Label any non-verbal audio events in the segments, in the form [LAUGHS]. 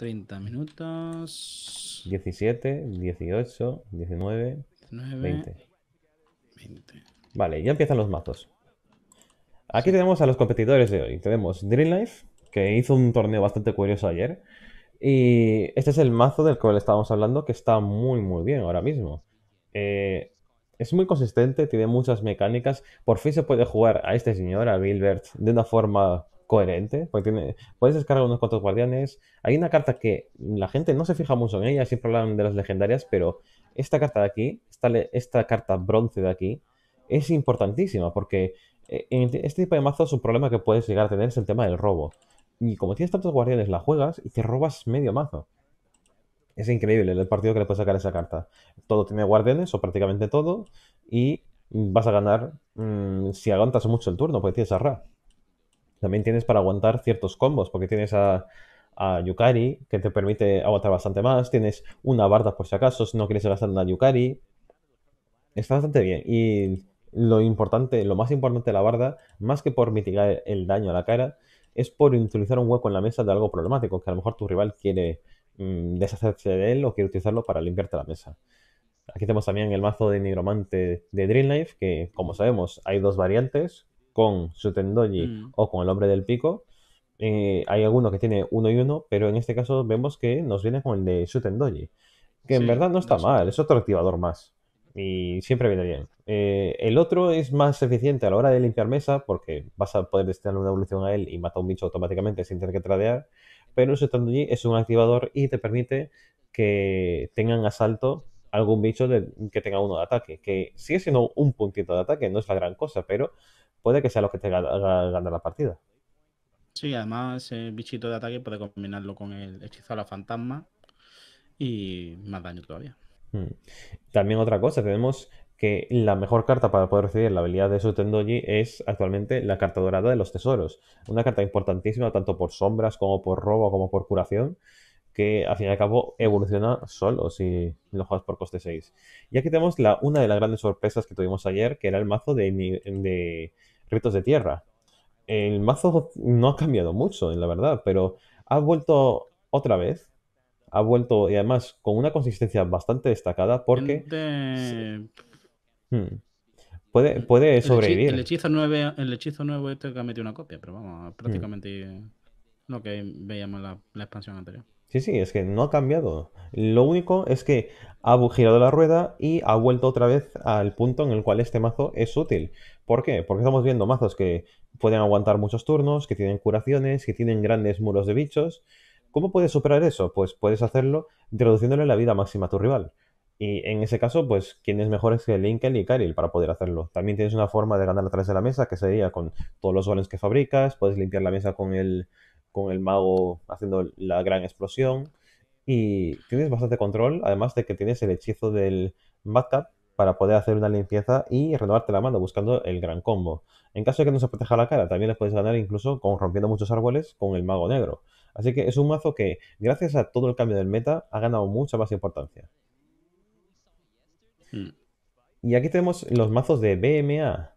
30 minutos. 17, 18, 19, 20. Vale, ya empiezan los mazos. Aquí tenemos a los competidores de hoy. Tenemos Dreamlife, que hizo un torneo bastante curioso ayer. Y este es el mazo del cual estábamos hablando, que está muy, muy bien ahora mismo. Eh, es muy consistente, tiene muchas mecánicas. Por fin se puede jugar a este señor, a Bilbert, de una forma coherente, porque tiene, puedes descargar unos cuantos guardianes. Hay una carta que la gente no se fija mucho en ella, siempre hablan de las legendarias, pero esta carta de aquí, esta, carta bronce de aquí, es importantísima, porque eh, en este tipo de mazos un problema que puedes llegar a tener es el tema del robo. Y como tienes tantos guardianes, la juegas y te robas medio mazo. Es increíble el partido que le puedes sacar esa carta. Todo tiene guardianes, o prácticamente todo, y vas a ganar mm, si aguantas mucho el turno, porque tienes también tienes para aguantar ciertos combos, porque tienes a, Yukari, que te permite aguantar bastante más. Tienes una barda por si acaso, si no quieres gastar una Yukari. Está bastante bien. Y lo importante, lo más importante de la barda, más que por mitigar el daño a la cara, es por utilizar un hueco en la mesa de algo problemático, que a lo mejor tu rival quiere mm, deshacerse de él o quiere utilizarlo para limpiarte la mesa. Aquí tenemos también el mazo de nigromante de Dreamlife, que como sabemos hay dos variantes, con Sutendoji mm. o con el hombre del pico. Eh, hay alguno que tiene uno y uno, pero en este caso vemos que nos viene con el de Sutendoji. Que en verdad no está mal, es otro activador más. Y siempre viene bien. Eh, el otro es más eficiente a la hora de limpiar mesa, porque vas a poder Destinar una evolución a él y mata un bicho automáticamente sin tener que tradear. Pero el es un activador y te permite que tengan asalto algún bicho que tenga uno de ataque. Que sigue siendo un puntito de ataque, no es la gran cosa, pero puede que sea lo que te gane la partida. Sí, además el bichito de ataque puede combinarlo con el hechizo a la fantasma y más daño todavía. Hmm. También otra cosa, tenemos que la mejor carta para poder recibir la habilidad de Tendoji es actualmente la carta dorada de los tesoros. Una carta importantísima tanto por sombras como por robo como por curación que al fin y al cabo evoluciona solo si lo juegas por coste 6. Y aquí tenemos la, una de las grandes sorpresas que tuvimos ayer, que era el mazo de Retos de Tierra. El mazo no ha cambiado mucho, en la verdad, pero ha vuelto otra vez. Ha vuelto y además con una consistencia bastante destacada porque... Hmm. Puede, puede sobrevivir. El hechizo, nuevo el hechizo nuevo este que ha metido una copia, pero vamos, hmm. prácticamente lo que veíamos en la expansión anterior. Sí, sí, es que no ha cambiado. Lo único es que ha girado la rueda y ha vuelto otra vez al punto en el cual este mazo es útil. ¿Por qué? Porque estamos viendo mazos que pueden aguantar muchos turnos, que tienen curaciones, que tienen grandes muros de bichos. ¿Cómo puedes superar eso? Pues puedes hacerlo introduciéndole la vida máxima a tu rival. Y en ese caso, pues, ¿quién es mejor es que Lincoln y Kyrill para poder hacerlo? También tienes una forma de ganar través de la mesa, que sería con todos los golems que fabricas, puedes limpiar la mesa con el, con el mago haciendo la gran explosión. Y tienes bastante control, además de que tienes el hechizo del Madcap para poder hacer una limpieza y renovarte la mano buscando el gran combo. En caso de que no se proteja la cara, también le puedes ganar incluso con rompiendo muchos árboles con el mago negro. Así que es un mazo que, gracias a todo el cambio del meta, ha ganado mucha más importancia. Hmm. Y aquí tenemos los mazos de BMA.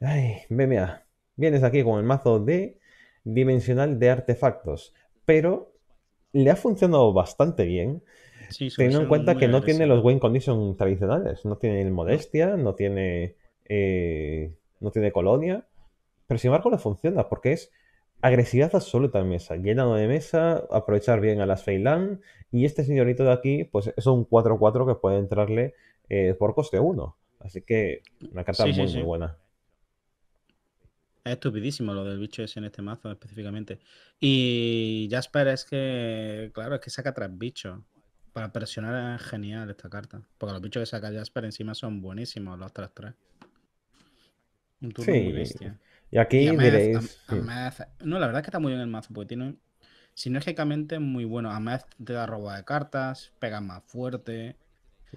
Ay, BMA. Vienes aquí con el mazo de dimensional de artefactos, pero le ha funcionado bastante bien. teniendo en cuenta que no tiene los win condition tradicionales, no tiene modestia, no tiene eh, no tiene colonia, pero sin embargo le funciona porque es agresividad absoluta en mesa, llenado de mesa, aprovechar bien a las Feilan y este señorito de aquí pues es un 4-4 que puede entrarle eh, por coste 1, así que una carta muy muy buena. Es estupidísimo lo del bicho ese en este mazo específicamente. Y Jasper es que, claro, es que saca tres bichos. Para presionar es genial esta carta. Porque los bichos que saca Jasper encima son buenísimos, los tras tres. Un turno sí. bestia. Y aquí no, la verdad es que está muy bien el mazo, porque tiene. Sinérgicamente muy bueno. Ameth te da robo de cartas, pega más fuerte.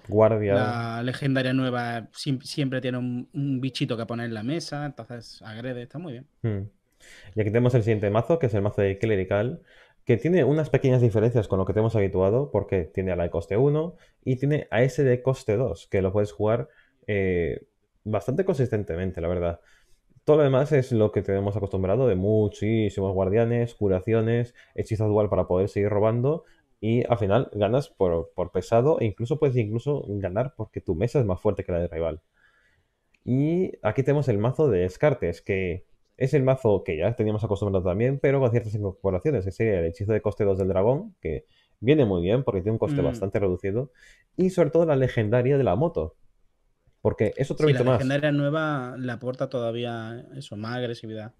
Guardia. La legendaria nueva siempre tiene un, bichito que poner en la mesa, entonces agrede, está muy bien. Hmm. Y aquí tenemos el siguiente mazo, que es el mazo de Clerical, que tiene unas pequeñas diferencias con lo que tenemos habituado, porque tiene a la de coste 1 y tiene a ese de coste 2, que lo puedes jugar eh, bastante consistentemente, la verdad. Todo lo demás es lo que tenemos acostumbrado de muchísimos guardianes, curaciones, hechizos dual para poder seguir robando y al final ganas por, pesado e incluso puedes incluso ganar porque tu mesa es más fuerte que la del rival. Y aquí tenemos el mazo de Descartes, que es el mazo que ya teníamos acostumbrado también, pero con ciertas incorporaciones, Es el hechizo de coste 2 del dragón, que viene muy bien porque tiene un coste mm. bastante reducido, y sobre todo la legendaria de la moto. Porque es otro sí, La legendaria nueva le aporta todavía eso, más agresividad.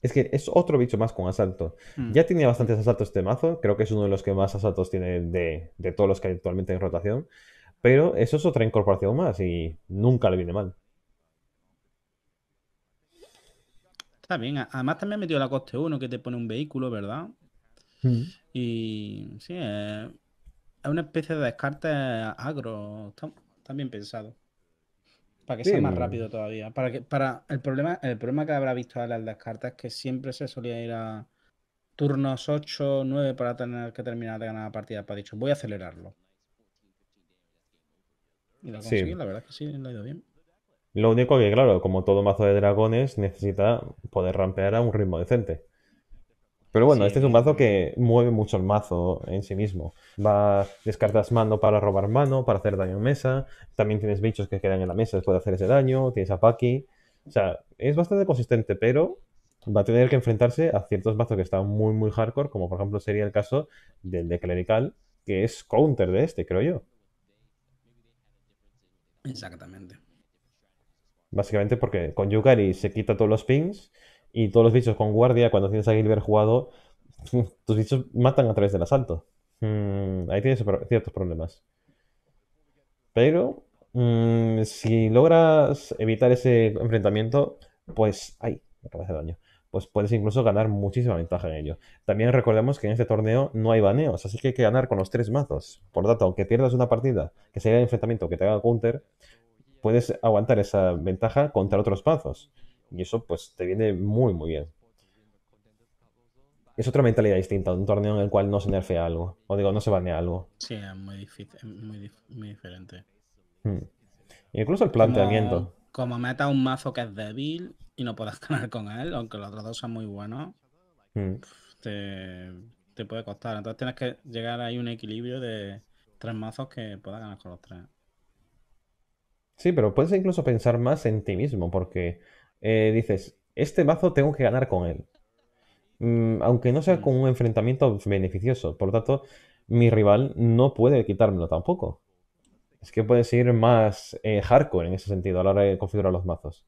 Es que es otro bicho más con asalto. Hmm. Ya tenía bastantes asaltos este mazo. Creo que es uno de los que más asaltos tiene de, todos los que hay actualmente en rotación. Pero eso es otra incorporación más y nunca le viene mal. Está bien. Además también ha metido la coste 1 que te pone un vehículo, ¿verdad? Hmm. Y sí, eh, es una especie de descarte agro. está bien pensado. Para que sea más rápido todavía. Para que, para el problema, el problema que habrá visto a las cartas es que siempre se solía ir a turnos 8, 9 para tener que terminar de ganar la partida. Para pues dicho, voy a acelerarlo. Y lo conseguí, sí. la verdad que sí, lo ha ido bien. Lo único que, claro, como todo mazo de dragones, necesita poder rampear a un ritmo decente. Pero bueno, este es un mazo que mueve mucho el mazo en sí mismo. Va, descartas mano para robar mano, para hacer daño en mesa. También tienes bichos que quedan en la mesa después de hacer ese daño. Tienes a Paki. O sea, es bastante consistente, pero va a tener que enfrentarse a ciertos mazos que están muy, muy hardcore, como por ejemplo sería el caso del de Clerical, que es counter de este, creo yo. Exactamente. Básicamente porque con Yukari se quita todos los pings y todos los bichos con guardia, cuando tienes a Gilbert jugado, [LAUGHS] tus bichos matan a través del asalto. Mm, ahí tienes ciertos problemas. Pero mm, si logras evitar ese enfrentamiento, pues. ¡Ay! Me acabas de daño. Pues puedes incluso ganar muchísima ventaja en ello. También recordemos que en este torneo no hay baneos, así que hay que ganar con los tres mazos. Por lo tanto, aunque pierdas una partida, que sea el enfrentamiento que te haga counter, puedes aguantar esa ventaja contra otros mazos. Y eso pues te viene muy, muy bien. Es otra mentalidad distinta, un torneo en el cual no se nerfea algo, o digo, no se banea algo. Sí, es muy, difícil, muy, diferente. Hmm. Incluso el planteamiento. Como, metas un mazo que es débil y no puedas [LAUGHS] ganar con él, aunque los otros dos sean muy buenos, hmm. te, te puede costar. Entonces tienes que llegar ahí un equilibrio de tres mazos que puedas ganar con los tres. Sí, pero puedes incluso pensar más en ti mismo, porque eh, dices, este mazo tengo que ganar con él. Mm, aunque no sea mm. con un enfrentamiento beneficioso. Por lo tanto, mi rival no puede quitármelo tampoco. Es que puedes ir más eh, hardcore en ese sentido a la hora de configurar los mazos.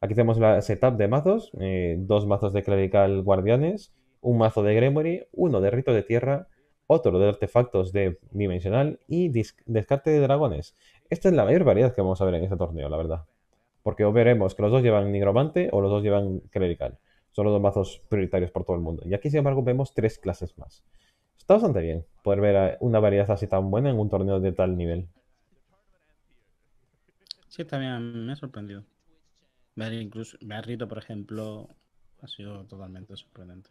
Aquí tenemos la setup de mazos, eh, dos mazos de clerical guardianes, un mazo de Gremory, uno de rito de tierra, otro de artefactos de dimensional y descarte de dragones. Esta es la mayor variedad que vamos a ver en este torneo, la verdad. Porque veremos que los dos llevan nigromante o los dos llevan clerical. Son los dos mazos prioritarios por todo el mundo. Y aquí, sin embargo, vemos tres clases más. Está bastante bien poder ver una variedad así tan buena en un torneo de tal nivel. Sí, también me ha sorprendido. Me incluso Rito, por ejemplo, ha sido totalmente sorprendente.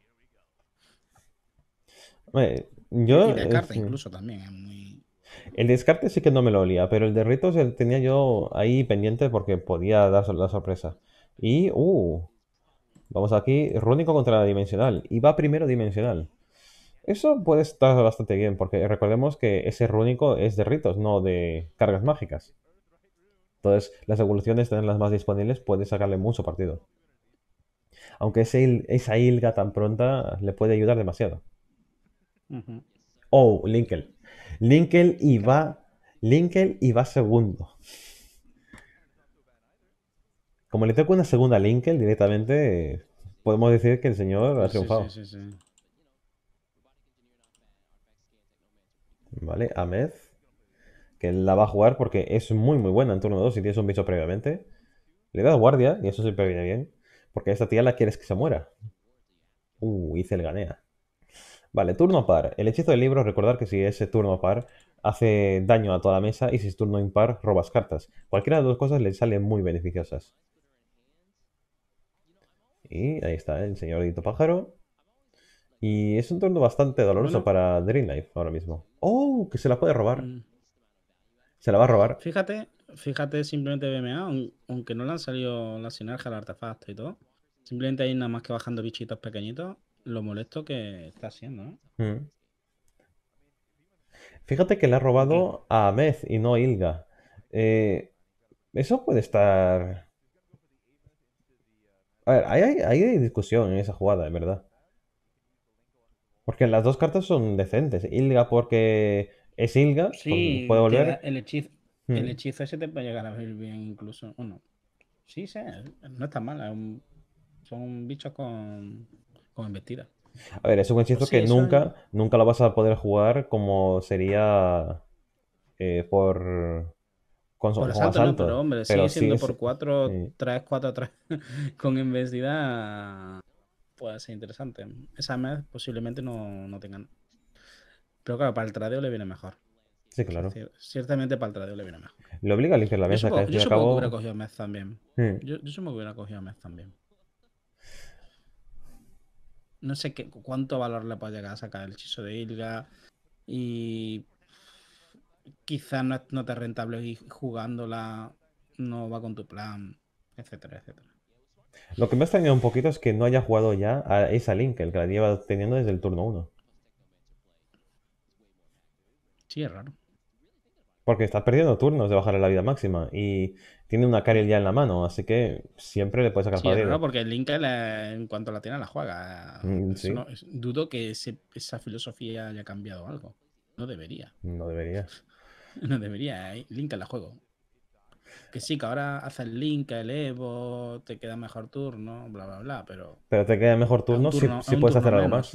yo, eh, mm. incluso también es muy el descarte sí que no me lo olía, pero el de Ritos el tenía yo ahí pendiente porque podía dar la sorpresa. Y, uh, vamos aquí, rúnico contra la dimensional. Y va primero dimensional. Eso puede estar bastante bien, porque recordemos que ese rúnico es de ritos, no de cargas mágicas. Entonces, las evoluciones, tenerlas más disponibles, puede sacarle mucho partido. Aunque esa ilga tan pronta le puede ayudar demasiado. Oh, Linkel. Linkel iba, Linkel iba segundo. Como le toca una segunda a Linkel directamente, podemos decir que el señor ha triunfado. vale, Ahmed, que la va a jugar porque es muy muy buena en turno 2 si tienes un bicho previamente. Le das guardia y eso siempre viene bien, porque esta tía la quieres que se muera. Uh, hice el ganea. Vale, turno par. El hechizo del libro, recordar que si ese turno par hace daño a toda la mesa y si es turno impar, robas cartas. Cualquiera de las dos cosas le salen muy beneficiosas. Y ahí está el señorito Pájaro. Y es un turno bastante doloroso para para Dreamlife ahora mismo. ¡Oh! Que se la puede robar. Mm. Se la va a robar. Fíjate, fíjate simplemente BMA, aunque no le han salido la sinergia al artefacto y todo. Simplemente hay nada más que bajando bichitos pequeñitos lo molesto que está haciendo. ¿eh? Mm. Fíjate que le ha robado a Mez y no a Ilga. Eh, eso puede estar. A ver, hay, discusión en esa jugada, en verdad. Porque las dos cartas son decentes. Ilga porque es Ilga, sí, puede volver. El hechizo, el mm. hechizo ese te puede llegar a ver bien incluso. no. Sí, sí, no está mal. Son bichos con con A ver, es un concierto pues que nunca, nunca lo vas a poder jugar como sería eh, por con, por asalto, asalto. pero hombre, pero sigue siendo por 4, 3, 4, 3 con investida puede ser interesante. Esa mes posiblemente no, no, tengan. Pero claro, para el tradeo le viene mejor. Sí, claro. ciertamente para el tradeo le viene mejor. Le obliga a limpiar la mesa. Yo, supongo, que hubiera cogido mes también. Hmm. Yo, yo, supongo que hubiera cogido mes también no sé qué, cuánto valor le puede llegar a sacar el chiso de Ilga y quizá no, no, te rentable y jugándola no va con tu plan, etcétera, etcétera. Lo que me ha extrañado un poquito es que no haya jugado ya a esa Link, el que la lleva teniendo desde el turno 1. Sí, es raro. Porque estás perdiendo turnos de bajar la vida máxima. Y tiene una Caril ya en la mano, así que siempre le puedes sacar sí, porque el Link en cuanto la tiene la juega. Mm, sí. dudo que esa filosofía haya cambiado algo. No debería. No debería. [LAUGHS] no debería. Eh. Link la juego. Que sí, que ahora hace el link, el Evo, te queda mejor turno, bla, bla, bla, pero... Pero te queda mejor turno, si, puedes hacer algo más.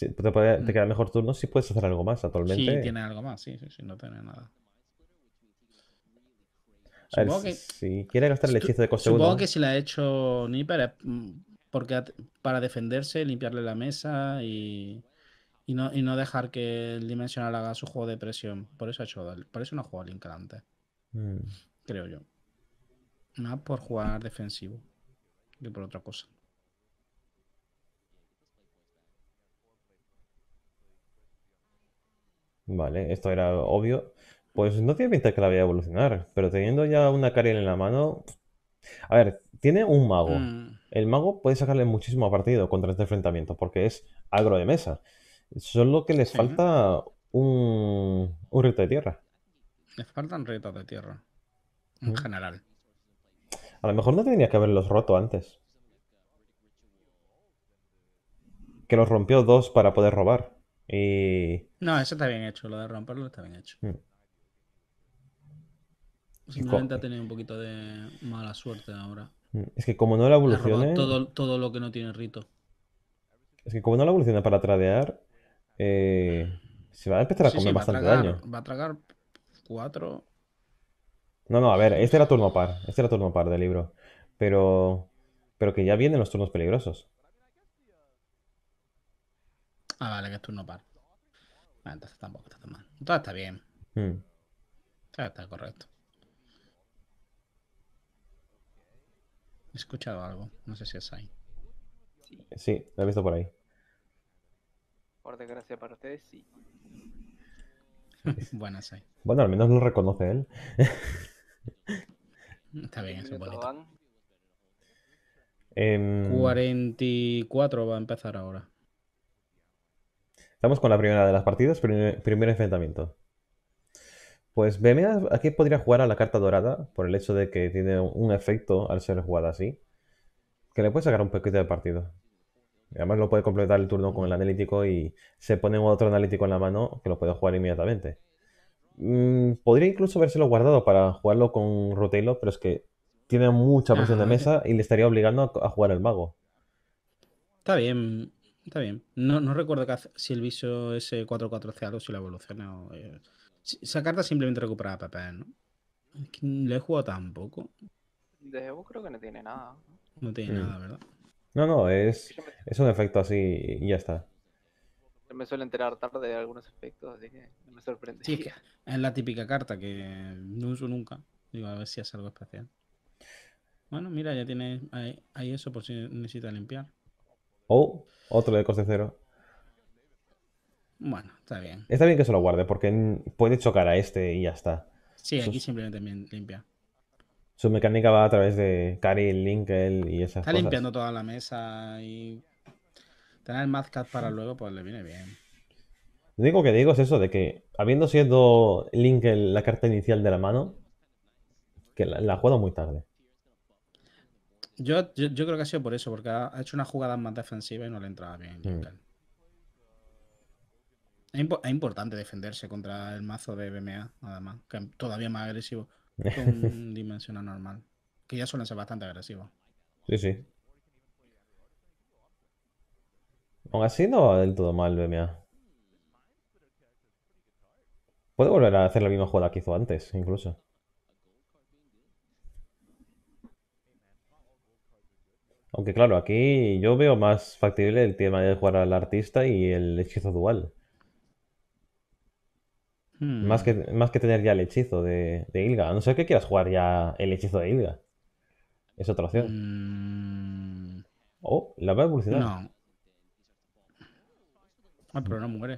te, te, mm. queda mejor turno si puedes hacer algo más actualmente. Sí, tiene algo más, sí, sí, sí no tiene nada. Supongo si quiere gastar el hechizo de coste Supongo que si la ha hecho Nipper es mm, porque para defenderse, limpiarle la mesa y, no, dejar que el Dimensional haga su juego de presión. Por eso ha hecho por eso no ha jugado Link mm. Creo yo. Más por jugar defensivo que por otra cosa. Vale, esto era obvio. Pues no tiene pinta que la vaya a evolucionar, pero teniendo ya una Karin en la mano. A ver, tiene un mago. Mm. El mago puede sacarle muchísimo partido contra este enfrentamiento, porque es agro de mesa. Solo que les falta un, un de tierra. Les faltan ritos de tierra. En general. A lo mejor no tenía que haberlos roto antes. Que los rompió dos para poder robar. Y. No, eso está bien hecho. Lo de romperlo está bien hecho. Mm. Pues simplemente ha tenido un poquito de mala suerte ahora. Es que como no la evoluciona. Todo, todo lo que no tiene rito. Es que como no la evoluciona para tradear, eh, se va a empezar a comer bastante daño. Va a tragar cuatro. No, no, a ver, este era turno par. Este era turno par del libro. Pero. Pero que ya vienen los turnos peligrosos. Ah, vale, que es turno par. entonces tampoco está tan mal. Todo está bien. Hmm. está correcto. He escuchado algo, no sé si es ahí. Sí, lo he visto por ahí. Por desgracia para ustedes, sí. [LAUGHS] Buenas ahí. Bueno, al menos lo reconoce él. [LAUGHS] Está bien, es un bonito. 44 em, va a empezar ahora. Estamos con la primera de las partidas, primer enfrentamiento. Pues veme aquí podría jugar a la carta dorada por el hecho de que tiene un efecto al ser jugada así, que le puede sacar un poquito de partido. Además lo puede completar el turno con el analítico y se pone otro analítico en la mano que lo puede jugar inmediatamente. Mm, podría incluso habérselo guardado para jugarlo con Rotelo, pero es que tiene mucha presión de mesa y le estaría obligando a, jugar el mago. Está bien, está bien. No, recuerdo si el viso es 4-4 o si la evoluciona o... Eh, esa carta simplemente recupera papel, ¿no? Es que he jugado tampoco. De Evo creo que no tiene nada. No, tiene mm. nada, ¿verdad? No, no, es, es un efecto así y ya está. me suele enterar tarde de algunos efectos, así que no me sorprende. Sí, que es la típica carta que no uso nunca. Digo, a ver si es algo especial. Bueno, mira, ya tiene ahí, eso por si necesita limpiar. Oh, otro de coste cero. Bueno, está bien. Está bien que se lo guarde porque puede chocar a este y ya está. Sí, aquí simplemente limpia. Su mecánica va a través de Cari, Linkel y esas está Está limpiando toda la mesa y tener Madcap para luego pues le viene bien. Lo único que digo es eso, de que habiendo sido Linkel la carta inicial de la mano, que la, ha jugado muy tarde. Yo, yo, creo que ha sido por eso, porque ha, hecho una jugada más defensiva y no le entraba bien. Mm. Es importante defenderse contra el mazo de BMA, nada más, que es todavía más agresivo con [LAUGHS] dimensión anormal. Que ya suele ser bastante agresivo. Sí, sí. Aún así no va del todo mal BMA. Puede volver a hacer la misma jugada que hizo antes, incluso. Aunque claro, aquí yo veo más factible el tema de jugar al artista y el hechizo dual. Mm. Más, que, más que tener ya el hechizo de, de Ilga. A no ser que quieras jugar ya el hechizo de Ilga. Es otra opción. Mm. Oh, la va a evolucionar. No. Ah, pero no muere.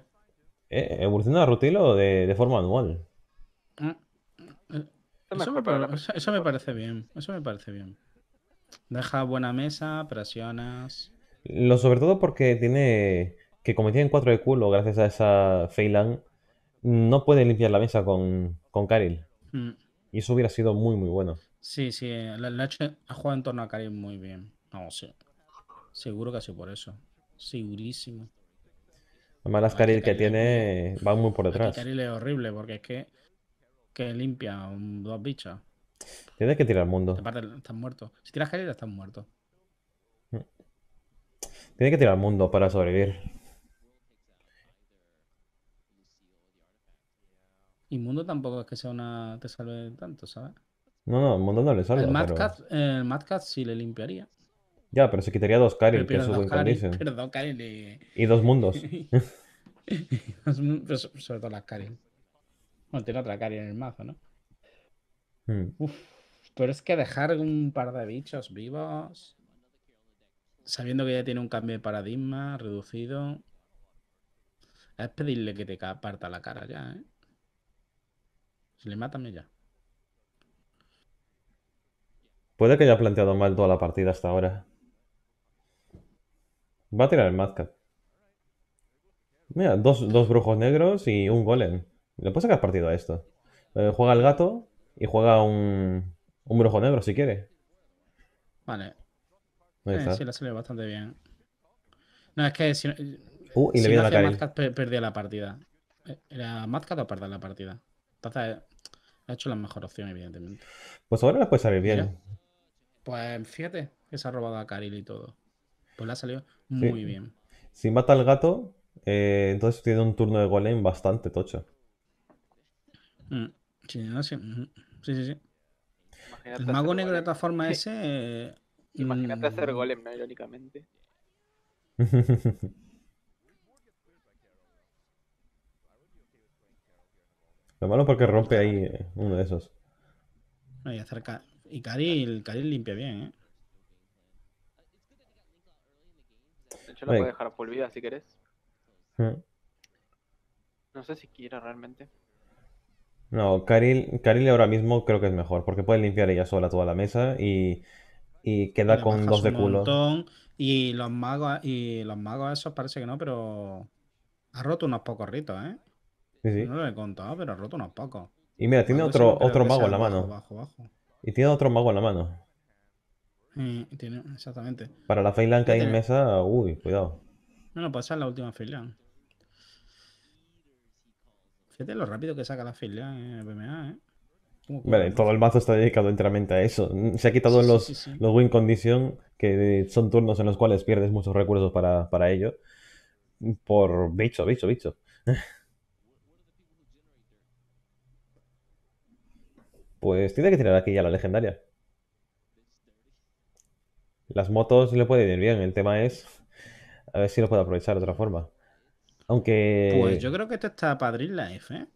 Eh, evoluciona a Rutilo de, forma anual. Ah, eh, eso me, parece bien. Eso me parece bien. Deja buena mesa, presionas. Lo sobre todo porque tiene. Que como tienen 4 de culo, gracias a esa Feyland, no puede limpiar la mesa con, con Karil. Mm. Y eso hubiera sido muy, muy bueno. Sí, sí, la Leche ha jugado en torno a Karil muy bien. No, sé, Seguro que así por eso. Segurísimo. Además, las Karil que tiene van muy por detrás. Karil es horrible porque es que, que limpia dos bichas. Tienes que tirar al mundo. Aparte, están muerto. Si tiras Karil, están muerto. Mm. Tiene que tirar al mundo para sobrevivir. Y Mundo tampoco es que sea una. te salve tanto, ¿sabes? No, no, Mundo no le salva. El Madcat sí le limpiaría. Ya, pero se quitaría dos Karin, que es un buen [LAUGHS] Pero dos Karin y... y dos mundos. [LAUGHS] pero pues, sobre todo las Karin. Bueno, tiene otra Karin en el mazo, ¿no? Hmm. Uf, pero es que dejar un par de bichos vivos, sabiendo que ya tiene un cambio de paradigma reducido, es pedirle que te parta la cara ya, ¿eh? le matan, ya. Puede que haya planteado mal toda la partida hasta ahora. Va a tirar el Madcap. Mira, dos, brujos negros y un golem. Le puede sacar partido a esto. Eh, juega el gato y juega un, un brujo negro si quiere. Vale. Eh, sí, la salió bastante bien. No, es que si, uh, y si no la hacía perdía la partida. ¿Era Madcap o perder la partida? Entonces, ha hecho la mejor opción, evidentemente. Pues ahora la puede salir bien. Pues fíjate que se ha robado a Karil y todo. Pues le ha salido muy bien. Si mata al gato, eh, entonces tiene un turno de golem bastante tocho. Mm. Sí, sí. sí, sí, el mago negro de esta forma ese... Eh, Imagínate hacer mm. golem, ¿no? Irónicamente. [LAUGHS] Lo malo porque rompe ahí eh, uno de esos. Y Karil Caril limpia bien, ¿eh? De dejar si querés. No sé si quiera realmente. No, Karil, Karil ahora mismo creo que es mejor, porque puede limpiar ella sola toda la mesa y, queda con dos de culo. y los magos, y los magos esos parece que no, pero ha roto unos pocos ritos, ¿eh? No lo he contado, pero ha roto una paca. Y mira, tiene otro, otro mago en la mano. Y tiene otro mago en la mano. Mm, exactamente. Para la failan que hay en mesa, uy, cuidado. No, no, pasa la última failan. Fíjate lo rápido que saca la failan en BMA, ¿eh? Vale, todo el mazo está dedicado enteramente a eso. Se ha quitado los, win condition, que son turnos en los cuales pierdes muchos recursos para, para ello, por bicho, bicho, bicho. Pues tiene que tirar aquí ya la legendaria. Las motos le puede ir bien, el tema es a ver si lo puede aprovechar de otra forma. Aunque... Pues yo creo que esto está para Dream F. ¿eh?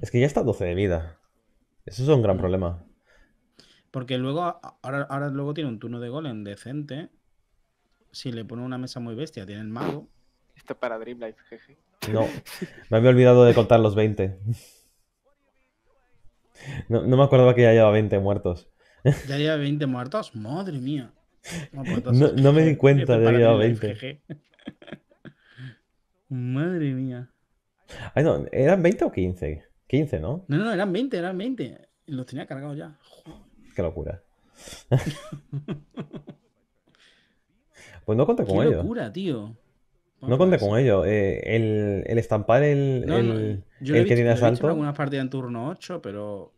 Es que ya está 12 de vida. Eso es un gran mm. problema. Porque luego, ahora, luego tiene un turno de golem decente. Si le pone una mesa muy bestia, tiene el mago. Esto es para Life, jeje. No, me había olvidado de contar los 20. [LAUGHS] [LAUGHS] No, me acordaba que ya llevaba 20 muertos. ¿Ya llevaba 20 muertos? Madre mía. No, pues, me di cuenta de que lleva 20. Madre mía. Ay, no, ¿eran 20 o 15? 15, ¿no? No, no, eran 20, eran 20. Los tenía cargados ya. Qué locura. [LAUGHS] pues no conté con ellos. Qué locura, tío. No conté con ello. Eh, el, estampar el, el, yo el que tiene asalto. algunas partidas en turno 8, pero.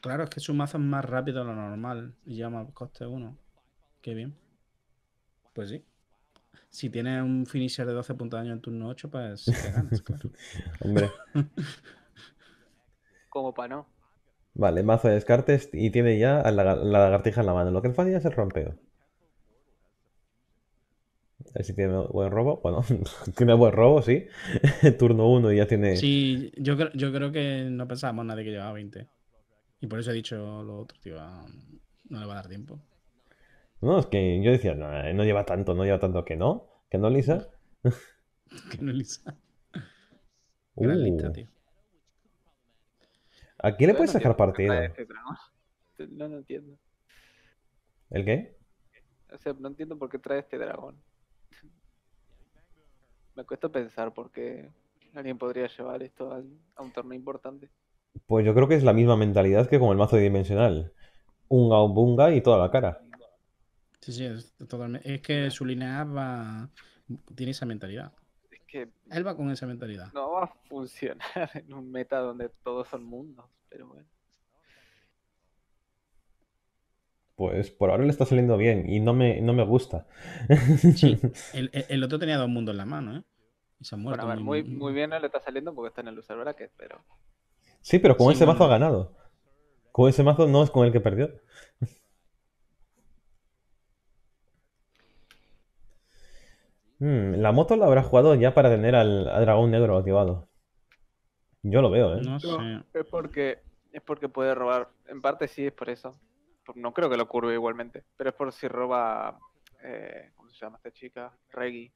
Claro, es que su mazo es más rápido de lo normal. Y llama coste 1. Qué bien. Pues sí. Si tiene un finisher de 12 puntos de daño en turno 8, pues [LAUGHS] Hombre. [LAUGHS] Como para no. Vale, mazo de descartes y tiene ya la, lagartija en la mano. Lo que falla es el rompeo si tiene buen robo. Bueno, [LAUGHS] tiene buen robo, sí. [LAUGHS] Turno 1 y ya tiene. Sí, yo, yo creo que no pensábamos nadie que llevaba 20. Y por eso he dicho lo otro, tío. Ah, no le va a dar tiempo. No, es que yo decía, no, eh, no lleva tanto, no lleva tanto que no. Que no, Lisa. [LAUGHS] que no, Lisa. Uh. Gran tío. ¿A quién le puedes sacar partido? No lo entiendo. ¿El qué? O sea, no entiendo por qué trae este dragón me cuesta pensar por qué alguien podría llevar esto a un torneo importante. Pues yo creo que es la misma mentalidad que con el mazo dimensional. Un bunga y toda la cara. Sí, sí, es, totalmente. Es que su línea va. tiene esa mentalidad. que. Él va con esa mentalidad. No va a funcionar [LAUGHS] en un meta donde todos son mundos, pero bueno. pues por ahora le está saliendo bien y no me, no me gusta. [LAUGHS] el, otro tenía dos mundos en la mano, ¿eh? Y se ha muerto. muy, bien le está saliendo porque está en el loser bracket, pero... Sí, pero con ese mazo ha ganado. Con ese mazo no es con el que perdió. [LAUGHS] Hmm, la moto la habrá jugado ya para tener al, dragón negro activado. Yo lo veo, ¿eh? No sé. porque, es porque puede robar. En parte sí, es por eso no creo que lo curve igualmente, pero es por si roba, eh, ¿cómo se llama esta chica? Reggie.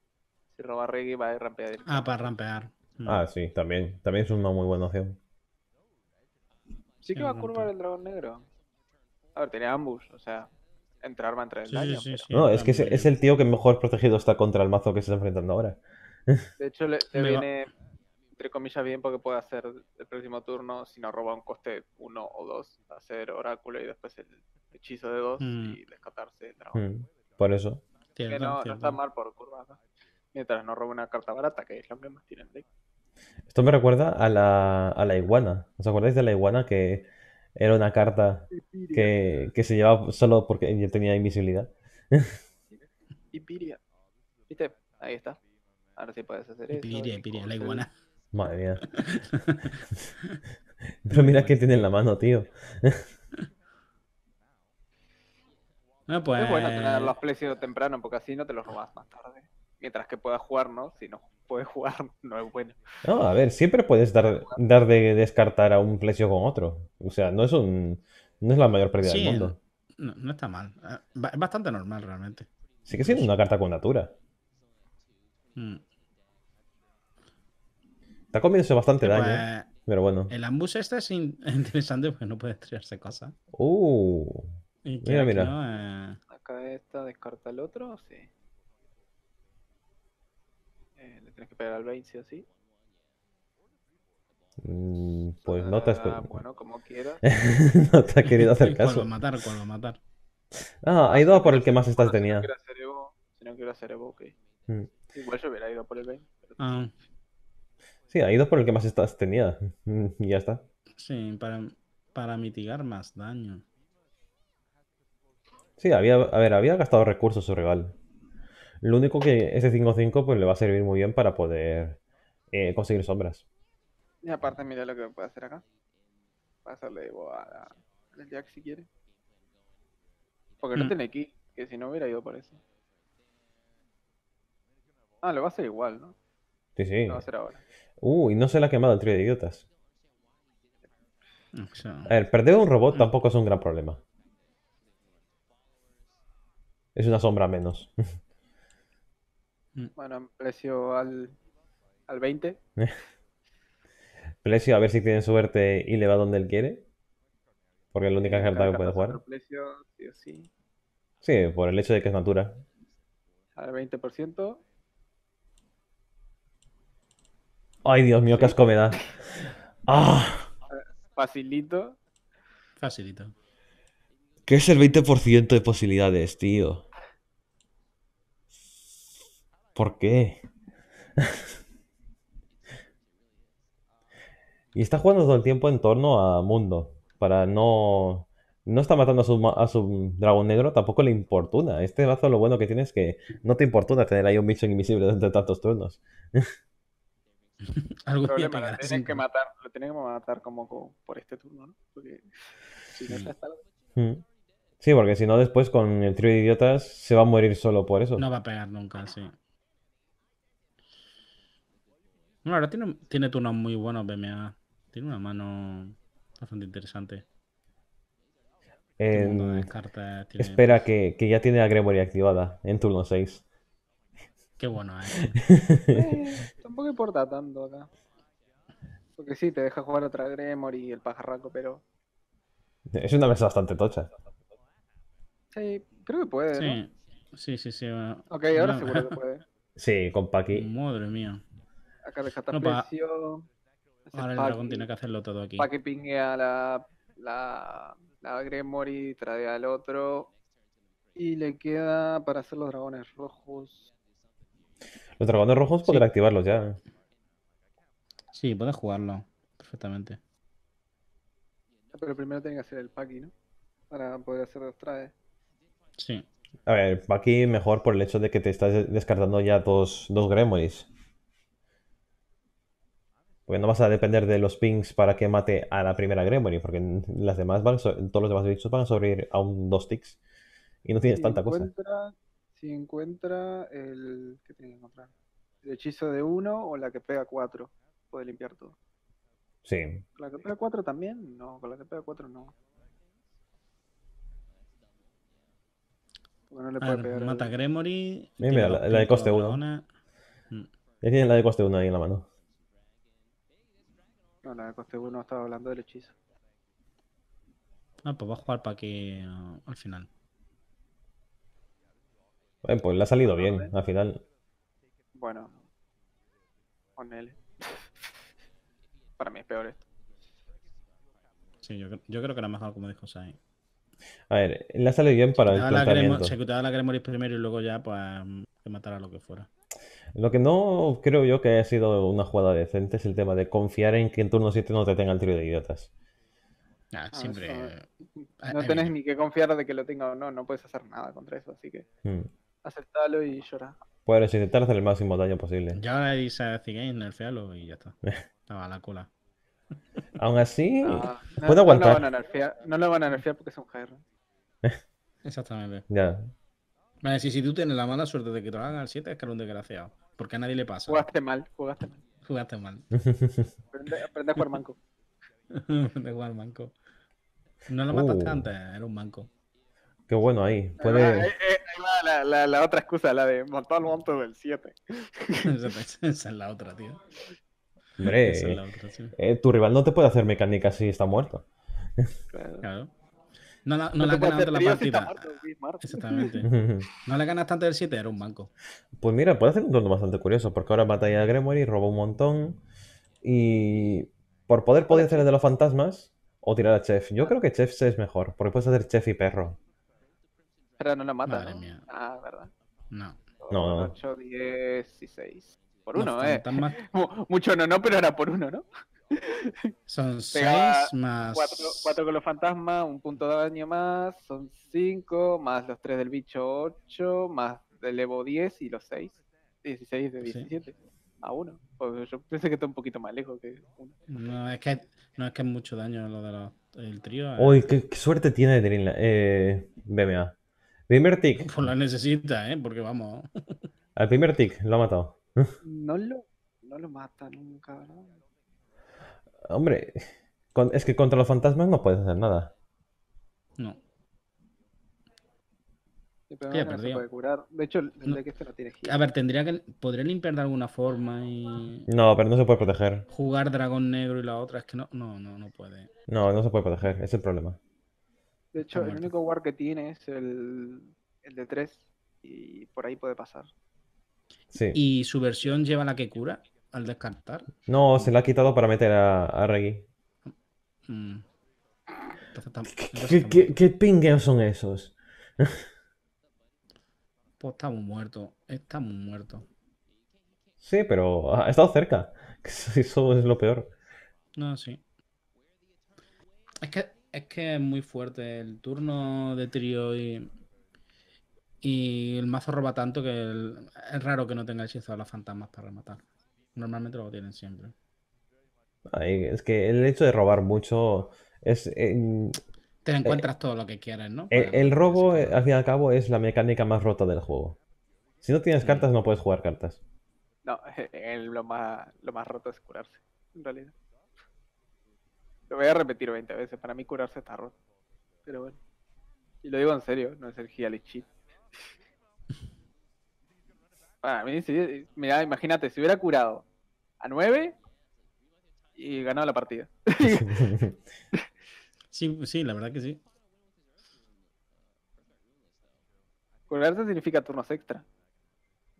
Si roba Reggie va a ir rampear. Ah, para rampear. Mm. Ah, sí, también, también es una muy buena opción. Sí que va a curvar el dragón negro. A ver, tenía ambush, o sea, entrar va a entre el daño. no, es que es, el tío que mejor protegido está contra el mazo que se está enfrentando ahora. [LAUGHS] De hecho, le, viene, entre comillas, bien porque puede hacer el próximo turno, si no roba un coste 1 o 2, hacer oráculo y después el hechizo de dos mm. y descartarse mm. pues, de trabajo. Por eso. no, está mal por curvas. Mientras no robe una carta barata, que es lo que más Esto me recuerda a la, a la iguana. ¿Os acordáis de la iguana que era una carta que, que se llevaba solo porque yo tenía invisibilidad? [LAUGHS] piria. ¿Viste? Ahí está. Ahora sí puedes hacer eso. ipiria ipiria la iguana. Madre mía. [LAUGHS] [LAUGHS] Pero mira que tiene en la mano, tío. No, ah, Es bueno tener pues. los plecios temprano porque así no te los robas más tarde. Mientras que puedas jugar, ¿no? Si no puedes jugar, [LAUGHS] no es bueno. No, a ver, siempre puedes dar, dar de descartar a un plecio con otro. O sea, no es un no es la mayor pérdida del mundo. No, no, está mal. Ah, es bastante normal realmente. Sí que siendo una carta con natura. Mm. Está comiéndose bastante daño, pues, ¿eh? pero bueno. El ambush este es [LAUGHS] interesante porque no puede estrellarse cosas. Uh mira, mira. No, eh. Acá esta descarta el otro, sí. Eh, Le tienes que pegar al Bane, sí o sí. Mm, pues no te has. Ah, bueno, como quieras. [LAUGHS] no te has querido hacer [LAUGHS] caso. Cuando matar, cuando matar. Ah, ha ido por el que más estás tenía. Si no quiero hacer Evo, si no quiero hacer Evo, ok. Mm. Igual yo hubiera ido por el Bane Ah. Sí, ha ido por el que más estás tenía. Y [LAUGHS] mm, ya está. Sí, para, para mitigar más daño. Sí, había, a ver, había gastado recursos su rival. Lo único que ese 5-5 pues, le va a servir muy bien para poder eh, conseguir sombras. Y aparte, mira lo que puede hacer acá. Pasarle a al Jack si quiere. Porque no mm. tiene aquí, que si no hubiera ido por eso. Ah, le va a hacer igual, ¿no? Sí, sí. Lo va ahora. Uy, uh, no se la ha quemado el trío de idiotas. A ver, perder un robot tampoco es un gran problema es una sombra menos. Mm. Bueno, precio al, 20. [LAUGHS] Precio, a ver si tiene suerte y le va donde él quiere. Porque es la única carta que puede jugar. sí, sí. sí, por el hecho de que es natura. Al 20%. Ay, Dios mío, qué asco me da. [LAUGHS] Ah. Facilito. Facilito. ¿Qué es el 20% de posibilidades, tío? ¿Por qué? [LAUGHS] y está jugando todo el tiempo en torno a Mundo. Para no. No está matando a su, dragón negro, tampoco le importuna. Este brazo lo bueno que tiene es que no te importuna tener ahí un bicho invisible durante tantos turnos. [LAUGHS] Algo problema, lo tienen que matar como, por este turno, ¿no? Porque si no mm. está hasta mm. la... Sí, porque si no, después con el trío de idiotas se va a morir solo por eso. No va a pegar nunca, sí. Bueno, ahora tiene, tiene turnos muy buenos BMA. Tiene una mano bastante interesante. Espera, que, ya tiene a Gremory activada en turno 6. Qué bueno, eh. [LAUGHS] ¿eh? tampoco importa tanto acá. Porque sí, te deja jugar otra Gremory y el pajarraco, pero. Es una mesa bastante tocha. Sí, creo que puede. Sí, sí, sí. sí Ok, ahora seguro que [LAUGHS] puede. sí, con Paki. Madre mía. Acá deja no, precio. Ahora el dragón tiene que hacerlo todo aquí. Paki pinguea la, la, la Gremory, trae al otro. Y le queda para hacer los dragones rojos. Los dragones rojos podrá activarlos ya. Sí, puedes jugarlo perfectamente. Pero primero tiene que hacer el paki, ¿no? Para poder hacer los trades. Sí. A ver, aquí mejor por el hecho de que te estás descartando ya dos, dos Porque no vas a depender de los pings para que mate a la primera gremory porque las demás todos los demás bichos van a sobrevivir a un dos ticks. Y no tienes tanta cosa. Si encuentra el. ¿Qué tiene que encontrar? El hechizo de uno o la que pega cuatro. Puede limpiar todo. Sí. la que pega cuatro también, no, con la que pega cuatro no. Bueno, le puede pegar mata Gremory. Mira, la, de coste 1. Ya mm. mm. tiene la de coste 1 ahí en la mano. No, la de coste 1 estaba hablando del hechizo. Ah, pues va a jugar para que ah, al final. Bueno, pues le ha salido bien al final. Bueno, con él. [LAUGHS] para mí es peor esto. Sí, yo, yo creo que era mejor como dijo Sai. A ver, le sale bien para el planteamiento. da la morir primero y luego ya para pues, matar matara lo que fuera. Lo que no creo yo que haya sido una jugada decente es el tema de confiar en que en turno 7 no te tenga el trío de idiotas. Ah, ah, eh, no, siempre... Eh, no tenés eh. ni que confiar de que lo tenga o no, no puedes hacer nada contra eso, así que mm. aceptalo y llora. Puedes intentar hacer el máximo daño posible. Ya ahora dice a el nerfealo y ya está. [LAUGHS] Estaba la cola. Aún así, no, aguantar. No lo van a nerfear, no van a nerfear porque es [LAUGHS] un Exactamente. Ya. Vale, si, si tú tienes la mala suerte de que te lo hagan al 7, es que eres un desgraciado. Porque a nadie le pasa. Jugaste mal, jugaste mal. Jugaste mal. [LAUGHS] aprende, a jugar manco. [LAUGHS] aprende jugar manco. No lo mataste uh. antes, era un manco. Qué bueno ahí. Puede... Eh, ahí va la, otra excusa, la de montar el monto del 7. esa es la otra, tío. Hombre, eh, eh, tu rival no te puede hacer mecánica si está muerto. Claro. No, le ganas la partida. Exactamente. no ganas tanto del 7, era un banco. Pues mira, puede hacer un turno bastante curioso, porque ahora batalla a Gremory, roba un montón. Y por poder podría hacer el de los fantasmas o tirar a Chef. Yo creo que Chef es mejor, porque puedes hacer Chef y perro. Pero no la mata. Ah, ¿verdad? No. No, no. 8, 10 y 6. Por uno, eh. [LAUGHS] Mucho no, no, pero era por uno, ¿no? [LAUGHS] Son seis más. Cuatro con los fantasmas, un punto de daño más, son cinco, más los tres del bicho ocho, más del Evo 10 y los seis. Dieciséis de diecisiete. A uno. Pues yo pensé que está un poquito más lejos que uno. No, es que no es que mucho daño lo del trío. Eh. Uy, qué, suerte tiene de tener la, BMA. Primer tick. Pues la necesita, ¿eh? Porque vamos. Al primer tick lo ha matado. No lo, mata nunca, Hombre, es que contra los fantasmas no puedes hacer nada. No. se De hecho, este A ver, tendría que. ¿Podría limpiar de alguna forma y. No, pero no se puede proteger. Jugar dragón negro y la otra es que no. No, no, no puede. No, no se puede proteger, es el problema. De hecho, el único war que tiene es el, el de 3 y por ahí puede pasar. ¿Y su versión lleva la que cura al descartar? No, se la ha quitado para meter a, Reggie. Mm. ¿Qué, pingueos son esos? [LAUGHS] pues está muy muerto. Está muy muerto. Sí, pero ha estado cerca. [LAUGHS] Eso es lo peor. No, sí. Es que es, que es muy fuerte el turno de trío y y el mazo roba tanto que es raro que no tenga el hechizo a las fantasmas para rematar. Normalmente lo tienen siempre. es que el hecho de robar mucho es... Eh, Te eh, encuentras todo lo que quieres, ¿no? Eh, el, robo, al fin y al cabo, es la mecánica más rota del juego. Si no tienes mm. cartas, no puedes jugar cartas. No, [LAUGHS] lo, más, lo más roto es curarse, en realidad. Lo voy a repetir 20 veces. Para mí curarse está roto. Pero bueno. Y lo digo en serio, no es el Gialich para me imagínate, si hubiera curado a 9 y ganado la partida. [LAUGHS] sí, la verdad que sí. Curarse significa turnos extra.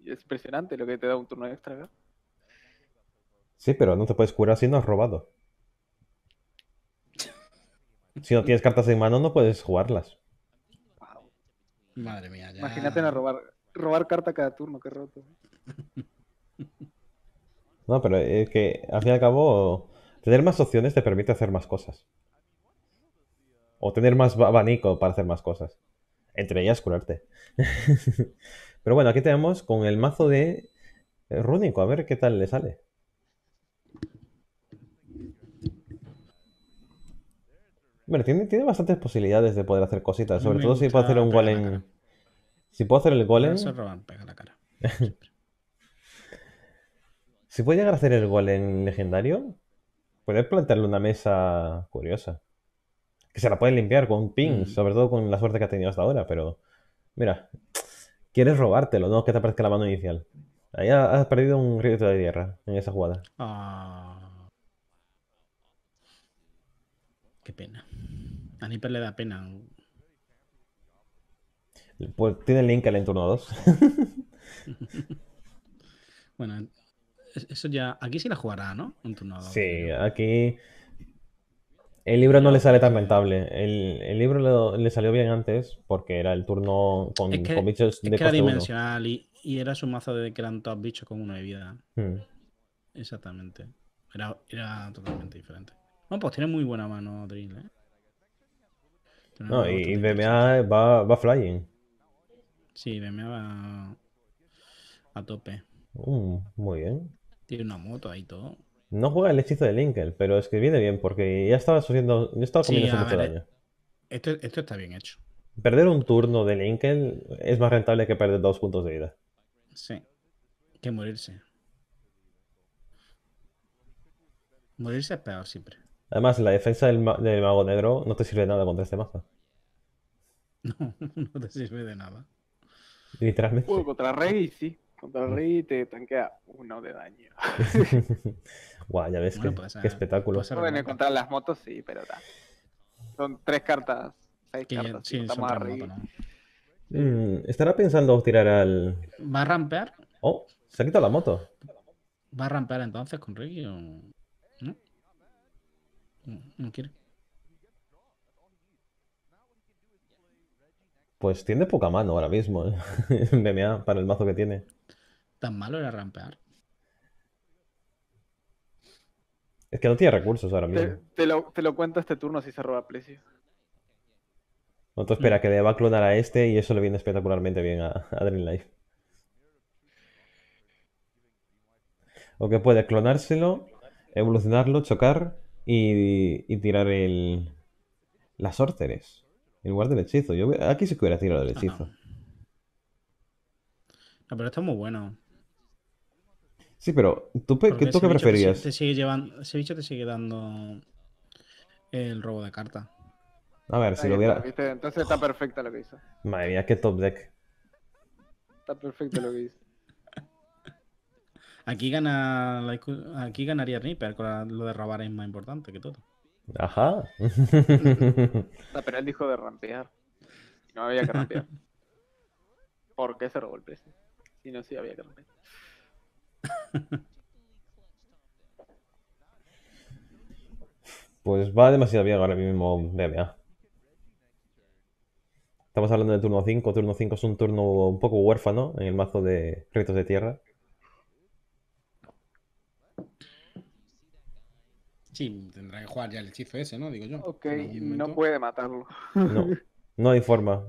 Y es impresionante lo que te da un turno extra Sí, pero no te puedes curar si no has robado. Si no tienes cartas en mano, no puedes jugarlas. Madre mía, ya. Imagínate a robar, robar carta cada turno, qué roto. [LAUGHS] No, pero es que al fin y al cabo, tener más opciones te permite hacer más cosas. O tener más abanico para hacer más cosas. Entre ellas curarte. [LAUGHS] pero bueno, aquí tenemos con el mazo de Rúnico, a ver qué tal le sale. tiene, tiene bastantes posibilidades de poder hacer cositas, sobre todo si puedo hacer un golem. Si puedo hacer el golem. [LAUGHS] si puede llegar a hacer el golem legendario, puedes plantearle una mesa curiosa. Que se la puede limpiar con un ping, mm. sobre todo con la suerte que ha tenido hasta ahora, pero. Mira, quieres robártelo, no que te aparezca la mano inicial. Ahí has perdido un río de tierra en esa jugada. Ah, Qué pena. A Nipper le da pena. Pues tiene el link al entorno 2. [LAUGHS] bueno, eso ya. Aquí sí la jugará, ¿no? En turno 2. Sí, aquí. El libro no le sale tan rentable. El, libro le salió bien antes porque era el turno con, bichos de y, era su mazo de que eran todos bichos con uno de vida. Hmm. Exactamente. era totalmente diferente pues tiene muy buena mano Drill, ¿eh? No, y BMA va, flying. Sí, BMA va a tope. Mm, muy bien. Tiene una moto ahí todo. No juega el hechizo de Linkel, pero es que viene bien porque ya estaba haciendo, estaba comiendo mucho daño. Eh, esto, está bien hecho. Perder un turno de Linkel es más rentable que perder dos puntos de vida. Sí, que morirse. Morirse es peor siempre. Además, la defensa del, mago negro no te sirve de nada contra este mazo. No, [LAUGHS] no te sirve de nada. Literalmente. Bueno, contra Rey sí. Contra Rey te tanquea uno de daño. [LAUGHS] Guau, ya ves qué, pues, ah, espectáculo. contra las motos sí, pero da. Son tres cartas, Sí, mm, ¿Estará pensando tirar al. ¿Va a rampear? Oh, se ha quitado la moto. ¿Va a rampear entonces con Ricky? O... No, mm, quiere. Pues tiene poca mano ahora mismo, ¿eh? [LAUGHS] para el mazo que tiene. Tan malo era rampear. Es que no tiene recursos ahora mismo. Te, lo, cuento este turno si se roba Plesio. Entonces espera, mm. que le va a clonar a este y eso le viene espectacularmente bien a, a Dream Life. O que puede clonárselo, evolucionarlo, chocar y, tirar el, las órteres en lugar del hechizo. Yo, aquí sí que hubiera tirado el hechizo. No, ah, pero está muy bueno. Sí, pero ¿tú, ¿tú qué preferías? sigue llevando, ese bicho te sigue dando el robo de carta. A ver, si lo hubiera. Entonces está perfecto lo que hizo. Madre mía, qué top deck. Está perfecto lo que hizo. Aquí gana aquí ganaría Reaper con lo de robar es más importante que todo. Ajá. Pero él dijo de rampear. No había que rampear. [LAUGHS] ¿Por qué se robó el precio? Si no, sí había que rampear. Pues va demasiado bien ahora mismo BMA. ¿eh? Estamos hablando del turno 5. Turno 5 es un turno un poco huérfano en el mazo de retos de tierra. Sí, tendrá que jugar ya el hechizo ese, ¿no? Digo yo. Ok, no puede matarlo. No, no hay forma.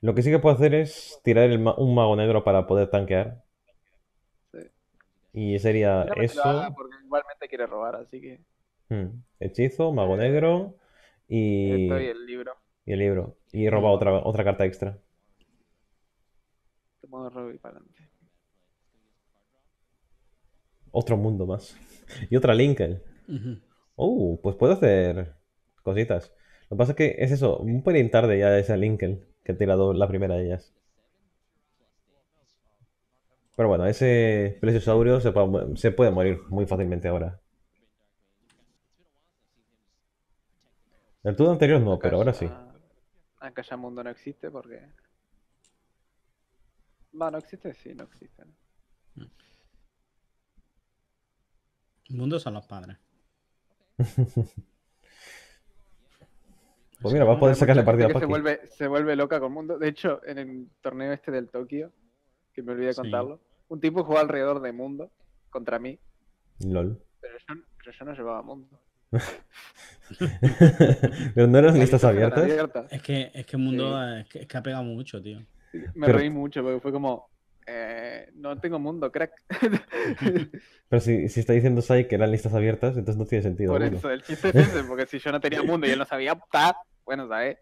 Lo que sí que puedo hacer es tirar un mago negro para poder tanquear. Y sería eso. Porque igualmente quiere robar, así que. Hmm. Hechizo, mago eh, negro y. y el libro. Y el libro. Y roba otra, otra carta extra. Este Otro mundo más y otra Lincoln. Uh Oh, pues puedo hacer cositas. Lo que pasa es que es eso, un poquito tarde ya esa Lincoln que he tirado la primera de ellas. Pero bueno, ese plesiosaurio se, se puede morir muy fácilmente ahora. El turno anterior no, pero ahora sí. Aunque ya mundo no existe porque... Va, no existe, sí, no existe. Mm mundo son los padres. Eh. Pues mira, va a poder sacarle partida a Paki. Se vuelve, se vuelve loca con Mundo. De hecho, en el torneo este del Tokio, que me olvidé de contarlo, un tipo jugó alrededor de Mundo contra mí. LOL. Pero yo, no llevaba Mundo. [LAUGHS] pero no eran listas abiertas. Es que, es que Mundo es, que, ha pegado mucho, tío. Me reí mucho porque fue como, eh, no tengo mundo, crack. [LAUGHS] Pero si, está diciendo Sai que eran listas abiertas, entonces no tiene sentido. Por eso, el chiste es porque si yo no tenía mundo y él no sabía, optar bueno, ¿sabes?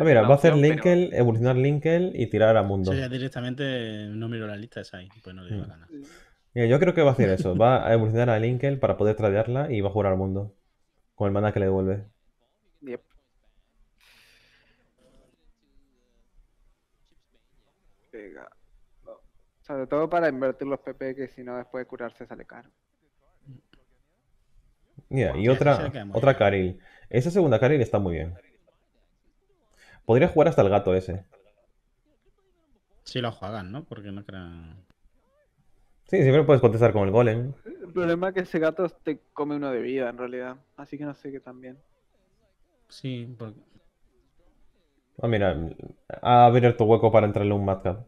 Ah, mira, eh, va a hacer Linkel, evolucionar Linkel y tirar a mundo. Sí, directamente no miro la lista de Sai, pues no le mm. yo creo que va a hacer eso, va a evolucionar a Linkel para poder tradearla y va a jugar al mundo con el mana que le devuelve. Sobre todo para invertir los PP, que si no después de curarse sale caro. Mira, y otra, otra Karil. Esa segunda Caril está muy bien. Podría jugar hasta el gato ese. Si lo juegan, ¿no? Porque no crean... Sí, siempre puedes contestar con el golem. El problema es que ese gato te come uno de vida, en realidad. Así que no sé qué tan bien. Sí, porque... Ah, mira. Ha abierto hueco para entrarle un Madcap.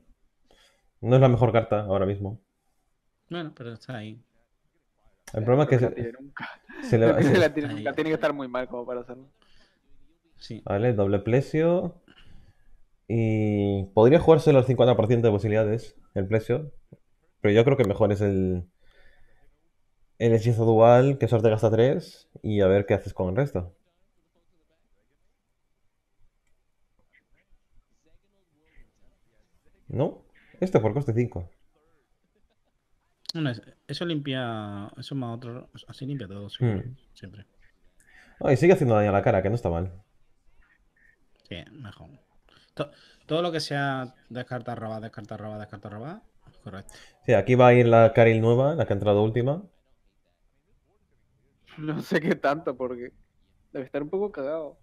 No es la mejor carta ahora mismo. Bueno, pero está ahí. El problema es que se, le la tiene, que estar muy mal como para hacerlo. Sí. Vale, doble plesio. Y podría jugarse los 50% de posibilidades el plesio. Pero yo creo que mejor es el, el hechizo dual, que suerte gasta 3. Y a ver qué haces con el resto. ¿No? Esto por coste 5. eso limpia. Eso más otro. Así limpia todo, hmm. siempre. y sigue haciendo daño a la cara, que no está mal. Sí, mejor. todo lo que sea descarta roba, descarta roba, descarta roba, correcto. Sí, aquí va a ir la Caril nueva, la que ha entrado última. No sé qué tanto, porque debe estar un poco cagado.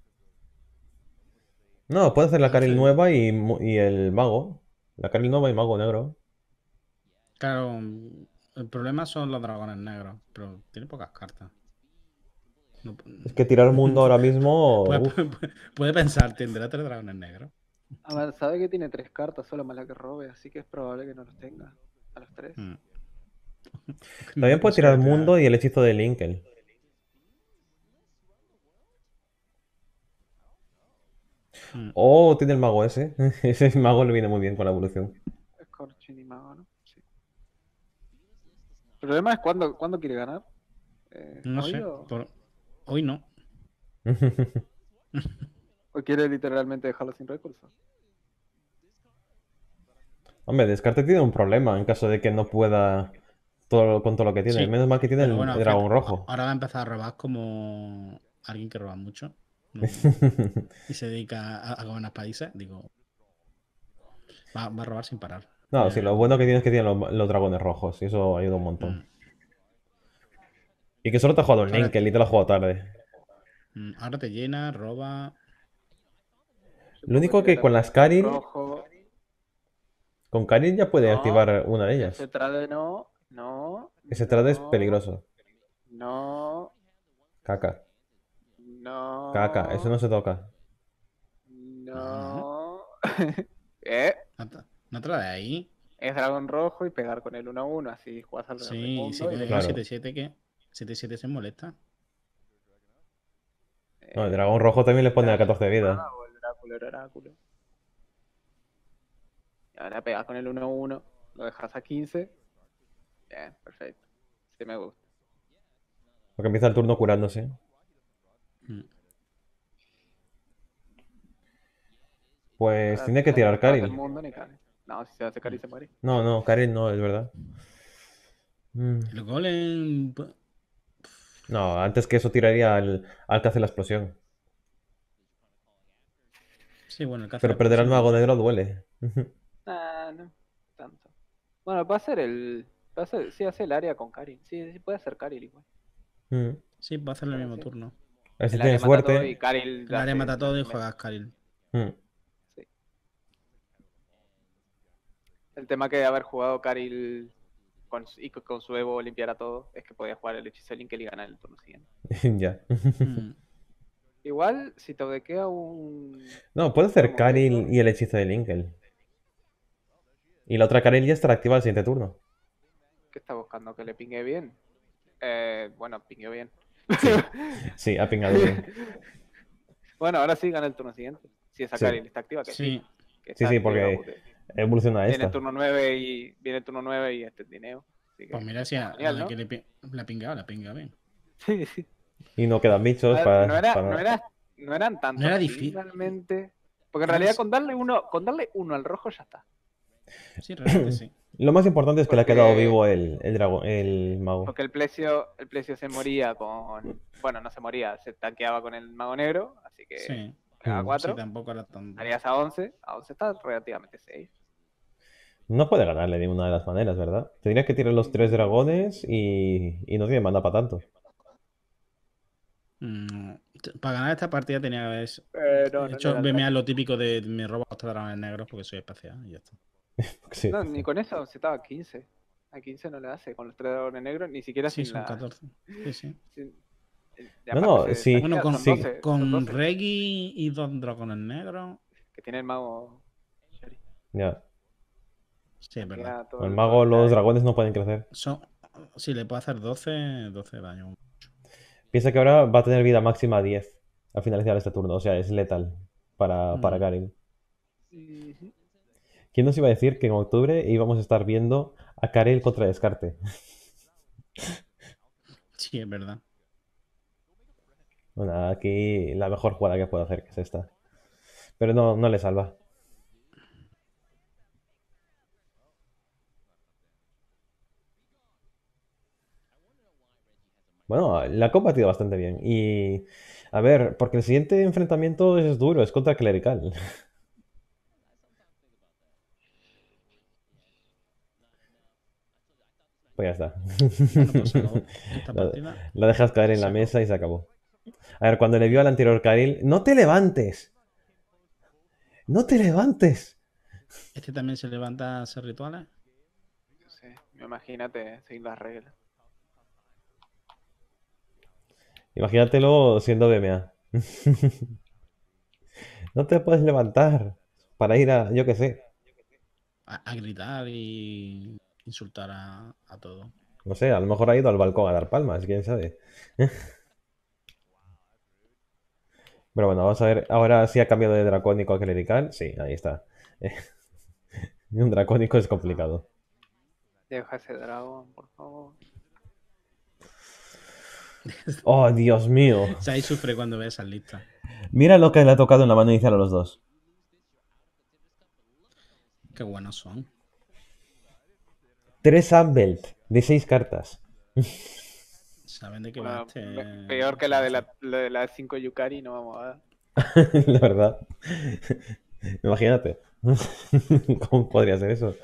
No, puede hacer la Caril nueva y, y el mago. La no va y Mago Negro. Claro, el problema son los dragones negros, pero tiene pocas cartas. Es que tirar el mundo ahora [LAUGHS] mismo. puede, pensar, tendrá tres dragones negros. A ver, sabe que tiene tres cartas solo más la que robe, así que es probable que no los tenga. A los tres. Mm. También puede [LAUGHS] tirar mundo y el hechizo de Lincoln. Mm. Oh, tiene el mago ese. [LAUGHS] ese mago le viene muy bien con la evolución. Scorching mago, ¿no? Sí. El problema es cuándo, quiere ganar. Eh, no hoy sé. Hoy no. [LAUGHS] ¿O quiere literalmente dejarlo sin recursos? Hombre, Descarte tiene un problema en caso de que no pueda todo, con todo lo que tiene. Menos mal que tiene el dragón rojo. Ahora va a empezar a robar como alguien que roba mucho. [LAUGHS] y se dedica a, ganar gobernar países, digo, va, a robar sin parar. No, eh, lo bueno que tiene es que tienen los, dragones rojos, y eso ayuda un montón. Mm. Y que solo te ha jugado el que el te lo ha jugado tarde. Mm, ahora te llena, roba. Lo único que con las Karin. Con Karin ya puede activar una de ellas. Ese trade no, no. Ese trade es peligroso. No. Caca. Caca, eso no se toca. No. [LAUGHS] ¿Eh? ¿No te ahí? Es dragón rojo y pegar con el 1 1, así juegas al Sí, si 7-7, ¿qué? 7-7 se molesta. Eh, no, el dragón rojo también le pone a 14 de vida el oráculo, el oráculo. Y ahora pegas con el 1 1, lo dejas a 15. Bien, perfecto. Sí me gusta. Porque empieza el turno curándose. Mm. Pues ah, tiene que tirar Karin. No, si hace Karin se muere. No, no, Karin no, es verdad. Mm. Pues. No, antes que eso tiraría al, que hace la explosión. Sí, bueno, Pero perder al mago negro duele. [LAUGHS] Ah, bueno, va a ser el. Si hace el área con Karin. Sí, puede hacer Karin igual. Mm. Sí, va a hacer el ah, mismo turno. Así tienes suerte. el mata todo y juegas Karil. Hmm. El tema que de haber jugado Karil con, y con su Evo a todo es que podía jugar el hechizo de Link y ganar el turno siguiente. [LAUGHS] ya. Hmm. Igual, si te queda un. No, puedo hacer Karil y el hechizo de Linkel. Y la otra Karil ya estará activa al siguiente turno. ¿Qué está buscando? ¿Que le pingue bien? Eh, bueno, pingue bien. Sí, ha [LAUGHS] pingado bien. [LAUGHS] Bueno, ahora sí gana el turno siguiente. Si esa Karin está activa, que sí. sí, sí, porque evoluciona esta. Viene el turno 9 y viene el turno 9 y este dinero. Pues mira si a, la que le la pingaba, la pingaba bien. Sí, Y no quedan bichos para, no, eran tantos. No era difícil. Porque en realidad con darle uno, con darle uno al rojo ya está. [CLEARS THROAT] Lo más importante es que le ha quedado vivo el, dragón, el mago. Porque el Plesio, el se moría con. Bueno, no se moría, se tanqueaba con el mago negro, así que. Sí. A 4. Harías a 11. A 11 está relativamente safe. No puede ganarle de una de las maneras, ¿verdad? tendrías que tirar los tres dragones y, no tiene manda para tanto. Mm, para ganar esta partida tenía que haber hecho lo típico de me robo los dragones negros porque soy espacial y ya está. [LAUGHS] ni con eso se estaba a 15. A 15 no le hace con los tres dragones negros, ni siquiera sí, sin son 14. Sí, sí. Eh, no, no, sí. Bueno, con, 12, Reggie y dos dragones negros. Que tiene el mago. Ya. Sí, es verdad. Con el mago, los dragones no pueden crecer. Si le puede hacer 12, 12 daño. Piensa que ahora va a tener vida máxima 10 al finalizar este turno. O sea, es letal para, mm. para Sí, ¿Quién nos iba a decir que en octubre íbamos a estar viendo a Karel contra Descarte? Sí, es verdad. Bueno, aquí la mejor jugada que puedo hacer, que es esta. Pero no, no le salva. Bueno, la ha combatido bastante bien. Y a ver, porque el siguiente enfrentamiento es duro, es contra Clerical. Pues ya está. Pues, [LAUGHS] la, dejas caer en la mesa y se acabó. A ver, cuando le vio al anterior Karil, ¡no te levantes! ¡No te levantes! ¿Este también se levanta a hacer rituales? Sí, imagínate seguir las reglas. Imagínatelo siendo BMA. [LAUGHS] no te puedes levantar para ir a, yo qué sé. a gritar y insultar a, todo. No sé, a lo mejor ha ido al balcón a dar palmas, quién sabe. Pero bueno, vamos a ver. Ahora sí ha cambiado de dracónico a clerical. Sí, ahí está. [LAUGHS] Un dracónico es complicado. Deja ese dragón, por favor. [LAUGHS] Oh, Dios mío. Sai sufre cuando ve esa lista. Mira lo que le ha tocado en la mano inicial a los dos. Qué buenos son. Tres Unbelt de seis cartas. Saben de qué Peor que la de, la, de 5 Yukari, no vamos a. [LAUGHS] la verdad. [LAUGHS] Imagínate. [LAUGHS] ¿Cómo podría ser eso?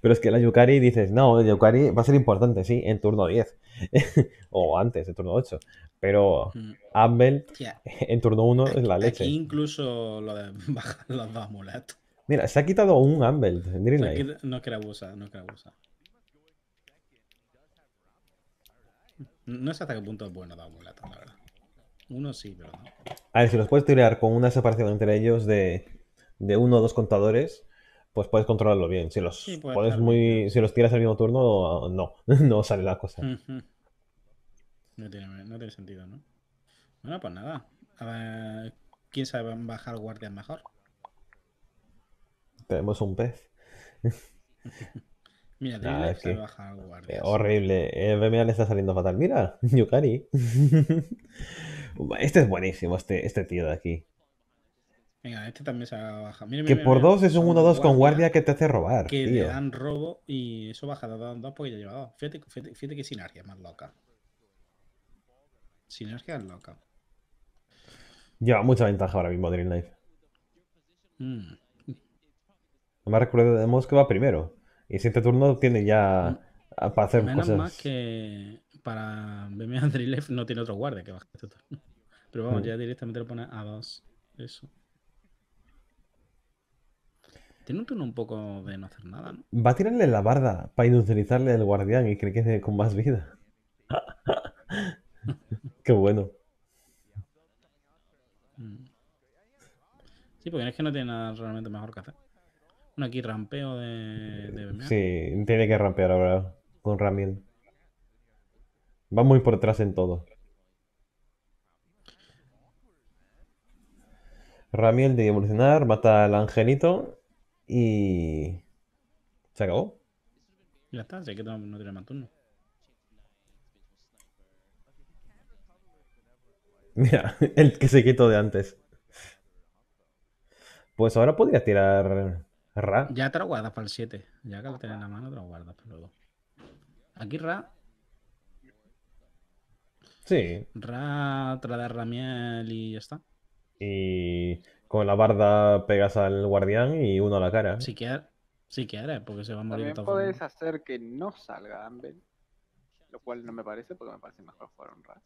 Pero es que la Yukari dices, no, la Yukari va a ser importante, sí, en turno 10. o antes, en turno 8. Pero mm. en turno 1 es la leche. incluso lo de bajar los dos Mira, se ha quitado un Ambel No, creabusa, no que No sé hasta qué punto es bueno dar un lata, la verdad. Uno sí, pero no. A ver, si los puedes tirar con una separación entre ellos de, uno o dos contadores, pues puedes controlarlo bien. Si los muy, si los tiras al mismo turno, no, [LAUGHS] no sale la cosa. no, tiene, no tiene, sentido, ¿no? Bueno, pues nada. A ver, ¿quién sabe bajar guardias mejor? Tenemos un pez. [LAUGHS] Mira, ah, Horrible. El BMA le está saliendo fatal. Mira, [LAUGHS] Yukari. [LAUGHS] este es buenísimo, este, este tío de aquí. Venga, este también se baja. Mira, que por dos es un 1-2 con guardia que te hace robar. Que le dan robo y eso baja de 2-2 porque ya Fíjate, fíjate, que sinergia más loca. Sinergia es loca. Lleva mucha ventaja ahora mismo Dream Life. No me mm. recuerdo de que va primero. Y si este turno tiene ya mm. para hacer Menos mal más que para BMA Andrelef [LAUGHS] no tiene otro guardia que baje este turno. Pero vamos, ya directamente lo pone a dos. Eso. Tiene un turno un poco de no hacer nada, ¿no? Va a tirarle la barda para inutilizarle el guardián y cree que es con más vida. [LAUGHS] Qué bueno. Mm. Sí, porque es que no tiene nada realmente mejor que hacer aquí rampeo de, Sí, tiene que rampear ahora con Ramiel. Va muy por atrás en todo. Ramiel de evolucionar, mata al angelito y. Se acabó. Ya está, se que no tiene más turno. [LAUGHS] Mira, el que se quitó de antes. Pues ahora podría tirar ya te lo guardas para el 7. Ya que lo tienes en la mano, te lo guardas luego. Aquí Ra. Sí. Ra, traer la miel y ya está. Y con la barda pegas al guardián y uno a la cara. ¿eh? Si quieres, si porque se va a morir También puedes hacer que no salga Amber. Lo cual no me parece, porque me parece mejor jugar un Ra.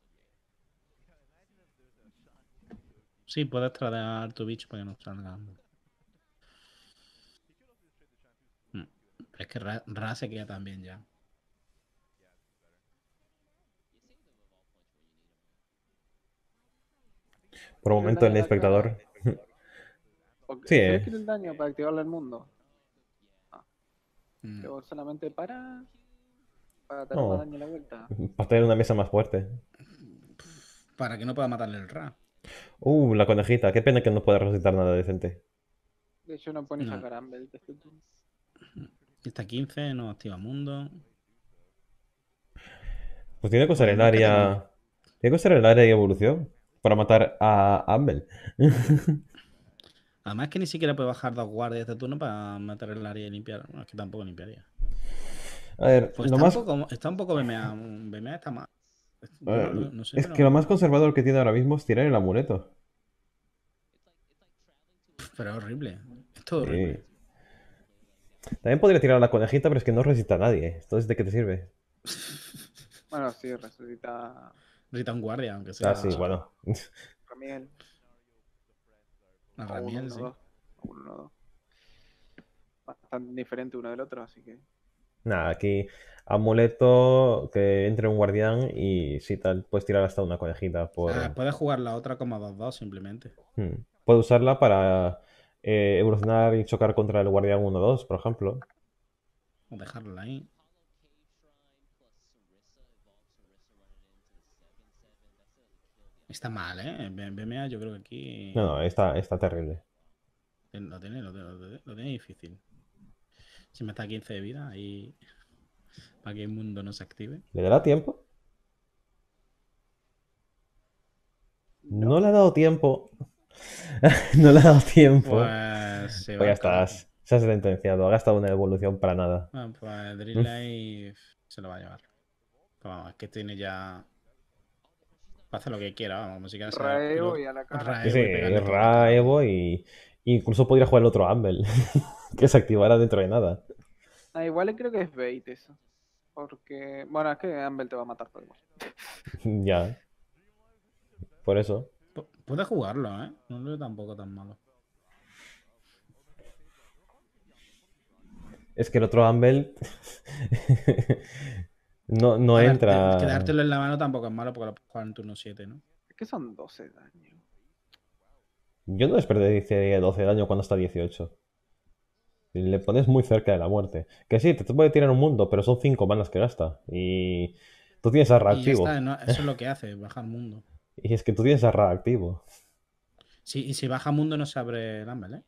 Sí, puedes tradear tu bicho para que no salga Amber. es que Ra, se queda también ya. Por un momento el espectador. [LAUGHS] Sí. el daño para activarle el mundo? Ah. Mm. solamente para. Para tener daño la vuelta. Para tener una mesa más fuerte. Para que no pueda matarle el Ra. Uh, la conejita. Qué pena que no pueda resucitar nada decente. De hecho, no pone esa este Está 15, no activa mundo. Pues tiene que usar el área. Tiene que usar el área de evolución para matar a Amel. [LAUGHS] [LAUGHS] Además que ni siquiera puede bajar dos guardias de turno para matar el área y limpiar. Bueno, es que tampoco limpiaría. A ver, pues lo está, más... un poco, está un poco BMA. BMA está mal. es que lo más conservador que tiene ahora mismo es tirar el amuleto. Pero es horrible. Es todo horrible. También podría tirar a la conejita, pero es que no resucita a nadie. ¿eh? Entonces, ¿de qué te sirve? [LAUGHS] Bueno, sí, Resita a un guardia, aunque sea. Ah, sí, bueno. [LAUGHS] Ramiel. Ramiel, sí. Uno, Bastante diferente uno del otro, así que. Nada, aquí amuleto que entre un guardián y si tal, puedes tirar hasta una conejita. Por... Ah, puedes jugar la otra como 2-2 simplemente. Hmm. Puedes usarla para eh, evolucionar y chocar contra el Guardián 1-2, por ejemplo. O dejarlo ahí. Está mal, ¿eh? En BMA yo creo que aquí... No, no, está, está terrible. Lo tiene, difícil. Si me está a 15 de vida, ahí... Para que el mundo no se active. ¿Le dará tiempo? no, le ha dado tiempo. [LAUGHS] no le ha dado tiempo. Pues, pues ya estás. Se ha sentenciado. Ha gastado una evolución para nada. Bueno, pues Drill mm. Life se lo va a llevar. Pues vamos, es que tiene ya. hacer lo que quiera, vamos. Si Raevo y a la cara. Raevo sí, y Raevo y. Incluso podría jugar el otro Ambel, [LAUGHS] que se activara dentro de nada. Ah, igual creo que es bait eso. Porque. Bueno, es que Ambel te va a matar por [LAUGHS] ya. Por eso. Puedes jugarlo, ¿eh? No lo veo tampoco tan malo. Es que el otro Ambel [LAUGHS] no, no entra. Quedártelo en la mano tampoco es malo porque lo puedes en turno 7, ¿no? Es que son 12 daño. Yo no desperdiciaría 12 daño cuando está 18. Le pones muy cerca de la muerte. Que sí, te puede tirar un mundo, pero son 5 manas que gasta. Y tú tienes a eso es lo [LAUGHS] que hace, bajar mundo. Y es que tú tienes a Ra activo. Sí, y si baja mundo no se abre el Amber, ¿eh?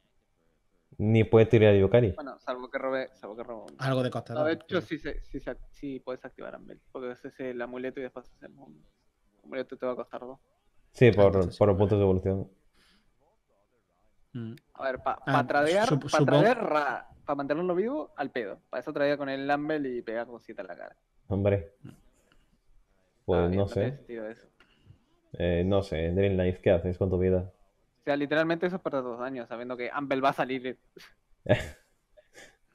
Ni puede tirar Yukari. Bueno, salvo que robe, salvo que robe Algo de costado de hecho, sí, sí, sí, puedes activar Ambel. porque es el amuleto y después haces el mundo. El amuleto te va a costar dos. Sí, ah, por, por los puntos de evolución. Mm. A ver, para pa ah, tradear, para tradear para mantenerlo vivo, al pedo. Para eso tradea con el Ambel y pegar cosita a la cara. Hombre. Mm. Pues ah, no sé. Eso. Eh, no sé, Dream Life, ¿qué haces con tu vida? O sea, literalmente eso para dos años, sabiendo que Ambel va a salir.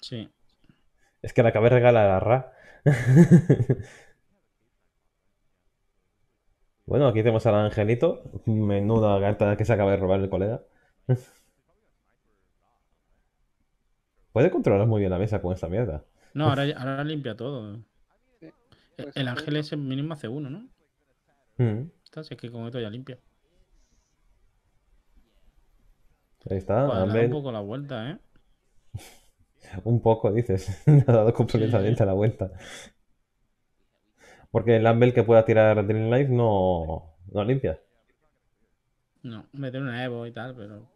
sí. Es que la acabé de regalar a Ra. [LAUGHS] bueno, aquí tenemos al angelito. Menuda gata que se acaba de robar el colega. [LAUGHS] Puede controlar muy bien la mesa con esta mierda. No, ahora, limpia todo. El, pues, ángel es el mínimo hace uno, ¿no? Mm está, si es que con esto ya limpia. Ahí está. Para un poco la vuelta, ¿eh? [LAUGHS] un poco, dices. Le [LAUGHS] ha dado completamente la vuelta. Porque el Ambel que pueda tirar Dream Life no, no limpia. No, meter un Evo y tal, pero.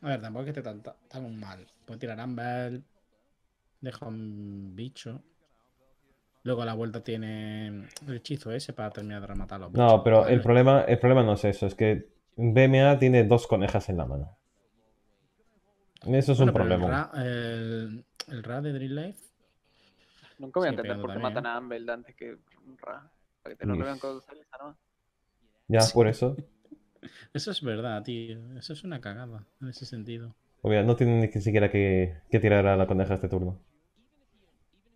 A ver, tampoco es que esté tan, mal. Puede tirar Ambel. Deja un bicho. Luego a la vuelta tiene el hechizo ese para terminar de rematarlo No, pero el problema, el problema no es eso, es que BMA tiene dos conejas en la mano. Eso es un problema. El Ra, de Drill Life. Nunca voy a entender por qué matan ¿eh? a Ambel antes que Ra. Para que te vean con esa arma. Ya, por eso. [LAUGHS] Eso es verdad, tío. Eso es una cagada en ese sentido. Pues no tiene ni siquiera que, que tirar a la coneja este turno.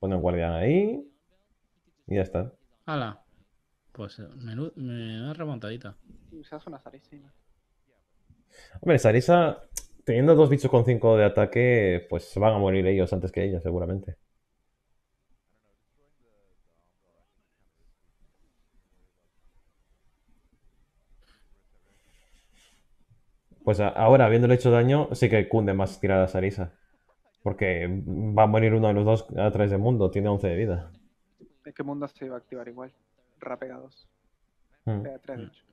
Pone el guardián ahí. Y ya está. ¡Hala! Pues eh, me me remontadita. Hombre, Sarisa, teniendo dos bichos con 5 de ataque, pues van a morir ellos antes que ella, seguramente. Pues ahora, habiéndole hecho daño, sí que cunde más tirada a Sarisa. Porque va a morir uno de los dos a través de mundo, tiene 11 de vida. Es que mundo se iba a activar igual. Rapega 2. A de hecho.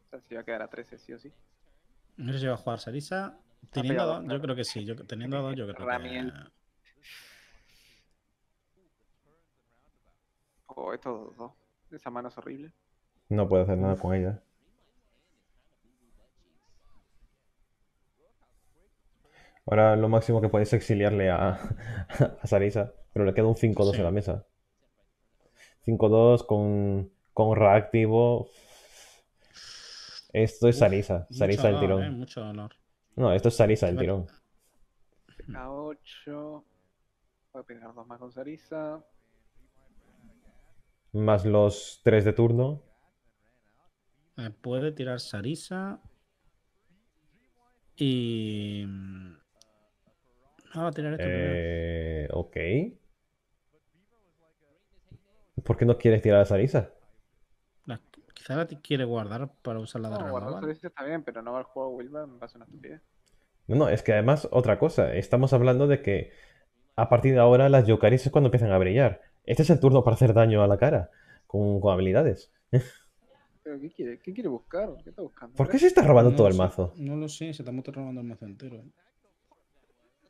O sea, se iba a quedar a 13, sí o sí. No sé si va a jugar Sarisa. Teniendo dos, yo creo que sí. teniendo a yo creo Ramiel. que O oh, estos dos. Esa mano es horrible. No puede hacer nada con ella. Ahora lo máximo que es exiliarle a, [LAUGHS] a Sarisa, pero le queda un 5-2 en la mesa. 5-2 con, con reactivo. Esto es Sarisa, Sarisa del tirón. Eh, no, esto es Sarisa del tirón. A 8. Voy a pegar dos más con Sarisa. Más los 3 de turno. Eh, puede tirar Sarisa. Y. Ah, tirar esto eh, Ok. ¿Por qué no quieres tirar a Sarisa? La, te la quiere guardar para usarla de no, guardar está bien, pero no al juego No, no, es que además, otra cosa, estamos hablando de que a partir de ahora las Yokaris es cuando empiezan a brillar. Este es el turno para hacer daño a la cara, con, habilidades. [LAUGHS] ¿Pero qué quiere? buscar? ¿Por qué se está robando todo el mazo? no lo sé, se está robando el mazo entero. Eh.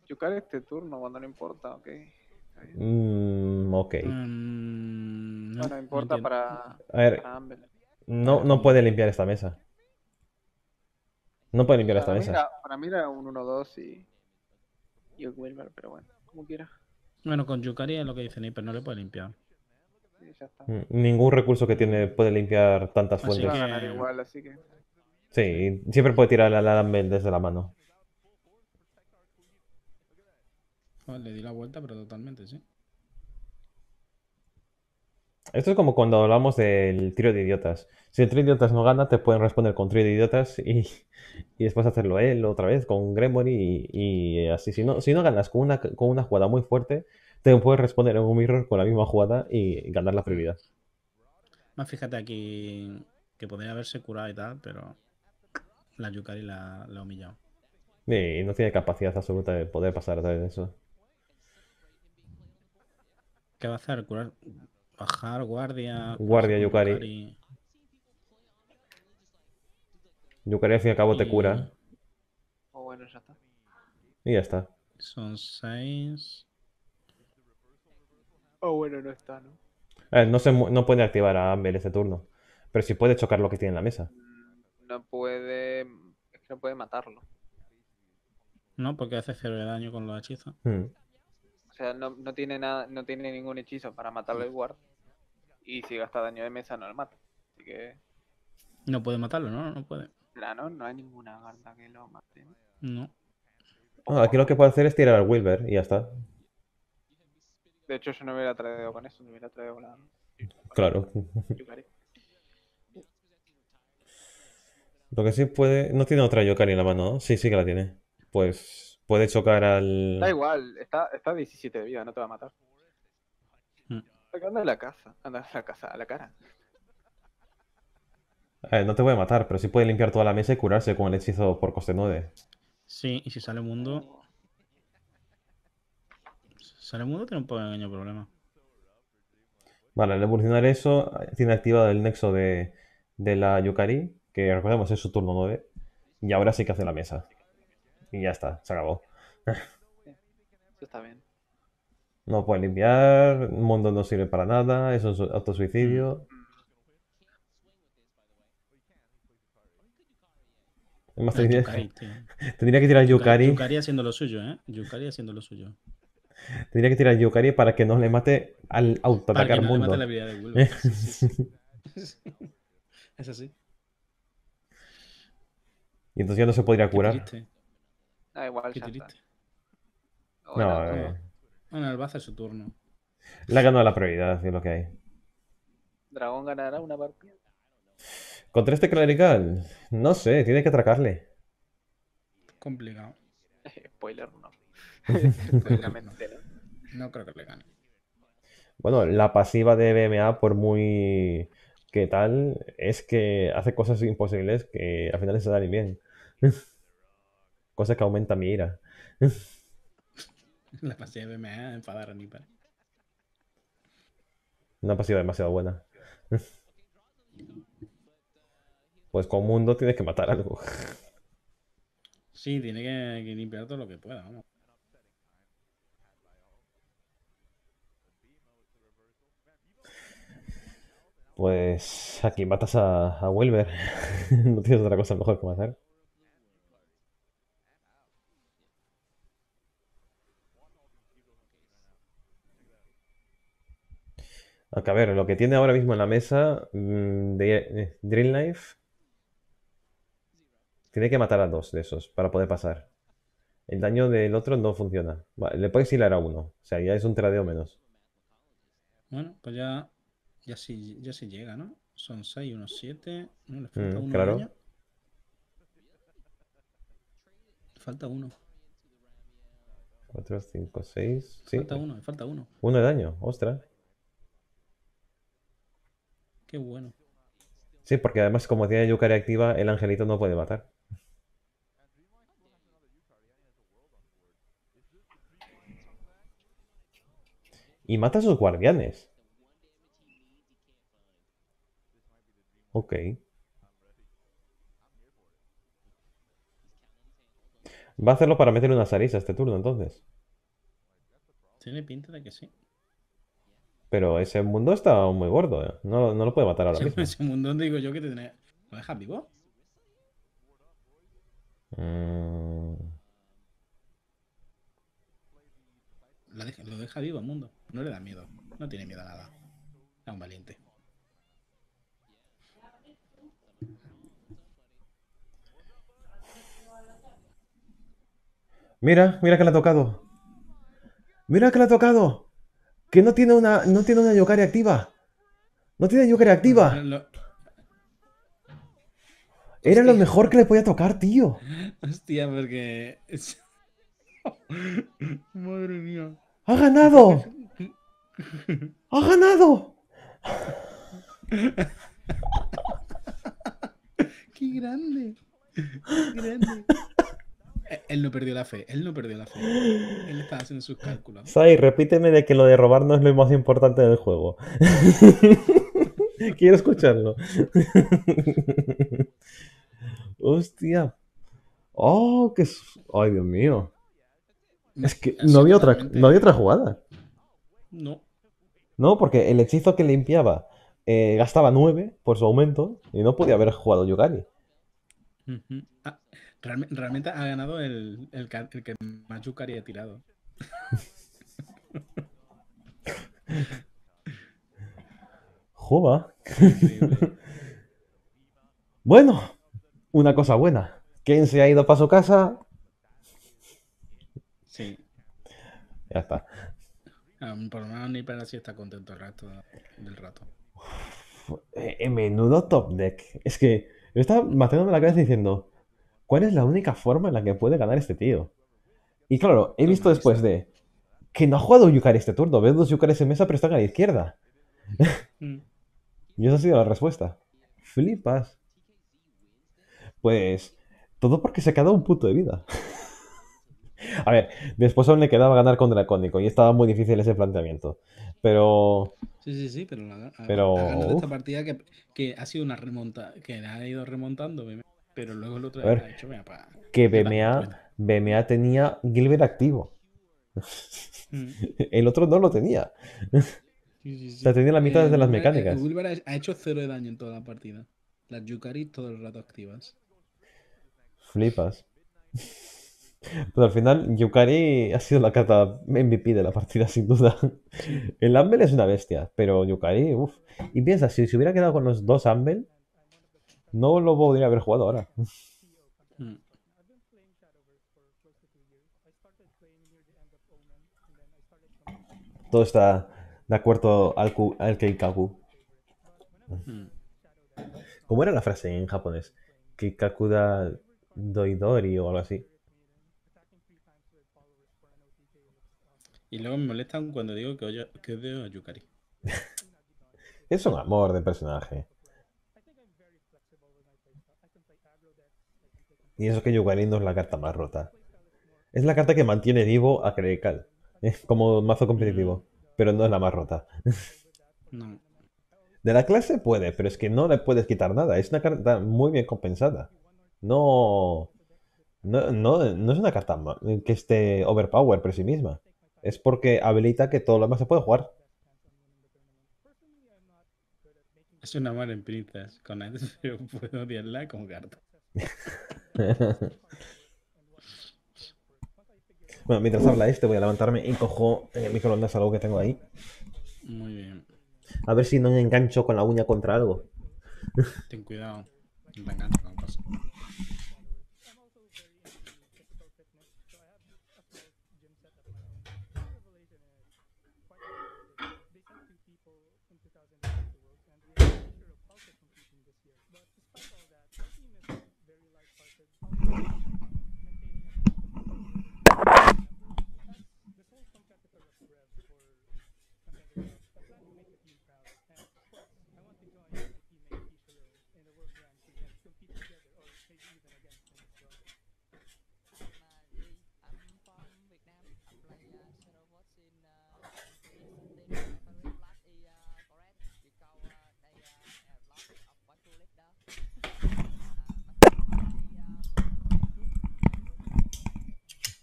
Yucar este turno cuando no importa, ok. Mmm, ok. Mm, no, importa para. A ver. no, no puede limpiar esta mesa. No puede limpiar esta mesa. para mí era un 1-2 y. Y Wilmer, pero bueno, como quiera. Bueno, con Yukari es lo que dice pero no le puede limpiar. Mm, ningún recurso que tiene puede limpiar tantas fuentes. Sí, siempre puede tirar la alambe desde la mano. le di la vuelta, pero totalmente, sí. Esto es como cuando hablamos del trío de idiotas. Si el trío de idiotas no gana, te pueden responder con trío de idiotas y, después hacerlo él otra vez con Gremory y, así. Si no, si no ganas con una, con una jugada muy fuerte, te puedes responder en un mirror con la misma jugada y ganar la prioridad. Más fíjate aquí que podría haberse curado y tal, pero la Yukari la, la ha humillado. Y no tiene capacidad absoluta de poder pasar a través de eso. ¿Qué va a hacer? ¿Curar? ¿Bajar? ¿Guardia? Guardia, Yukari. Yukari, al fin y al cabo te cura. Oh, bueno, ya está. Y ya está. Son seis. Oh, bueno, no está, ¿no? no, se no puede activar a Amber ese turno. Pero sí puede chocar lo que tiene en la mesa. Mm, no puede. no puede matarlo. No, porque hace cero de daño con los hechizos. Mm. O sea, no, no, tiene nada, no tiene ningún hechizo para matarle el guard. Y si gasta daño de mesa no lo mata. Así que. No puede matarlo, ¿no? No puede. Claro, no hay ninguna carta que lo mate. No. aquí lo que puede hacer es tirar al Wilber y ya está. De hecho, yo no hubiera traído con eso, no hubiera traído con la. Claro. Lo que sí puede. No tiene otra Yokari en la mano, ¿no? Sí, sí que la tiene. Pues Puede chocar al. Da igual, está, está 17 de vida, no te va a matar. Hmm. Anda la casa, anda a la casa, a la cara. Eh, no te voy a matar, pero sí puede limpiar toda la mesa y curarse con el hechizo por coste 9. Sí, y si sale mundo. Si sale mundo, tiene un pequeño problema. Vale, al evolucionar eso, tiene activado el nexo de, de la Yukari, que recordemos es su turno 9, y ahora sí que hace la mesa y ya está, se acabó. está bien. No puede limpiar, el mundo no sirve para nada, eso es autosuicidio. suicidio ah, tendría, Yukari, [LAUGHS] tendría, que tirar Yukari. Yukari haciendo lo suyo, ¿eh? Yukari haciendo lo suyo. Tendría que tirar Yukari para que no le mate al autoatacar no mundo. Le mate la habilidad de [LAUGHS] [LAUGHS] Es así. Y entonces ya no se podría curar. Da igual, Qué No, eh. Bueno, el va a su turno. le ha ganado la prioridad, es lo que hay. Dragón ganará una partida. Contra este clerical, no sé, tiene que atracarle. Complicado. [LAUGHS] Spoiler, no. [LAUGHS] no. No creo que le gane. Bueno, la pasiva de BMA, por muy ¿Qué tal, es que hace cosas imposibles que al final se dan bien. [LAUGHS] cosa que aumenta mi ira. [LAUGHS] La pasiva me va a Una pasiva demasiado buena. Pues con mundo tienes que matar algo. Sí, tiene que, limpiar todo lo que pueda, Pues aquí matas a, a [LAUGHS] no tienes otra cosa mejor que hacer. a ver, lo que tiene ahora mismo en la mesa mm, de, eh, Drill Knife tiene que matar a dos de esos para poder pasar. El daño del otro no funciona. le puede exilar a uno. O sea, ya es un tradeo menos. Bueno, pues ya, ya, sí, llega, ¿no? Son 6, unos 7. uno. Mm, claro. Falta uno. 4, 5, 6. Falta uno, falta uno. Uno de daño, ostras. Qué bueno. Sí, porque además, como tiene Yukari activa, el angelito no puede matar. Y mata a sus guardianes. Ok. Va a hacerlo para meter una salisa este turno, entonces. Tiene pinta de que sí. Pero ese mundo está muy gordo, ¿eh? no, no, lo puede matar ahora mismo. Ese mundo digo yo que te tiene... ¿Lo deja vivo? Mm. Lo, deja, vivo el mundo. No le da miedo. No tiene miedo a nada. Es un valiente. Mira, mira que le ha tocado. Mira que le ha tocado. Que no tiene una, no tiene una activa. No tiene Yokari activa. Era lo mejor que le podía tocar, tío. Hostia, porque. [LAUGHS] Madre mía. ¡Ha ganado! ¡Ha ganado! [LAUGHS] ¡Qué grande! ¡Qué grande! Eh, él no perdió la fe, él no perdió la fe. Él estaba haciendo sus cálculos. Sai, repíteme de que lo de robar no es lo más importante del juego. [LAUGHS] Quiero escucharlo. [LAUGHS] Hostia. Oh, qué. Ay, Dios mío. Es que no había otra, no otra jugada. No. No, porque el hechizo que limpiaba eh, gastaba 9 por su aumento y no podía haber jugado Yugani realmente ha ganado el, que más ha tirado. Joba. [LAUGHS] bueno, una cosa buena. ¿Quién se ha ido para su casa. Sí. Ya está. Um, por lo menos Nipper así está contento el resto del rato. Eh, eh, menudo top deck. Es que está estaba matándome la cabeza diciendo, ¿Cuál es la única forma en la que puede ganar este tío? Y claro, he visto después de que no ha jugado Yukari este turno. Ves dos Yukari en mesa, pero están a la izquierda. Mm. [LAUGHS] y esa ha sido la respuesta. Flipas. Pues todo porque se ha quedado un puto de vida. [LAUGHS] a ver, después aún le quedaba ganar contra el Dracónico y estaba muy difícil ese planteamiento. Pero. Sí, sí, sí, pero, la, pero... esta partida que, ha sido una remonta, que ha ido remontando. Pero luego el otro ha Que BMA, BMA tenía Gilbert activo. Mm. [LAUGHS] el otro no lo tenía. Sí, tenía la mitad de las mecánicas. Gilbert ha hecho cero de daño en toda la partida. Las Yukari todo el rato activas. Flipas. pero al final, Yukari ha sido la carta MVP de la partida, sin duda. El Ambel es una bestia, pero Yukari, uff. Y piensa, si se hubiera quedado con los dos Ambel, no lo podría haber jugado ahora. Mm. Todo está de acuerdo al, Keikaku. Mm. ¿Cómo era la frase en japonés? Keikaku da doidori o algo así. Y luego me molestan cuando digo que, veo que odio a Yukari. [LAUGHS] es un amor de personaje. Y eso que Yuganin no es la carta más rota. Es la carta que mantiene vivo a Credical. Es como mazo competitivo. Mm. Pero no es la más rota. No. De la clase puede, pero es que no le puedes quitar nada. Es una carta muy bien compensada. No. No, es una carta que esté overpowered por sí misma. Es porque habilita que todo lo demás se puede jugar. Es una mala en con él, [LAUGHS] pero puedo odiarla con carta. [LAUGHS] bueno, mientras habla este, voy a levantarme y cojo eh, mi el microondas algo que tengo ahí. Muy bien. A ver si no me engancho con la uña contra algo. Ten cuidado. Me engancho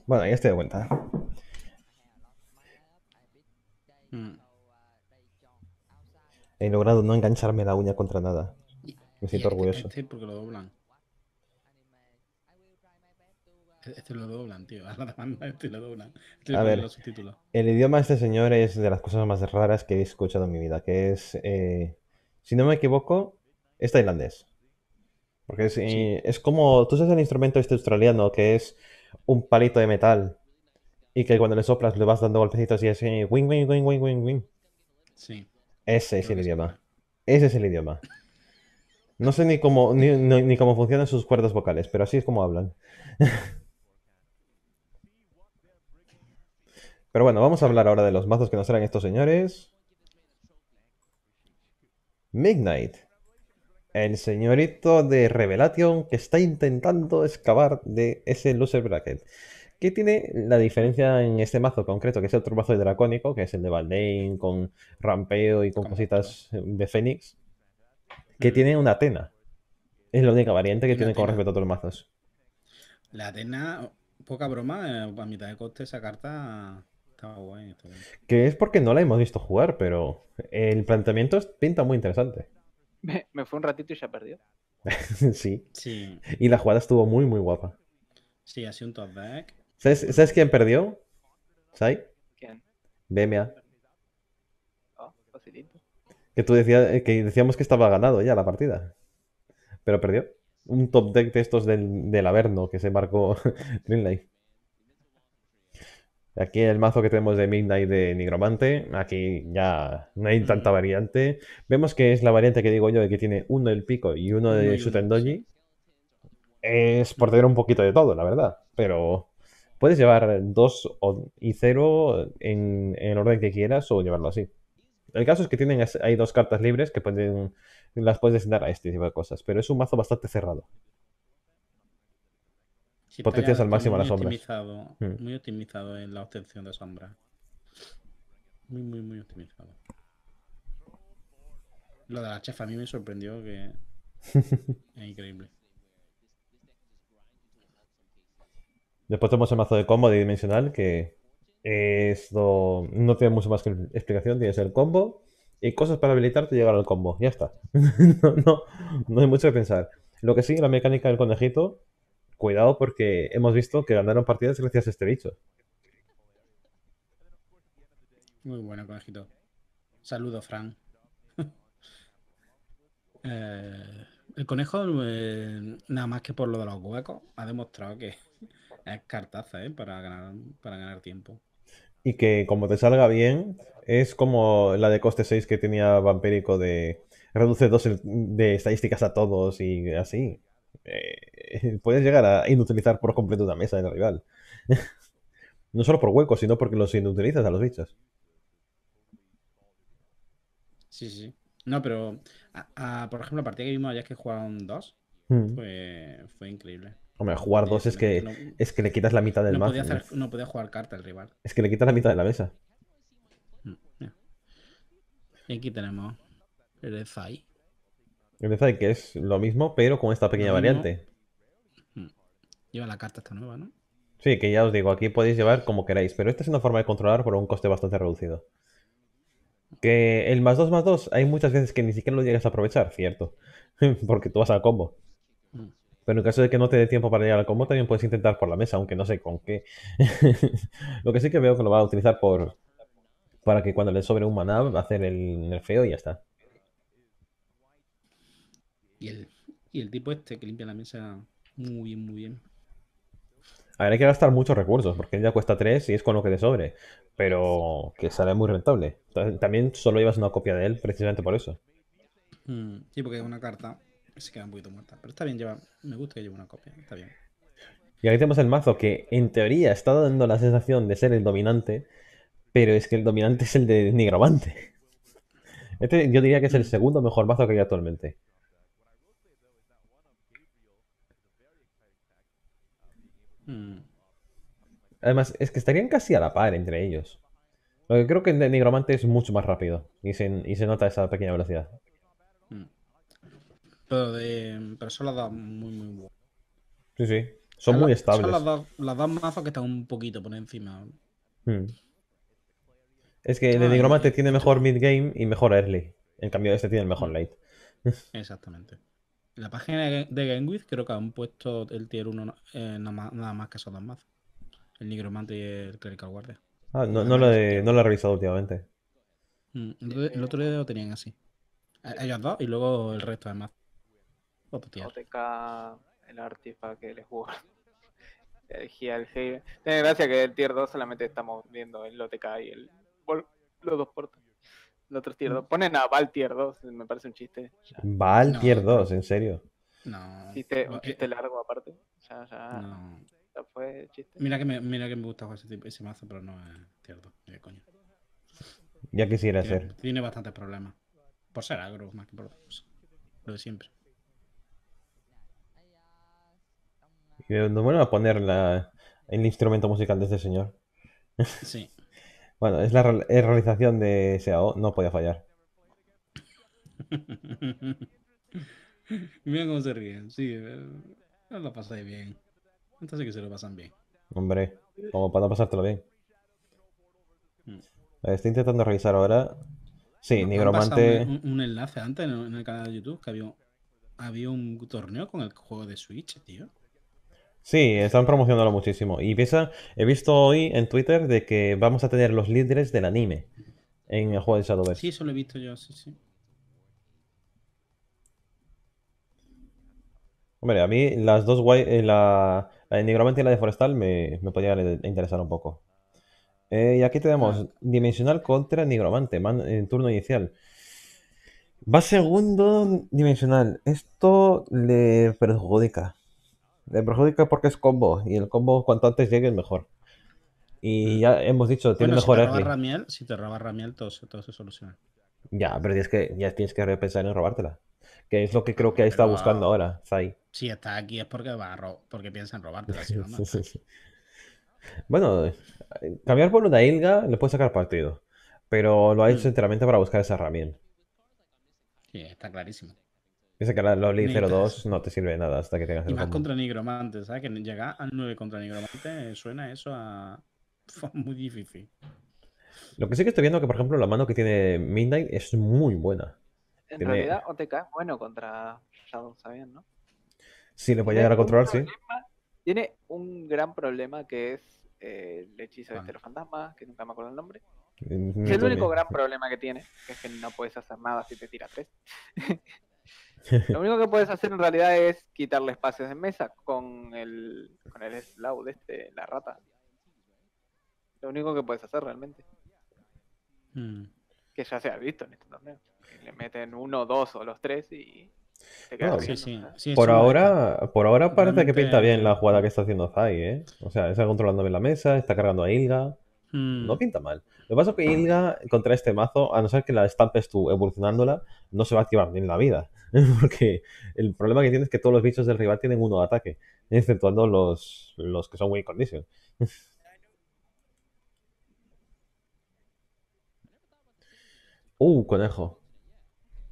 Bueno, ya estoy de cuenta. Mm. He logrado no engancharme la uña contra nada. Me siento este orgulloso. E-, este lo doblan. tío. [LAUGHS] A este este ver, el idioma de este señor es de las cosas más raras que he escuchado en mi vida, que es, eh, si no me equivoco, es tailandés. Porque es, eh, es como, tú sabes el instrumento este australiano que es un palito de metal y que cuando le soplas le vas dando golpecitos y así, wing, wing, wing, wing, wing, wing. Sí. Ese es el idioma. Ese es el idioma. No sé ni cómo, ni, cómo funcionan sus cuerdas vocales, pero así es como hablan. [LAUGHS] pero bueno, vamos a hablar ahora de los mazos que nos eran estos señores. Midnight el señorito de Revelation que está intentando excavar de ese loser bracket. ¿Qué tiene la diferencia en este mazo concreto? Que es otro mazo de Dracónico, que es el de Baldain, con Rampeo y con cositas de Fénix. Que mm. tiene una Atena. Es la única variante que tiene con respecto a otros mazos. La Atena, poca broma, eh, a mitad de coste esa carta estaba buena. Que es porque no la hemos visto jugar, pero el planteamiento pinta muy interesante me, fue un ratito y se perdió. [LAUGHS] sí. sí. Y la jugada estuvo muy, muy guapa. Sí, así un top back. ¿Sabes, quién perdió? ¿Sai? ¿Quién? BMA. Ah, que tú decías, que decíamos que estaba ganado ya la partida. Pero perdió. Un top deck de estos del, del Averno que se marcó [LAUGHS] Greenlight. Aquí el mazo que tenemos de Midnight de Nigromante, aquí ya no hay tanta variante. Vemos que es la variante que digo yo, de que tiene uno del pico y uno de su Doji Es por tener un poquito de todo, la verdad. Pero puedes llevar dos y cero en, el orden que quieras o llevarlo así. El caso es que tienen, hay dos cartas libres que pueden, las puedes destinar a este tipo de cosas, pero es un mazo bastante cerrado. Potencias al máximo las sombras. Mm. Muy optimizado en la obtención de sombra. Muy, muy, muy optimizado. Lo de la chef a mí me sorprendió que... [LAUGHS] es increíble. Después tenemos el mazo de combo de dimensional que esto no tiene mucho más que explicación. Tienes el combo y cosas para habilitarte y llegar al combo. Ya está. [LAUGHS] no, no hay mucho que pensar. Lo que sí, la mecánica del conejito cuidado porque hemos visto que ganaron partidas gracias a este bicho. Muy bueno, conejito. Saludos, Fran. [LAUGHS] Eh, el conejo, eh, nada más que por lo de los huecos, ha demostrado que [LAUGHS] es cartaza eh, para, ganar, para ganar tiempo. Y que como te salga bien, es como la de coste 6 que tenía vampérico de reduce dos de estadísticas a todos y así. Eh, [LAUGHS] puedes llegar a inutilizar por completo una mesa del rival. [LAUGHS] no solo por huecos, sino porque los inutilizas a los bichos. Sí, sí. No, pero, por ejemplo, la partida que vimos ayer que jugaron dos 2 mm. fue, fue increíble. Hombre, jugar dos es que, este, es que le quitas la mitad del no ¿no? jugar carta al rival. Es que le quitas la mitad de la mesa. Mm, y Aquí tenemos el Zai que es lo mismo, pero con esta pequeña variante. Hmm. Lleva la carta esta nueva, ¿no? Sí, que ya os digo, aquí podéis llevar como queráis, pero esta es una forma de controlar por un coste bastante reducido. Que el más 2 más 2 hay muchas veces que ni siquiera lo llegas a aprovechar, cierto. [LAUGHS] Porque tú vas al combo. Hmm. Pero en caso de que no te dé tiempo para llegar al combo, también puedes intentar por la mesa, aunque no sé con qué. [LAUGHS] lo que sí que veo que lo va a utilizar por para que cuando le sobre un maná, va a hacer el feo y ya está. Y el, tipo este que limpia la mesa muy bien, muy bien. A ver, hay que gastar muchos recursos, porque ya cuesta 3 y es con lo que te sobre. Pero que sale muy rentable. También solo llevas una copia de él, precisamente por eso. Mm, sí, porque una carta se queda un poquito muerta. Pero está bien, lleva. Me gusta que lleve una copia, está bien. Y aquí tenemos el mazo que en teoría está dando la sensación de ser el dominante, pero es que el dominante es el de Nigromante. [LAUGHS] Este yo diría que es el mm. segundo mejor mazo que hay actualmente. Mm. Además, es que estarían casi a la par entre ellos. Lo que creo que el Nigromante es mucho más rápido y se, nota esa pequeña velocidad. Mm. Pero, de, pero eso da muy, muy bueno. Sí, sí. Son muy estables. Las da, la que está un poquito por encima. Mm. Es que el ah, Nigromante tiene mejor mid-game y mejor early. En cambio, este tiene el mejor late. [LAUGHS] Exactamente. En la página de GameWith creo que han puesto el tier 1 eh, nada, más, que esos dos más. El Nigromante y el Clerical Guardia. Ah, no, no lo, he, no lo he revisado últimamente. Mm, el, otro día lo tenían así. E, ellos dos y luego el resto de mazos. Otro el artifact que les jugó. [LAUGHS] El Gial Tiene gracia que el tier 2 solamente estamos viendo el OTK y el, los dos portes el otro tier 2. Mm. Ponen a Val tier 2, me parece un chiste. Ya. tier 2, en serio. No. Chiste, un chiste largo aparte. Ya, ya. No. fue chiste. Mira que me, mira que me ese, tipo, ese mazo, pero no es tier 2. coño. Ya quisiera hacer Tiene bastantes problemas. Por ser agro, más que por Lo de siempre. Y bueno, a poner el instrumento musical de este señor. Sí. [LAUGHS] Bueno, es la realización de SAO, no podía fallar. [LAUGHS] Mira cómo se ríen, sí, eh, lo pasáis bien. Entonces que se lo pasan bien. Hombre, como para no pasártelo bien. Mm. Estoy intentando revisar ahora. Sí, Nigromante. Un, un, enlace antes en el, canal de YouTube que había un torneo con el juego de Switch, tío. Sí, están promocionándolo muchísimo. Y piensa, he visto hoy en Twitter de que vamos a tener los líderes del anime en el juego de Shadowverse. Sí, eso lo he visto yo, sí, sí. Hombre, a mí las dos guay, eh, la, de Nigromante y la de Forestal me, me interesar un poco. Eh, y aquí tenemos ah. Dimensional contra Nigromante, en turno inicial. Va segundo Dimensional. Esto le perjudica. Le perjudica porque es combo. Y el combo cuanto antes llegue, es mejor. Y mm. ya hemos dicho, tiene mejor si te Ramiel, si te robas Ramiel, todo, se soluciona. Ya, pero es que, ya tienes que repensar en robártela. Que es lo que creo que ahí está buscando ahora, Si está aquí es porque va a porque piensa en robártela. [LAUGHS] bueno, cambiar por una Ilga le puede sacar partido. Pero lo ha hecho mm. enteramente para buscar esa Ramiel. Sí, está clarísimo. Piensa que la Loli 02 no te sirve nada hasta que tengas el Y más contra Nigromante, ¿sabes? Que llegar al 9 contra Nigromante eh, suena eso a. [LAUGHS] muy difícil. Lo que sí que estoy viendo es que, por ejemplo, la mano que tiene Midnight es muy buena. En realidad, OTK es bueno contra Shadow ¿sabes? ¿no? Sí, le puede llegar a controlar, sí. Tiene un gran problema que es eh, el hechizo este de ah. los fantasmas, que nunca me acuerdo el nombre. Mm, es el único gran problema que tiene, que es que no puedes hacer nada si te tira tres. [LAUGHS] Lo [LAUGHS] único que puedes hacer en realidad es quitarle espacios de mesa con el, con el de este, la rata. Lo único que puedes hacer realmente. Hmm. Que ya se ha visto en este torneo. le meten uno, dos o los tres y se queda oh, por, ahora, por ahora parece que pinta bien la jugada que está haciendo Zai, ¿eh? O sea, está controlando bien la mesa, está cargando a Ilga. Mm. No pinta mal. Lo que pasa es que Inga contra este mazo, a no ser que la estampes tú evolucionándola, no se va a activar ni en la vida. [LAUGHS] Porque el problema que tiene es que todos los bichos del rival tienen uno de ataque, exceptuando los, los que son win condition. [LAUGHS] Uh, conejo.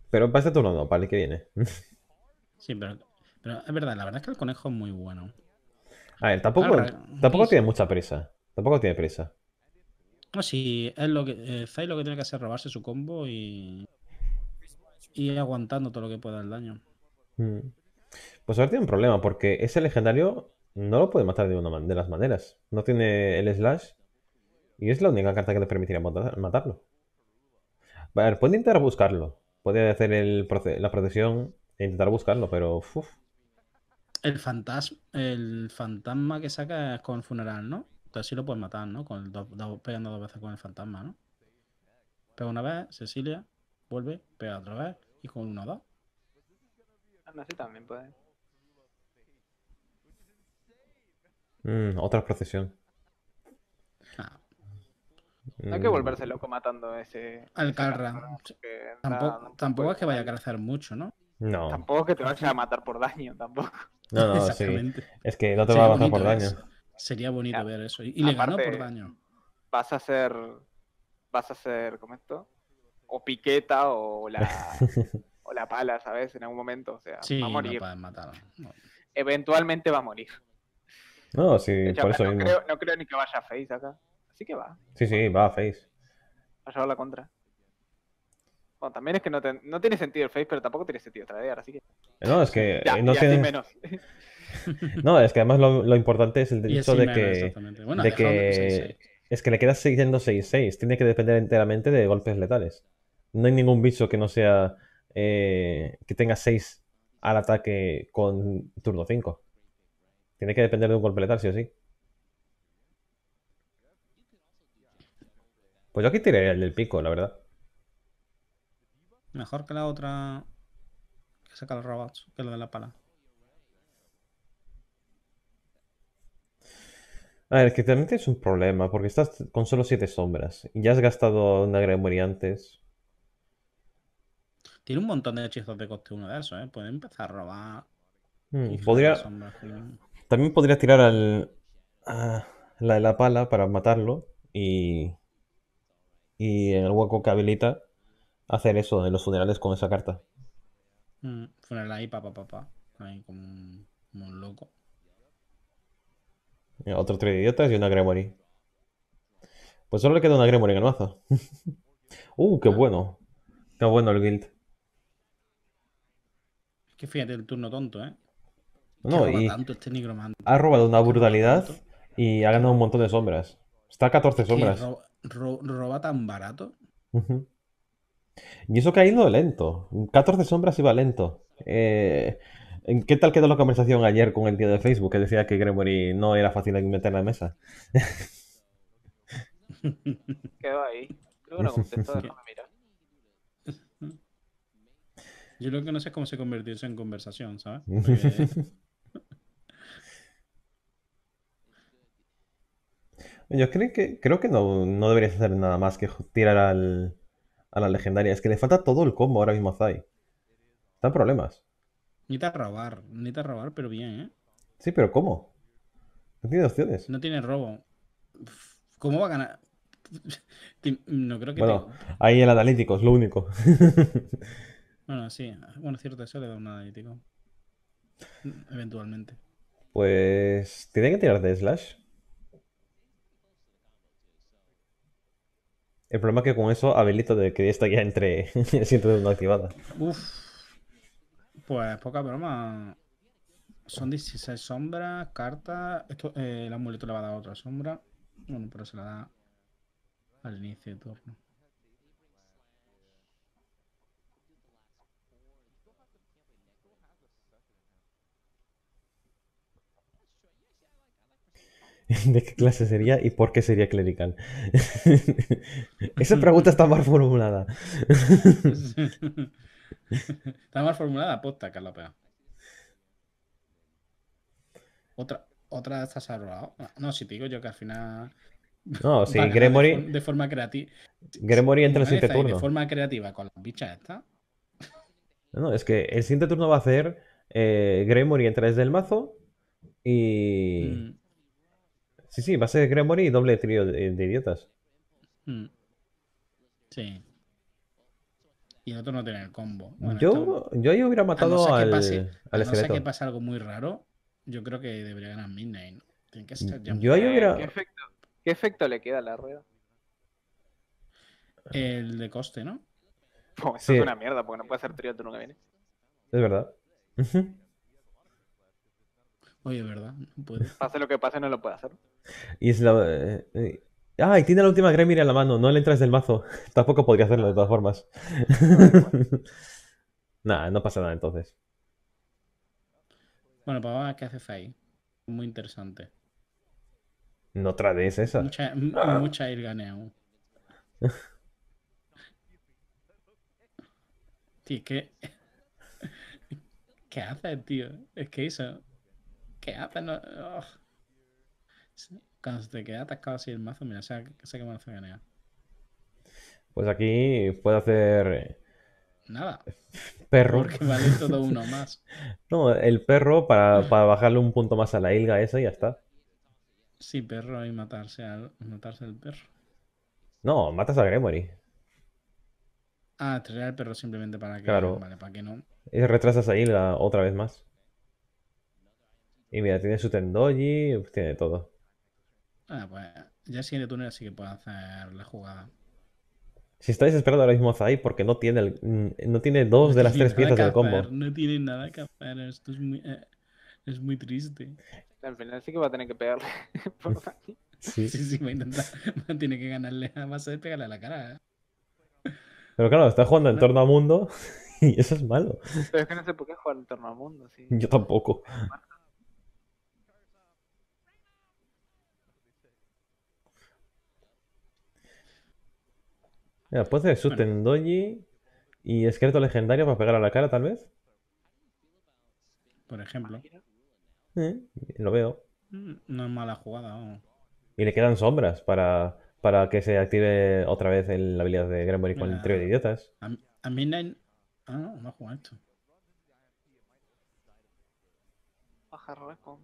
Pero para este turno no, para el que viene. [LAUGHS] sí, pero, pero, es verdad, la verdad es que el conejo es muy bueno. A ver, tampoco, tampoco tiene mucha prisa. Tampoco tiene prisa. No, sí, es lo que. Eh, Zay lo que tiene que hacer es robarse su combo y. Y aguantando todo lo que pueda el daño. Mm. Pues ahora tiene un problema, porque ese legendario no lo puede matar de una de las maneras. No tiene el slash. Y es la única carta que le permitiría matarlo. A ver, puede intentar buscarlo. Puede hacer la protección e intentar buscarlo, pero. El fantasma, el fantasma que saca es con funeral, ¿no? Entonces sí lo puedes matar, ¿no? Con pegando dos veces con el fantasma, ¿no? Pega una vez, Cecilia, vuelve, pega otra vez y con uno dos. Anda, sí también puede. Mm, otra procesión. Ah. Mm. hay que volverse loco matando ese. Al Tampoco, es que vaya a crecer mucho, ¿no? No. Tampoco es que te vayas a matar por daño, tampoco. No, no, sí. Es que no te va a matar por daño. Sería bonito ver eso. Y, le ganó por daño. Vas a ser. Vas a ser. ¿Cómo esto? O piqueta o la. [LAUGHS] o la pala, ¿sabes? En algún momento. O sea, sí, va a morir. matar. Eventualmente va a morir. No, sí, por eso no Creo, no creo ni que vaya a Face acá. Así que va. Sí, sí, va a Face. Va a llevar la contra. Bueno, también es que no, te, no tiene sentido el Face, pero tampoco tiene sentido tradear, así que. No, es que. Eh, no menos. [LAUGHS] [LAUGHS] No, es que además lo, importante es el hecho de que, es que le queda siguiendo 6-6. Tiene que depender enteramente de golpes letales. No hay ningún bicho que no sea eh, que tenga 6 al ataque con turno 5. Tiene que depender de un golpe letal, sí o sí. Pues yo aquí tiré el pico, la verdad. Mejor que la otra que saca los robots, que la de la pala. A ver, que también es un problema, porque estás con solo siete sombras. Y ya has gastado una Gremory antes. Tiene un montón de hechizos de coste uno de eso, ¿eh? Puede empezar a robar. Hmm, podría... también podrías tirar al... la de la pala para matarlo y... Y en el hueco que habilita hacer eso en los funerales con esa carta. Hmm, funeral ahí, papá, papá. Pa, pa. Ahí como un loco. Otros tres idiotas y una Gremory. Pues solo le queda una Gremory en [LAUGHS] uh, qué ah. bueno. Qué bueno el guild. Es que fíjate el turno tonto, ¿eh? No, y este ha robado una brutalidad y ha ganado un montón de sombras. Está a 14 sombras. ¿Roba tan barato? Y eso que ha ido lento. 14 sombras iba lento. Eh, ¿Qué tal quedó la conversación ayer con el tío de Facebook que decía que Gregory no era fácil de meter en la mesa? [LAUGHS] Quedó ahí. Creo que no contestó, Yo lo que no sé cómo se convirtió eso en conversación, ¿sabes? [LAUGHS] Yo creo que, no, no deberías hacer nada más que tirar al, a la legendaria. Es que le falta todo el combo ahora mismo a Zai. Están problemas. Necesita robar, necesita robar, pero bien, ¿eh? Sí, pero ¿cómo? No tiene opciones. No tiene robo. ¿Cómo va a ganar? [LAUGHS] No creo que. Bueno, ahí el analítico es lo único. [LAUGHS] bueno, sí. Bueno, cierto, eso le da un analítico. Eventualmente. Pues. Tiene que tirar de Slash. El problema es que con eso habilito de que esta ya entre [LAUGHS] siento de una activada. Uf. Pues poca broma. Son 16 sombras, cartas. Esto, eh, el amuleto le va a dar otra sombra. Bueno, pero se la da al inicio de turno. [LAUGHS] ¿De qué clase sería y por qué sería clerical? [LAUGHS] Esa pregunta está mal formulada. [LAUGHS] [LAUGHS] Está mal formulada, posta, Carla peor Otra, otra ha robado. No, si te digo yo que al final. No, [LAUGHS] si Gremory. De, forma creativa. Gremory entra el De forma creativa con las bichas estas. No, es que el siguiente turno va a ser eh, Gremory entra desde el mazo y. Mm. Sí, sí, va a ser Gremory y doble trío de, idiotas. Mm. Sí y otro no tener el combo. yo, yo ahí hubiera matado a al, al a no sé que pase algo muy raro, yo creo que debería ganar Midnight. Tiene que estar yo ahí hubiera... ¿Qué efecto, le queda a la rueda? El de coste, ¿no? [LAUGHS] eso es una mierda, porque no puede hacer trío tú nunca que viene. Es verdad. Oye, es verdad, Pase lo que pase, no lo puede hacer. Y es la... Eh, eh, Ay, tiene la última Gremir en la mano, no le entras del mazo. [LAUGHS] Tampoco podría hacerlo de todas formas. [LAUGHS] nada, no pasa nada entonces. Bueno, pues vamos a ver qué haces ahí. Muy interesante. No trades esa. Mucha, irganea ah. mucha [LAUGHS] ¿qué? ¿Qué haces, tío? Es que eso. ¿Qué haces? Oh. Cuando se te queda atascado así el mazo, mira, sé, que me hace ganar. Pues aquí puedo hacer. Eh, Nada. Perro. Porque vale todo uno más. [LAUGHS] no, el perro para, para, bajarle un punto más a la ilga esa y ya está. Sí, perro y matarse al, matarse al perro. No, matas a Gremory. Ah, traer al perro simplemente para que. Claro. Vale, para que no. Y retrasas a Hilga otra vez más. Y mira, tiene su Tendoji, pues tiene todo. Ah, pues ya si el túnel así que puedo hacer la jugada. Si estáis esperando ahora mismo a porque no tiene, mm, no tiene dos de las tres piezas del combo. no tiene nada que hacer, esto es muy, eh, es muy triste. Al final sí que va a tener que pegarle [LAUGHS] por Sí, sí, sí, va a intentar. Tiene que ganarle a base pegarle a la cara. Eh. Pero claro, está jugando en torno al mundo [LAUGHS] y eso es malo. Pero es que no sé por qué jugar en torno al mundo. Sí. Yo tampoco. Mira, puede ser Sutendogi y esqueleto legendario para pegar a la cara, tal vez. Por ejemplo. Eh, lo veo. Mm, no es mala jugada. Y le quedan sombras para, para que se active otra vez la habilidad de Granbury con el Trio de idiotas. A, Midnight. Ah, no, no ha jugado esto. Baja Recon.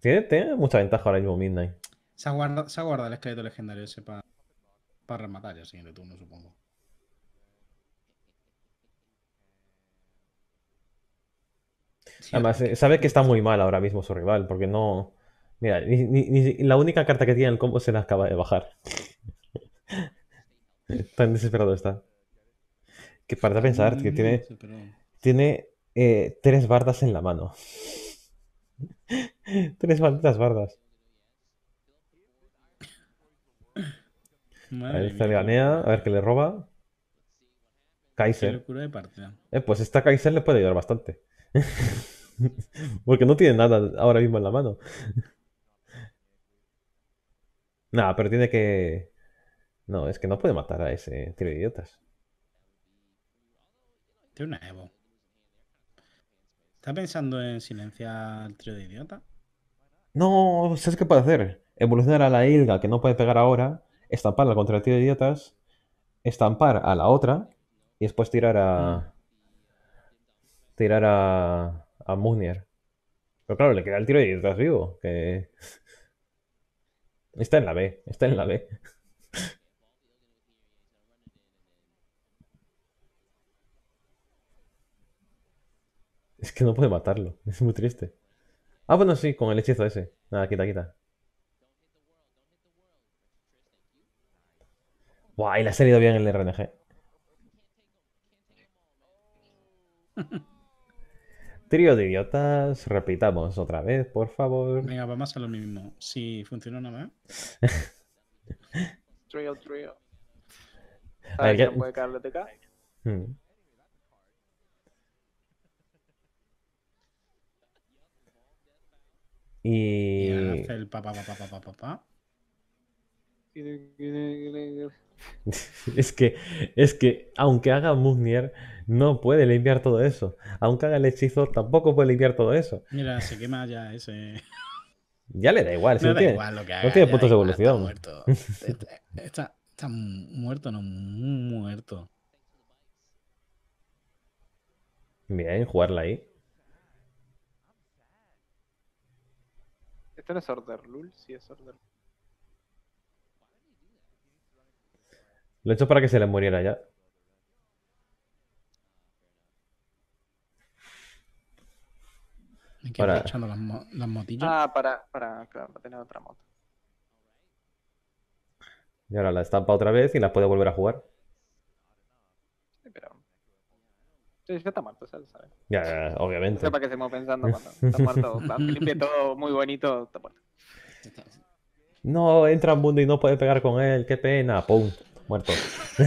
Tiene, tiene mucha ventaja ahora mismo Midnight. Se ha guardado, se ha el esqueleto legendario ese para. Para rematar el siguiente turno, supongo. Además, eh, sabe que está muy mal ahora mismo su rival, porque no. Mira, ni, la única carta que tiene el combo se la acaba de bajar. [LAUGHS] Tan desesperado está. Que para pensar que tiene. Mm, tiene eh, tres bardas en la mano. [LAUGHS] tres malditas bardas. Madre este le Ganea, a ver qué le roba. Kaiser. Eh, pues esta Kaiser le puede ayudar bastante. [LAUGHS] Porque no tiene nada ahora mismo en la mano. [LAUGHS] nada, pero tiene que. No, es que no puede matar a ese tío de idiotas. Tiene una Evo. ¿Está pensando en silenciar al trío de idiota? No, ¿sabes qué puede hacer? Evolucionar a la Ilga, que no puede pegar ahora, estamparla contra el tiro de dietas, estampar a la otra y después tirar a. Ah. tirar a. a Munier Pero claro, le queda el tiro de dietas vivo, que. [LAUGHS] Está en la B, está en la B. [LAUGHS] Es que no puede matarlo, [LAUGHS] es muy triste. Ah, bueno, sí, con el hechizo ese. Nada, quita, quita. Guau, y le ha salido bien el RNG. [LAUGHS] Trío de idiotas, repitamos otra vez, por favor. Venga, vamos a lo mismo. Si funciona nada más. [LAUGHS] trío, trío. A puede caerle de acá? Hmm. Y... ahora hace el papá, papá, papá, papá. [LAUGHS] es que, es que, aunque haga Mugnier, no puede limpiar todo eso. Aunque haga el hechizo, tampoco puede limpiar todo eso. Mira, se quema ya ese. Ya le da igual, sí. [LAUGHS] no, da tiene, igual lo que haga, no tiene puntos de evolución. está, muerto, [LAUGHS] no muerto. Bien, jugarla ahí. Esto no es Order Lul, sí es Order Lo he hecho para que se le muriera ya. Me Para- echando las, motillas. Ah, para, para, para tener otra moto. Y ahora la estampa otra vez y la puede volver a jugar. Sí, pero... Sí, está muerto, sabes. Ya, ya, obviamente. sé para qué estemos pensando cuando está muerto. [LAUGHS] todo muy bonito, está muerto. No, entra al mundo y no puede pegar con él. Qué pena. Pum muerto. [LAUGHS]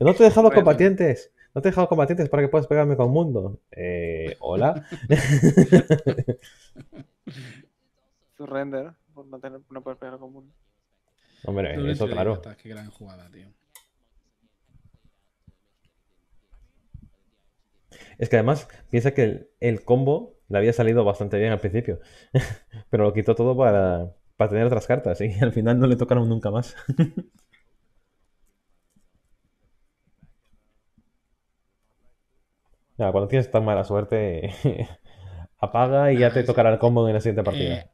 no te he dejado combatientes. No te he dejado combatientes para que puedas pegarme con mundo. Eh, Hola. [LAUGHS] Surrender, por no, tener, poder pegar con mundo. Hombre, eso claro. Es que además, piensa que el, el combo le había salido bastante bien al principio. [LAUGHS] pero lo quitó todo para, para tener otras cartas y ¿eh? [LAUGHS] al final no le tocaron nunca más. [LAUGHS] cuando tienes tan mala suerte, [LAUGHS] apaga y ya te tocará el combo en la siguiente eh, partida.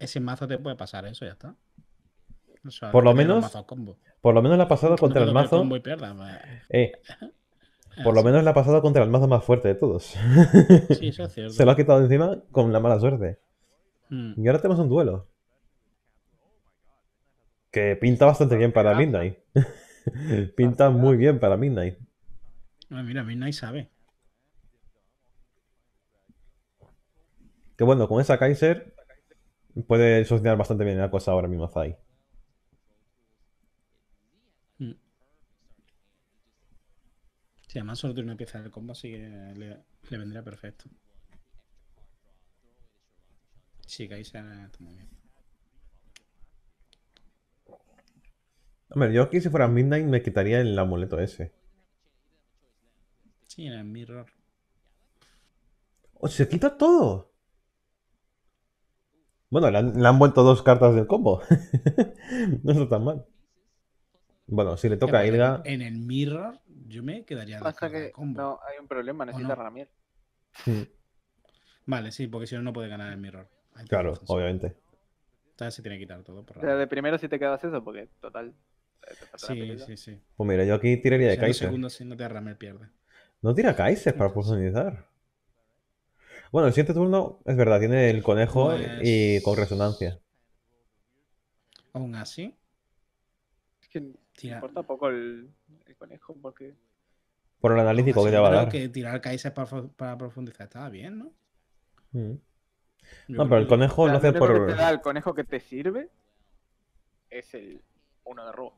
ese mazo te puede pasar eso, ya está. por lo menos, por lo menos la ha pasado contra el mazo. Eh, por lo menos la ha pasado contra el mazo más fuerte de todos. Sí, eso es cierto. Se lo ha quitado encima con la mala suerte. Mm. Y ahora tenemos un duelo. Que pinta bastante [LAUGHS] bien para Midnight. pinta ah, muy bien para Midnight. mira, Midnight sabe. Que bueno, con esa Kaiser puede solucionar bastante bien la cosa ahora mismo Zai. Mm. Si además solo tiene una pieza del combo, así que le, vendría perfecto. Sí, Kaiser bien. Hombre, yo aquí si fuera Midnight me quitaría el amuleto ese. Sí, en el mirror. ¡Oh, se quita todo! Bueno, le han, vuelto dos cartas del combo. [LAUGHS] no está tan mal. Bueno, si le toca a Irga. En el mirror yo me quedaría. que no hay un problema, necesita no? Vale, sí, porque si no, no puede ganar el mirror. claro, obviamente. Entonces se tiene que quitar todo. o de primero si te quedas eso, porque total, Sí, sí, sí. Pues mira, yo aquí tiraría de Kaiser. no tira Kaiser para profundizar. Bueno, el siguiente turno, es verdad, tiene el conejo y con resonancia. Aún así. Es que tira... importa poco el, conejo porque. Por el analítico que te va a dar. que tirar Kaiser para, profundizar estaba bien, ¿no? Mm. No, pero el conejo lo hace por. el conejo que te sirve es el, uno de robo.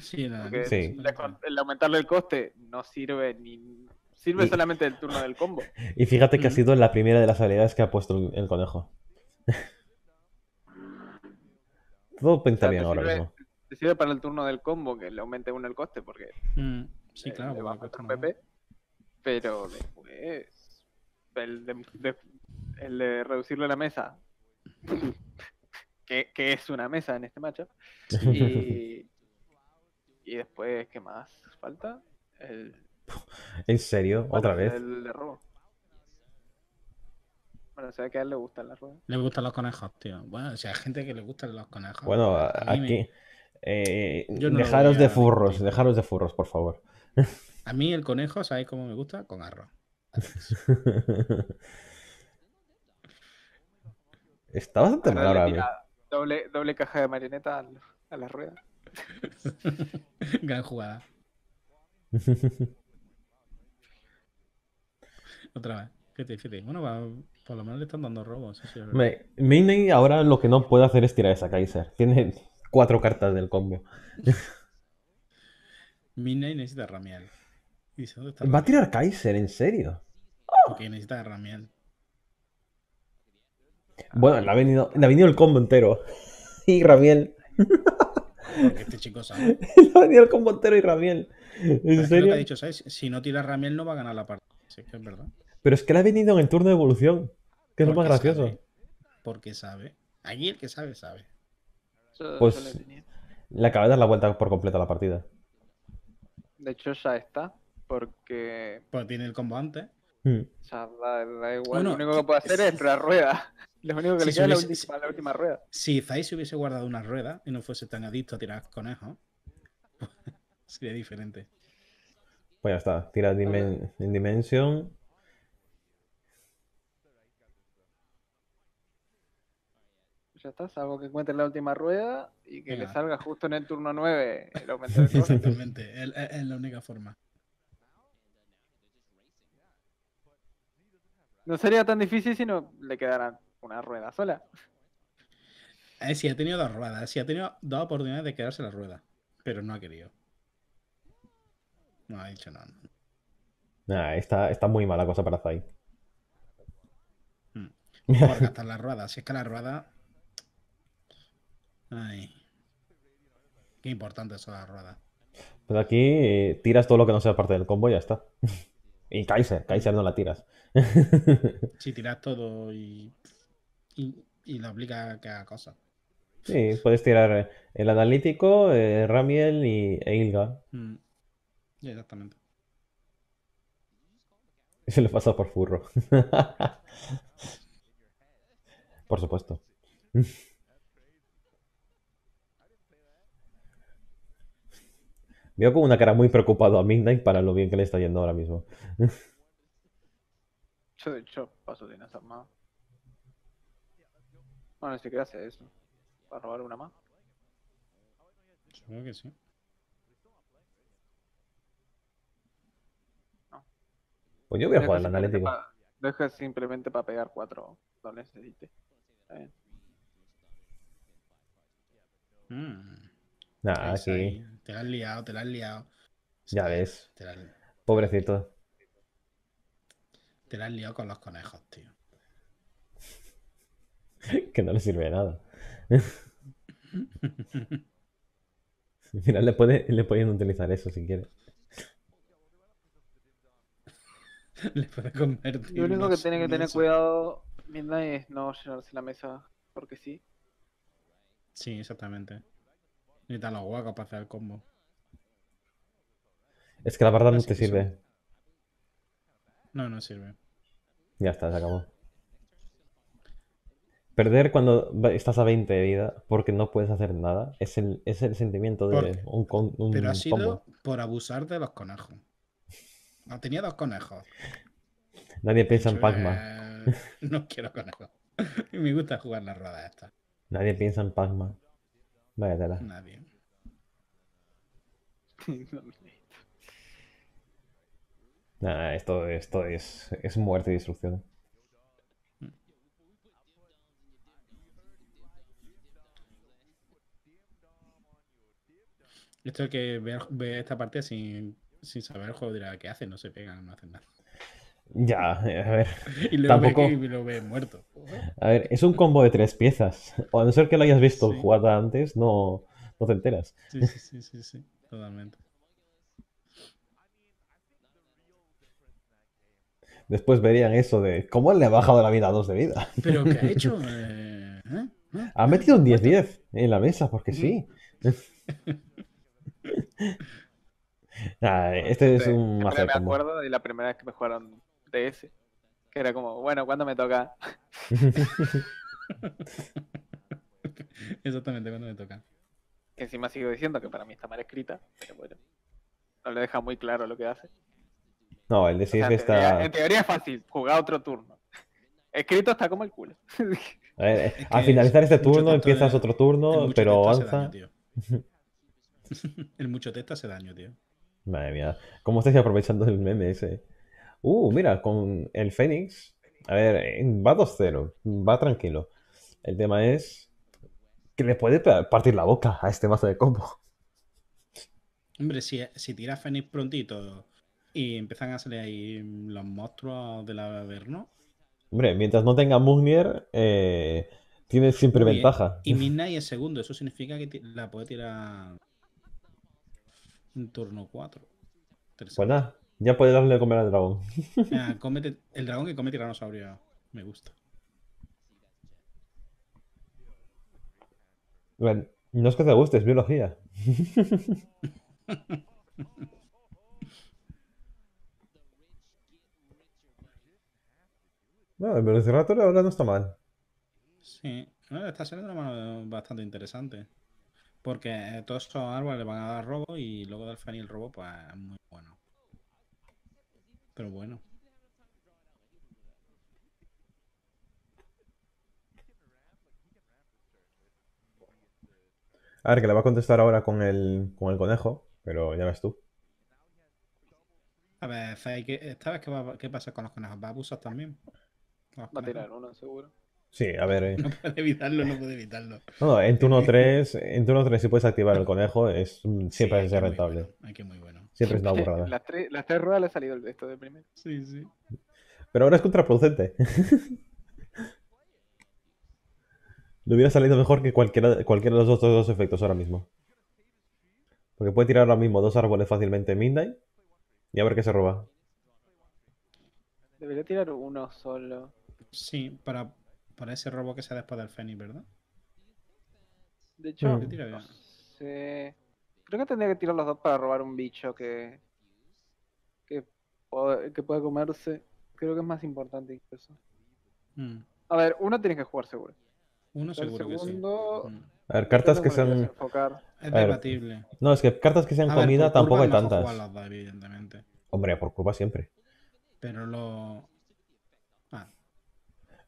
Sí, la, el aumentarle el coste no sirve ni. Sirve solamente el turno del combo. [LAUGHS] Y fíjate que ha mm. sido la primera de las habilidades que ha puesto el, conejo. [LAUGHS] Todo pinta bien ahora sirve, mismo. sirve para el turno del combo que le aumente uno el coste porque. Mm, sí, claro. le va a costar un PP, pero después. El de, reducirle la mesa. [LAUGHS] que, es una mesa en este macho. [LAUGHS] Y, y después, ¿qué más falta? El... ¿En serio? ¿Otra vez? El de robo. Bueno, se que a él le gustan las ruedas. Le gustan los conejos, tío. Bueno, o sea, hay gente que le gustan los conejos. Bueno, aquí. Eh, dejaros de furros, dejaros de furros, por favor. A mí el conejo, ¿sabéis cómo me gusta? Con arroz. [LAUGHS] Está bastante raro ahora. Doble, caja de marioneta a la rueda. [LAUGHS] Gran jugada. Otra vez. Bueno, por lo menos le están dando robos. Midnight ahora lo que no puede hacer es tirar esa Kaiser. Tiene cuatro cartas del combo. [LAUGHS] Midnight necesita Ramiel. ¿Va a tirar Kaiser? ¿En serio? Porque necesita Ramiel. Ah, bueno, le ha venido, ha venido el combo entero. [LAUGHS] Y Ramiel. Porque este [LAUGHS] chico sabe. le ha venido el combo entero y Ramiel. ¿En ha dicho, ¿sabes? Si no tira Ramiel no va a ganar la partida. es verdad. Pero es que le ha venido en el turno de evolución. Que es lo más gracioso. Porque sabe. Allí el que sabe, sabe. Pues le acaba de dar la vuelta por completa a la partida. De hecho, ya está. Porque. Pues tiene el combo antes. Hmm. O sea, da, igual. lo único que puede hacer es traer rueda. Lo único que si le la, rueda. Si se hubiese guardado una rueda y no fuese tan adicto a tirar conejos, [LAUGHS] sería diferente. Pues ya está. Tira en Dimension. Pues ya está, salvo que encuentre la última rueda y que le salga justo en el turno 9 el [LAUGHS] aumento de Exactamente, es la única forma. No sería tan difícil si no le quedaran una rueda sola. Si eh, sí, ha tenido dos ruedas, sí, ha tenido dos oportunidades de quedarse la rueda, pero no ha querido. No ha dicho nada. No. está, muy mala cosa para Zay. no hmm. [LAUGHS] Por gastar la rueda, si es que la rueda. Ay. Qué importante son la rueda. Pero pues aquí eh, tiras todo lo que no sea parte del combo y ya está. [LAUGHS] Y Kaiser, Kaiser no la tiras. [LAUGHS] si tiras todo y y, y lo aplica a cada cosa. Sí, puedes tirar eh, el analítico, eh, Ramiel y, e Ilga. Mm, exactamente. [LAUGHS] se lo pasa por furro. [LAUGHS] por supuesto. [LAUGHS] Veo como una cara muy preocupado a Midnight para lo bien que le está yendo ahora mismo. yo, hecho paso de más. Bueno, si siquiera hace eso. ¿Para robar una más? Supongo que sí. No. Pues yo voy a jugar la analítica. deja simplemente para pegar cuatro. dólares, necesite. Mm. Te la has liado, te la has liado. Ya ves. Pobrecito. Te la has liado con los conejos, tío. [LAUGHS] que no le sirve de nada. final [LAUGHS] le, puede, le pueden utilizar eso si quiere. [LAUGHS] le puede convertir. Lo único que tiene que tener cuidado, es no llenarse la mesa porque sí. Sí, exactamente. ni la guaca para hacer el combo. Es que la verdad no te sirve. No, no sirve. Ya está, se acabó. Perder cuando estás a 20 de vida porque no puedes hacer nada es el, sentimiento de un, con, Pero ha sido por abusar de los conejos. No, ah, tenía dos conejos. Nadie piensa en pac eh, [LAUGHS] no quiero conejos. [LAUGHS] Me gusta jugar la rueda esta Nadie piensa en Pac-Man. Vaya tela. Nadie. [LAUGHS] No, esto, esto es, es muerte y destrucción. Esto es que ve esta parte sin, saber el juego dirá qué hacen, no se pegan, no hacen nada. Ya, a ver. [LAUGHS] y tampoco... lo ve muerto. A ver, es un combo de tres piezas. O a no ser que lo hayas visto jugada antes, no, te enteras. Sí, sí, sí, sí, sí, totalmente. Después verían eso de cómo le ha bajado la vida a dos de vida. Pero ¿qué ha [LAUGHS] hecho? Eh, ¿eh? Ha metido un 10-10 en la mesa, porque sí. Ah, este es un mazo Me acuerdo de la primera vez que me jugaron DS, que era como, bueno, ¿cuándo me toca? [LAUGHS] Exactamente, ¿cuándo me toca? Que encima sigo diciendo que para mí está mal escrita, pero bueno, no le deja muy claro lo que hace. No, el decir que está. en teoría es fácil, jugar otro turno. Escrito está como el culo. A [LAUGHS] al finalizar este turno empiezas otro turno, pero avanza. [LAUGHS] [LAUGHS] el mucho testa hace daño, tío. Madre mía. ¿Cómo estáis aprovechando el meme ese? Uh, mira, con el Fénix. A ver, va 2-0. Va tranquilo. El tema es que le puede partir la boca a este mazo de combo. Hombre, si, tira Fénix prontito y empiezan a salir ahí los monstruos de la Averno. Hombre, mientras no tenga Mugnier, eh, tiene siempre ventaja. Y Midnight es segundo, eso significa que la puede tirar en turno 4. Pues nada, ya puedes darle de comer al dragón. [LAUGHS] Mira, el dragón que come tiranosaurio. Me gusta. Bueno, no es que te guste, es biología. bueno, [LAUGHS] el velociraptor ahora no está mal. Sí, está saliendo una mano bastante interesante. Porque todos estos árboles le van a dar robo y luego del el robo, pues es muy bueno. Pero bueno. A ver, que le va a contestar ahora con el, con el conejo, pero ya ves tú. A ver, ¿sabes qué, qué, pasa con los conejos? ¿Va a abusar también? Va a tirar una, seguro. Sí, a ver. Eh. [LAUGHS] No puede evitarlo, no puede evitarlo. No, en turno 3, eh, en turno 3 si puedes activar el conejo, es mm, siempre es rentable. hay que muy bueno. Siempre es una burrada. Las tres, ruedas le ha salido esto de primero. Sí, sí. Pero ahora es contraproducente. [LAUGHS] Le hubiera salido mejor que cualquiera, cualquiera de los otros dos efectos ahora mismo. Porque puede tirar ahora mismo dos árboles fácilmente en y a ver qué se roba. Debería tirar uno solo. Sí, para por ese robo que sea después del Fénix, ¿verdad? De hecho, mm. creo que tendría que tirar los dos para robar un bicho que, que, puede comerse. Creo que es más importante incluso. Mm. A ver, uno tiene que jugar seguro. Uno seguro que sí. Mm. A ver, cartas que sean. Es debatible. No, es que cartas que sean comida tampoco hay tantas. Hombre, por culpa siempre. Pero lo...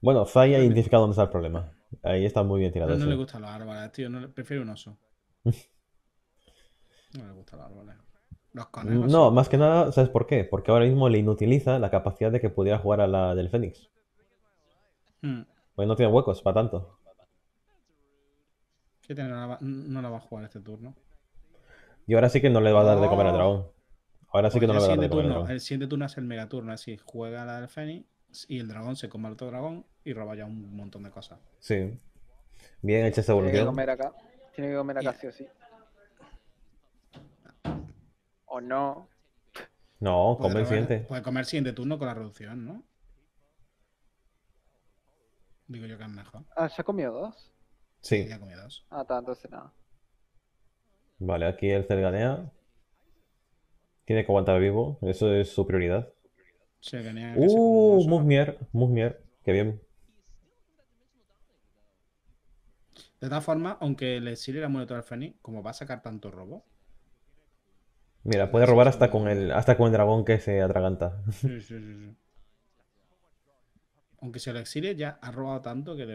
Bueno, Zai ha identificado dónde está el problema. Ahí está muy bien tirado. No, le gustan los árboles, tío. No le... Prefiero un oso. [LAUGHS] no le gustan los árboles. Los conejos. No, más que nada, ¿sabes por qué? Porque ahora mismo le inutiliza la capacidad de que pudiera jugar a la del Fénix. Pues no tiene huecos para tanto. ¿Qué tiene? No la, va... a jugar este turno. Y ahora sí que no le va a dar de comer al oh. dragón. Ahora sí que no le va a dar de comer al dragón. El siguiente turno es el megaturno, así. Juega la del Fénix y el dragón se come al otro dragón y roba ya un montón de cosas. Sí. Bien hecha esa evolución. Tiene que comer acá. Tiene que comer acá, sí o sí. O no. No, come el siguiente. Puede comer siguiente turno con la reducción, ¿no? Digo yo que es mejor. Ah, ¿ya comido dos? Sí. dos. Ah, está, entonces nada. Vale, aquí el Zerganea Tiene que aguantar vivo. Eso es su prioridad uh, Mugmier, Mugmier, qué bien. De todas formas, aunque le exilio la muerte al como va a sacar tanto robo. Mira, puede robar hasta con el hasta con el dragón que se atraganta. Sí, [LAUGHS] sí, sí, Aunque se lo exile, ya ha robado tanto que,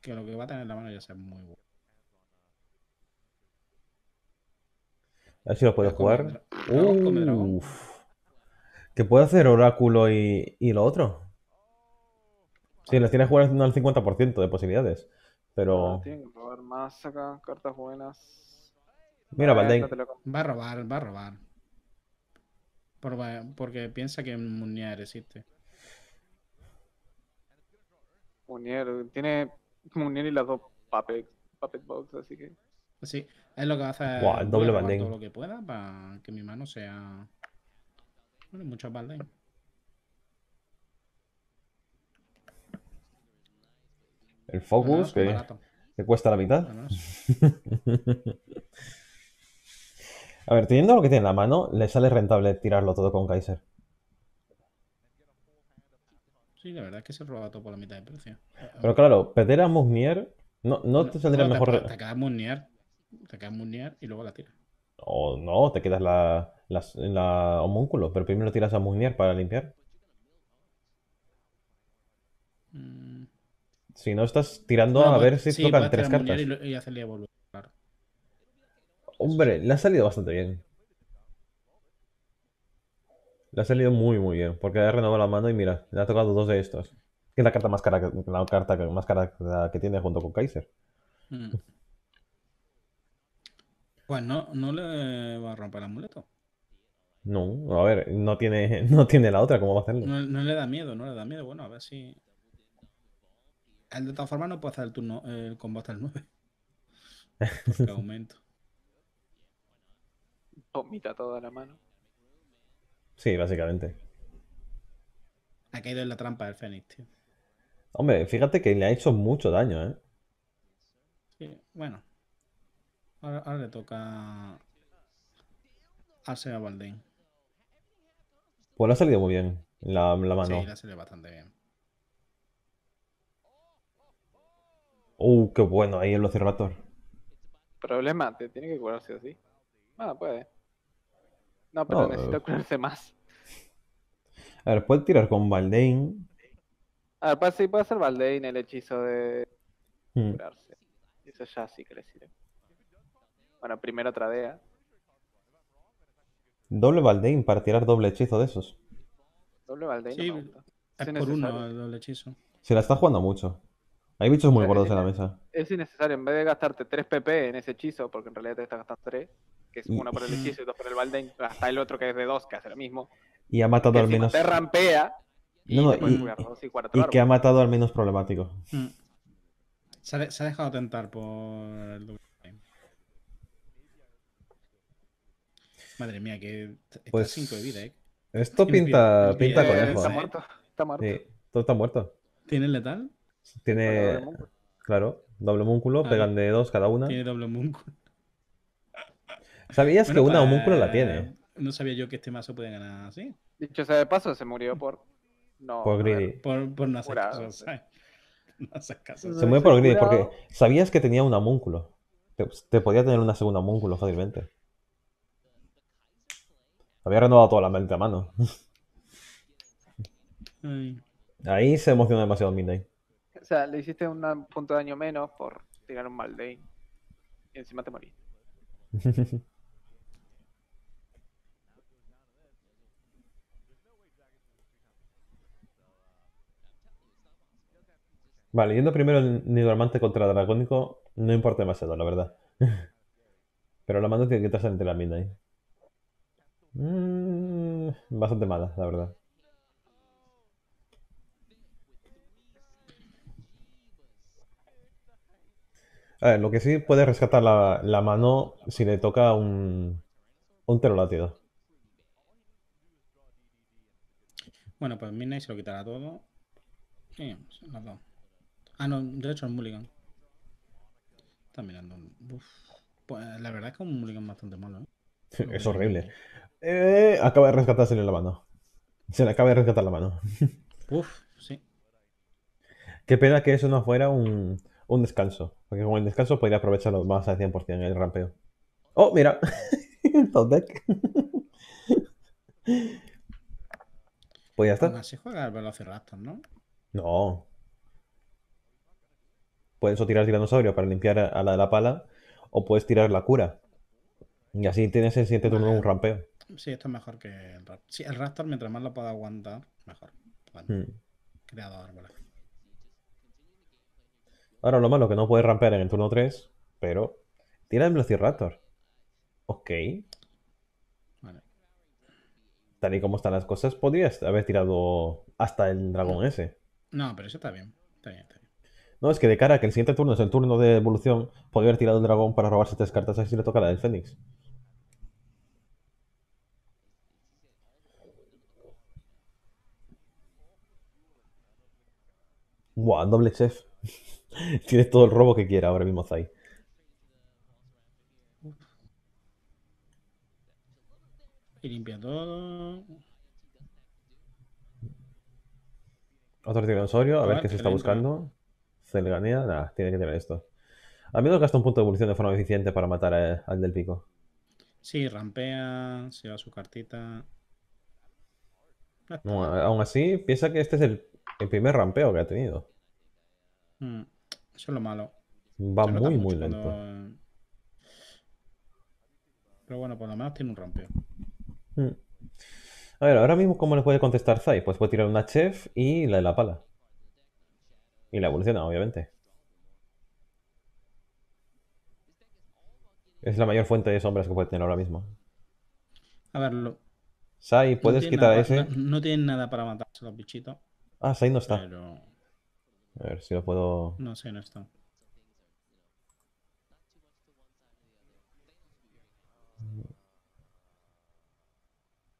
que lo que va a tener en la mano ya sea muy bueno. A ver si lo puedo jugar. uh, que puede hacer oráculo y, y lo otro. Sí, las tienes jugando al 50% de posibilidades. Pero. Ah, que robar más acá, cartas buenas. Mira, Va a robar, va a robar. porque piensa que Munier existe. Munier, tiene Munier y las dos puppet, box, así que. Pues sí, es lo que va a hacer. el doble Todo lo que pueda para que mi mano sea. Bueno, muchas balde. El Focus, que, cuesta la mitad. [LAUGHS] A ver, teniendo lo que tiene en la mano, le sale rentable tirarlo todo con Kaiser. Sí, la verdad es que se roba todo por la mitad de precio. Pero claro, perder a Mugnier no, no, te saldría mejor. Te, te, Mugnier y luego la tira. O no, te quedas la, la, la homúnculo, pero primero tiras a muniar para limpiar. Mm. Si no, estás tirando a ver si tocan tres cartas. Hombre, le ha salido bastante bien. Le ha salido muy, muy bien. Porque ha renovado la mano y mira, le ha tocado dos de estos. es la carta más cara, la carta más cara que tiene junto con Kaiser. Mm. Pues no, no le va a romper el amuleto. No, a ver, no tiene, [LAUGHS] no tiene la otra, ¿cómo va a hacerlo? No, le da miedo, no le da miedo. Bueno, a ver si. de todas formas no puede hacer el turno, el combo hasta el 9. Porque [LAUGHS] aumento. Omita toda la mano. Sí, básicamente. Ha caído en la trampa del Fénix, tío. Hombre, fíjate que le ha hecho mucho daño, ¿eh? Sí, bueno. Ahora, le toca a Pues le ha salido muy bien la, mano. Sí, le ha salido bastante bien. Uh, qué bueno, ahí el velociraptor. Problema, te tiene que curarse así. Bueno, puede. No, pero necesito eh. curarse más. A ver, puede tirar con Baldain. A ver, puede, sí, puede ser Baldain el hechizo de hmm. curarse. Eso ya sí que le sirve. Bueno, primero tradea. ¿eh? Doble para tirar doble hechizo de esos. Doble Baldain? Sí, es por uno el doble hechizo. Se la está jugando mucho. Hay bichos muy gordos en la mesa. Es innecesario, en vez de gastarte 3 PP en ese hechizo, porque en realidad te estás gastando 3, que es uno por el hechizo y dos por el Valdein. hasta el otro que es de 2, que hace lo mismo. Y ha matado al menos. Te rampea. Y, no, y, que ha matado al menos problemático. Mm. Se, ha, se ha, dejado tentar por el doble. Madre mía, que está pues, cinco de vida, ¿eh? Esto pinta, pinta Está ¿eh? muerto, está muerto. todo está muerto. ¿Tiene letal? Tiene, claro, doble múnculo, ah, pegan de dos cada una. Tiene doble múnculo. [LAUGHS] ¿Sabías que una homúnculo pues, la tiene? No sabía yo que este mazo puede ganar así. Dicho sea de paso, se murió por... No, por Greedy. Por, no hacer caso. [LAUGHS] no caso. Se murió por Greedy porque sabías que tenía un homúnculo. Te, te podía tener una segunda homúnculo fácilmente. Había renovado toda la mente a mano. Ahí se emocionó demasiado Midnight. O sea, le hiciste un punto de daño menos por tirar un mal Y encima te moriste. [LAUGHS] vale, yendo primero el Nidormante contra Dragónico, no importa demasiado, la verdad. [LAUGHS] Pero la mano tiene que quitarse entre la Midnight. Mmm, bastante mala, la verdad. A ver, lo que sí puede rescatar la, la mano si le toca un, un telolátido. Bueno, pues Midnight se lo quitará todo. Sí, las dado. Ah, no, derecho al Mulligan. Está mirando. un Pues la verdad es que es un Mulligan bastante malo, ¿eh? Es horrible. Eh, acaba de en la mano. Se le acaba de rescatar la mano. [LAUGHS] Uf, sí. Qué pena que eso no fuera un, descanso. Porque con el descanso podría aprovecharlo más al 100% el rampeo. Oh, mira. Top [LAUGHS] deck. [LAUGHS] Pues el ¿no? No. Puedes o tirar el tiranosaurio para limpiar a la de la pala, o puedes tirar la cura y así tienes el siguiente turno un rampeo. Sí, esto es mejor que el Raptor. Sí, el Raptor, mientras más lo pueda aguantar, mejor. Bueno, hmm. Creado árboles. Ahora lo malo que no puedes rampear en el turno 3, pero tira el raptor Ok. Vale. Tal y como están las cosas, podrías haber tirado hasta el dragón ese. No, pero eso está bien. Está bien, está bien. No, es que de cara que el siguiente turno es el turno de evolución, podría haber tirado el dragón para robarse tres cartas así le toca la del Fénix. Buah, doble chef. [LAUGHS] Tiene todo el robo que quiera ahora mismo, Zai. Y limpia todo. Otro dinosaurio, a, ver, qué se está buscando. Celganea, nada, tiene que tener esto. Al menos gasta un punto de evolución de forma eficiente para matar eh, al del pico. Sí, rampea, se va su cartita. aún así, piensa que este es el el primer rampeo que ha tenido. Mm, eso es lo malo. Va muy, muy lento. Pero bueno, por lo menos tiene un rampeo. Mm. A ver, ahora mismo, ¿cómo le puede contestar Zai? Pues puede tirar una chef y la de la pala. Y la evoluciona, obviamente. Es la mayor fuente de sombras que puede tener ahora mismo. A verlo. Sai, ¿puedes quitar ese? No, tiene tienen nada para matarse los bichitos. Ah, Said no está. A ver si lo puedo. No sé, no está.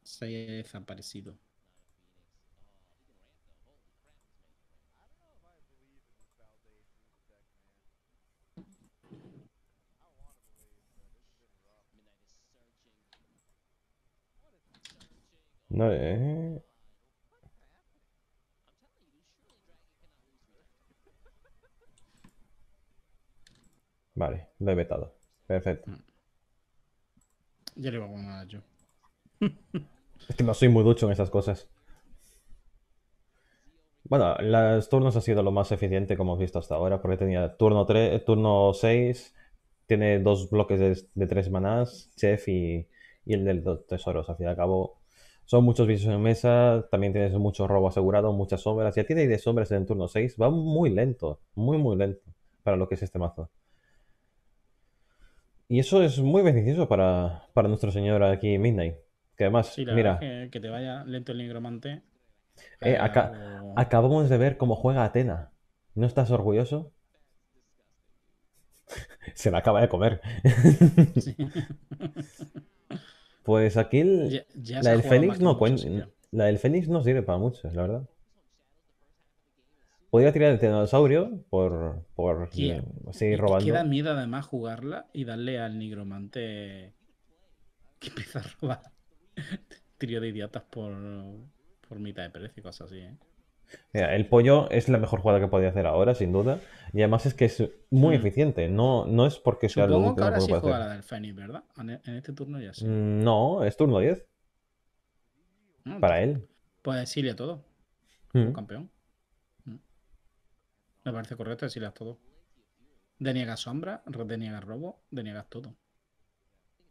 Se ha desaparecido. No, eh. Vale, lo he vetado. Perfecto. Mm. Ya le voy a poner yo. es que no soy muy ducho en esas cosas. Bueno, los turnos ha sido lo más eficiente como hemos visto hasta ahora, porque tenía turno 3, turno 6, tiene dos bloques de, tres manás, chef y, el del tesoros. Al fin al cabo, son muchos bichos en mesa, también tienes mucho robo asegurado, muchas sombras. Ya tiene de sombras en el turno 6, va muy lento, muy, muy lento para lo que es este mazo. Y eso es muy beneficioso para, nuestro señor aquí Midnight. Que además, mira. Que, te vaya lento el nigromante. Eh, acá, Acabamos de ver cómo juega Atena. ¿No estás orgulloso? [LAUGHS] Se la acaba de comer. [LAUGHS] pues aquí la del Fénix no cuenta. La del Fénix no sirve para mucho, la verdad. Podría tirar el dinosaurio por, por seguir robando. queda miedo además jugarla y darle al nigromante que empieza a robar [LAUGHS] trío de idiotas por, mitad de precio y cosas así, ¿eh? el pollo es la mejor jugada que podía hacer ahora, sin duda. Y además es que es muy hmm. eficiente. No, no es porque sea Supongo que ahora sí ¿verdad? En este turno ya sí. Mm, no, es turno 10. Ah, Para él. puede decirle todo. Hmm. campeón. Me parece correcto decirlas todo. Deniegas sombra, deniegas robo, deniegas todo.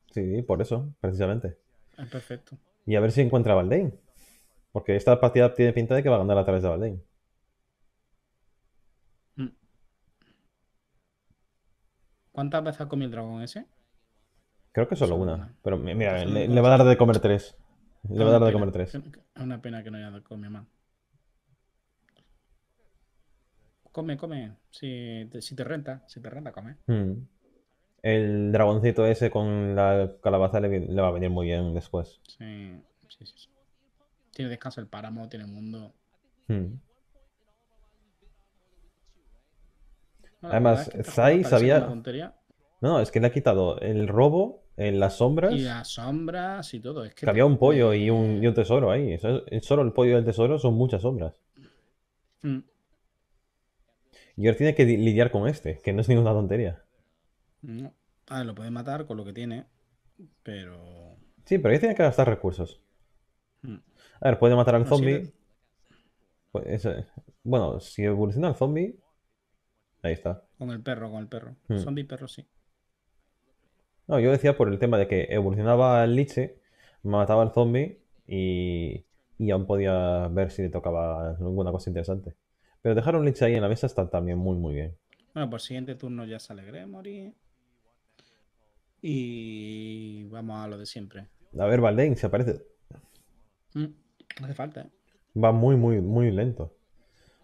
Sí, por eso, precisamente. Es perfecto. Y a ver si encuentra a Valdein. Porque esta partida tiene pinta de que va a ganar a través de Valdein. Mm. ¿Cuántas veces ha comido el dragón ese? Creo que solo una. Pero mira, le, va a dar de comer tres. Le va a dar de comer tres. Es una pena que no haya comido más. Come, come. Si te, si te renta, si te renta, come. Hmm. El dragoncito ese con la calabaza le, va a venir muy bien después. Sí, Tiene descanso el páramo, tiene mundo. Hmm. Además, es sabía. No, es que le ha quitado el robo, en eh, las sombras. Y las sombras y todo. Es que, había un pollo y un, un tesoro ahí. solo el pollo y el tesoro son muchas sombras. Hmm. Y tiene que lidiar con este, que no es ninguna tontería. No. ver, ah, lo puede matar con lo que tiene, pero... Sí, pero él tiene que gastar recursos. Hmm. A ver, puede matar al zombie. Pues, bueno, si evoluciona el zombie... Ahí está. Con el perro, con el perro. Zombie hmm. Zombie perro, sí. No, yo decía por el tema de que evolucionaba el liche, mataba al zombie y, y aún podía ver si le tocaba alguna cosa interesante. Pero dejar un Lich ahí en la mesa está también muy, muy bien. Bueno, por pues siguiente turno ya sale Gremory. Y vamos a lo de siempre. A ver, Valdain, se aparece. Mm, hace falta, ¿eh? Va muy, muy, muy lento.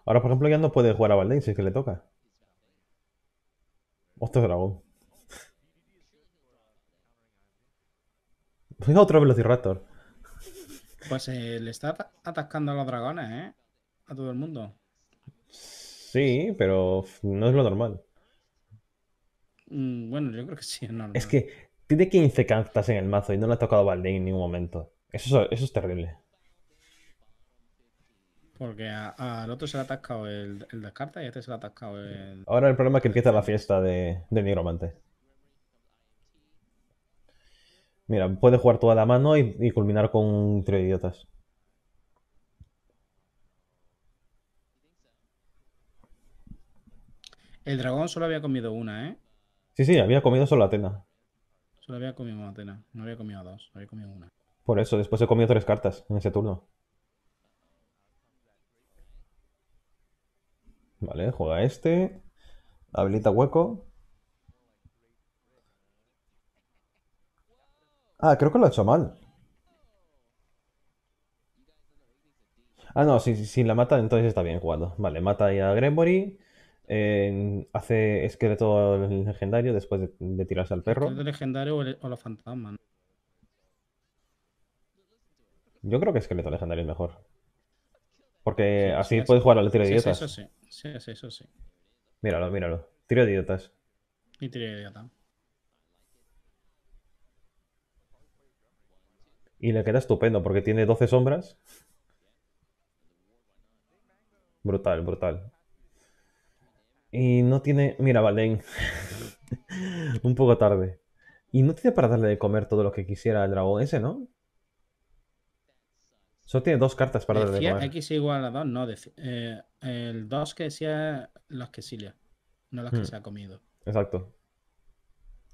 Ahora, por ejemplo, ya no puede jugar a Valdain si es que le toca. Otro dragón. [LAUGHS] Otro Velociraptor. Pues eh, le está atascando a los dragones, ¿eh? A todo el mundo. Sí, pero no es lo normal. Mm, bueno, yo creo que sí es normal. Es que tiene 15 cartas en el mazo y no le ha tocado Valde en ningún momento. Eso, es terrible. Porque al otro se le ha atascado el, descarta y a este se le ha atascado el. Ahora el problema es que empieza la fiesta de, del nigromante. Mira, puede jugar toda la mano y, culminar con tres idiotas. El dragón solo había comido una, ¿eh? Sí, sí, había comido solo Atena. Solo había comido una Atena. No había comido dos, había comido una. Por eso, después he comido tres cartas en ese turno. Vale, juega este. Habilita hueco. Ah, creo que lo ha hecho mal. Ah, no, si, la mata, entonces está bien jugado. Vale, mata ahí a Gremory hace esqueleto legendario después de, tirarse al perro. Esqueleto legendario o, Yo creo que esqueleto legendario es mejor. Porque así puedes jugar al tiro de idiotas. sí, sí. Sí, eso sí. Míralo, míralo. Tiro de idiotas. Y tiro de Y le queda estupendo porque tiene 12 sombras. Brutal, brutal. Y no tiene. Mira, Valen. [LAUGHS] un poco tarde. Y no tiene para darle de comer todo lo que quisiera el dragón ese, ¿no? Solo tiene dos cartas para darle de comer. X igual a 2, no. Eh, el dos que decía los que exilia, no las que hmm. se ha comido. Exacto.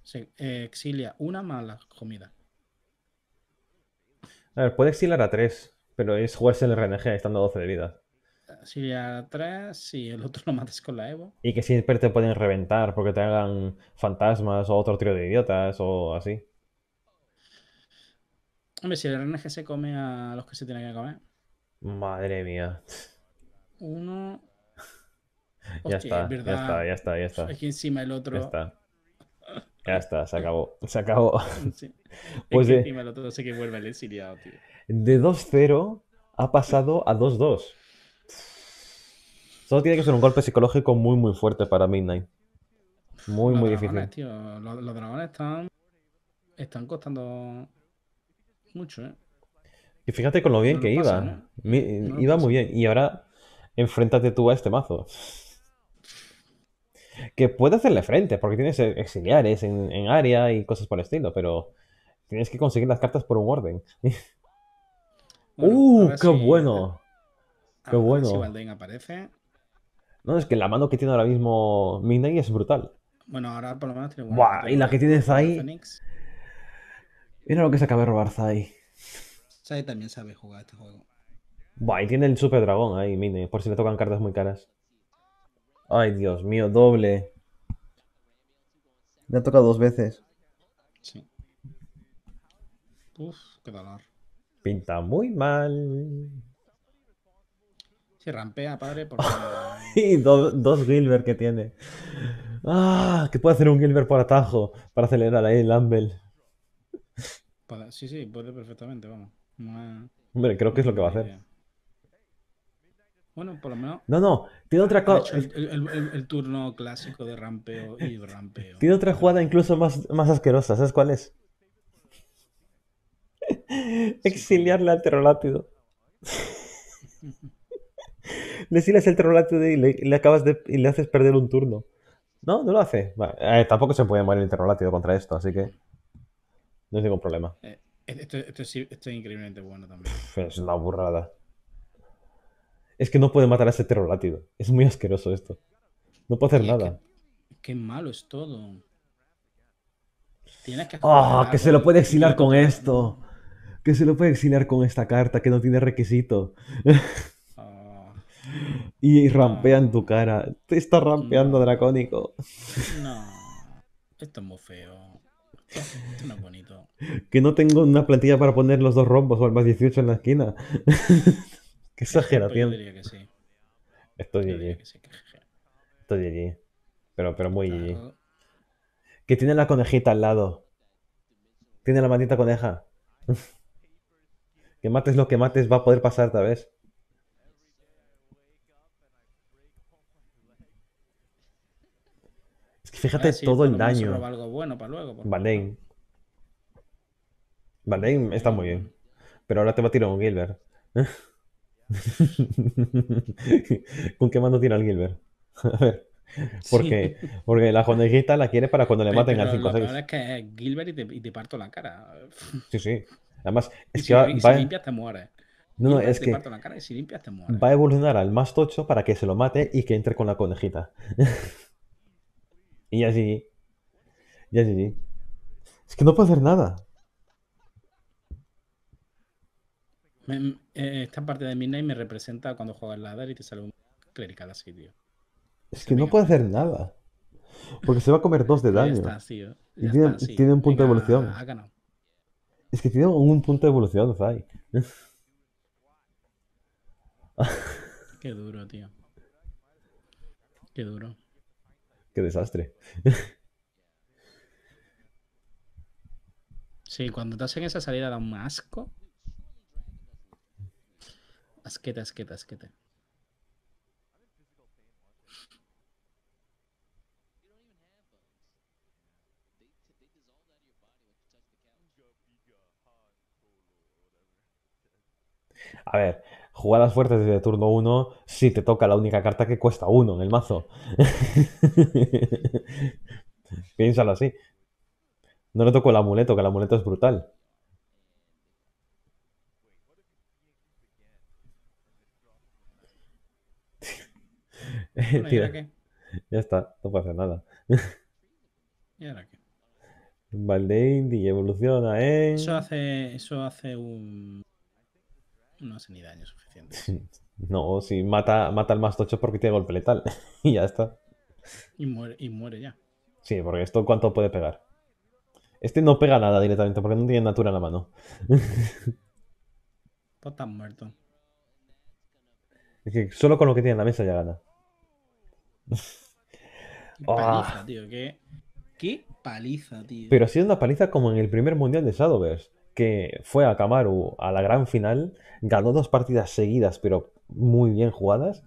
Sí, eh, exilia una mala comida. A ver, puede exilar a tres, pero es jugarse el RNG estando a 12 de vida. Siria atrás y el otro [LAUGHS] lo mates con la Evo. Y que siempre te pueden reventar porque te hagan fantasmas o otro trío de idiotas o así. Hombre, si el RNG se come a los que se tienen que comer. Madre mía. Uno. [LAUGHS] ya, está, ya está, ya está, ya está. Aquí encima el otro. Ya está. [LAUGHS] Ya está, se acabó. Se acabó. Pues de... encima el otro se que vuelve el exiliado, tío. De 2-0 ha pasado a 2-2. Todo tiene que ser un golpe psicológico muy, muy fuerte para Midnight. Muy, muy difícil. Tío, los, dragones están, están costando mucho, ¿eh? Y fíjate con lo bien que iba. ¿eh? iba muy bien. Y ahora enfréntate tú a este mazo. Que puedes hacerle frente, porque tienes e-, exiliares en, área y cosas por el estilo, pero tienes que conseguir las cartas por un orden. [LAUGHS] ¡Uh! ¡Qué bueno! ¡Qué bueno! Si aparece. No, es que la mano que tiene ahora mismo Midnight es brutal. Bueno, ahora por lo menos tiene buena. Buah, y la que tiene Zai. Mira lo que se acaba de robar Zai. Zai también sabe jugar este juego. Buah, y tiene el super dragón ahí, Midnight, por si le tocan cartas muy caras. Ay, Dios mío, doble. Le ha tocado dos veces. Sí. Uf, qué dolor. Pinta muy mal. Se rampea, padre, por y [LAUGHS] dos Gilbert que tiene. ¡Ah! Que puede hacer un Gilbert por atajo para acelerar ahí el Ambel. Sí, sí, puede perfectamente, vamos. Hombre, creo que es lo que va a hacer. Bueno, por lo menos. No, no, tiene otra cosa. El, turno clásico de rampeo y rampeo. Tiene otra jugada incluso más, más asquerosa, ¿sabes cuál es? Exiliarle al terrolátido. [LAUGHS] le silas el terror y le, acabas de, y le haces perder un turno. No, no lo hace. tampoco se puede morir el látido contra esto, así que no es ningún problema. Eh, eh, esto, es, increíblemente bueno también. es una burrada. Es que no puede matar a ese Terrolátido. Es muy asqueroso esto. No puede hacer nada. qué malo es todo. que... ¡Ah! que se lo puede exilar con esto. Que se lo puede exilar con esta carta que no tiene requisito. [LAUGHS] Y rampea en tu cara. Te está rampeando dracónico. No. Esto es muy feo. Esto no es bonito. Que no tengo una plantilla para poner los dos rombos o el más 18 en la esquina. [LAUGHS] Qué exageración. que sí. Estoy Estoy Pero, pero muy Que tiene la conejita al lado. Tiene la maldita coneja. [LAUGHS] que mates lo que mates va a poder pasar, tal vez. fíjate ah, todo el daño. Algo bueno está muy bien. Pero ahora te va a tirar un Gilbert. [LAUGHS] ¿Con qué mando tira el Gilbert? [LAUGHS] A ver. Porque, porque la conejita la quiere para cuando le maten al 5 6. es que es Gilbert y te, parto la cara. Sí, sí. Además, es que va, y si limpias te mueres. No, no, es que y si limpias te mueres. va a evolucionar al más tocho para que se lo mate y que entre con la conejita. [LAUGHS] Y ya sí. Ya sí. Es que no puede hacer nada. Eh, esta parte de Midnight me representa cuando juegas ladder y te sale un clerical así, tío. Es que no puede hacer nada. Porque se va a comer dos de daño. Y tiene, un punto de evolución. Es que tiene un punto de evolución, Zai. Qué duro, tío. Qué duro desastre. Sí, cuando estás en esa salida da un asco. Asquete, asquete, asquete. A ver, jugadas fuertes desde turno 1 si te toca la única carta que cuesta 1 en el mazo. [LAUGHS] Piénsalo así. No le toco el amuleto, que el amuleto es brutal. [LAUGHS] Ya está, no hacer nada. ¿Y ahora qué? evoluciona, ¿eh? Eso hace, eso hace un no hace ni daño suficiente. No, si mata, mata al más porque tiene golpe letal. [LAUGHS] y ya está. Y muere, ya. Sí, porque esto cuánto puede pegar. Este no pega nada directamente porque no tiene natura en la mano. Pues [LAUGHS] muerto. Es que solo con lo que tiene en la mesa ya gana. Qué ah. paliza, tío. Qué, paliza, tío. Pero ha sido una paliza como en el primer mundial de Shadowverse que fue a Kamaru a la gran final, ganó dos partidas seguidas, pero muy bien jugadas,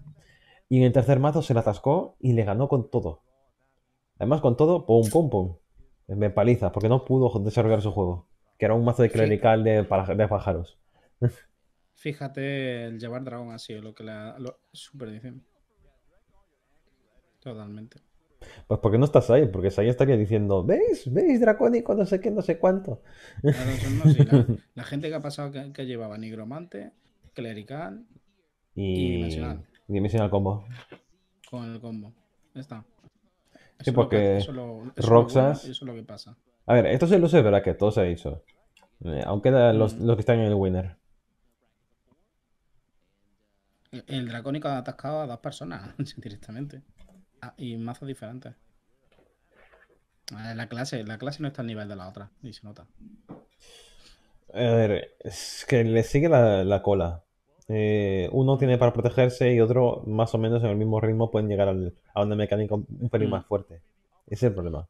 y en el tercer mazo se la atascó y le ganó con todo. Además, con todo, pum, pum, pum. Me paliza, porque no pudo desarrollar su juego, que era un mazo de clerical de, pájaros. Fíjate, el llevar dragón así sido lo que la. Lo, super Totalmente. Pues porque no está ahí, porque ahí estaría diciendo, ¿veis? ¿Veis dracónico? No sé qué, no sé cuánto. [LAUGHS] la, gente que ha pasado que, llevaba nigromante, clerical y, dimensional. combo. Con el combo. Está. sí, porque Roxas. es lo que pasa. A ver, esto se luce, ¿verdad? Que todo se ha eh, aunque los, mm. los que están en el winner. El, el dracónico ha atascado a dos personas [LAUGHS] directamente. Ah, y mazos diferentes. Eh, la clase, la clase no está al nivel de la otra, y se nota. A ver, es que le sigue la, cola. Eh, uno tiene para protegerse y otro, más o menos en el mismo ritmo, pueden llegar a una mecánica un pelín mm. más fuerte. Ese es el problema.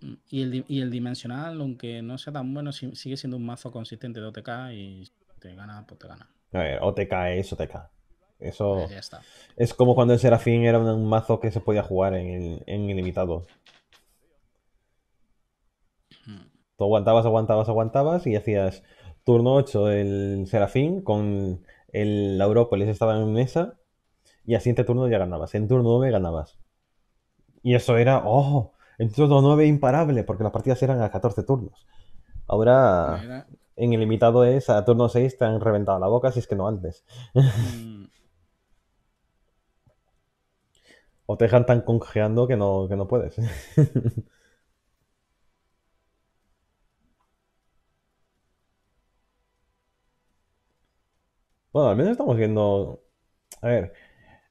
Mm, y el, dimensional, aunque no sea tan bueno, sigue siendo un mazo consistente de OTK y te gana, pues te gana. A ver, OTK es OTK. Eso pues es como cuando el Serafín era un mazo que se podía jugar en, el, en ilimitado. Hmm. Tú aguantabas, aguantabas, aguantabas y hacías turno 8 el Serafín con el Laurópolis estaba en mesa y al siguiente turno ya ganabas. En turno 9 ganabas. Y eso era, oh, en turno 9 imparable porque las partidas eran a 14 turnos. Ahora en ilimitado es a turno 6 te han reventado la boca si es que no antes. Hmm. [LAUGHS] O te dejan tan congeando que no, no puedes. [LAUGHS] bueno, al menos estamos viendo... A ver,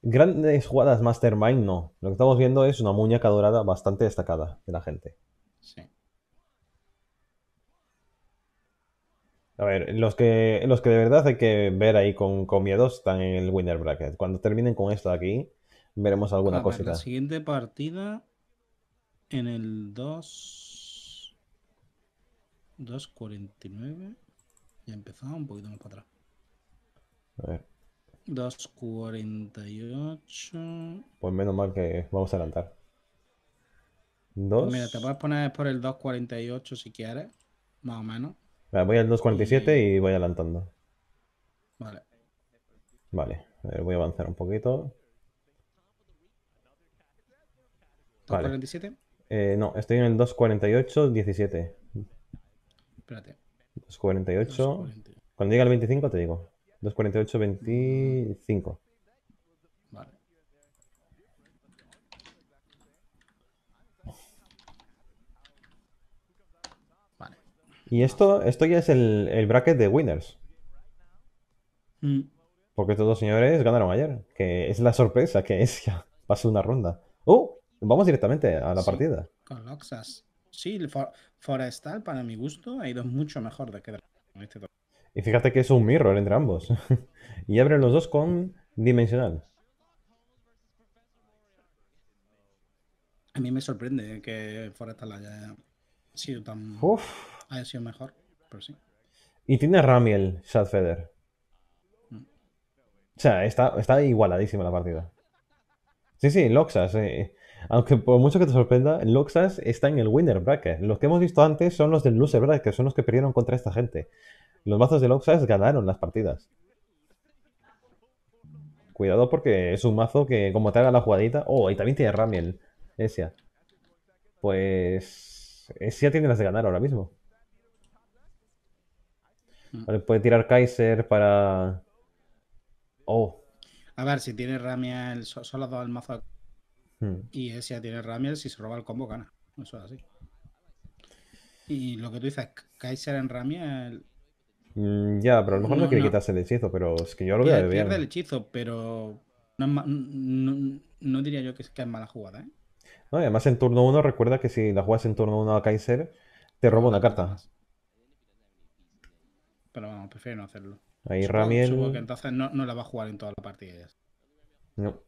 grandes jugadas Mastermind no. Lo que estamos viendo es una muñeca dorada bastante destacada de la gente. Sí. A ver, los que, los que de verdad hay que ver ahí con, con miedo están en el winner bracket. Cuando terminen con esto de aquí, veremos alguna cosita La siguiente partida en el 2. 2.49. Ya empezaba un poquito más para atrás. A ver. 2.48. Pues menos mal que vamos a adelantar. mira, te puedes poner por el 2.48 si quieres, más o menos. voy al 2.47 y... voy adelantando. Vale. Vale, voy a avanzar un poquito. Vale. ¿247? Eh, no, estoy en el 248, 17. Espérate. 248. Cuando llegue al 25 te digo. 248, 25. Vale. Vale. Y esto, esto ya es el, bracket de winners. Mm. Porque estos dos señores ganaron ayer. Que es la sorpresa que es ya. Pasó una ronda. ¡Uh! Vamos directamente a la partida. Con Loxas. Sí, Forestal, para mi gusto, ha ido mucho mejor de que este Y fíjate que es un mirror entre ambos. [LAUGHS] y abren los dos con Dimensional. A mí me sorprende que Forestal haya sido tan. Uf. haya sido mejor, pero sí. Y tiene Ramiel, Shadfeder. Mm. O sea, está, igualadísima la partida. Sí, sí, Loxas. sí. Eh, aunque por mucho que te sorprenda, Loxas está en el winner bracket. Los que hemos visto antes son los del loser bracket, que son los que perdieron contra esta gente. Los mazos de Loxas ganaron las partidas. Cuidado porque es un mazo que como te haga la jugadita... Oh, y también tiene Ramiel. Esia. Pues... Esia eh, tiene las de ganar ahora mismo. Mm. puede tirar Kaiser para... Oh. A ver, si tiene Ramiel, solo dos el mazo Hmm. Y Y si tiene Ramiel, si se roba el combo, gana. Eso es así. Y lo que tú dices, Kaiser en Ramiel. Mm, ya, pero a lo mejor no, quiere quitarse el hechizo, pero es que yo lo veo bien. Pierde el hechizo, pero no, no, diría yo que es, mala jugada. ¿eh? No, además en turno 1 recuerda que si la juegas en turno 1 a Kaiser, te roba una carta. Pero vamos, prefiero no hacerlo. Ahí Ramiel. Supongo que entonces no, la va a jugar en toda la partida. No.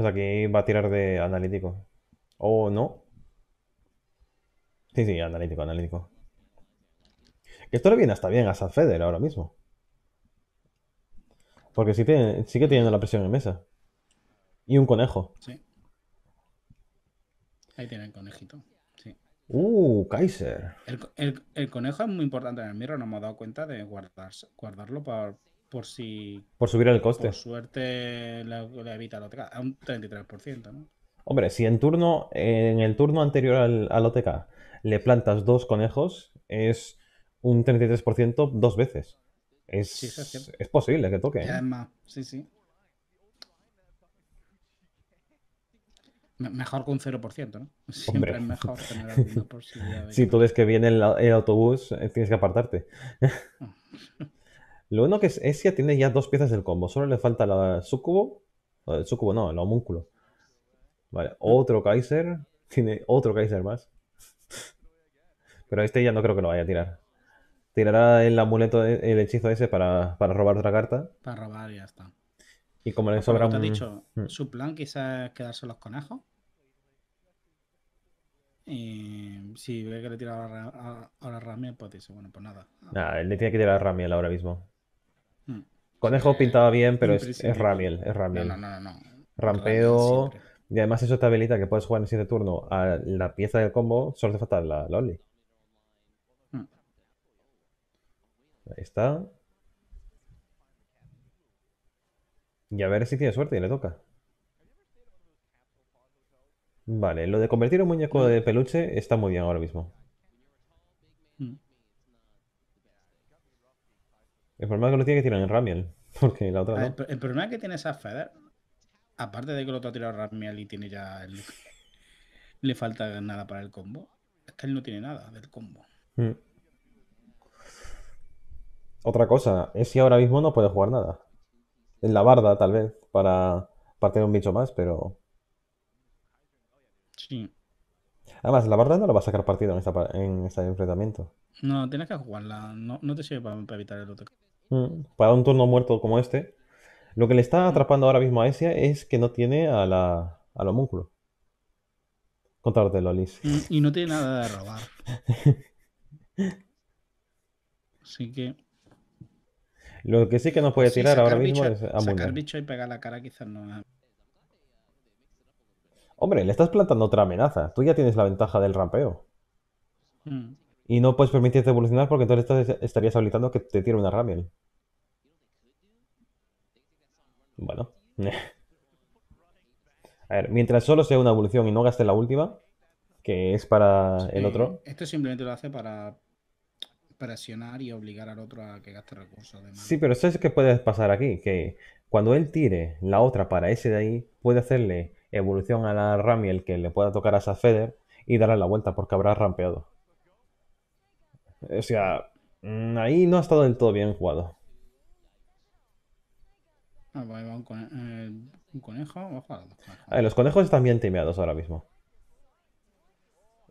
Pues aquí va a tirar de analítico. ¿O no? Sí, sí, analítico, analítico. Esto le viene hasta bien a Sad ahora mismo. Porque sí, tiene, sigue teniendo la presión en mesa. Y un conejo. Sí. Ahí tiene el conejito. Sí. Uh, Kaiser. El, conejo es muy importante en el mirror, no me he dado cuenta de guardarse, guardarlo para por si. Por subir el coste. Por suerte le evita la OTK, a un 33%, ¿no? Hombre, si en turno, en el turno anterior al, al OTK le plantas dos conejos, es un 33% dos veces. Es, es, posible que toque. ¿eh? más, sí, sí. Mejor que un 0%, ¿no? [LAUGHS] Siempre es mejor tener alguna [LAUGHS] posibilidad. Si tú ves que viene el autobús, eh, tienes que apartarte. [LAUGHS] Lo bueno que es tiene ya dos piezas del combo. Solo le falta la Sucubo. El Sucubo no, el homúnculo. Vale, mm. otro Kaiser. [LAUGHS] Tiene otro Kaiser más. Pero este ya no creo que lo vaya a tirar. Tirará el amuleto, e, el hechizo ese para, robar otra carta. Para robar, y ya está. Y como le sobra un... te dicho, mm. su plan quizás es quedarse los conejos. Y si ve que le tira ahora Ramiel, pues dice, bueno, pues nada. Nada, él le tiene que tirar a Ramiel ahora mismo. Mm. Conejo eh, pintaba bien, pero es, es, Ramiel. Es Ramiel. No, no, no, Rampeo. y además eso te habilita que puedes jugar en el siguiente turno a la pieza del combo, solo te falta la, la mm. Ahí está. Y a ver si tiene suerte y le toca. Vale, lo de convertir un muñeco mm. de peluche está muy bien ahora mismo. El problema es que lo tiene que tirar en Ramiel. [LAUGHS] Porque la otra. No. El, problema que tiene esa Feder, aparte de que lo otro ha tirado Ramiel y tiene ya el. [LAUGHS] Le falta nada para el combo. Es que él no tiene nada del combo. Mm. Otra cosa, es si ahora mismo no puede jugar nada. En la barda, tal vez, para partir un bicho más, pero. Sí. Además, la barda no la va a sacar partido en, este enfrentamiento. No, tienes que jugarla. No, te sirve para evitar el otro. Mm, para un turno muerto como este, lo que le está atrapando ahora mismo a Esia es que no tiene a la, al homúnculo. Contártelo, de Lolis y no tiene nada de robar. [LAUGHS] Así que. Lo que sí que nos puede tirar ahora mismo es a Sacar bicho y pegar la cara quizás no. Hombre, le estás plantando otra amenaza. Tú ya tienes la ventaja del rampeo. Mm. Y no puedes permitirte evolucionar porque entonces estarías habilitando que te tire una Ramiel. Bueno. [LAUGHS] A ver, mientras solo sea una evolución y no gaste la última, que es para el otro. Esto simplemente lo hace para presionar y obligar al otro a que gaste recursos. De sí, pero eso es que puede pasar aquí, que cuando él tire la otra para ese de ahí, puede hacerle evolución a la Ramiel que le pueda tocar a esa Feder y darle la vuelta porque habrá rampeado. O sea, mm, ahí no ha estado del todo bien jugado. Ah, eh, un, conejo. los conejos están bien timeados ahora mismo.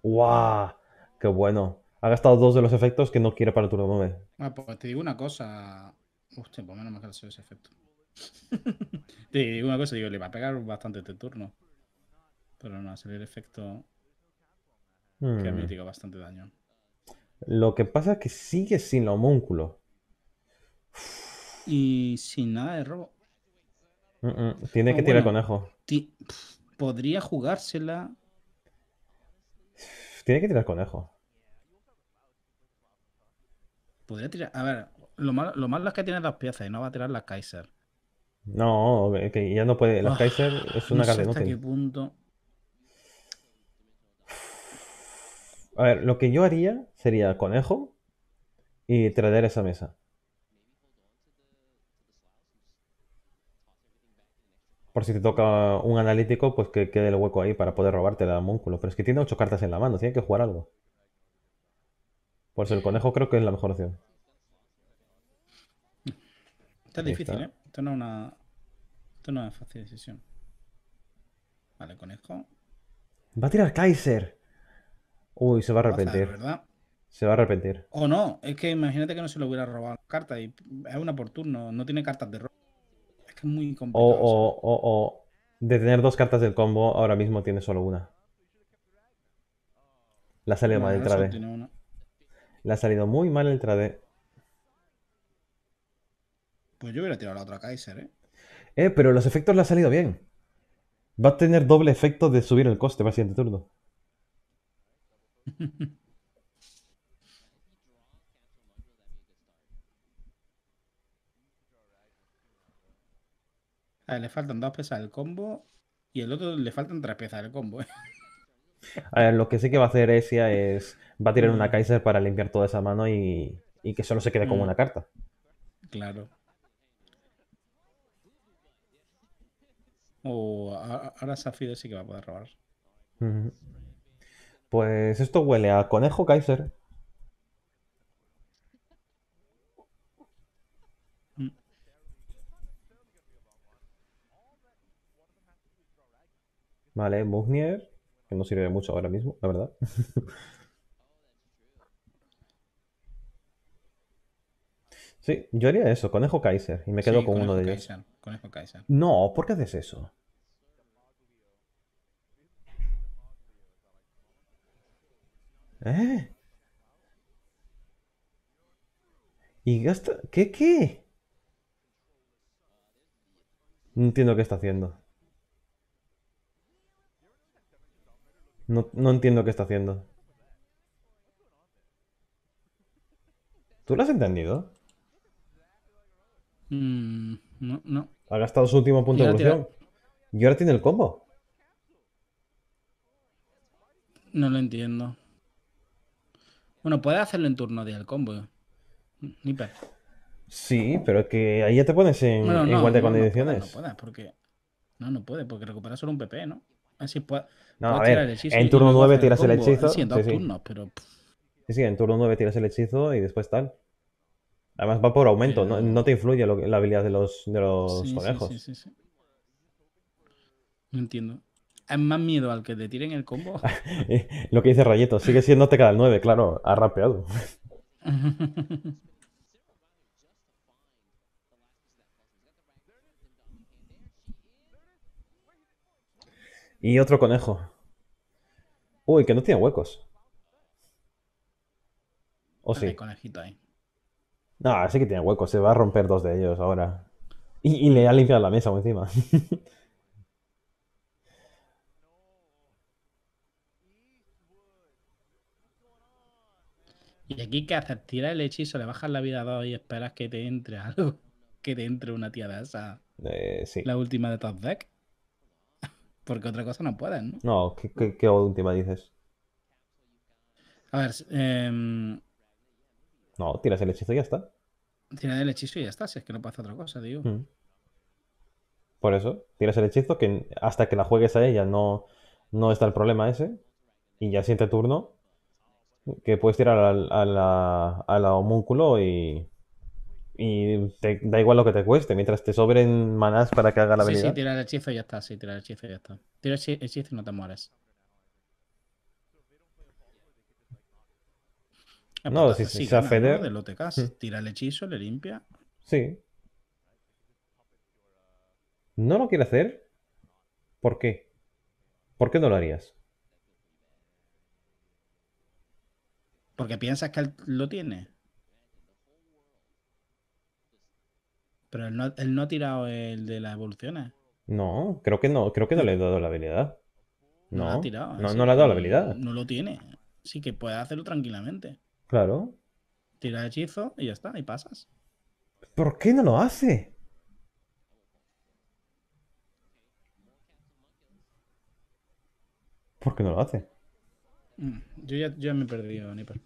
¡Guau! ¡Qué bueno! Ha gastado dos de los efectos que no quiere para el turno 9. Ah, pues te digo una cosa. Hostia, pues menos me ha ese efecto. [LAUGHS] te digo una cosa, digo, le va a pegar bastante este turno. Pero no, ha salido el efecto que ha metido hmm. bastante daño. Lo que pasa es que sigue sin los homúnculo. Y sin nada de robo. Tiene ah, que tirar conejo. podría jugársela. Tiene que tirar conejo. Podría tirar. A ver, lo malo, lo malo es que tiene dos piezas y no va a tirar la Kaiser. No, que ya no puede. Las ah, Kaiser es una carta hasta qué punto. A ver, lo que yo haría sería conejo y traer esa mesa. Por si te toca un analítico, pues que quede el hueco ahí para poder robarte la múnculo. Pero es que tiene ocho cartas en la mano, tiene que jugar algo. Por eso el conejo creo que es la mejor opción. Está difícil, ¿eh? Esto no es una. Esto no es fácil decisión. Vale, conejo. Va a tirar Kaiser. Uy, se va a arrepentir. Se va a arrepentir. O no, es que imagínate que no se le hubiera robado La cartas. Y es una por turno, no tiene cartas de robo. Es que es muy complicado. O, o, o, de tener dos cartas del combo, ahora mismo tiene solo una. La ha salido mal el trade. La ha salido muy mal el trade. Pues yo hubiera tirado la otra Kaiser, ¿eh? Eh, pero los efectos le ha salido bien. Va a tener doble efecto de subir el coste para el siguiente turno. [LAUGHS] A ver, le faltan dos piezas del combo y el otro le faltan tres piezas del combo. Eh. [LAUGHS] A ver, lo que sí que va a hacer Esia es. Va a tirar una Kaiser para limpiar toda esa mano y, y que solo se quede como mm. una carta. Claro. O oh, ahora Safido sí que va a poder robar. Uh pues esto huele a conejo Kaiser. Mm. Vale, Mugnier, que no sirve mucho ahora mismo, la verdad. [LAUGHS] sí, yo haría eso, conejo Kaiser, y me quedo con uno de ellos. No, ¿por qué haces eso? ¿Eh? ¿Y gasta? ¿Qué, qué? No entiendo qué está haciendo. No, entiendo qué está haciendo. ¿Tú lo has entendido? Mm, no, no. Ha gastado su último punto de evolución. Y ahora tiene el combo. No lo entiendo. Bueno, puedes hacerlo en turno de al combo. Ni Sí, pero es que ahí ya te pones en, igual de condiciones. No, puedes, no porque. No, no puede, porque recuperas solo un PP, ¿no? Así puedes. No, en turno 9 tiras el, hechizo. Sí, en sí, en turno 9 tiras el hechizo y después tal. Además va por aumento, no, te influye la habilidad de los, de los conejos. sí, sí, sí. No entiendo es más miedo al que te tiren el combo. [LAUGHS] Lo que dice Rayeto, sigue siendo TK el 9, claro, ha rapeado. [LAUGHS] y otro conejo. Uy, que no tiene huecos. ¿O oh, sí? conejito ahí. No, ese que tiene huecos, se va a romper dos de ellos ahora. Y, le ha limpiado la mesa encima. [LAUGHS] Y aquí que haces ¿Tiras el hechizo, le bajas la vida a dos y esperas que te entre [LAUGHS] algo, que te entre una tía de esa. Eh, sí. La última de Top Deck. [LAUGHS] Porque otra cosa no puedes, ¿no? No, ¿qué, última dices? A ver, em, No, tiras el hechizo y ya está. Tiras el hechizo y ya está, si es que no pasa otra cosa, digo. Mm. Por eso, tiras el hechizo que hasta que la juegues a ella no, no está el problema ese. Y ya siente turno que puedes tirar al, a la, homúnculo y, y te da igual lo que te cueste, mientras te sobren manás para que haga la sí, Sí, sí, tirar el hechizo y ya está, sí, tirar el hechizo y ya está. Tira el hechizo y no te mueres. No, si, se afeder... lo hmm. Tira el hechizo, le limpia. Sí. ¿No lo quiere hacer? ¿Por qué? ¿Por qué no lo harías? Porque piensas que él lo tiene. Pero él no, ha tirado el de las evoluciones. No, creo que no, creo que no le he dado la habilidad. No, ha tirado. No, le ha dado la habilidad. No lo tiene. Así que puede hacerlo tranquilamente. Claro. Tira hechizo y ya está, y pasas. ¿Por qué no lo hace? ¿Por qué no lo hace? Mm, yo ya, me he perdido, Nipper.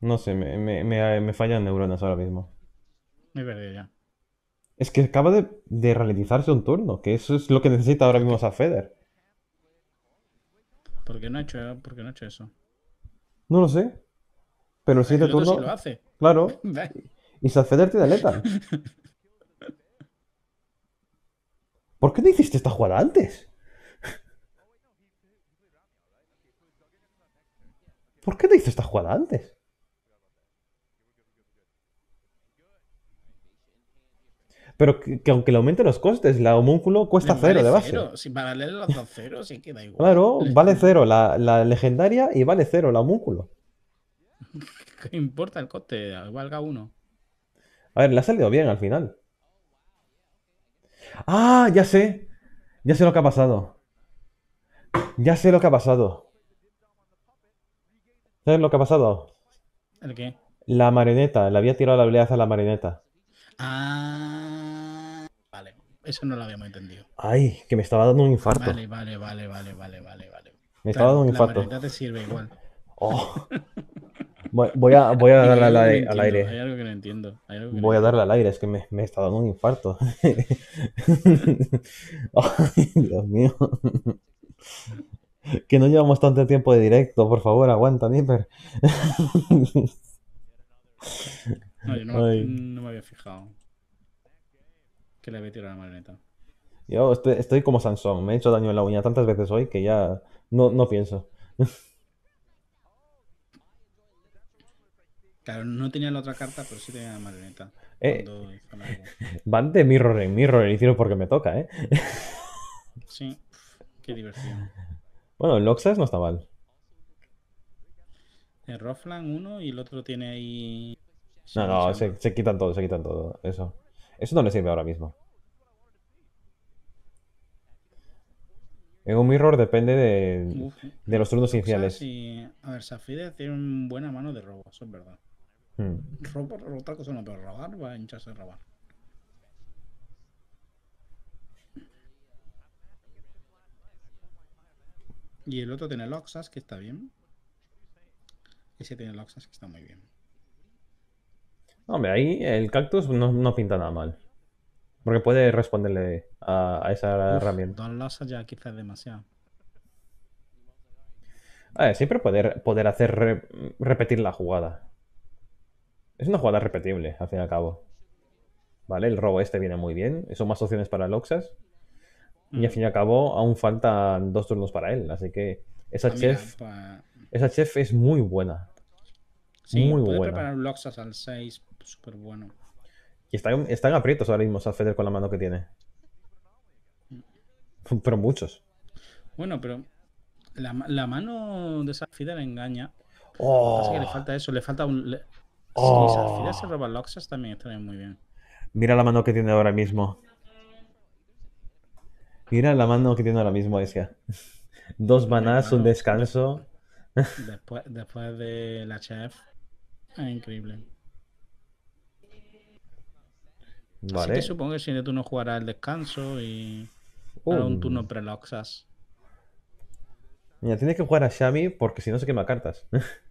No sé, me, fallan neuronas ahora mismo. Me he perdido ya. Es que acaba de, de ralentizarse un turno, que eso es lo que necesita ahora mismo Safeder. ¿Por qué no ha hecho, no eso? No lo sé. Pero el siguiente turno. Claro. [LAUGHS] y Safeder tiene letra. [LAUGHS] ¿Por qué no hiciste esta jugada antes? ¿Por qué te hizo esta jugada antes? Pero que, aunque le aumente los costes, la homúnculo cuesta cero de base. Claro, vale cero la, la, legendaria y vale cero la homúnculo. [LAUGHS] ¿Qué importa el coste? Valga uno. A ver, le ha salido bien al final. ¡Ah! Ya sé. Ya sé lo que ha pasado. Ya sé lo que ha pasado. ¿Sabes lo que ha pasado? ¿El qué? La marioneta, le había tirado la habilidad a la marioneta. Ah, vale, eso no lo habíamos entendido. Ay, que me estaba dando un infarto. Vale, vale, vale, vale, vale, vale, vale. Me estaba dando un infarto. La marioneta te sirve igual. Oh. Voy, a, voy a [LAUGHS] darle al, aire. Hay algo que no entiendo. voy a darle al aire, es que me, me está dando un infarto. [LAUGHS] [LAUGHS] Ay, Dios mío que no llevamos tanto tiempo de directo, por favor, aguanta, Nipper. no, yo no, me había fijado que le había tirado la marioneta. Yo estoy, como Sansón, me he hecho daño en la uña tantas veces hoy que ya no, pienso. Claro, no tenía la otra carta, pero sí tenía la marioneta. Eh, van de mirror en mirror, hicieron porque me toca, ¿eh? Sí, qué diversión bueno, el Oxas no está mal. El Roflan uno y el otro tiene ahí. No, no, se, quitan todo, se quitan todo. Eso. Eso no le sirve ahora mismo. En un mirror depende de, de los turnos iniciales. a ver, Safide tiene una buena mano de robo, eso es verdad. Hmm. Robo, otra cosa no, pero robar va a hincharse a robar. Y el otro tiene Loxas, que está bien. Ese tiene Loxas, que está muy bien. Hombre, ahí el cactus no, no pinta nada mal. Porque puede responderle a, esa herramienta. Loxas ya quizás demasiado. A ver, siempre poder, poder hacer repetir la jugada. Es una jugada repetible, al fin y al cabo. Vale, el robo este viene muy bien. Son más opciones para Loxas. Y al mm. fin y al cabo, aún faltan dos turnos para él. Así que esa, ah, chef, esa chef es muy buena. Sí, muy puede buena. preparar Loxas al 6, súper bueno. Y están, están aprietos ahora mismo Salfeder con la mano que tiene. Mm. Pero muchos. Bueno, pero la, la mano de Salfeder engaña. Oh. Así que le oh. falta eso, le falta un. Si Salfeder se oh. roba Loxas también estaría muy bien. Mira la mano que tiene ahora mismo. Mira la mano que tiene ahora mismo decía. Dos manás, un descanso. Después, después de la chef. Es ah, increíble. supongo que si no, tú no jugarás el descanso y uh. un turno preloxas. Mira, tienes que jugar a Shami porque si no se quema cartas. [LAUGHS]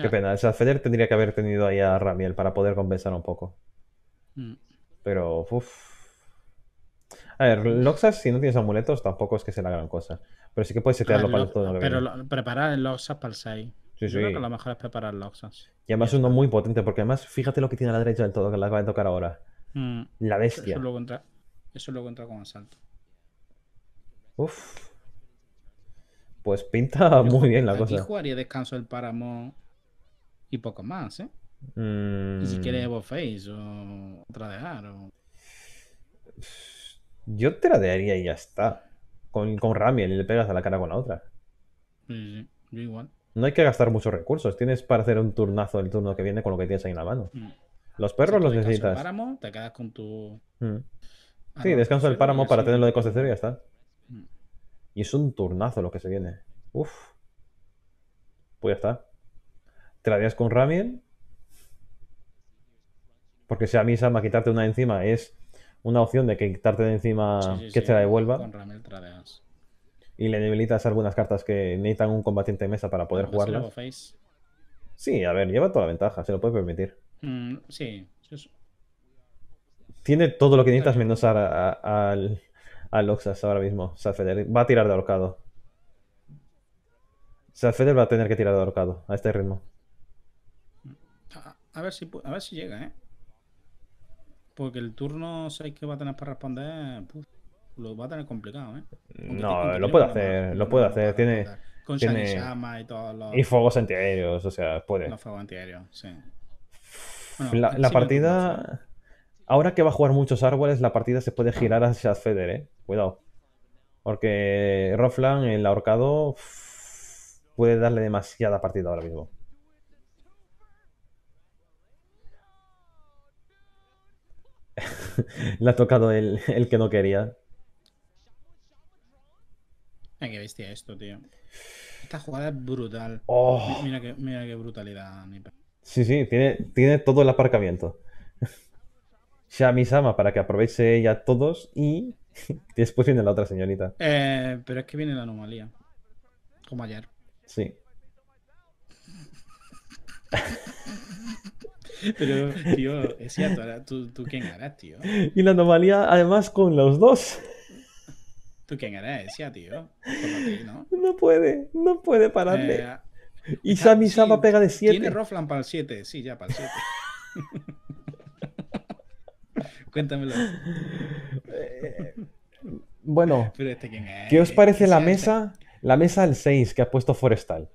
Qué ah. pena, el Feder tendría que haber tenido ahí a Ramiel para poder compensar un poco. Mm. Pero, uff. A ver, pues Loxas, si no tienes amuletos, tampoco es que sea la gran cosa. Pero sí que puedes setearlo ah, para todo. pero preparar el Loxas para el 6. Sí, Yo sí. creo que lo mejor es preparar Loxas. Y además es uno muy potente, porque además fíjate lo que tiene a la derecha del todo, que la acaba de tocar ahora. Mm. La bestia. Eso lo entra, eso luego con asalto. Uff. Pues pinta muy bien la cosa. Aquí jugaría descanso el páramo y poco más, ¿eh? Mm. Ni Evo Face o tradear o... Yo tradearía y ya está. Con, con Ramiel y le pegas a la cara con la otra. Sí, sí, yo igual. No hay que gastar muchos recursos. Tienes para hacer un turnazo el turno que viene con lo que tienes ahí en la mano. Mm. Los perros los necesitas. Páramo, te quedas con tu. Mm. Ah, sí, descanso el páramo para tenerlo de coste cero y ya está. Mm. Y es un turnazo lo que se viene. Uf. Pues ya está. Tradeas con Ramiel Porque si a sama quitarte una encima es una opción de que quitarte de encima que te la devuelva. Con Y le debilitas algunas cartas que necesitan un combatiente de mesa para poder jugarlas. Sí, a ver, lleva toda la ventaja, se lo puede permitir. Mm, sí. Tiene todo lo que necesitas menos al, Oxas ahora mismo. Salfeder va a tirar de ahorcado. Salfeder va a tener que tirar de ahorcado a este ritmo. A ver si, llega, ¿eh? Porque el turno 6 que va a tener para responder, lo va a tener complicado, ¿eh? no, lo puede hacer, lo puede hacer. Tiene, con tiene... y todo lo. Y fuegos antiaéreos, o sea, puede. sí. la, partida... Ahora que va a jugar muchos árboles, la partida se puede girar hacia Feder, ¿eh? Cuidado. Porque Roflan, el ahorcado, puede darle demasiada partida ahora mismo. [LAUGHS] le ha tocado el, el que no quería. qué bestia esto, tío. Esta jugada es brutal. Oh. Mira, qué, brutalidad, Sí, sí, tiene, tiene todo el aparcamiento. [LAUGHS] Shami-sama para que aproveche ella todos y [LAUGHS] después viene la otra señorita. Eh, pero es que viene la anomalía. Como ayer. Sí. [LAUGHS] Pero, tío, es cierto, ¿tú, tú quién harás, tío? Y la anomalía, además, con los dos. ¿Tú quién harás, ya, tío? ¿no? ¿no? puede, no puede pararle. Eh, y ah, Sami sí, Sama pega de 7. Tiene Roflan para el 7, sí, ya para el 7. [LAUGHS] Cuéntamelo. Eh, bueno, este ¿qué os parece este este. la mesa? La mesa al 6 que ha puesto Forestal.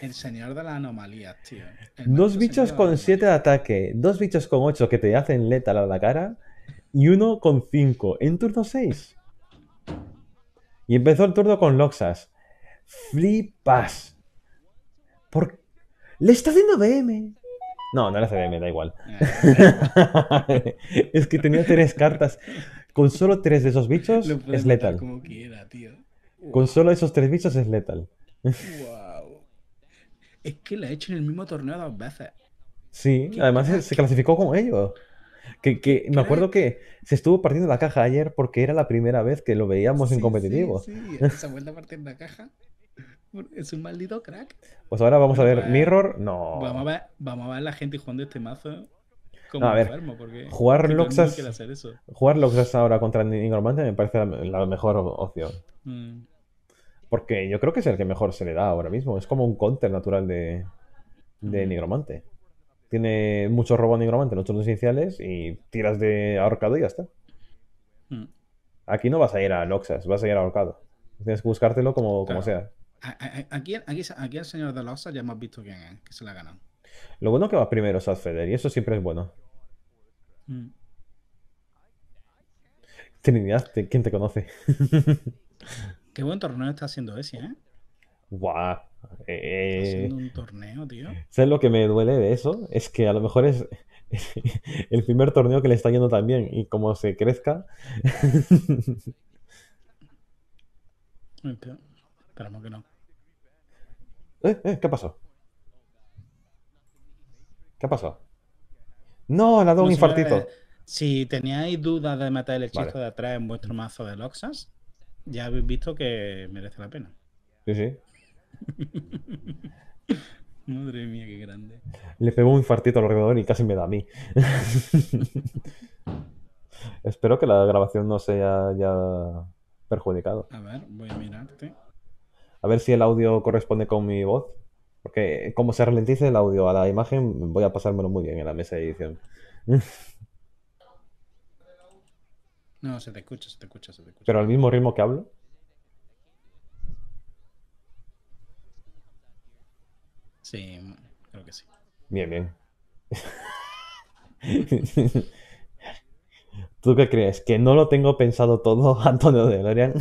El señor de la anomalía, tío. dos bichos con 7 de ataque, dos bichos con 8 que te hacen letal a la cara y uno con 5 en turno 6. Y empezó el turno con Loxas. Flipas. ¿Por... Le está haciendo BM. No, no le hace BM, da igual. Eh. [LAUGHS] es que tenía tres cartas. Con solo tres de esos bichos es letal. Con solo esos tres bichos es letal es que la he hecho en el mismo torneo dos veces. Sí, además se, clasificó con ellos. Que, me acuerdo que se estuvo partiendo la caja ayer porque era la primera vez que lo veíamos en competitivo. Sí, [LAUGHS] se ha a partir la caja. Es un maldito crack. Pues ahora vamos a ver Mirror. No. Vamos a ver, a la gente jugando este mazo. ¿eh? a ver, jugar Loxas, jugar Luxas ahora contra Nigromante me parece la, mejor opción. Mm. Porque yo creo que es el que mejor se le da ahora mismo. Es como un counter natural de, de Nigromante. Tiene mucho robo a Nigromante en los turnos iniciales y tiras de ahorcado y ya está. Mm. Aquí no vas a ir a Loxas, vas a ir a ahorcado. Tienes que buscártelo como, como sea. Aquí, aquí, el señor de Loxas ya hemos visto quién es, que se la ha Lo bueno que va primero Feder y eso siempre es bueno. Mm. Trinidad, ¿quién te conoce? [LAUGHS] Qué buen torneo está haciendo ese, ¿eh? Guau. Wow. Eh, haciendo un torneo, tío. ¿Sabes lo que me duele de eso? Es que a lo mejor es el primer torneo que le está yendo tan bien. y como se crezca. [LAUGHS] Esperamos que no. Eh, eh, ¿Qué pasó? ¿Qué pasó? No, le ha dado un infartito. Eh, si teníais dudas de matar el hechizo de atrás en vuestro mazo de Loxas, ya habéis visto que merece la pena. Sí, sí. [LAUGHS] Madre mía, qué grande. Le pegó un infartito al y casi me da a mí. [LAUGHS] Espero que la grabación no se haya perjudicado. A ver, voy a mirarte. A ver si el audio corresponde con mi voz. Porque como se ralentice el audio a la imagen, voy a pasármelo muy bien en la mesa de edición. [LAUGHS] No, se te escucha, se te escucha, se te escucha. ¿Pero al mismo ritmo que hablo? Sí, creo que sí. Bien, bien. [LAUGHS] ¿Tú qué crees? ¿Que no lo tengo pensado todo, [LAUGHS] Antonio de Lorian?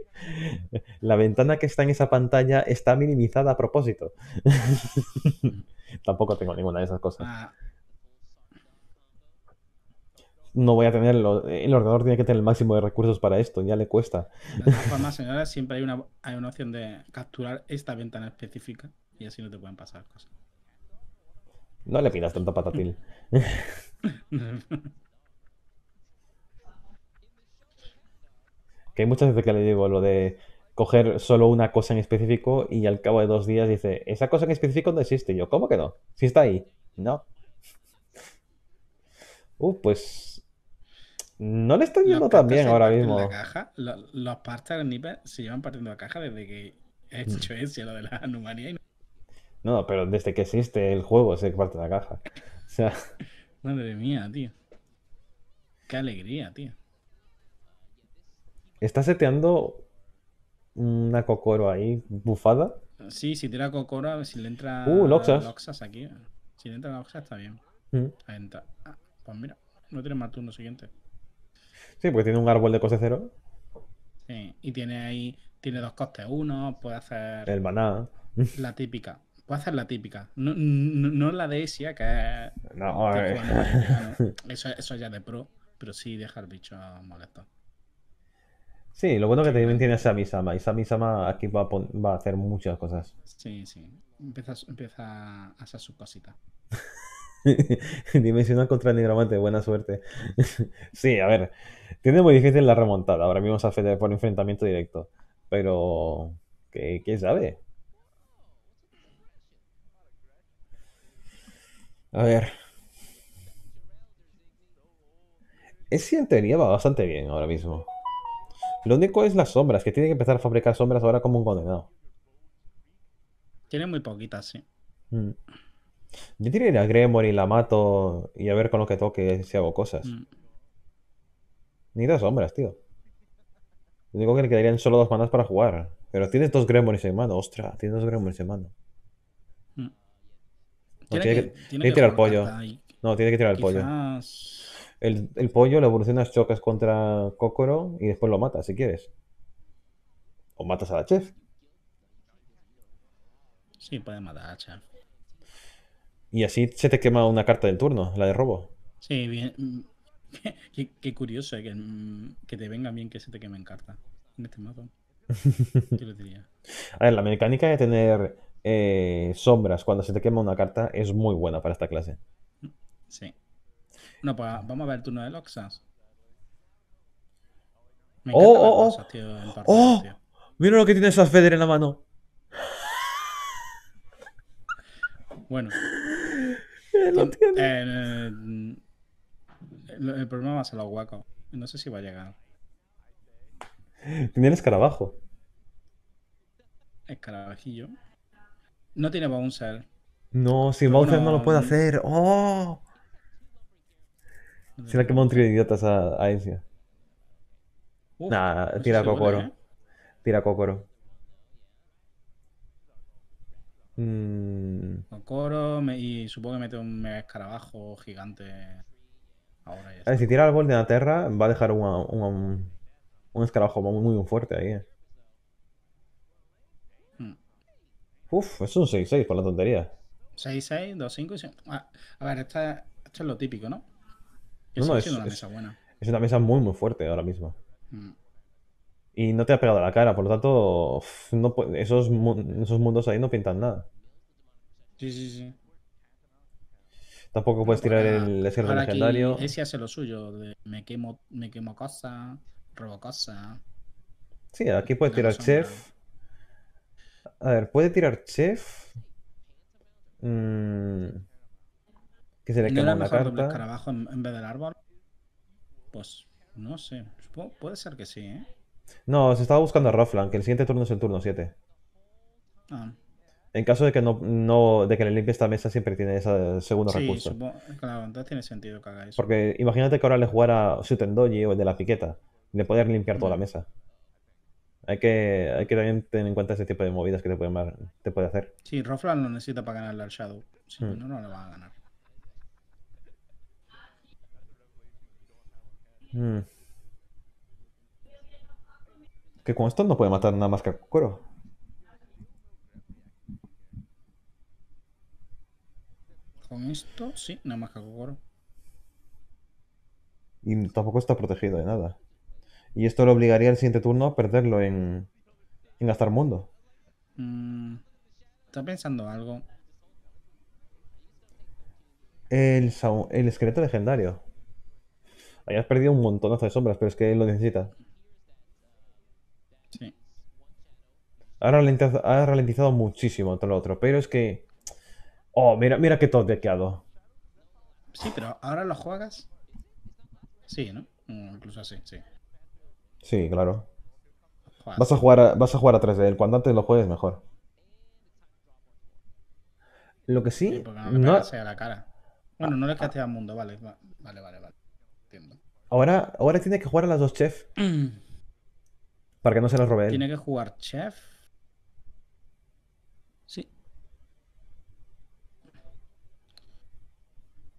[LAUGHS] La ventana que está en esa pantalla está minimizada a propósito. Tampoco tengo ninguna de esas cosas. Ah, no voy a tenerlo. El ordenador tiene que tener el máximo de recursos para esto, ya le cuesta. De todas señora, siempre hay una, hay una opción de capturar esta ventana específica y así no te pueden pasar cosas. No le pidas tanto patatil. [LAUGHS] que hay muchas veces que le digo lo de coger solo una cosa en específico y al cabo de dos días dice, esa cosa en específico no existe. yo, ¿cómo que no? Si está ahí. No. Uh, pues no le están yendo tan bien ahora mismo. La los, los nippers se llevan partiendo la caja desde que he mm. hecho eso, lo de la anomalía. No, pero desde que existe el juego se parte la caja. O sea... Madre mía, tío. Qué alegría, tío. Está seteando una Cocoro ahí, bufada. Sí, si tira Cocoro, si le entra uh, Loxas. Loxas aquí. Si le entra Loxas está bien. Mm. Entra. Ah, pues mira, no tiene más turno siguiente. Sí, porque tiene un árbol de coste cero. Sí, y tiene ahí, tiene dos costes. Uno, puede hacer. El maná. La típica. Puede hacer la típica. No, no, la de Asia, que es. No, eh. [LAUGHS] eso, eso ya de pro, pero sí deja el bicho molesto. Sí, lo bueno que también tiene a Sami Y Sami aquí va a, hacer muchas cosas. Sí, sí. Empieza, empieza a hacer sus cositas. [LAUGHS] Dimensional [LAUGHS] contra Nigromante, buena suerte. [LAUGHS] sí, a ver. Tiene muy difícil la remontada. Ahora mismo se hace por enfrentamiento directo. Pero. ¿qué, ¿Quién sabe? A ver. Ese en teoría va bastante bien ahora mismo. Lo único es las sombras, que tiene que empezar a fabricar sombras ahora como un condenado. Tiene muy poquitas, sí. Mm. Yo tiraría ir a Gremor y la mato y a ver con lo que toque si hago cosas. Mm. Ni dos sombras, tío. Yo digo que le quedarían solo dos manas para jugar. Pero tienes dos y en mano, ostras tienes dos Gremlins en mano. Mm. tiene, que, tirar el pollo. No, tiene que tirar el pollo. El, pollo lo evolucionas, chocas contra Cocoro y después lo matas si quieres. O matas a la chef. Sí, puede matar a la chef. Y así se te quema una carta del turno, la de robo. Sí, bien. [LAUGHS] Qué, curioso eh, mm, que, te venga bien que se te quemen cartas en este mazo. [LAUGHS] A ver, la mecánica de tener eh, sombras cuando se te quema una carta es muy buena para esta clase. Sí. Bueno, pues vamos a ver el turno de Loxas. Me oh, oh, cosas, oh. oh. Mira lo que tiene esa Feder en la mano. Bueno, [LAUGHS] Eh, el, problema va a ser los guacos, No sé si va a llegar. Tiene el escarabajo. Escarabajillo. No tiene bouncer. No, si bouncer no, lo puede hacer. ¡Oh! Será que montre de idiotas a, a nah, ¿eh? tira cocoro, Tira cocoro. Mmm coro y supongo que mete un escarabajo gigante. Ahora ya A ver, si tira el gol de la tierra, va a dejar un, escarabajo muy, fuerte ahí. Eh. Hmm. Uf, es un 6-6 por la tontería. 6-6, 2-5 ah, a ver, esto es lo típico, ¿no? no, es, una mesa buena. Es muy, muy fuerte ahora mismo. Hmm. y no te ha pegado la cara, por lo tanto, no, esos, esos mundos ahí no pintan nada. Sí, sí, sí. Tampoco puedes tirar el cierre legendario. Ese hace lo suyo, me quemo, me quemo casa, robo casa. Sí, aquí puede tirar chef. A ver, puede tirar chef. Mm. Que se le ¿No una carta? abajo en, vez del árbol? Pues no sé. puede ser que sí, ¿eh? No, se estaba buscando a Roflan, que el siguiente turno es el turno 7. Ah. En caso de que no, de que le limpie esta mesa siempre tiene ese segundo sí, recurso. Supongo, claro, entonces tiene sentido que haga Porque imagínate que ahora le jugara Doji o el de la piqueta. Le poder limpiar toda la mesa. Hay que, hay que también tener en cuenta ese tipo de movidas que te puede, te puede hacer. Sí, Roflan lo necesita para ganarle al Shadow. Si no, mm. no le va a ganar. Mm. Que con esto no puede matar nada más que a cuero. Con esto, sí, nada más coro. Y tampoco está protegido de nada. Y esto lo obligaría al siguiente turno a perderlo en, en gastar mundo. Mm, está pensando algo. El, el esqueleto legendario. Ahí has perdido un montonazo de sombras, pero es que él lo necesita. Sí. Ha ha ralentizado muchísimo todo lo otro, pero es que Oh, mira, mira que todo quedado. Sí, pero ahora lo juegas. Sí, ¿no? Mm, incluso así, sí. Sí, claro. Vas a jugar, vas a jugar atrás de él. Cuando antes lo juegues, mejor. Lo que sí. sí porque no, me no... A la cara. Bueno, no le casteas ah, ah. al mundo, vale. vale, vale, vale. Entiendo. Ahora, ahora tiene que jugar a las dos chef. Mm. para que no se las robe él. Tiene que jugar chef.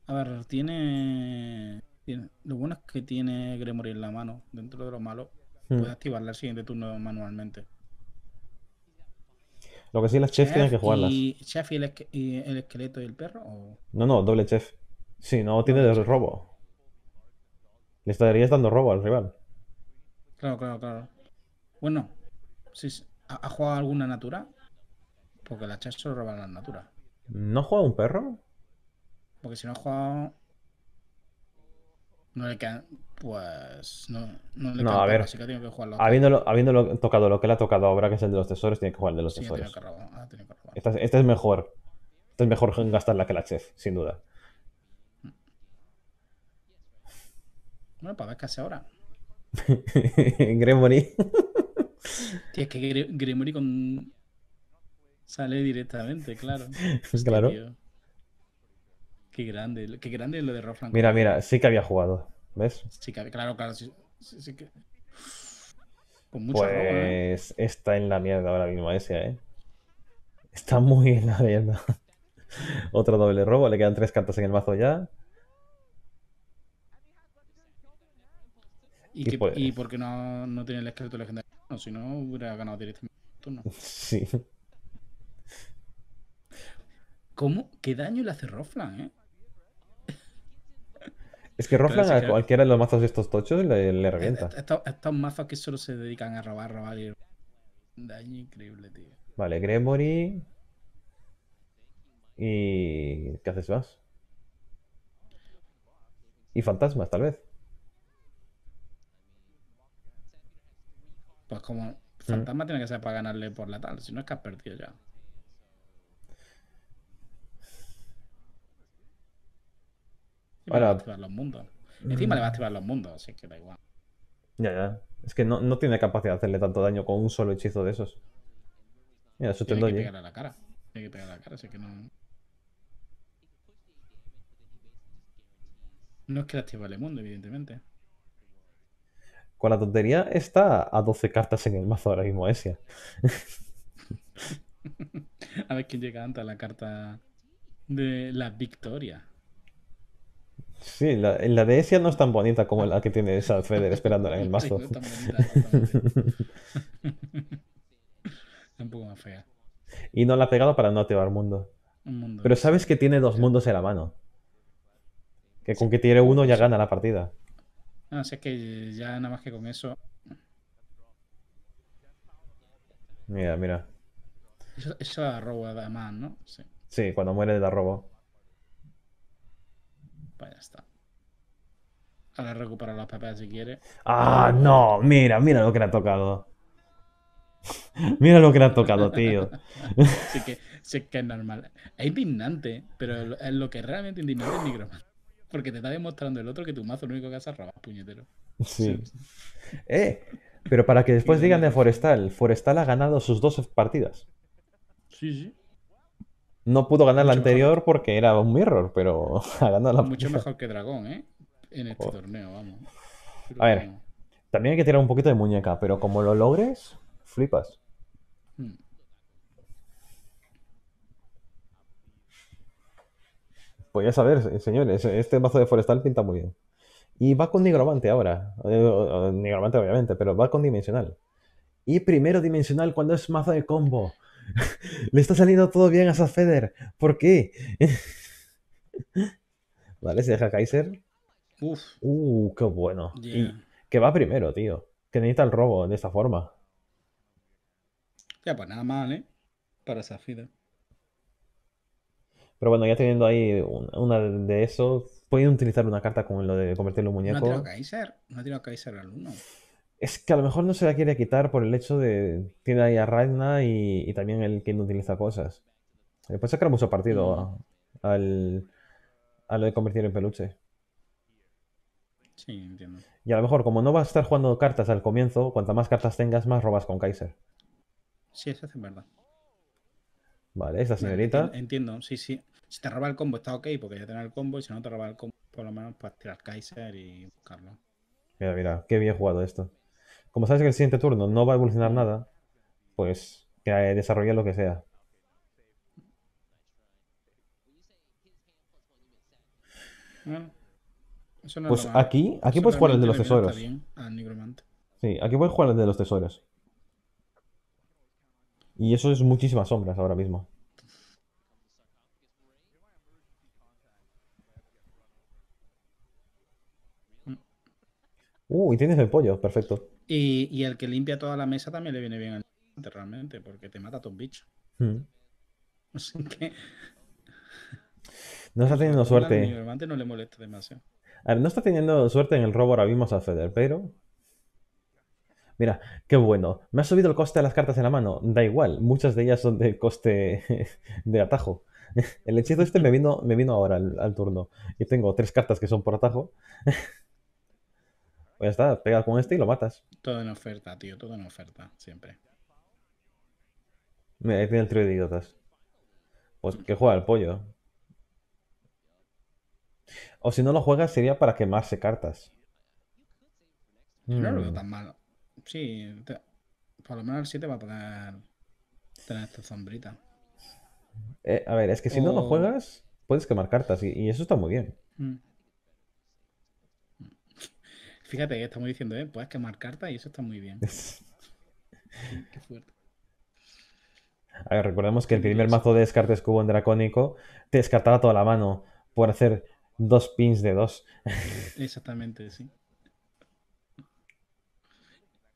A ver, tiene... tiene... Lo bueno es que tiene Gremory en la mano, dentro de lo malo. Hmm. Puede activarla el siguiente turno manualmente. Lo que sí, las chefs tienen que jugarlas. ¿Y chef y el, esqueleto y el perro? No, no, doble chef. Si no tiene de robo. Le estarías dando robo al rival. Claro, claro, claro. Bueno, si ¿ha jugado alguna natura? Porque las chefs solo roban las naturas. ¿No juega un perro? Porque si no ha jugado. No le queda Pues. No, no le no, a ver. Así que Habiéndolo, habiéndolo, tocado lo que le ha tocado ahora, que es el de los tesoros tiene que jugar el de los tesoros este Que este es mejor. Esta es mejor gastarla que la chef, sin duda. Bueno, para ver qué hace ahora. [LAUGHS] Gremory. Tío, es que Gremory con... sale directamente, claro. [LAUGHS] Pues claro. Qué grande, qué grande lo de Roflan. Mira, mira, sí que había jugado. ¿Ves? Sí que había, claro, claro. Sí, que... ¿eh? pues está en la mierda ahora mismo ese, ¿eh? Está muy en la mierda. [LAUGHS] Otro doble robo, le quedan tres cartas en el mazo ya. ¿Y, pues- por qué no, no tiene el esqueleto legendario? si no, hubiera ganado directamente el turno. [LAUGHS] Sí. ¿Cómo? ¿Qué daño le hace Roflan, eh? Es que Roflan a cualquiera de los mazos de estos tochos le, le revienta. Estos, mazos que solo se dedican a robar, robar y... Daño increíble, tío. Vale, Gremory... Y... ¿Qué haces más? Y fantasmas, tal vez. Pues como... Mm. Fantasma tiene que ser para ganarle por la tal, si no es que has perdido ya. para activar los mundos. Encima le va a activar los mundos, así que da igual. Ya, ya. Es que no, tiene capacidad de hacerle tanto daño con un solo hechizo de esos. eso Tiene que a la cara. Tiene que pegarle la cara, así que no. No es que le activa el mundo, evidentemente. Con la tontería está a 12 cartas en el mazo ahora mismo, Esia. [LAUGHS] a ver quién llega antes a la carta de la victoria. Sí, la, la de Esa no es tan bonita como la que tiene esa Feder esperándola en el [LAUGHS] mazo. [LAUGHS] un poco más fea. Y no la ha pegado para no activar mundo. mundo Pero sabes que tiene dos mundos en la mano. Que con que tiene uno ya gana la partida. No, ah, es que ya nada más que con eso. Mira, mira. Eso, la robo además, ¿no? Sí. sí, cuando muere la robo. Pues está. Ahora recupera las papeles si quiere. Ah, no, mira, mira lo que le ha tocado. [LAUGHS] mira lo que le ha tocado, tío. Así [LAUGHS] que, que es normal. Es indignante, pero es lo que realmente indignante es Microman. Porque te está demostrando el otro que tu mazo lo único que hace es puñetero. sí. Eh, pero para que después digan de Forestal, Forestal ha ganado sus dos partidas. Sí, sí. No pudo ganar la anterior porque era un mirror, pero [LAUGHS] ha ganado la Mucho mejor que Dragón, ¿eh? En este torneo, vamos. a ver, también hay que tirar un poquito de muñeca, pero como lo logres, flipas. Hmm. Pues ya saber, señores, este mazo de forestal pinta muy bien. Y va con nigromante ahora. Eh, nigromante obviamente, pero va con dimensional. Y primero dimensional cuando es mazo de combo. [LAUGHS] Le está saliendo todo bien a Safeder. ¿Por qué? [LAUGHS] vale, se deja Kaiser. Uf. Uh, qué bueno. Y que va primero, tío. Que necesita el robo de esta forma. Ya, pues nada mal, ¿eh? Para Safeder. Pero bueno, ya teniendo ahí una de esos, pueden utilizar una carta como lo de convertirlo en muñeco. No ha tirado Kaiser. No ha tirado Kaiser al 1. Es que a lo mejor no se la quiere quitar por el hecho de. Tiene ahí a Raina y, también el que no utiliza cosas. después puede sacar mucho partido a, al, a lo de convertir en peluche. Sí, entiendo. Y a lo mejor, como no vas a estar jugando cartas al comienzo, Cuanta más cartas tengas, más robas con Kaiser. Sí, eso es verdad. Vale, esta señorita. Entiendo, sí, sí. Si te roba el combo está ok, porque ya tenés el combo, y si no te roba el combo, por lo menos puedes tirar Kaiser y buscarlo. Mira, mira, qué bien jugado esto. Como sabes que el siguiente turno no va a evolucionar nada, pues que eh, desarrolle lo que sea. Eh, pues aquí, aquí puedes jugar el de los tesoros. sí, aquí puedes jugar el de los tesoros. Y eso es muchísimas sombras ahora mismo. Uh, Y tienes el pollo, perfecto. Y, el que limpia toda la mesa también le viene bien al realmente, porque te mata a tu bicho. Hmm. Así que. No está teniendo suerte. no le molesta demasiado. A ver, no está teniendo suerte en el robo ahora vimos a Feder, pero. Mira, qué bueno. Me ha subido el coste de las cartas en la mano. Da igual, muchas de ellas son de coste [LAUGHS] de atajo. [LAUGHS] El hechizo este me vino, me vino ahora al, turno. Y tengo tres cartas que son por atajo. [LAUGHS] Pues ya está, pegas con este y lo matas. Todo en oferta, tío, todo en oferta, siempre. Mira, ahí tiene el trío de idiotas. Pues que juega el pollo. O si no lo juegas, sería para quemarse cartas. No lo veo hmm. tan malo. Sí, por lo menos el 7 va a poder tener esta sombrita. Eh, a ver, es que si no lo juegas, puedes quemar cartas y, eso está muy bien. Hmm. Fíjate que estamos diciendo, ¿eh? puedes quemar cartas y eso está muy bien. [LAUGHS] Qué fuerte. A ver, recordemos que el primer mazo de descartes cubo en dracónico te descartaba toda la mano por hacer dos pins de dos. [LAUGHS] Exactamente, sí.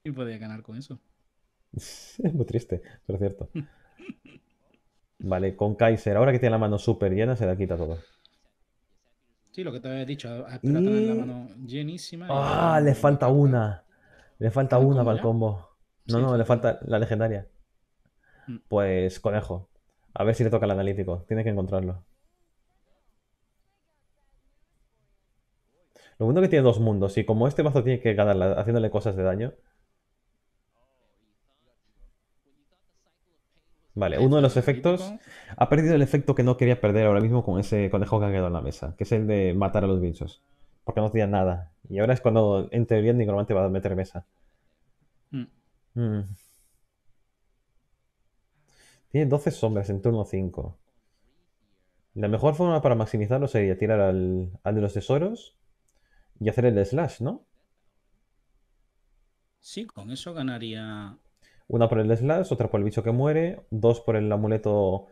Y podía ganar con eso. Es [LAUGHS] muy triste, pero cierto. Vale, con Kaiser, ahora que tiene la mano súper llena, se la quita todo. Sí, lo que te había dicho, a la mano llenísima. ¡Ah! Le falta una. Le falta una para el combo. No, no, le falta la legendaria. Mm. Pues conejo. A ver si le toca el analítico. Tiene que encontrarlo. Lo bueno que tiene dos mundos. Y como este mazo tiene que ganar haciéndole cosas de daño, Vale, uno de los efectos. Ha perdido el efecto que no quería perder ahora mismo con ese conejo que ha quedado en la mesa, que es el de matar a los bichos. Porque no tenía nada. Y ahora es cuando, en teoría, el nigromante va a meter mesa. Mm. Mm. Tiene 12 sombras en turno 5. La mejor forma para maximizarlo sería tirar al, al de los tesoros y hacer el slash, ¿no? Sí, con eso ganaría una por el slash, otra por el bicho que muere, dos por el amuleto,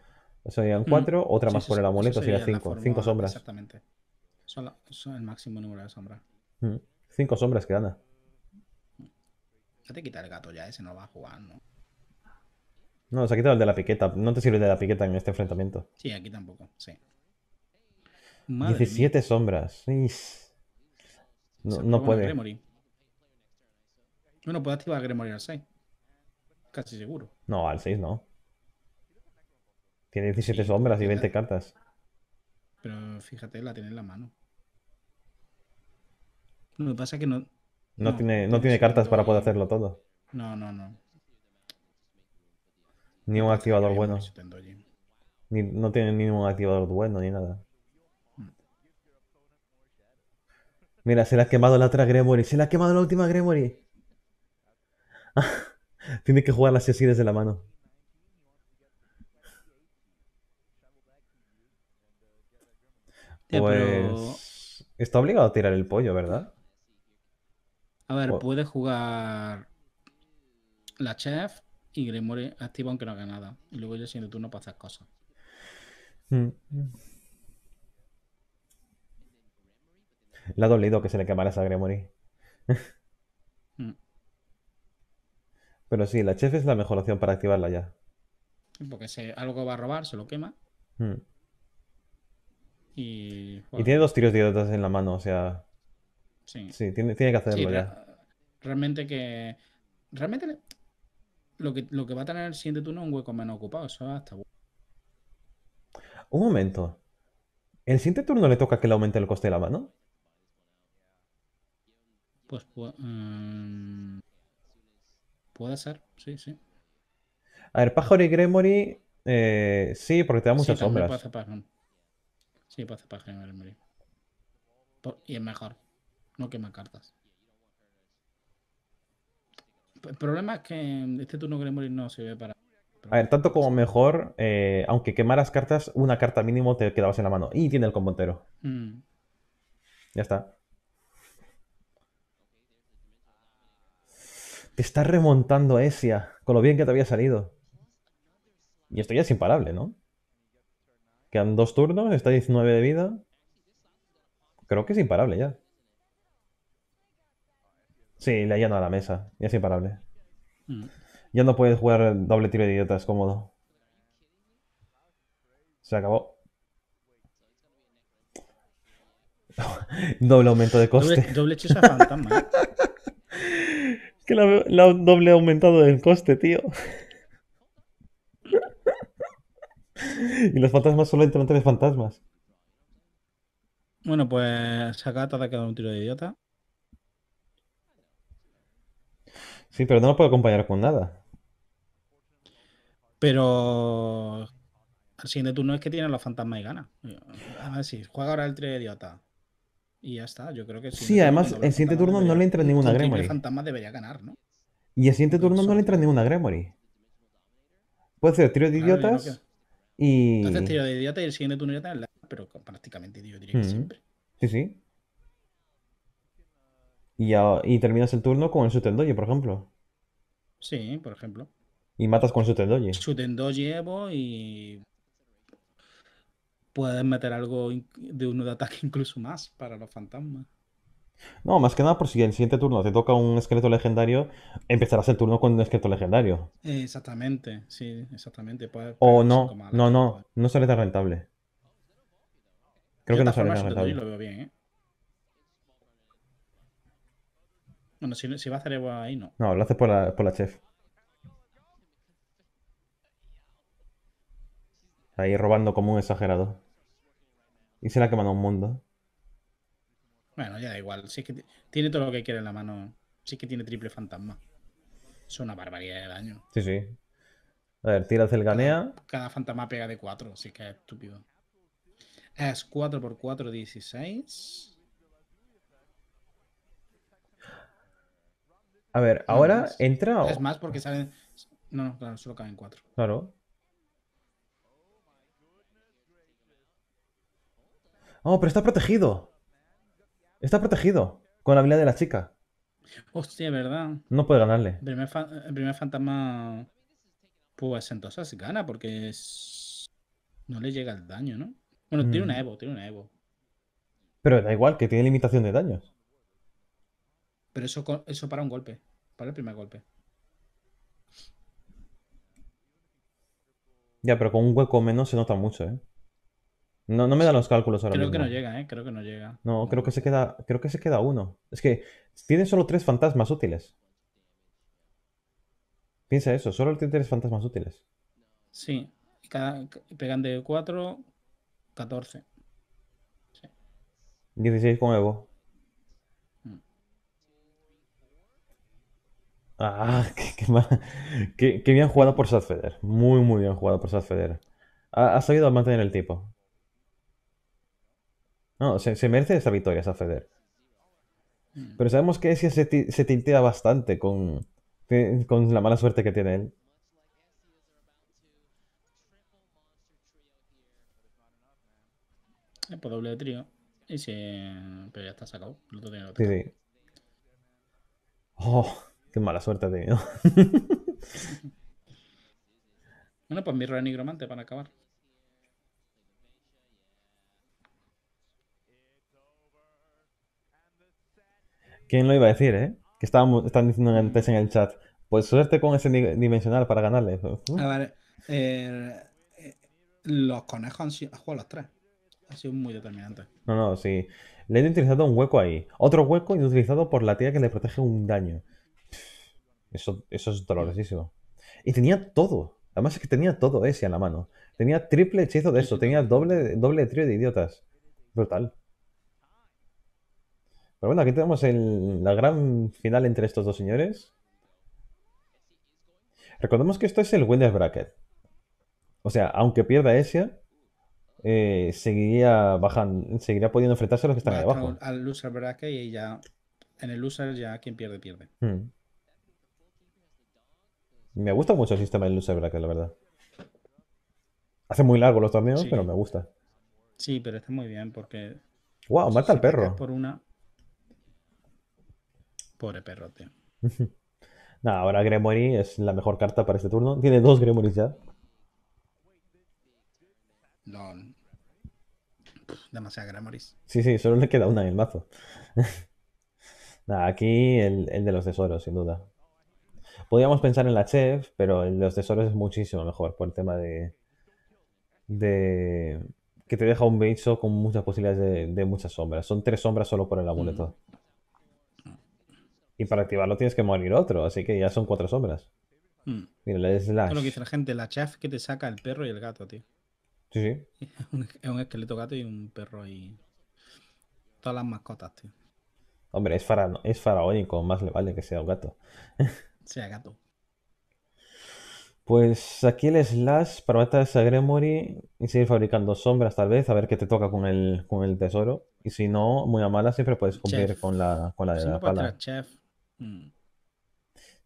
serían mm. cuatro, otra más por el amuleto, sería cinco. cinco sombras. Exactamente. Son, el máximo número de sombras. Mm. Cinco sombras que gana. te el gato ya, ese no va a jugar, ¿no? No, se ha quitado el de la piqueta. No te sirve de la piqueta en este enfrentamiento. Sí, aquí tampoco, sí. 17 sombras. No, puede. Bueno, puede activar Gremory al 6. Casi seguro. No, al 6 no. Tiene 17 sombras y 20 cartas. Pero fíjate, la tiene en la mano. Lo que pasa es que no. No, tiene, no tiene cartas para poder hacerlo todo. No, no, no. Ni un activador bueno. no tiene ni un activador bueno ni nada. Mira, se le ha quemado la otra Gremory. Se le ha quemado la última Gremory. Ah, tiene que jugar así, así desde la mano. pues... Está obligado a tirar el pollo, ¿verdad? A ver, pues puede jugar la chef y Gremory activa aunque no haga nada. Y luego ya siendo turno para hacer cosas. La mm. Le ha dolido que se le quemara esa Gremory. [LAUGHS] Pero sí, la chef es la mejor opción para activarla ya. Porque si algo va a robar, se lo quema. Hmm. Y, tiene dos tiros de directos en la mano, o sea. Sí. sí tiene, que hacerlo ya. Realmente que. Realmente lo que, lo que va a tener el siguiente turno es un hueco menos ocupado. Eso hasta Un momento. ¿El siguiente turno le toca que le aumente el coste de la mano? Pues. pues mm, Puede ser, sí, sí. A ver, Pájaro y Gremory, eh, sí, porque te da muchas sí, sombras. Pájaro. Sí, puede Pájaro y Gremory. Y es mejor. No quema cartas. El problema es que este turno Gremory no sirve para. A ver, tanto como mejor, eh, aunque quemaras cartas, una carta mínimo te quedabas en la mano. Y tiene el combo mm. Ya está. está remontando Esia con lo bien que te había salido. Y esto ya es imparable, ¿no? Quedan dos turnos, está 19 de vida. Creo que es imparable ya. Sí, le ha a la mesa. Ya es imparable. Mm. Ya no puedes jugar doble tiro de idiotas cómodo. Se acabó. [LAUGHS] doble aumento de coste. Doble, fantasma. ¿eh? [LAUGHS] que la, doble ha aumentado el coste, tío. y los fantasmas solamente no tener fantasmas. Bueno, pues saca te ha quedado un tiro de idiota. Sí, pero no lo puedo acompañar con nada. Pero al siguiente turno es que tiene los fantasmas y gana. A ver si juega ahora el tiro de idiota. Y ya está, yo creo que sí. Sí, además, el siguiente turno no le entra ninguna Gremory. El fantasma debería ganar, ¿no? Y el siguiente turno no le entra ninguna Gremory. Puede ser tiro de idiotas y. Entonces tiro de idiotas y el siguiente turno ya está en la... pero prácticamente yo diría que siempre. Sí, sí. Y, terminas el turno con el Sutendoye, por ejemplo. Sí, por ejemplo. Y matas con Sutendoye. Sutendoye Evo y puedes meter algo de uno de ataque [LAUGHS] incluso más para los fantasmas. No, más que nada por si en el siguiente turno te toca un esqueleto legendario, empezarás el turno con un esqueleto legendario. Exactamente, sí, exactamente. o no, no, no, no sale tan rentable. Creo que no sale tan rentable. Lo veo bien, ¿eh? Bueno, si, va a hacer Evo ahí, no. No, lo hace por la chef. Ahí robando como un exagerado. Y se la ha quemado un mundo. Bueno, ya da igual. Si que tiene todo lo que quiere en la mano. Sí es que tiene triple fantasma. Es una barbaridad de daño. Sí, sí. A ver, tira el ganea. Cada, fantasma pega de 4, así que es estúpido. Es 4 por 4, 16. A ver, ahora entra. O... Es más porque salen. No, no, claro, solo caben 4. Claro. Oh, pero está protegido. Está protegido con la habilidad de la chica. Hostia, ¿verdad? No puede ganarle. El primer, fantasma. Pues entonces gana porque es... no le llega el daño, ¿no? Bueno, tiene una mm. Evo, tiene una Evo. Pero da igual, que tiene limitación de daños. Pero eso, eso para un golpe, para el primer golpe. Ya, pero con un hueco menos se nota mucho, ¿eh? No, me dan los cálculos ahora creo que no llega, ¿eh? Creo que no llega. No, creo que se queda, creo que se queda uno. Es que tiene solo tres fantasmas útiles. Piensa eso, solo tiene tres fantasmas útiles. Sí, cada, pegan de 4, 14. Sí. 16 con Evo. Mm. Ah, [LAUGHS] qué, bien jugado por Sadfeder. Muy, muy bien jugado por Sadfeder. Ha, ha sabido mantener el tipo. No, se, merece esa victoria, esa Feder. Mm. Pero sabemos que ese se, tintea bastante con, la mala suerte que tiene él. Es doble de trío. Pero ya está sacado. Sí, sí. Oh, qué mala suerte ha tenido. [LAUGHS] bueno, pues mi Nigromante para acabar. ¿Quién lo iba a decir, eh? Que estaban, están diciendo antes en el chat. Pues suerte con ese dimensional para ganarle. A ver, eh, eh, los conejos han, sido, jugado los tres. Ha sido muy determinante. No, no, sí. Le he utilizado un hueco ahí. Otro hueco inutilizado por la tía que le protege un daño. Eso, eso es dolorosísimo. Y tenía todo. Además es que tenía todo ese a la mano. Tenía triple hechizo de eso. Tenía doble, doble trío de idiotas. Brutal. Pero bueno, aquí tenemos la gran final entre estos dos señores. Recordemos que esto es el winner Bracket. O sea, aunque pierda ese, eh, seguiría bajan, seguiría pudiendo enfrentarse a los que están ahí abajo. Al loser bracket y ya. En el loser ya quien pierde, pierde. Hmm. Me gusta mucho el sistema del loser bracket, la verdad. Hace muy largo los torneos, pero me gusta. Sí, pero está muy bien porque. ¡Wow! Mata al perro. Por una, Pobre perrote. [LAUGHS] Nada, ahora Gremory es la mejor carta para este turno. Tiene dos Gremories ya. LOL. Demasiada Gremories. Sí, sí, solo le queda una en el mazo. [LAUGHS] Nada, aquí el, de los tesoros, sin duda. Podríamos pensar en la chef, pero el de los tesoros es muchísimo mejor por el tema de. de. que te deja un bicho con muchas posibilidades de, muchas sombras. Son tres sombras solo por el amuleto. Mm. Y para activarlo tienes que morir otro, así que ya son cuatro sombras. Hmm. la Slash... es lo que dice la gente, la Chef que te saca el perro y el gato, tío. Sí, sí. [LAUGHS] es un esqueleto gato y un perro y. Todas las mascotas, tío. Hombre, es, faraónico, más le vale que sea un gato. [LAUGHS] sea gato. Pues aquí el slash para matar a esa Gremory y seguir fabricando sombras tal vez, a ver qué te toca con el, con el tesoro. Y si no, muy a mala, siempre puedes cumplir con la, con la de la Mm.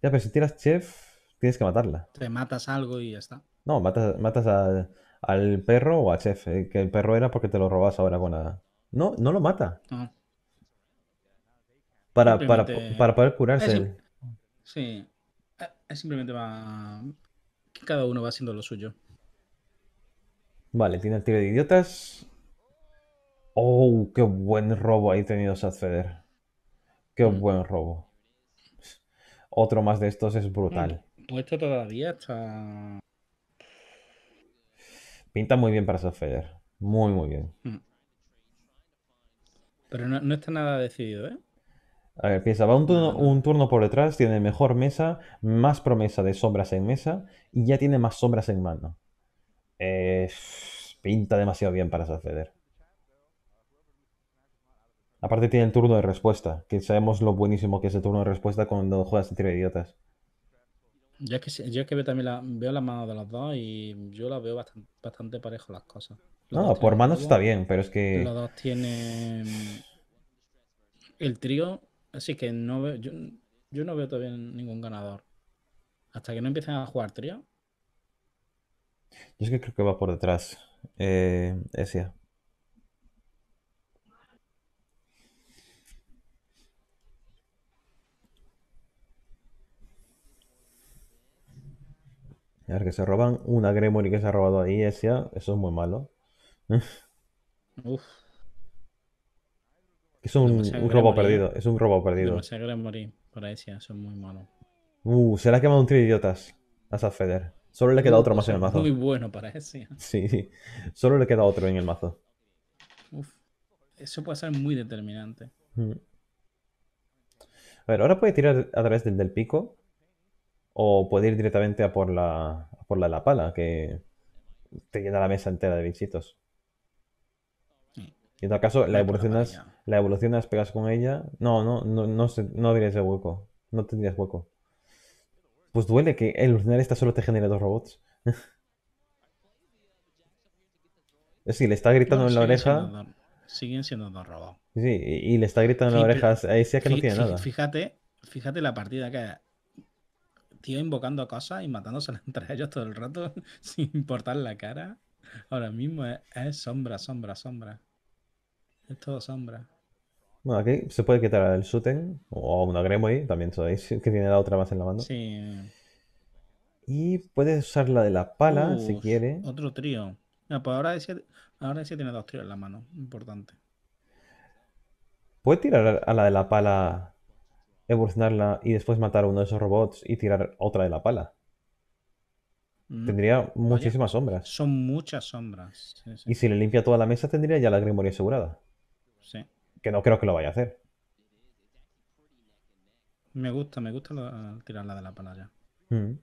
Ya, pero si tiras chef, tienes que matarla. Te matas algo y ya está. No, matas, matas al perro o a chef. Eh, que el perro era porque te lo robas ahora con nada. No, no lo mata. Ah. Para, poder curarse. sí. Eh, es simplemente va. cada uno va haciendo lo suyo. Vale, tiene el tiro de idiotas. Oh, qué buen robo ahí tenido Feder. Qué mm. buen robo otro más de estos es brutal. Pues esto todavía está. Pinta muy bien para suceder, Muy, muy bien. Hmm. Pero no, está nada decidido, ¿eh? A ver, piensa, va un turno, por detrás, tiene mejor mesa, más promesa de sombras en mesa y ya tiene más sombras en mano. Eh, pinta demasiado bien para suceder. Aparte tiene el turno de respuesta, que sabemos lo buenísimo que es el turno de respuesta cuando juegas entre idiotas. Yo es que, veo también la, veo las manos de las dos y yo la veo bastante, parejo las cosas. no, por manos está bien, pero es que... Los dos tienen... El trío, así que no Yo, no veo todavía ningún ganador. Hasta que no empiecen a jugar trío. Yo es que creo que va por detrás. Eh, que se roban una Gremory que se ha robado ahí, Esa, eso es muy malo. Es un, robo perdido, es un robo perdido. Esa Gremory para ese, es muy malo Uh, se le ha quemado un trío de idiotas a feder Solo le queda otro más en el mazo. Muy bueno para ese. [LAUGHS] Sí, sí. Solo le queda otro en el mazo. Uf. Eso puede ser muy determinante. Mm. A ver, ahora puede tirar a través del, del pico o puede ir directamente a por la, por la la pala, que te llena la mesa entera de bichitos. Y en todo caso, la evolucionas, la evolucionas, pegas con ella. No, no, no, no, no dirías hueco. No tendrías hueco. Pues duele que el original solo te genere dos robots. sí, [LAUGHS] le está gritando en la oreja. siguen siendo dos robots. Sí, y, le está gritando en la oreja a que no tiene nada. Fíjate, fíjate la partida que tío invocando a cosas y matándosela [LAUGHS] entre ellos todo el rato [LAUGHS] sin importar la cara. Ahora mismo es, sombra, sombra, sombra. Es todo sombra. Bueno, aquí se puede quitar el suten o una gremo ahí, también sabéis [LAUGHS] que tiene la otra más en la mano. Sí. Y puedes usar la de la pala si quiere. Otro trío. No, ah, pues ahora ahora sí tiene dos tríos en la mano, importante. Puedes tirar a la de la pala evolucionarla y después matar uno de esos robots y tirar otra de la pala. Mm, tendría muchísimas sombras. Son muchas sombras. Y si le limpia toda la mesa, tendría ya la Grimoria asegurada. Sí. Que no creo que lo vaya a hacer. Me gusta, me gusta tirar la de la pala ya. Mm.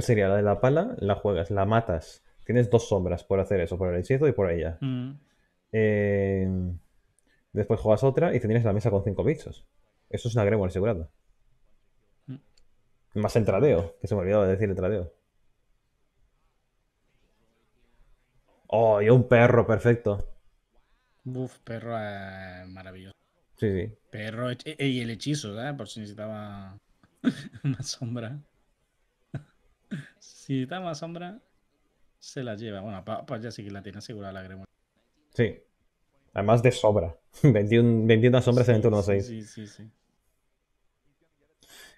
sería la de la pala, la juegas, la matas, Tienes dos sombras por hacer eso, por el hechizo y por ella. Mm. Eh, después juegas otra y tienes la mesa con cinco bichos. Eso es una Gremor asegurada. Mm. Más el tradeo, que se me olvidaba de decir el tradeo. Oh, y un perro, perfecto. Buf, perro eh, maravilloso. Sí, sí. Perro eh, y el hechizo, ¿eh? Por si necesitaba más [LAUGHS] sombra. [LAUGHS] si necesitaba más sombra, se la lleva. Bueno, pues ya sí que la tiene asegurada la Gremlin. Sí. Además de sobra. 21, [LAUGHS] 21 sombras en el turno 6. Sí, sí, sí.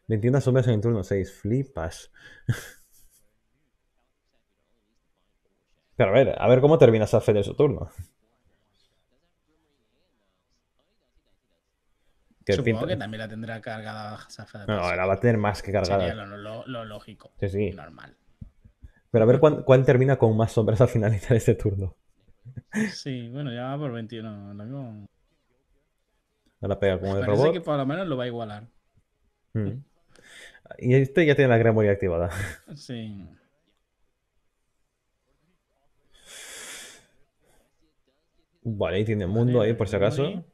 21 sombras en el turno 6. Flipas. [LAUGHS] Pero a ver, a ver cómo termina Safed de su turno. Supongo que también la tendrá cargada No, la va a tener más que cargada. lo, lo lógico. Sí, sí. Normal. Pero a ver cuál termina con más sombras al finalizar este turno. Sí, bueno, ya va por 21. Lo mismo. pega como el robot. Parece que por lo menos lo va a igualar. Mm. Y este ya tiene la gran activada. Sí. Vale, ahí tiene mundo ahí por si acaso.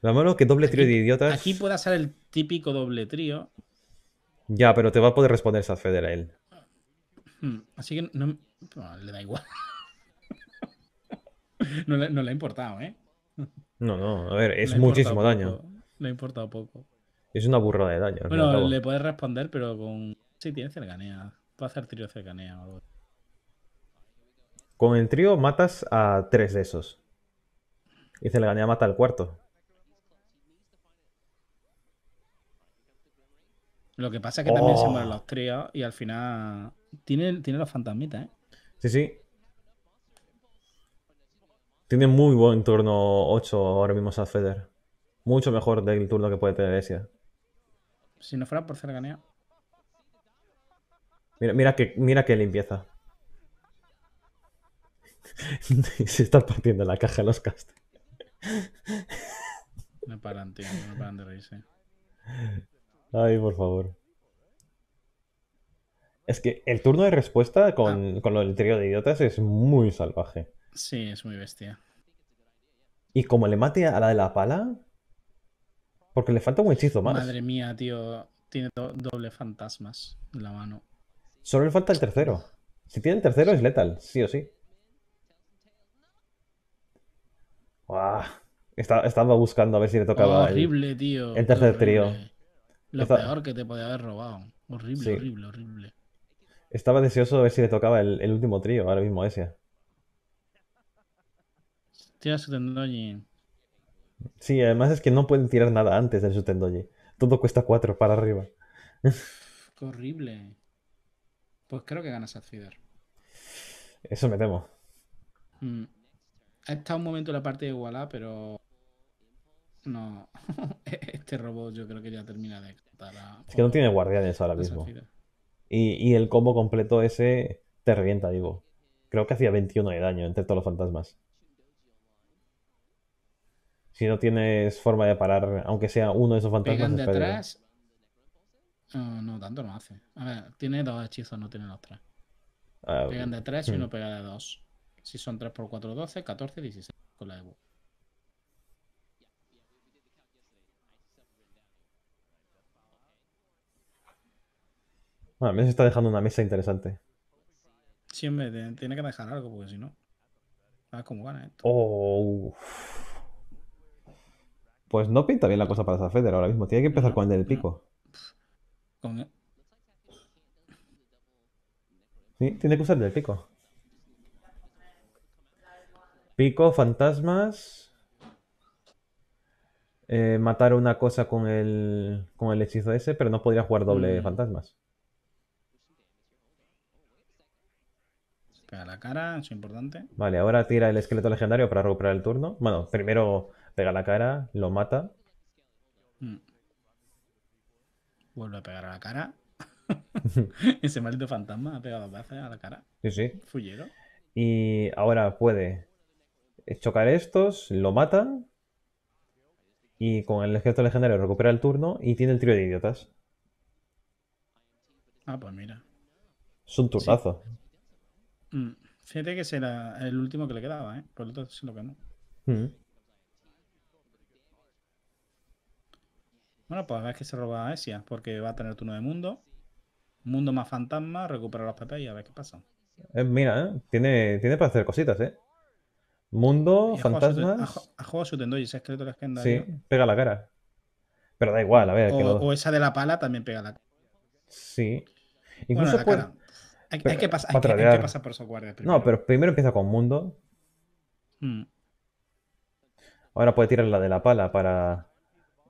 Lo malo es que doble trío de idiotas. Aquí puede ser el típico doble trío. Ya, pero te va a poder responder esa Feder a él. Hmm, así que no, le da igual. [LAUGHS] no, le, no, ha importado, ¿eh? No, no, a ver, es muchísimo daño. No Le ha importado poco. Es una burrada de daño. Bueno, le puedes responder, pero con. Sí, tiene cercanía. Puede hacer trío cercanía o algo. Con el trío matas a tres de esos. Y cercanía mata al cuarto. Lo que pasa es que también se mueren oh. los tríos y al final tiene, tiene los fantasmitas, ¿eh? Sí, sí. Tiene muy buen turno 8 ahora mismo a Mucho mejor del turno que puede tener Esia. Si no fuera por cercanía. Mira, mira que, mira qué limpieza. [LAUGHS] se está partiendo la caja de los cast. Me paran, tío. No paran de reírse. Ay, por favor. Es que el turno de respuesta con, ah. lo trío de idiotas es muy salvaje. Sí, es muy bestia. Y como le mate a la de la pala. Porque le falta un hechizo más. Madre mía, tío. Tiene doble fantasmas en la mano. Solo le falta el tercero. Si tiene el tercero es letal, sí o sí. estaba, buscando a ver si le tocaba. el, tío. El tercer trío. Lo peor que te podía haber robado. Horrible, horrible, horrible. Estaba deseoso de ver si le tocaba el, último trío, ahora mismo ese. Tira su tendoji. Sí, además es que no pueden tirar nada antes del su Todo cuesta cuatro para arriba. Qué horrible. Pues creo que ganas a Cider. Eso me temo. Mm. Ha estado un momento la parte de Walla, pero no, [LAUGHS] este robot yo creo que ya termina de explotar. Es que no tiene guardianes ahora mismo. Y, el combo completo ese te revienta, digo. Creo que hacía 21 de daño entre todos los fantasmas. Si no tienes forma de parar, aunque sea uno de esos fantasmas. Pegan de atrás. No, tanto no hace. A ver, tiene dos hechizos, no tiene los tres. Ah, pegan de tres y hmm. uno pega de dos. Si son 3 por 4, 12, 14, 16 con la de Bueno, mí se está dejando una mesa interesante. Sí, hombre, tiene que dejar algo, porque si no. Ah, cómo gana esto. Oh, pues no pinta bien la cosa para esa ahora mismo. Tiene que empezar con el del pico. Con Sí, tiene que usar el del pico. Pico, fantasmas. Eh, matar una cosa con el, con el hechizo ese, pero no podría jugar doble mm. fantasmas. Pega la cara, eso es importante. Vale, ahora tira el esqueleto legendario para recuperar el turno. Bueno, primero pega la cara, lo mata. Mm. Vuelve a pegar a la cara. [LAUGHS] [LAUGHS] Ese maldito fantasma ha pegado a la cara. Sí, sí. Fullero. Y ahora puede chocar estos, lo matan. Y con el esqueleto legendario recupera el turno y tiene el trío de idiotas. Ah, pues mira. Es un turnazo. Mm. Fíjate que será el último que le quedaba, ¿eh? Por lo tanto, lo que no. Mm. Bueno, pues a ver que se roba a Esia, porque va a tener turno de mundo. Mundo más fantasma, recupera los PP y a ver qué pasa. Eh, mira, ¿eh? Tiene, tiene para hacer cositas, ¿eh? Mundo, fantasmas. Ha jugado su ha ese la anda. Sí, pega la cara. Pero da igual, a ver. O, esa de la pala también pega la cara. Sí. Incluso hay, que, pasar por esos guardias primero. No, pero primero empieza con mundo. Mm. Ahora puede tirar la de la pala para,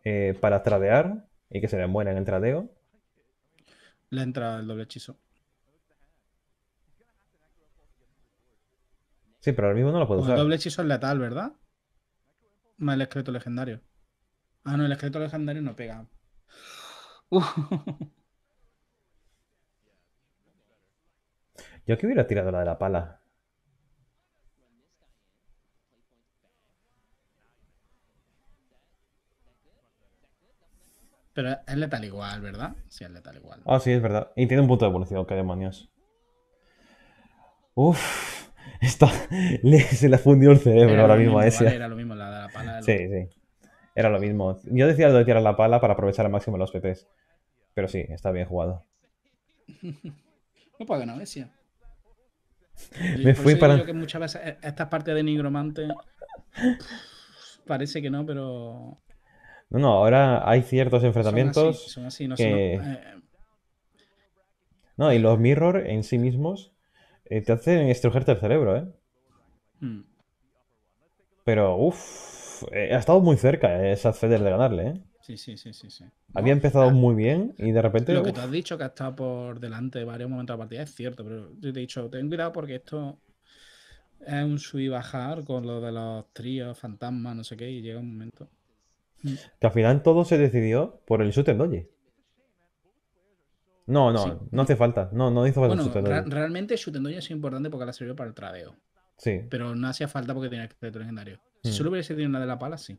eh, para tradear y que se le muera en el tradeo. Le entra el doble hechizo. Sí, pero ahora mismo no lo puedo usar. El doble hechizo es letal, ¿verdad? Más el esqueleto legendario. Ah, no, el esqueleto legendario no pega. [LAUGHS] Yo que hubiera tirado la de la pala. Pero es letal igual, ¿verdad? Sí, es letal igual. Ah, sí, es verdad. Y tiene un punto de evolución, qué demonios. Uf, [LAUGHS] esta se le fundió el cerebro ahora mismo, a ese. era lo mismo la de la pala. Sí, sí. Era lo mismo. Yo decía lo de tirar la pala para aprovechar al máximo los PPs. Pero sí, está bien jugado. [LAUGHS] no ganar Venecia. Me fui para. Yo que muchas veces e-, estas partes de nigromante parece que no, pero. No, no, ahora hay ciertos enfrentamientos. Son así, no, que... Eh. no, y los mirror en sí mismos eh, te hacen estrujerte el cerebro, ¿eh? Hmm. Pero, uff, eh, ha estado muy cerca esa fe de ganarle, ¿eh? Sí, sí, sí, sí. sí. Había empezado ah, muy bien y de repente. Lo que tú has dicho que ha estado por delante de varios momentos de partida es cierto, pero yo te he dicho, ten cuidado porque esto es un sub y bajar con lo de los tríos, fantasmas, no sé qué, y llega un momento. Mm. Que al final todo se decidió por el Shooter Doji. No, no, no hace falta. No, no hizo falta el Shooter Realmente Shooter Doji es importante porque la sirvió para el tradeo. Sí. Pero no hacía falta porque tenía que ser legendario. Si mm. solo hubiese tenido una de la pala, sí.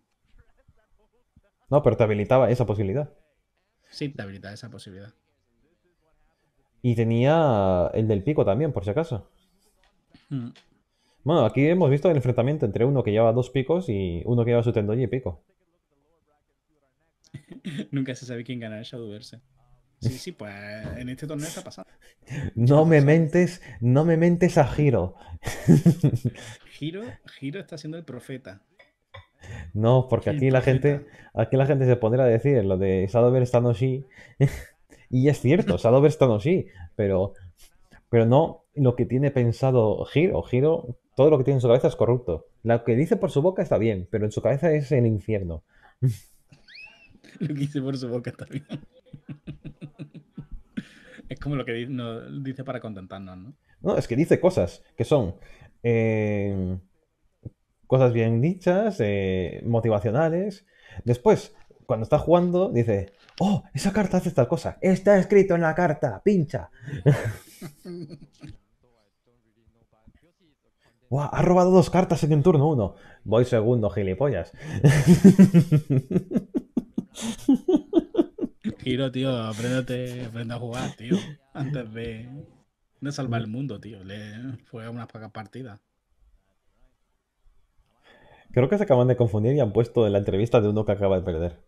No, pero te habilitaba esa posibilidad. Sí, te habilitaba esa posibilidad. Y tenía el del pico también, por si acaso. Mm. Bueno, aquí hemos visto el enfrentamiento entre uno que lleva dos picos y uno que lleva su tendón y pico. [LAUGHS] Nunca se sabe quién ganará el Shadowverse. Sí, sí, pues en este torneo está pasado [LAUGHS] No me mentes, no me mentes a Giro. Giro, [LAUGHS] Giro está siendo el profeta. No, porque aquí la gente, aquí la gente se pondrá a decir lo de Sadover está sí. [LAUGHS] y es cierto, Sadover está sí, pero, pero no lo que tiene pensado Giro. Giro, todo lo que tiene en su cabeza es corrupto. Lo que dice por su boca está bien, pero en su cabeza es el infierno. [LAUGHS] lo que dice por su boca está bien. [LAUGHS] es como lo que dice, para contentarnos, ¿no? No, es que dice cosas que son. Eh, cosas bien dichas, eh, motivacionales. Después, cuando está jugando, dice, oh, esa carta hace tal cosa. Está escrito en la carta, pincha. [LAUGHS] ha robado dos cartas en el turno uno. Voy segundo, gilipollas. [LAUGHS] Giro, tío, aprende a jugar, tío. Antes de, salvar el mundo, tío. Le fue una pocas partida. Creo que se acaban de confundir y han puesto en la entrevista de uno que acaba de perder.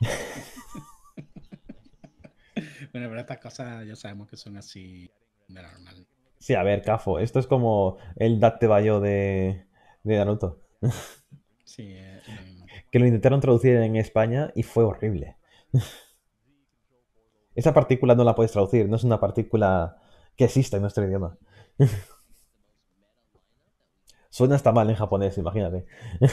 [LAUGHS] bueno, pero estas cosas ya sabemos que son así de normal. Sí, a ver, Cafo, esto es como el Date Bayo de, de Naruto. [LAUGHS] sí, eh, que lo intentaron traducir en España y fue horrible. [LAUGHS] Esa partícula no la puedes traducir, no es una partícula que exista en nuestro idioma. Suena hasta mal en japonés, imagínate. [LAUGHS]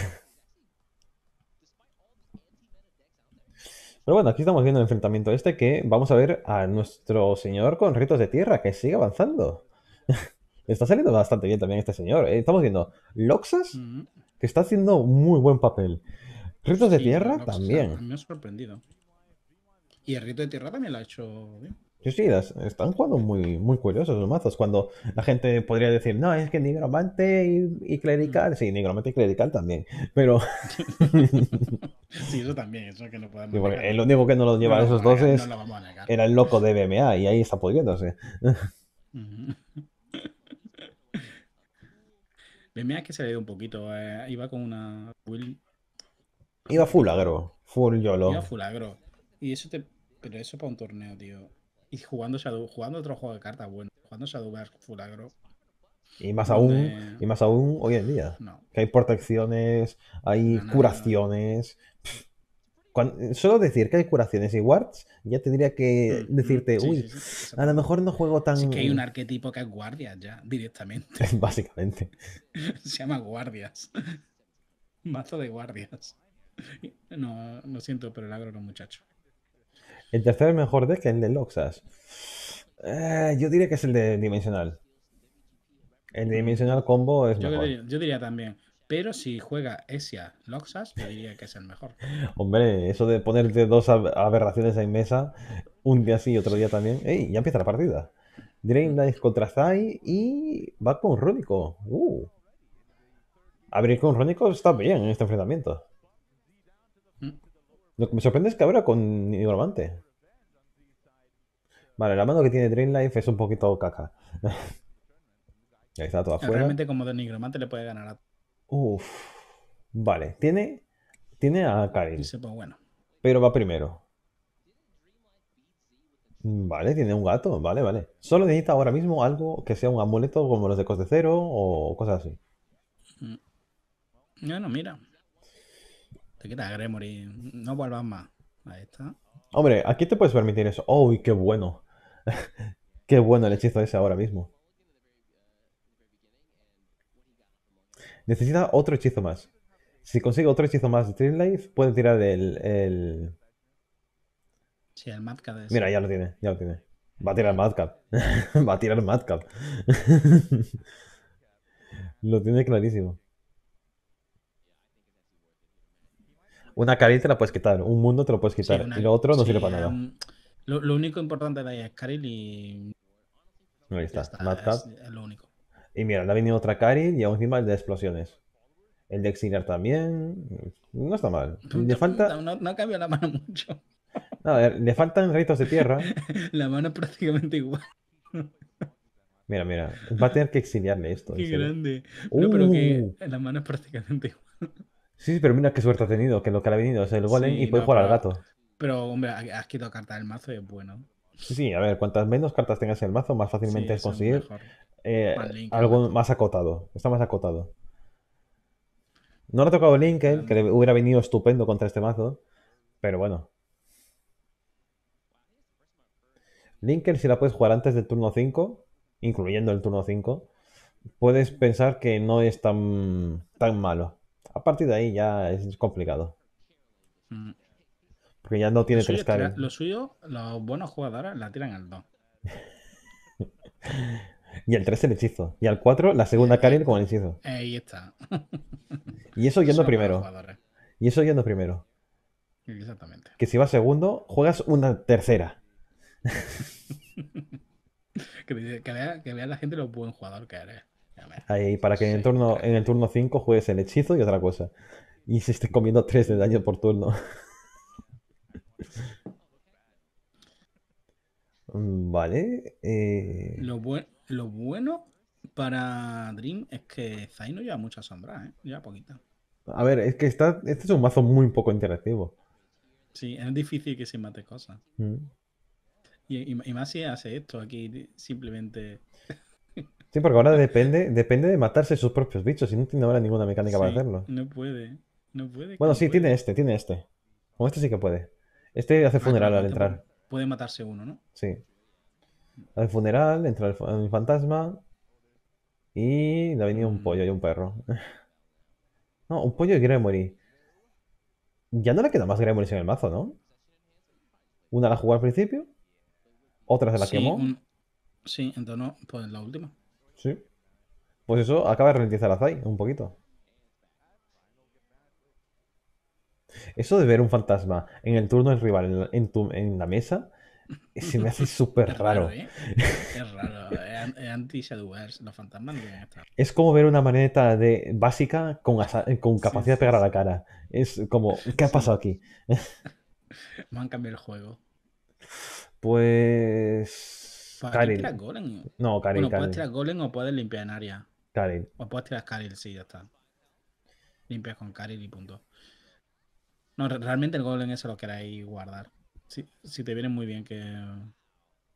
Pero bueno, aquí estamos viendo el enfrentamiento este que vamos a ver a nuestro señor con ritos de tierra que sigue avanzando. [LAUGHS] está saliendo bastante bien también este señor. Eh. Estamos viendo Loxas, que está haciendo muy buen papel. Ritos de tierra también. me ha sorprendido. Y el rito de tierra también lo ha hecho bien. Sí, sí, están jugando muy, muy curiosos los mazos. Cuando la gente podría decir, no, es que Negromante y, clerical. Sí, nigromante y clerical también. Pero. [LAUGHS] sí, eso también, eso que no podemos. el único que no lo lleva a esos dos es. era el loco de BMA y ahí está pudriéndose. [LAUGHS] BMA que se le dio un poquito. Eh, iba con una. Iba full agro. Full YOLO. Iba full Y eso te. Pero eso para un torneo, tío y jugando jugando otro juego de cartas bueno, jugando Shadowverse Fulagro. Y más aún, y más aún hoy en día. Que hay protecciones, hay curaciones. solo decir que hay curaciones y wards, ya tendría que mm, mm, decirte, uy, a lo mejor no juego tan. Es que hay un arquetipo que es guardias ya, directamente. [LAUGHS] Básicamente. [LAUGHS] Se llama guardias. [LAUGHS] Mazo de guardias. No, lo siento, pero el agro no, muchacho. El tercer mejor deck es el de Loxas. Eh, yo diría que es el de Dimensional. El de Dimensional Combo es mejor. yo diría también. Pero si juega Esia Loxas, yo diría que es el mejor. [LAUGHS] Hombre, eso de ponerte dos aberraciones en mesa, un día sí y otro día también. ¡Ey! Ya empieza la partida. Drain mm. contra Zai y con Rónico. ¡Uh! Abrir con Rónico está bien en este enfrentamiento. Lo que me sorprende es que ahora con Nigromante. Vale, la mano que tiene Life es un poquito caca. [LAUGHS] Ahí está todo afuera. Realmente como de Nigromante le puede ganar a... Vale, tiene, tiene a Karin. Pues bueno. Pero va primero. Vale, tiene un gato, vale, vale. Solo necesita ahora mismo algo que sea un amuleto como los de coste cero o cosas así. Mm. Bueno, mira. Te quita Gremory. No vuelvas más. Ahí está. Hombre, aquí te puedes permitir eso. ¡Uy, qué bueno! [LAUGHS] qué bueno el hechizo ese ahora mismo. Necesita otro hechizo más. Si consigue otro hechizo más de Dream Life, puede tirar el. Sí, el Madcap. Mira, ya lo tiene, ya lo tiene. Va a tirar Madcap. [LAUGHS] Va a tirar Madcap. [LAUGHS] lo tiene clarísimo. una Karin te la puedes quitar, un mundo te lo puedes quitar, y lo otro no sirve para nada. Em, lo, único importante de ahí es Caril y. Ahí está, está lo único. Y mira, le ha venido otra Caril y aún encima el de explosiones. El de exiliar también. No está mal. [LAUGHS] Le falta. No, ha cambiado la mano mucho. [LAUGHS] le faltan ritos de tierra. [LAUGHS] la mano es prácticamente igual. Mira, mira. Va a tener que exiliarle esto. Qué grande. que uh. la mano es prácticamente igual. Sí, pero mira qué suerte ha tenido, que lo que le ha venido es el golem y puede jugar al gato. Pero, hombre, has quitado cartas del mazo y es bueno. Sí, a ver, cuantas menos cartas tengas en el mazo, más fácilmente es conseguir eh, algo más acotado. Está más acotado. No le ha tocado Linkel, eh, que le hubiera venido estupendo contra este mazo, pero bueno. Linkel, si la puedes jugar antes del turno 5, incluyendo el turno 5, puedes pensar que no es tan, tan malo a partir de ahí ya es complicado. Mm. Porque ya no tiene tres caras. Lo suyo, los buenos jugadores la tiran al 2. [LAUGHS] y al 3 el hechizo. Y al 4 la segunda calle como el hechizo. Ahí está. y eso yendo primero. Y eso yendo primero. Exactamente. Que si vas segundo, juegas una tercera. [LAUGHS] que, vea, la gente lo buen jugador que eres. Ahí, para que en, el turno, en el turno 5 juegues el hechizo y otra cosa. Y se esté comiendo 3 de daño por turno. [LAUGHS] vale. Eh. Lo, lo bueno para Dream es que Zaino no lleva mucha sombra, ¿eh? Lleva poquita. A ver, es que está, este es un mazo muy poco interactivo. Sí, es difícil que se mate cosas. Mm. y, y, más si hace esto aquí, simplemente. Sí, porque ahora depende, depende de matarse sus propios bichos y no tiene ahora ninguna mecánica para hacerlo. No puede, no puede. Bueno, sí, tiene este, tiene este. Con este sí que puede. Este hace ah, funeral al este entrar. Puede matarse uno, ¿no? Sí. Hace funeral, entra el, fantasma y le ha venido un mm. pollo y un perro. [LAUGHS] no, un pollo y Gremory. Ya no le queda más Gremory en el mazo, ¿no? Una la jugó al principio, otra se la quemó. Sí, entonces no, pues la última. Sí. Pues eso acaba de ralentizar a Zai un poquito. Eso de ver un fantasma en el turno del rival en la, mesa se me hace [LAUGHS] súper raro. ¿eh? Es raro, es [LAUGHS] eh, eh, los fantasmas Es como ver una maneta de básica con, con capacidad de pegar a la cara. Es como, [LAUGHS] ¿qué ha pasado aquí? Me han cambiado el juego. Pues no, puedes tirar golem o puedes limpiar en área. Karel. O puedes tirar Karel, sí, ya está. Limpias con cari y punto. No, realmente el golem eso lo queráis guardar. Si, te viene muy bien que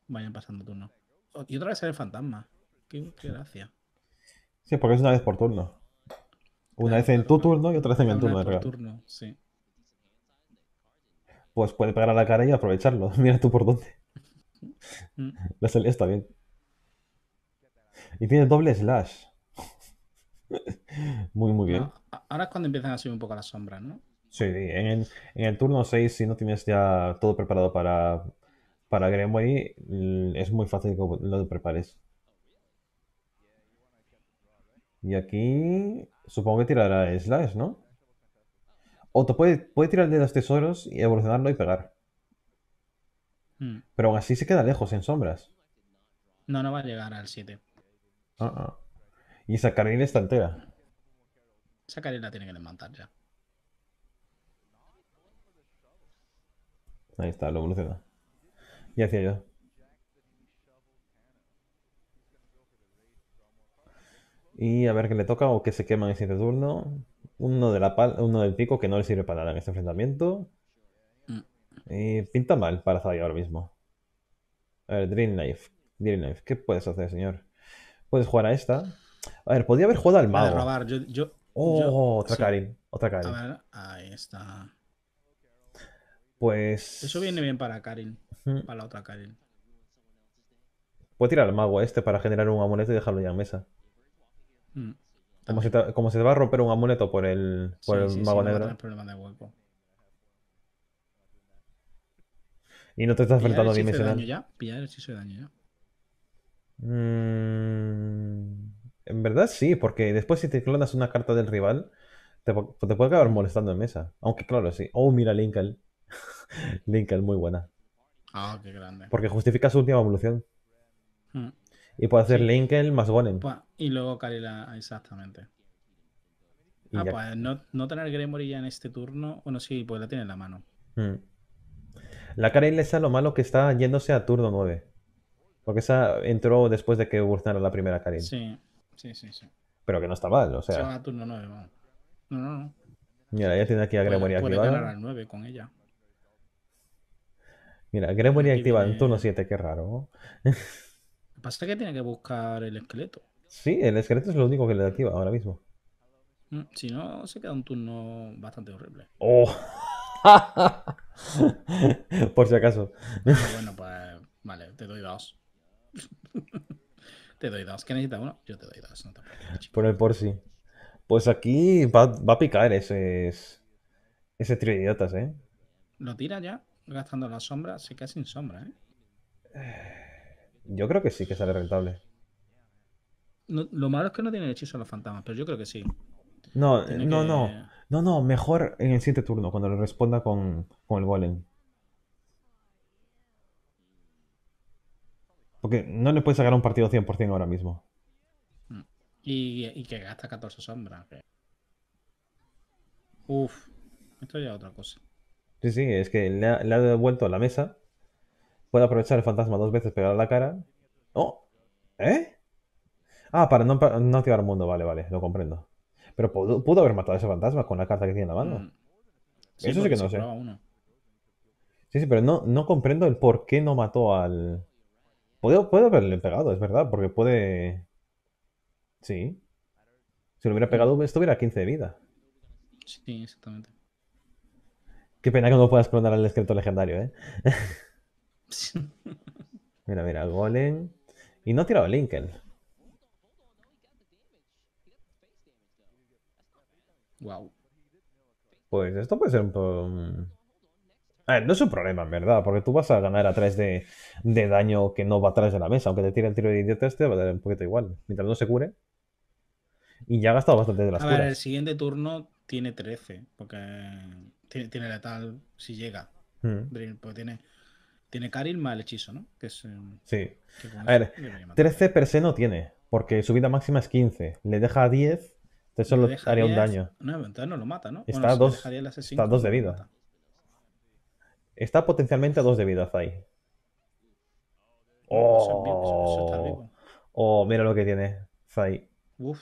vayan pasando turno. Oh, y otra vez sale el fantasma. Qué, gracia. Sí, porque es una vez por turno. Una vez en tu turno y otra vez en mi turno, de turno, sí. Pues puede pegar a la cara y aprovecharlo. [LAUGHS] Mira tú por dónde. Mm. La salida está bien. Y tiene doble slash. [LAUGHS] muy, muy bien. ahora es cuando empiezan a subir un poco las sombras, ¿no? Sí, en el, turno 6, si no tienes ya todo preparado para, para Gremway, es muy fácil que lo prepares. Y aquí supongo que tirará Slash, ¿no? O te puede, puede tirar de los tesoros y evolucionarlo y pegar. Mm. Pero aún así se queda lejos en sombras. No, no va a llegar al 7. Ah, ah. Y esa está entera. Esa la tiene que levantar ya. Ahí está, lo evoluciona. Y hacía yo. Y a ver qué le toca o que se quema en el siguiente turno. Uno, de la uno del pico que no le sirve para nada en este enfrentamiento. Y pinta mal para Zay ahora mismo. A ver, Dream Knife. ¿Qué puedes hacer, señor? Puedes jugar a esta. A ver, podría haber jugado al mago. oh, otra Karin. Otra Karin. ahí está. Pues. Eso viene bien para Karin. Para la otra Karin. Puede tirar al mago a este para generar un amuleto y dejarlo ya en mesa. Mm, como, se te, va a romper un amuleto por el, por el mago negro. y no te estás enfrentando a dimensional. ya? Pillar el hechizo de daño ya. Mm, en verdad sí, porque después si te clonas una carta del rival, te, puede acabar molestando en mesa. Aunque claro, sí. Oh, mira, Linkel. [LAUGHS] Linkel, muy buena. Ah, qué grande. Porque justifica su última evolución. Hmm. Y puede hacer Linkel más Golem. Pues, y luego Kalila, exactamente. ah, pues no, tener Gremory ya en este turno. Bueno, sí, pues la tiene en la mano. Hmm. La le inglesa lo malo que está yéndose a turno 9. Porque esa entró después de que burstara la primera Karin. Sí, sí, sí, sí. Pero que no está mal, o sea. No, no, Mira, ella tiene aquí a Gremory activada. al 9 con ella. Mira, Gremory activa en turno 7, qué raro. Lo que pasa es que tiene que buscar el esqueleto. Sí, el esqueleto es lo único que le activa ahora mismo. Mm, si no, se queda un turno bastante horrible. ¡Oh! [LAUGHS] Por si acaso. Ah, bueno, pues vale, te doy dos. [LAUGHS] te doy dos. ¿Qué necesita uno? Yo te doy dos. por el por sí. Pues aquí va, a picar ese, ese trío de idiotas, ¿eh? ¿Lo tira ya? Gastando la sombra, se queda sin sombra, ¿eh? Yo creo que sí que sale rentable. lo malo es que no tiene hechizo los fantasmas, pero yo creo que sí. No, no, no. No, no, mejor en el siguiente turno, cuando le responda con, el golem. Porque no le puedes sacar un partido 100% ahora mismo. Mm. Y, y, que gasta 14 sombras. Uf, esto ya es otra cosa. Sí, sí, es que le ha, devuelto la mesa. Puede aprovechar el fantasma dos veces, pegar a la cara. ¡Oh! ¿Eh? Ah, para no, para no activar el mundo, vale, vale, lo comprendo. Pero pudo, haber matado a ese fantasma con la carta que tiene en la mano. Mm. Eso sí que no sé. Sí, sí, pero no, no comprendo el por qué no mató al. Puede, puede haberle pegado, es verdad, porque puede. Sí. Si lo hubiera pegado, esto hubiera 15 de vida. Sí, exactamente. Qué pena que no puedas clonar al esqueleto legendario, ¿eh? [LAUGHS] mira, mira, Golem. Y no ha tirado Lincoln. Pues esto puede ser un... A no es un problema, en verdad, porque tú vas a ganar a 3 de, daño que no va atrás de la mesa. Aunque te tire el tiro de idiota este, va a dar un poquito igual. Mientras no se cure. Y ya ha gastado bastante de las A ver, el siguiente turno tiene 13, porque tiene, letal si llega. Hmm. tiene, tiene Karil más el hechizo, ¿no? Que es, eh, sí. a ver, 13 este per se no tiene, porque su vida máxima es 15. Le deja a 10 entonces solo haría un daño. No, entonces no lo mata, ¿no? Está, dos, está a dos de vida. Está potencialmente a dos de vida, Zai. Pues oh, oh, mira lo que tiene Zai. Uf.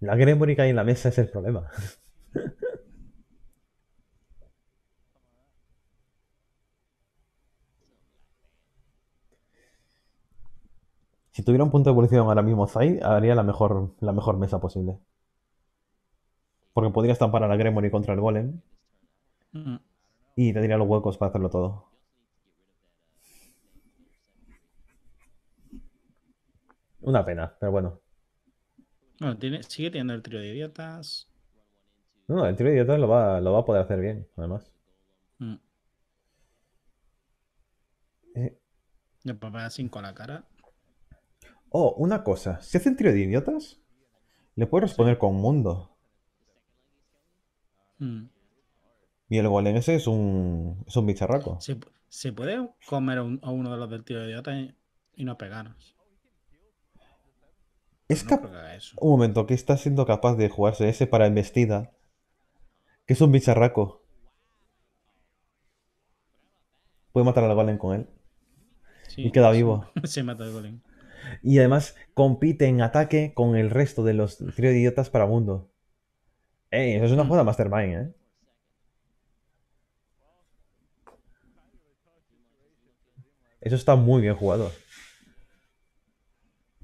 La Gremory ahí en la mesa es el problema. [LAUGHS] Si tuviera un punto de evolución ahora mismo Zai, haría la mejor, la mejor mesa posible. Porque podría estampar a la Gremory contra el Golem. Mm. Y tendría los huecos para hacerlo todo. Una pena, pero bueno. sigue teniendo el trío de idiotas. No, el trío de idiotas lo va, a poder hacer bien, además. Mm. Eh. Le papá 5 a la cara. Oh, una cosa. si hacen tiro de idiotas? Le puedo responder con mundo. Mm. Y el golem ese es un, es un bicharraco. Se, puede comer a, uno de los del tiro de idiotas y, no pegarnos. Es capaz. Un momento, ¿Qué está siendo capaz de jugarse ese para embestida. Que es un bicharraco. Puede matar al golem con él. y queda vivo. [LAUGHS] Se, mata el golem. Y además compite en ataque con el resto de los trío idiotas para mundo. Ey, eso es una mm. joda mastermind, ¿eh? Eso está muy bien jugado.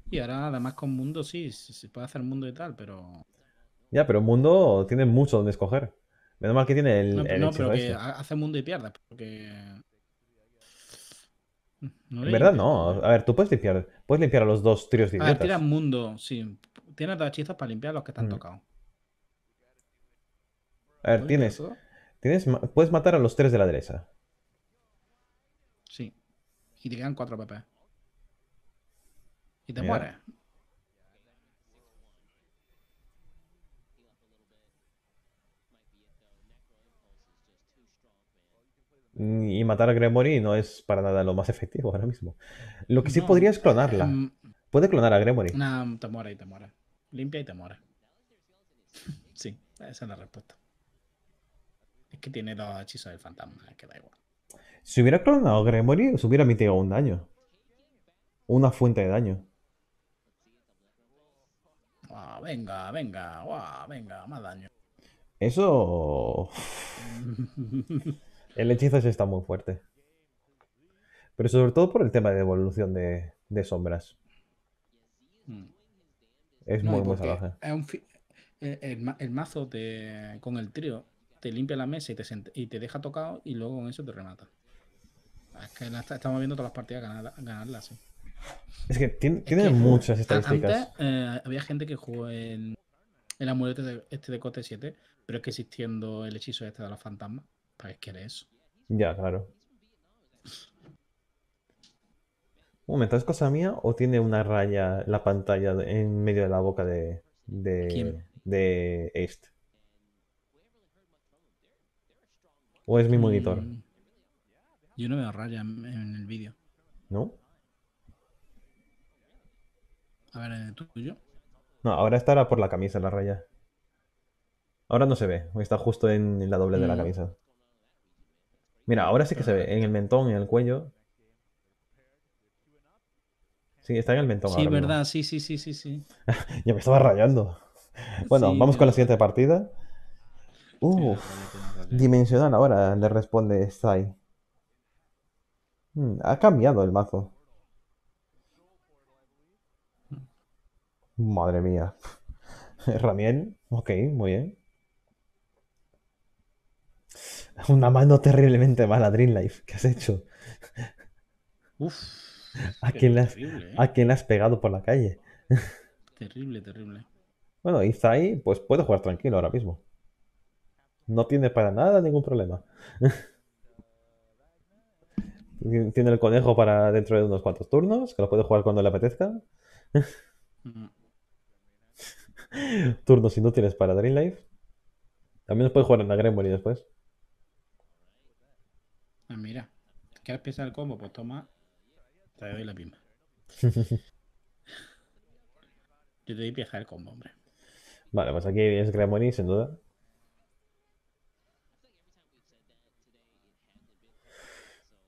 Y ahora además con mundo sí, se puede hacer mundo y tal, pero... Ya, pero mundo tiene mucho donde escoger. Menos mal que tiene el... No, pero que este. hace mundo y pierda, porque Mm, en verdad no. Eh. A ver, tú puedes limpiar, puedes limpiar a los dos tríos de mundo, sí. Tienes dos hechizos para limpiar a los que te han mm. tocado. A ver, tienes, tienes... Puedes matar a los tres de la derecha. Sí. Y te quedan cuatro PP. Y te mueres. y matar a Gremory no es para nada lo más efectivo ahora mismo. Lo que sí podría es clonarla. Em, Puede clonar a Gremory. No, te muera y te muera Limpia y te muere. [LAUGHS] sí, esa es la respuesta. Es que tiene dos hechizos del fantasma, que da igual. Si hubiera clonado a Gremory, se hubiera mitigado un daño. Una fuente de daño. Ah, venga, venga, venga, más daño. Eso. [LAUGHS] El hechizo sí está muy fuerte. Pero sobre todo por el tema de devolución de, sombras. Mm. Es muy, muy salvaje. Eh, el, mazo con el trío te limpia la mesa y te, deja tocado y luego con eso te remata. estamos viendo todas las partidas ganarlas, Es que tienen tiene muchas estadísticas. Antes, eh, había gente que jugó en el amuleto de, este de Cote 7, pero es que existiendo el hechizo este de los fantasmas, qué Ya, claro. momento, ¿es cosa mía o tiene una raya la pantalla en medio de la boca de, de, East? ¿O es mi mm, monitor? yo no veo raya en, el vídeo. ¿No? A ver, ¿el tuyo? No, ahora estará por la camisa la raya. Ahora no se ve, está justo en la doble de la mm. camisa. Mira, ahora sí que se ve, en el mentón, en el cuello. Sí, está en el mentón. Sí, verdad, sí, sí, sí, sí, sí. [LAUGHS] ya me estaba rayando. [LAUGHS] Bueno, vamos con la siguiente partida. Uf, dimensional ahora le responde Sai. Hmm, ha cambiado el mazo. Hmm. Madre mía. [LAUGHS] Ramiel, ok, muy bien una mano terriblemente mala Life ¿Qué has hecho? Uf. ¿A quién, le has, ¿eh? ¿A pegado por la calle? Terrible, terrible. Bueno, Izai pues puede jugar tranquilo ahora mismo. No tiene para nada ningún problema. [LAUGHS] tiene el conejo para dentro de unos cuantos turnos, que lo puede jugar cuando le apetezca. Mm. [LAUGHS] turnos inútiles para Dream Life, También puede jugar en la y después. ¿Quieres piezar el combo? Pues toma, te doy la misma. [LAUGHS] Yo te doy pieza el combo, hombre. Vale, pues aquí es Gremory, sin duda.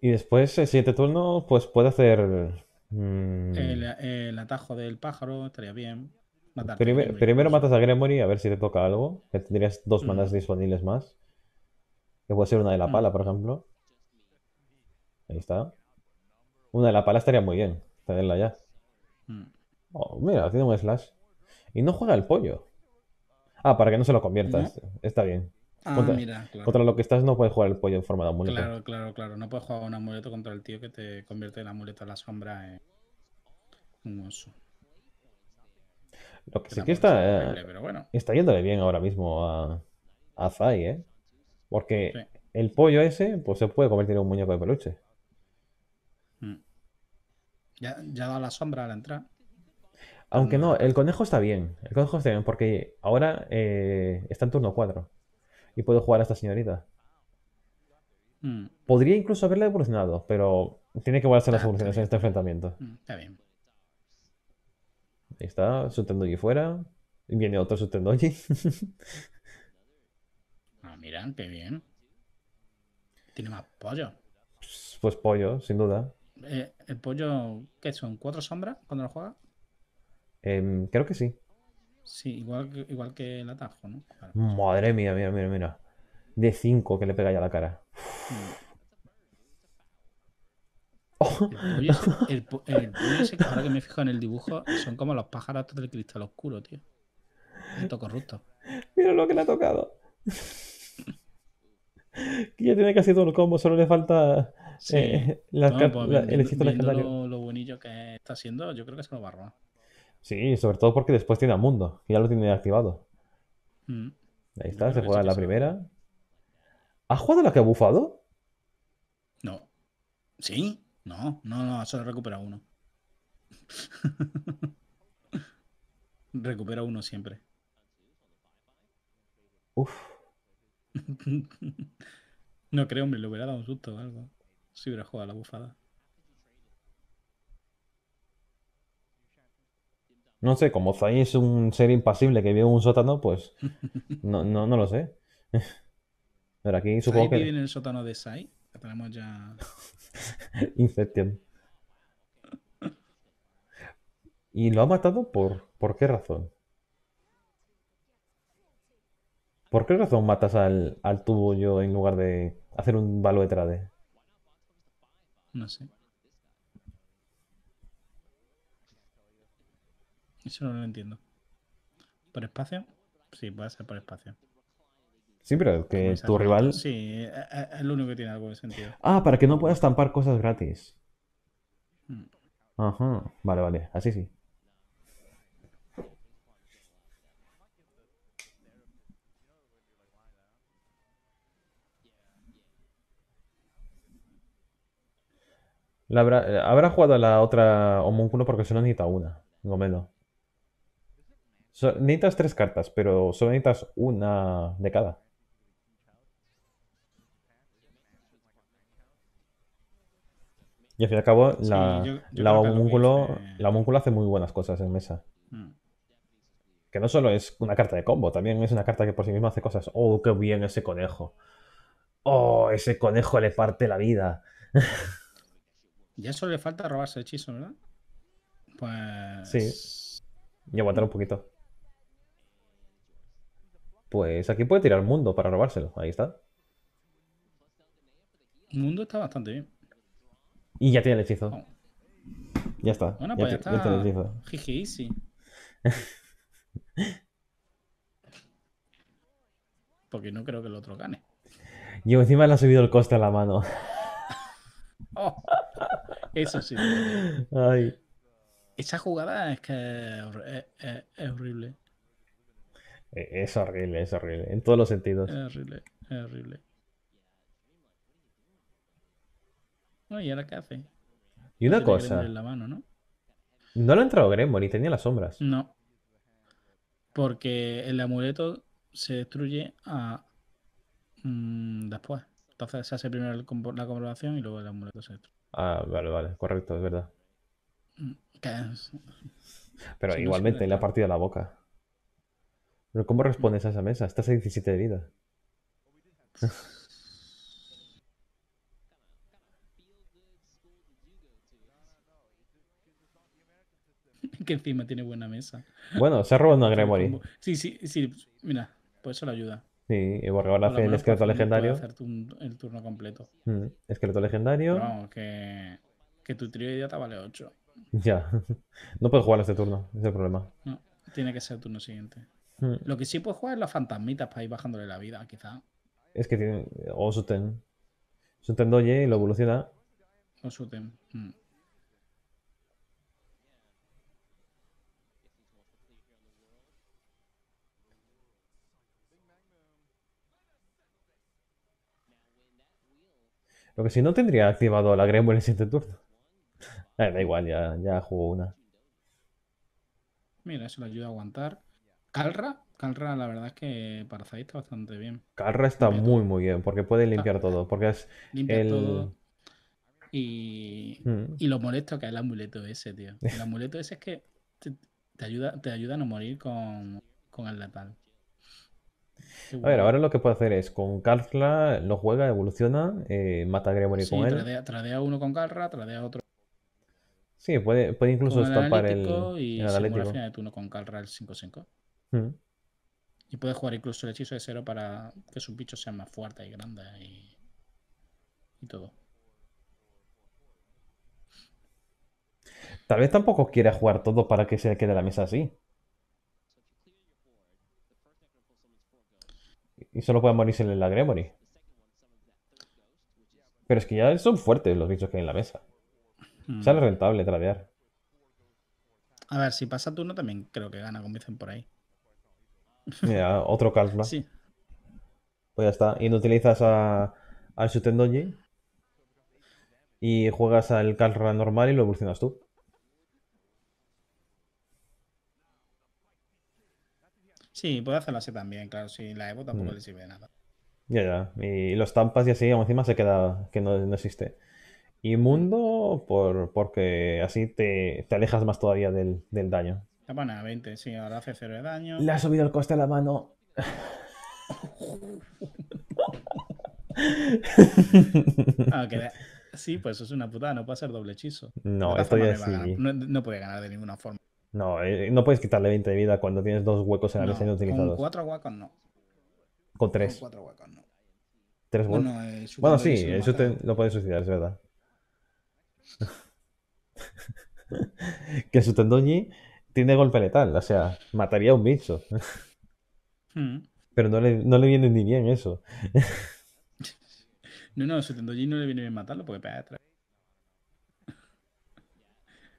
Y después, el siguiente turno, pues puede hacer. Mm, el, atajo del pájaro estaría bien. primero matas a Gremory a ver si te toca algo. Que tendrías dos mm. manas disponibles más. Que puede ser una de la mm. pala, por ejemplo está. Una de la pala estaría muy bien. Tenerla ya. Mm. Oh, mira, tiene un slash. Y no juega el pollo. Ah, para que no se lo conviertas. Este. Está bien. Ah, mira, contra, lo que estás no puedes jugar el pollo en forma de amuleto. Claro, claro, claro. No puedes jugar un amuleto contra el tío que te convierte la amuleto a la sombra en un oso. Lo que, sí que está, eh, está yéndole bien ahora mismo a, a Zai, ¿eh? Porque el pollo ese pues se puede convertir en un muñeco de peluche. Ya, ya da la sombra la entrada Aunque no, el conejo está bien. El conejo está bien porque ahora eh, está en turno 4. Y puedo jugar a esta señorita. Mm. Podría incluso haberla evolucionado, pero tiene que guardarse las ah, evoluciones en este enfrentamiento. Mm, está bien. Ahí está, su tendoji fuera. Y viene otro su [LAUGHS] ah, mirad, qué bien. Tiene más pollo. pues, pues pollo, sin duda. Eh, el pollo, ¿qué son? ¿Cuatro sombras cuando lo juega? Em, creo que sí. Sí, igual, igual que el atajo, ¿no? Madre mía, mira, mira, mira. De cinco que le pega ya la cara. Mm. [LAUGHS] El, pollo ese, el que ahora que me fijo en el dibujo, son como los pájaros del cristal oscuro, tío. Esto corrupto. Mira lo que le ha tocado. [LAUGHS] que ya tiene casi todo el combo, solo le falta Sí. [LAUGHS] Pues, el Lo, lo, que está haciendo, yo creo que es lo va a Sí, sobre todo porque después tiene a Mundo, que ya lo tiene activado. Mm. Ahí está, se juega la primera. ¿ha jugado la que ha bufado? No. ¿Sí? No, no, no, solo recupera uno. [LAUGHS] recupera uno siempre. uff [LAUGHS] no creo, hombre, le hubiera dado un susto o algo. Si hubiera jugado a la bufada. No sé, como Zai es un ser impasible que vive en un sótano, pues [LAUGHS] no, no, lo sé. [LAUGHS] Pero aquí supongo que... vive en el sótano de Sai? tenemos ya... [LAUGHS] Inception. ¿Y lo ha matado por, por qué razón? ¿Por qué razón matas al, al tubo yo en lugar de hacer un balo de trade? No sé. Eso no lo entiendo. ¿Por espacio? Sí, puede ser por espacio. Sí, pero que tu rival. Sí, es lo único que tiene algo de sentido. Ah, para que no puedas tampar cosas gratis. Mm. Ajá, vale, vale, así sí. Eh, habrá, jugado la otra homúnculo porque solo necesita una, no menos. necesitas tres cartas, pero solo necesitas una de cada. Y al fin y al cabo, la, homúnculo, hace muy buenas cosas en mesa. Mm. Que no solo es una carta de combo, también es una carta que por sí misma hace cosas. Oh, qué bien ese conejo. Oh, ese conejo le parte la vida. [LAUGHS] Ya solo le falta robarse el hechizo, ¿verdad? Pues. Sí. Y aguantar un poquito. Pues aquí puede tirar mundo para robárselo. Ahí está. Mundo está bastante bien. Y ya tiene el hechizo. Oh. Ya está. Bueno, pues ya, está. Jiji, sí. [LAUGHS] Porque no creo que el otro gane. Y encima le ha subido el coste a la mano. [LAUGHS] oh. Eso sí. Ay. Esa jugada es que eh, eh, es, horrible. Eh, es horrible, es horrible. En todos los sentidos. Es horrible, es horrible. ¿y ahora qué hace? Y una cosa. ¿no? lo ha entrado Grembo ni tenía las sombras. No. Porque el amuleto se destruye mm, después. Entonces se hace primero la comprobación y luego el amuleto se destruye. Ah, vale, vale, correcto, es verdad. Pero igualmente, le ha partido la boca. ¿Pero cómo respondes a esa mesa? Estás a 17 de vida. [LAUGHS] que encima tiene buena mesa. Bueno, se ha robado una Gremory. Sí, sí, sí. Mira, pues eso le ayuda. Y porque la el esqueleto legendario. el turno completo. Mm, esqueleto legendario. No, que, que tu trío te vale 8. [LAUGHS] Ya. No puedes jugar este turno, es el problema. tiene que ser el turno siguiente. Mm. Lo que sí puedes jugar es las fantasmitas para ir bajándole la vida, quizá. Es que tiene. O Suten. Suten Doye y lo evoluciona. O Suten. Mm. Lo que si no tendría activado la Gremlin en el turno. Eh, da igual, ya, ya jugó una. Mira, eso le ayuda a aguantar. Calra, Calra la verdad es que para Zay está bastante bien. Calra está muy, muy bien, porque puede limpiar todo. Porque es el... Y... Mm. y, lo molesto que es el amuleto ese, tío. El [LAUGHS] amuleto ese es que te, ayuda, te ayuda a no morir con, con el letal. A ver, ahora lo que puede hacer es con Calfla lo juega, evoluciona, eh, mata a Gregory con él. Tradea, tradea uno con Karla, tradea otro. Sí, puede, incluso con estampar el. Y al final de con el 5-5. Y puede jugar incluso el hechizo de cero para que su bicho sea más fuerte y grande y, y todo. Tal vez tampoco quiera jugar todo para que se quede la mesa así. Y solo pueden morirse en la Gremory. Pero es que ya son fuertes los bichos que hay en la mesa. Hmm. Sale rentable tradear. A ver, si pasa turno también creo que gana, como dicen por ahí. Mira, otro Carlsbad. [LAUGHS] Sí. Pues ya está. Y utilizas a, al Shutendoji y juegas al Carlsbad normal y lo evolucionas tú. Sí, puede hacerlo así también, claro. Si la Evo tampoco mm. le sirve de nada. Ya, ya. Y los tampas y así, encima se queda que no, existe. Y mundo, por, porque así te, te alejas más todavía del, del daño. La bueno, a 20, sí, ahora hace cero de daño. Le ha subido el coste a la mano. Ah, sí, pues es una putada, no puede ser doble hechizo. No, esto ya sí. no puede ganar de ninguna forma. No, eh, no puedes quitarle 20 de vida cuando tienes dos huecos en la no, mesa Con cuatro huecos no. Con tres. Con cuatro huecos no. Tres huecos. Bueno, eh, sí, eso lo puedes suicidar, es verdad. [LAUGHS] que su tendoñi tiene golpe letal, o sea, mataría a un bicho. Hmm. Pero no le, viene ni bien eso. [LAUGHS] no, no, su tendoñi no le viene bien matarlo porque pega atrás.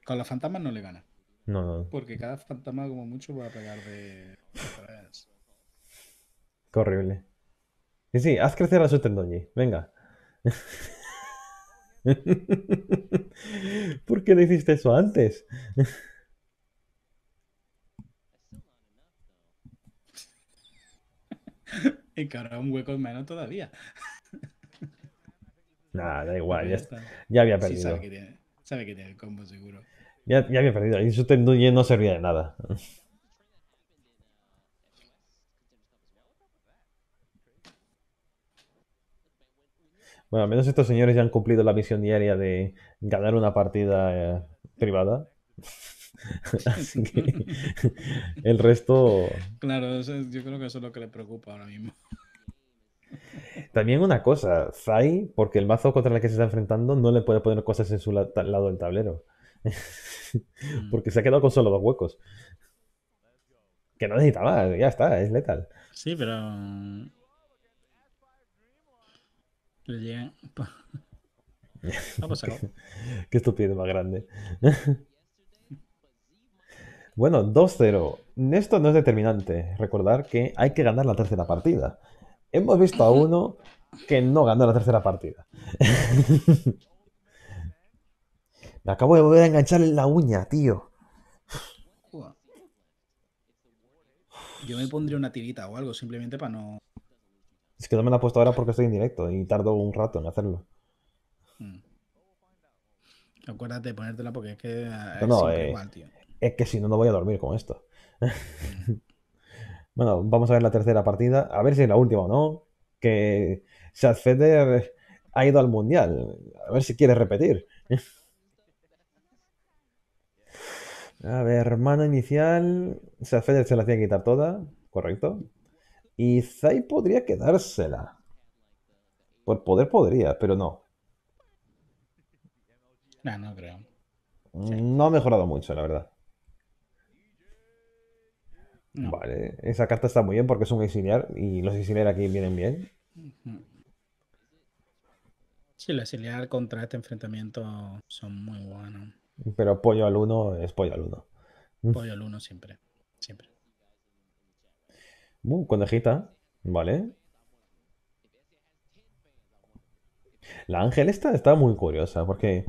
Con los fantasmas no le gana. No, Porque cada fantasma, como mucho, va a pegar de. Qué horrible. Sí, sí, haz crecer a su tendonji. Venga. [LAUGHS] ¿Por qué no hiciste eso antes? cargado [LAUGHS] un hueco en mano todavía. Nada, da igual, ya, ya había perdido. sabe que tiene, sabe que tiene el combo seguro. Ya, ya había perdido. Y eso no, no servía de nada. Bueno, al menos estos señores ya han cumplido la misión diaria de ganar una partida eh, privada. [LAUGHS] Así que [LAUGHS] el resto. Claro, yo creo que eso es lo que le preocupa ahora mismo. También una cosa, Zai, porque el mazo contra el que se está enfrentando no le puede poner cosas en su lado del tablero. Mm. Porque se ha quedado con solo dos huecos. Que no necesita más, ya está, es letal. Sí, pero. Mm, le llegan. Vamos [LAUGHS] a [LAUGHS] Qué estupidez más grande. [LAUGHS] bueno, 2-0. Esto no es determinante. Recordar que hay que ganar la tercera partida. Hemos visto a uno que no ganó la tercera partida. Me acabo de volver a enganchar la uña, tío. Yo me pondría una tirita o algo, simplemente para no. Es que no me la he puesto ahora porque estoy en directo y tardo un rato en hacerlo. Mm. Acuérdate de ponértela porque es que. Eh, no, es, eh, tío. es que si no, no voy a dormir con esto. [LAUGHS] bueno, vamos a ver la tercera partida. A ver si es la última o no. Que Sadfeder ha ido al mundial. A ver si quiere repetir. [LAUGHS] A ver, mano inicial. O sea, se la tiene que quitar toda, correcto. Y Zai podría quedársela. Por poder podría, pero no. No, no creo. Mm, no ha mejorado mucho, la verdad. Vale, esa carta está muy bien porque es un exiliar y los exiliar aquí vienen bien. Sí, los exiliar contra este enfrentamiento son muy buenos. Pero pollo al uno es pollo al uno. Mm. Pollo al uno siempre. Siempre. Uh, conejita. Vale. La ángel esta está muy curiosa porque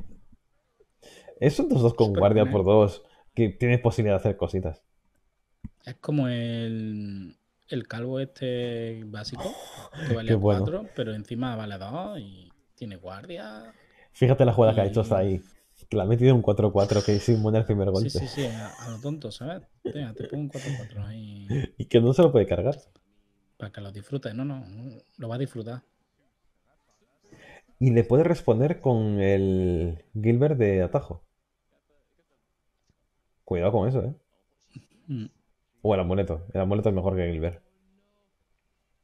esos dos, con guardia ¿eh? por dos que tienes posibilidad de hacer cositas. Es como el, el calvo este básico que [GASPS] vale 4, pero encima vale 2 y tiene guardia. Fíjate la jugada que ha hecho hasta ahí. Que la ha metido un 4-4 que es un el primer golpe. Sí, sí, sí, a, los lo tonto, ¿sabes? Venga, te pongo un 4-4 ahí. [LAUGHS] Y que no se lo puede cargar. Para que lo disfrute, no, no, lo va a disfrutar. Y le puede responder con el Gilbert de atajo. Cuidado con eso, ¿eh? Mm. O el amuleto. El amuleto es mejor que Gilbert.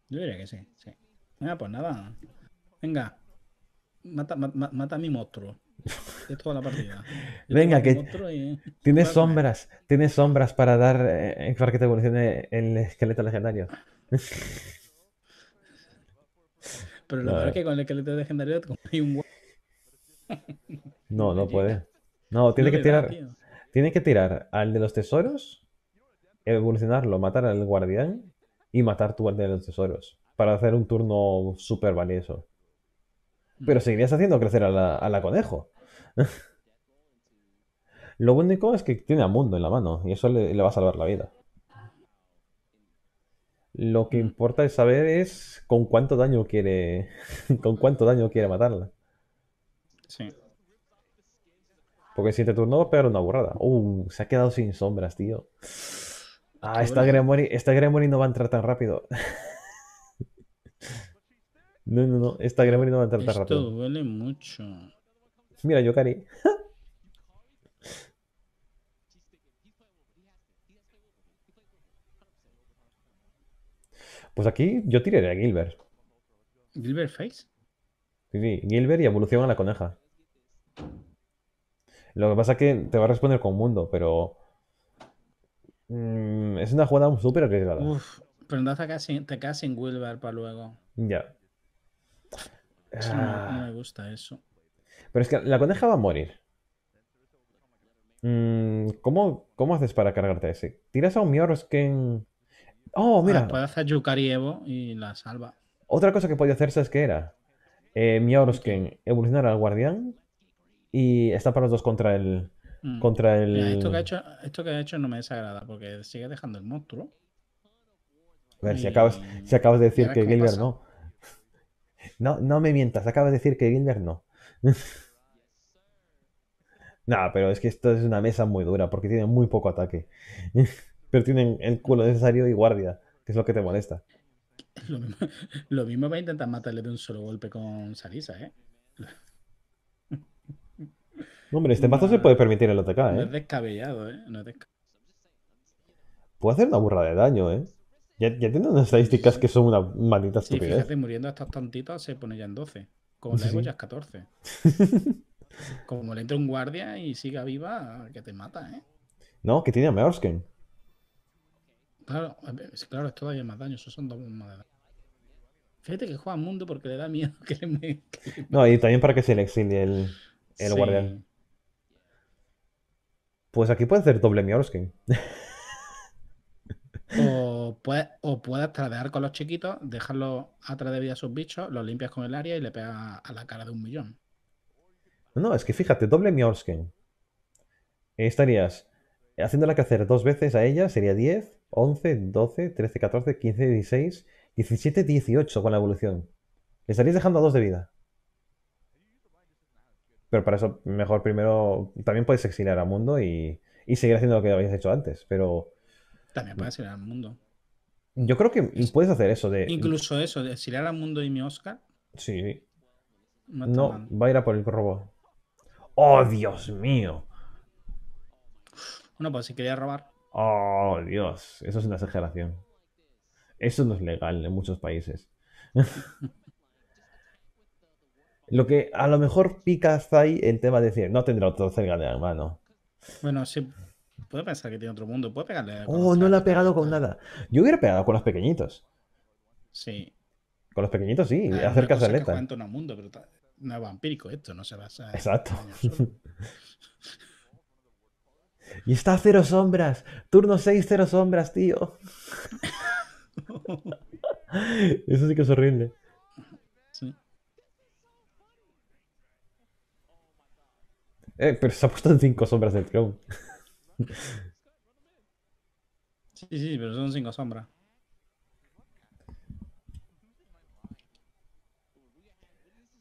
Yo diría que sí, sí. Venga, pues nada. Venga. Mata, mata a mi monstruo toda la partida. Venga, que tienes sombras, tienes sombras para dar eh, para que te evolucione el esqueleto legendario. Pero lo es eh. que con el esqueleto legendario un [LAUGHS] No, no puede. No, tiene que tirar. tiene que tirar al de los tesoros, evolucionarlo, matar al guardián y matar tu al de los tesoros. Para hacer un turno súper valioso. Pero seguirías haciendo crecer a la, conejo. [LAUGHS] Lo único es que tiene a Mundo en la mano y eso le, va a salvar la vida. Lo que mm. importa es saber es con cuánto daño quiere. [LAUGHS] con cuánto daño quiere matarla. Sí. Porque si te turno va a pegar una burrada. Uh, se ha quedado sin sombras, tío. Ah, esta Gremory, esta no va a entrar tan rápido. [LAUGHS] No, no, no. Esta Gremory no va a entrar tan Esto duele mucho. Mira, yo cari. [LAUGHS] pues aquí yo tiraré a Gilbert. ¿Gilbert Face? Sí, sí. Gilbert y evolución a la coneja. Lo que pasa es que te va a responder con mundo, pero. Mm, es una jugada súper arriesgada. Uf, pero no te casi en Gilbert para luego. Ya no, ah. me gusta eso. Pero es que la coneja va a morir. Mm, ¿cómo, haces para cargarte ese? ¿Tiras a un Miorosken? Oh, mira. puedes ah, puede hacer Yukari y la salva. Otra cosa que podía hacerse es que era eh, evolucionar al guardián y estar para los dos contra el. Mm. Contra el... esto, que ha hecho, no me desagrada porque sigue dejando el monstruo. A ver, si, acabas, si acabas de decir que Gilbert no. No, me mientas, acabas de decir que Gilbert no. [LAUGHS] Nah, pero es que esto es una mesa muy dura porque tiene muy poco ataque. [LAUGHS] pero tienen el culo necesario y guardia, que es lo que te molesta. [LAUGHS] Lo mismo, va a intentar matarle de un solo golpe con Sarisa, ¿eh? No, hombre, este mazo se puede permitir el ataque, ¿eh? es descabellado, ¿eh? Puede hacer una burra de daño, ¿eh? Ya, ya tiene unas estadísticas que son una maldita estupidez. Sí, fíjate, muriendo estas tantitas se pone ya en 12. Como la Evo ya es 14. [LAUGHS] Como le entra un guardia y siga viva, que te mata, ¿eh? No, que tiene a Meorskin Claro, claro, es todavía más daño. Eso son dos más daño. Fíjate que juega mundo porque le da miedo [LAUGHS] que le, me, No, y también para que se le exilie el, el guardián. Pues aquí puede ser doble Mioroskin. [LAUGHS] O, puedes, o tradear con los chiquitos, dejarlos atrás de vida a sus bichos, los limpias con el área y le pegas a la cara de un millón. No, es que fíjate, doble Mjorsken. Estarías haciéndola crecer dos veces a ella, sería 10, 11, 12, 13, 14, 15, 16, 17, 18 con la evolución. Le estarías dejando a dos de vida. Pero para eso, mejor primero. También puedes exiliar al Mundo y, y seguir haciendo lo que habías hecho antes, pero también puedes ir al mundo. Yo creo que puedes hacer eso de. Incluso eso, de ir al mundo y mi Oscar. Sí. No, va a ir a por el robo. ¡Oh, Dios mío! Bueno, pues si quería robar. ¡Oh, Dios! Eso es una exageración. Eso no es legal en muchos países. [LAUGHS] lo que a lo mejor pica ahí el tema de decir, no tendrá otro cerca de la mano. Bueno, sí, puede pensar que tiene otro mundo, puede pegarle. Oh, no le ha pegado con nada. Yo hubiera pegado con los pequeñitos. Sí. Con los pequeñitos sí, ah, acerca de la Es en no mundo, pero no es vampírico esto, no se basa. Exacto. [LAUGHS] y está a cero sombras. Turno 6, cero sombras, tío. [LAUGHS] Eso sí que es horrible. Sí. Eh, pero se ha puesto en cinco sombras del tronco. Sí, sí, pero son cinco sombras.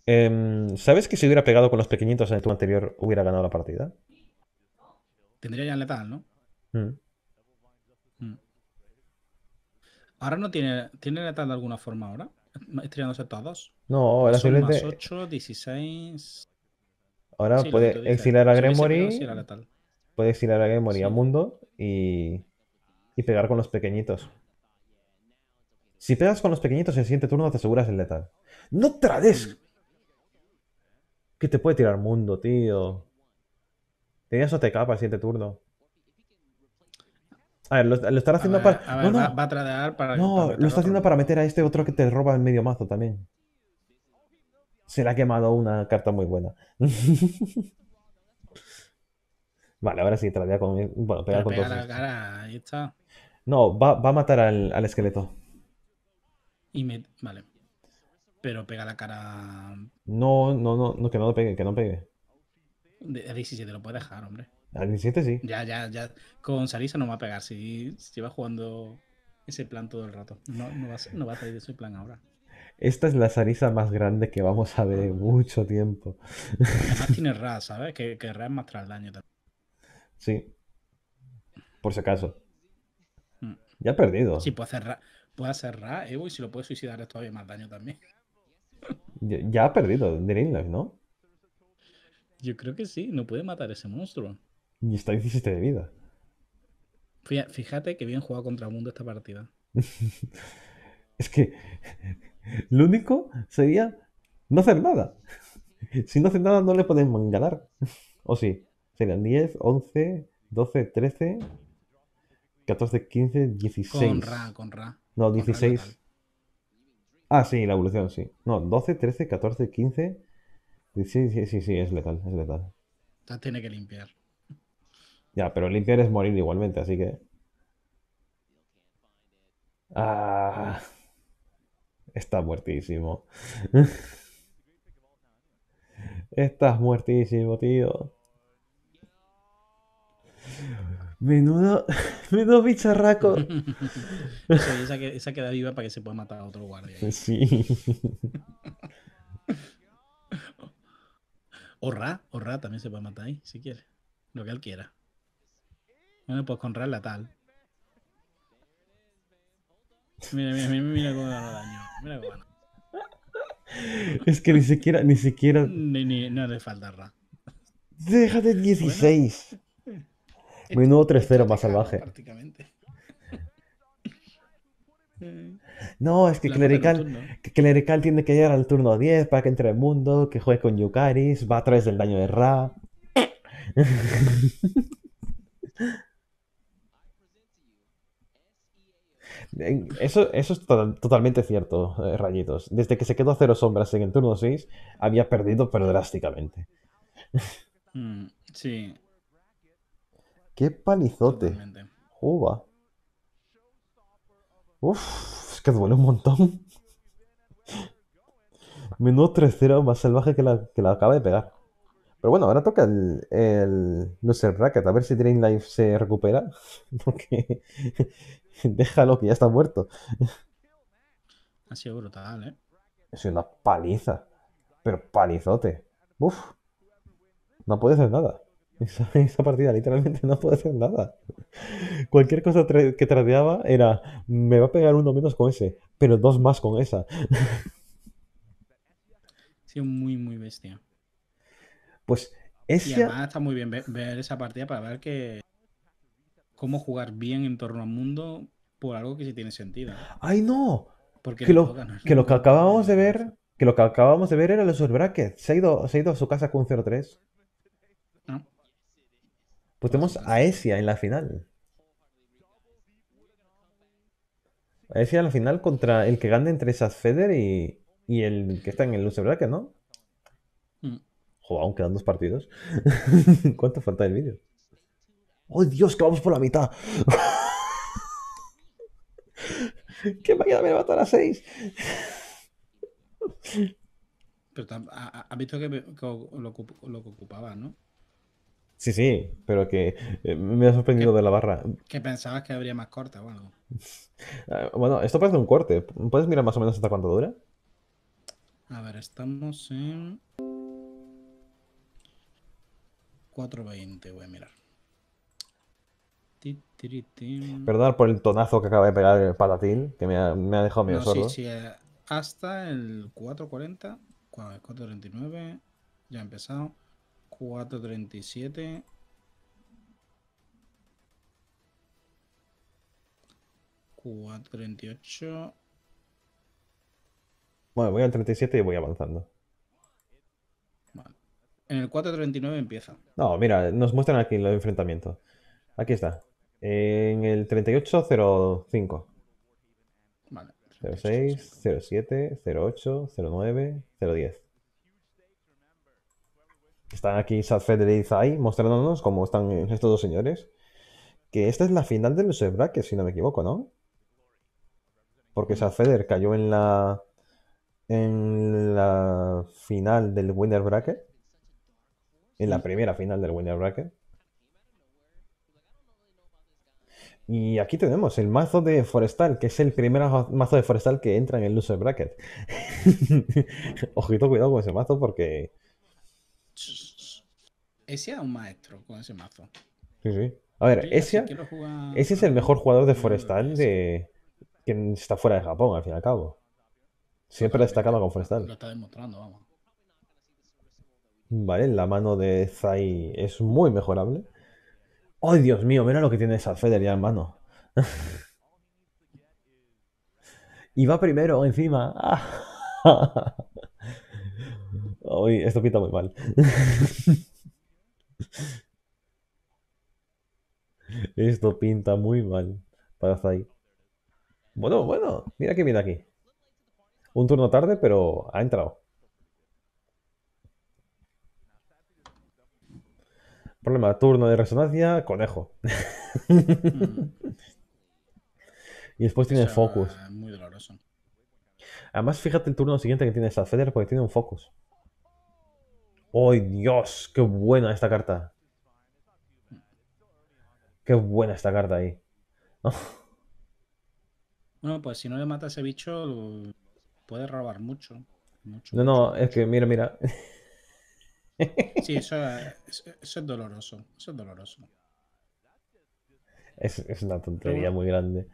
Em, ¿Sabes que si hubiera pegado con los pequeñitos en el turno anterior hubiera ganado la partida? Tendría ya letal, ¿no? Mm. Mm. Ahora no tiene. ¿Tiene letal de alguna forma ahora? Estirándose todos. No, ahora Son simplemente. 8, 16. Ahora puede exilar a Gremory. Puedes tirar a la memoria mundo y, y pegar con los pequeñitos. Si pegas con los pequeñitos en el siguiente turno te aseguras el letal. ¡No trades! Que te puede tirar mundo, tío. Tenías OTK para el siguiente turno. A ver, lo, está haciendo para. no, para. No, lo está haciendo para meter a este otro que te roba el medio mazo también. Se le ha quemado una carta muy buena. [LAUGHS] Vale, ahora sí, te la voy a Bueno, pegar con pega la cara, ahí está. No, va, va a matar al, al, esqueleto. Y me... Vale. Pero pega la cara. No, no, no, que no lo pegue, que no pegue. De, a 17 lo puede dejar, hombre. A 17 sí. Ya, ya, ya. Con Sarisa no va a pegar. Si, si va jugando ese plan todo el rato. No, no, va, no a salir de ese plan ahora. Esta es la Sarisa más grande que vamos a ver en ah. mucho tiempo. Además [LAUGHS] tiene Ra, ¿sabes? Que, que Ra es más tras daño también. Sí. Por si acaso. Mm. Ya ha perdido. Si, puede cerrar, puede cerrar Evo y si lo puede suicidar es todavía más daño también. ya, ha perdido Dreamlife, ¿no? Yo creo que sí, no puede matar ese monstruo. Y está 17 de vida. Fíjate que bien jugado contra el mundo esta partida. [LAUGHS] es que [LAUGHS] lo único sería no hacer nada. [LAUGHS] Si no hacen nada no le pueden ganar ¿O sí? 10, 11, 12, 13, 14, 15, 16. Con Ra, con Ra. No, 16. ah, sí, la evolución, sí. No, 12, 13, 14, 15. Sí, sí, sí, es letal, es letal. tiene que limpiar. Ya, pero limpiar es morir igualmente, así que. Ah. Está muertísimo. [LAUGHS] Estás muertísimo, tío. Menudo, [LAUGHS] menudo bicharraco. [LAUGHS] esa, queda viva para que se pueda matar a otro guardia. Sí. [LAUGHS] o Ra, también se puede matar ahí, si quiere. Lo que él quiera. Bueno, pues con Ra la tal. Mira, mira, mira, mira cómo da daño. Mira cómo Es que ni siquiera, ni siquiera. Ni, ni, no le falta Ra. Déjate 16. Menudo 3-0 más salvaje. Prácticamente. [LAUGHS] No, es que Clerical, tiene que llegar al turno 10 para que entre el mundo, que juegue con Yukaris, va a través del daño de Ra. [LAUGHS] Eso, eso es totalmente cierto, eh, Rayitos. Desde que se quedó a cero sombras en el turno 6, había perdido, pero drásticamente. Mm, sí, Qué palizote. juba. Uf, es que duele un montón. [LAUGHS] Menudo 3-0 más salvaje que la, que la acaba de pegar. Pero bueno, ahora toca el, el Loser Racket, a ver si Drain Life se recupera. [LAUGHS] Porque [LAUGHS] déjalo que ya está muerto. Ha sido brutal, ¿eh? Ha sido una paliza. Pero palizote. Uf. No puede hacer nada. Esa, partida literalmente [LAUGHS] no puede hacer nada. Cualquier cosa que tradeaba era, me va a pegar uno menos con ese, pero dos más con esa. sido sí, muy, muy bestia. Pues esa... está muy bien ver, esa partida para ver que cómo jugar bien en torno al mundo por algo que sí tiene sentido. ¡Ay, no! Porque que, lo, que lo acabábamos de ver que lo que acabamos de ver era los brackets. Se ha ido, se ha ido a su casa con 0-3. Pues tenemos a Esia en la final. A Esia en la final contra el que gane entre esas Feder y, el que está en el ¿Verdad que ¿no? Mm. O aún quedan dos partidos. [LAUGHS] ¿Cuánto falta del vídeo? ¡Oh, Dios, que vamos por la mitad! ¿Qué mañana me va a a 6. Pero has visto que, que ocupaba, ¿no? Sí, sí, pero que eh, me ha sorprendido de la barra. Que pensabas que habría más corte o algo. [LAUGHS] Ah, bueno, esto parece un corte. ¿Puedes mirar más o menos hasta cuánto dura? A ver, estamos en... 4.20, voy a mirar. Perdón por el tonazo que acaba de pegar el patatín, que me ha, dejado medio no, sordo. Sí, sí, eh, hasta el 4.40, 4.39, ya ha empezado. 437. 438 Bueno, voy al 37 y voy avanzando. En el 439 empieza. No, mira, nos muestran aquí los enfrentamientos Aquí está. En el 3805. Vale. 06, 07, 08, 09, 010. Están aquí Sadfeder y Zai mostrándonos cómo están estos dos señores. Que esta es la final del los Bracket, si no me equivoco, ¿no? Porque Sadfeder cayó en la en la final del Winner Bracket. En la primera final del Winner Bracket. Y aquí tenemos el mazo de Forestal, que es el primer mazo de Forestal que entra en el Loser Bracket. [LAUGHS] Ojito, cuidado con ese mazo porque ese es un maestro con ese mazo. Sí, sí. A ver, ese, es el mejor jugador de mm, Forestal de quien está fuera de Japón, al fin y al cabo. Siempre destacaba con Forestal. Lo está demostrando, Vale, la mano de Zai es muy mejorable. ¡Ay, Dios mío! Mira lo que tiene esa ya en mano. [LAUGHS] y va primero encima. [LAUGHS] esto pinta muy mal. [LAUGHS] esto pinta muy mal para Zai. Bueno, bueno, mira que viene aquí. Un turno tarde, pero ha entrado. Problema, turno de resonancia, conejo. [LAUGHS] y después tiene focus. Muy doloroso. Además, fíjate el turno siguiente que tiene Sadfeder porque tiene un focus. ¡Ay, Dios! ¡Qué buena esta carta! ¡Qué buena esta carta ahí! [LAUGHS] Bueno, pues si no le mata a ese bicho, puede robar mucho. no, no, es que mira, mira. [LAUGHS] Sí, eso, es, doloroso. Eso es doloroso. Es, una tontería muy grande.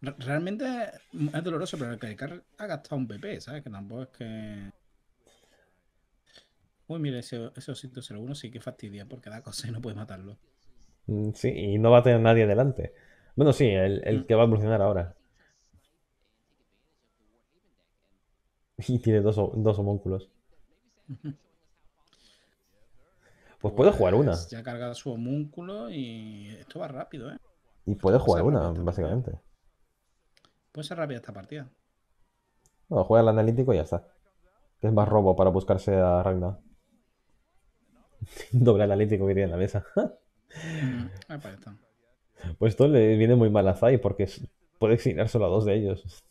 Realmente es doloroso, pero el ha gastado un PP, ¿sabes? Que tampoco es que. Uy, mire, ese, ese osito 01 sí que fastidia porque da cosa y no puede matarlo. Mm, sí, y no va a tener nadie delante. Bueno, sí, el, mm. que va a evolucionar ahora. [LAUGHS] Y tiene dos, dos homúnculos. [LAUGHS] Pues puede jugar una. Pues ya ha cargado su homúnculo y esto va rápido, ¿eh? Y puede jugar una, básicamente. Puede ser rápida esta partida. Bueno, juega el analítico y ya está. es más robo para buscarse a Ragnar. [LAUGHS] doblar la Atlético que en la mesa. Mm, pues esto le viene muy mal a Zai porque puede exiliar solo a dos de ellos.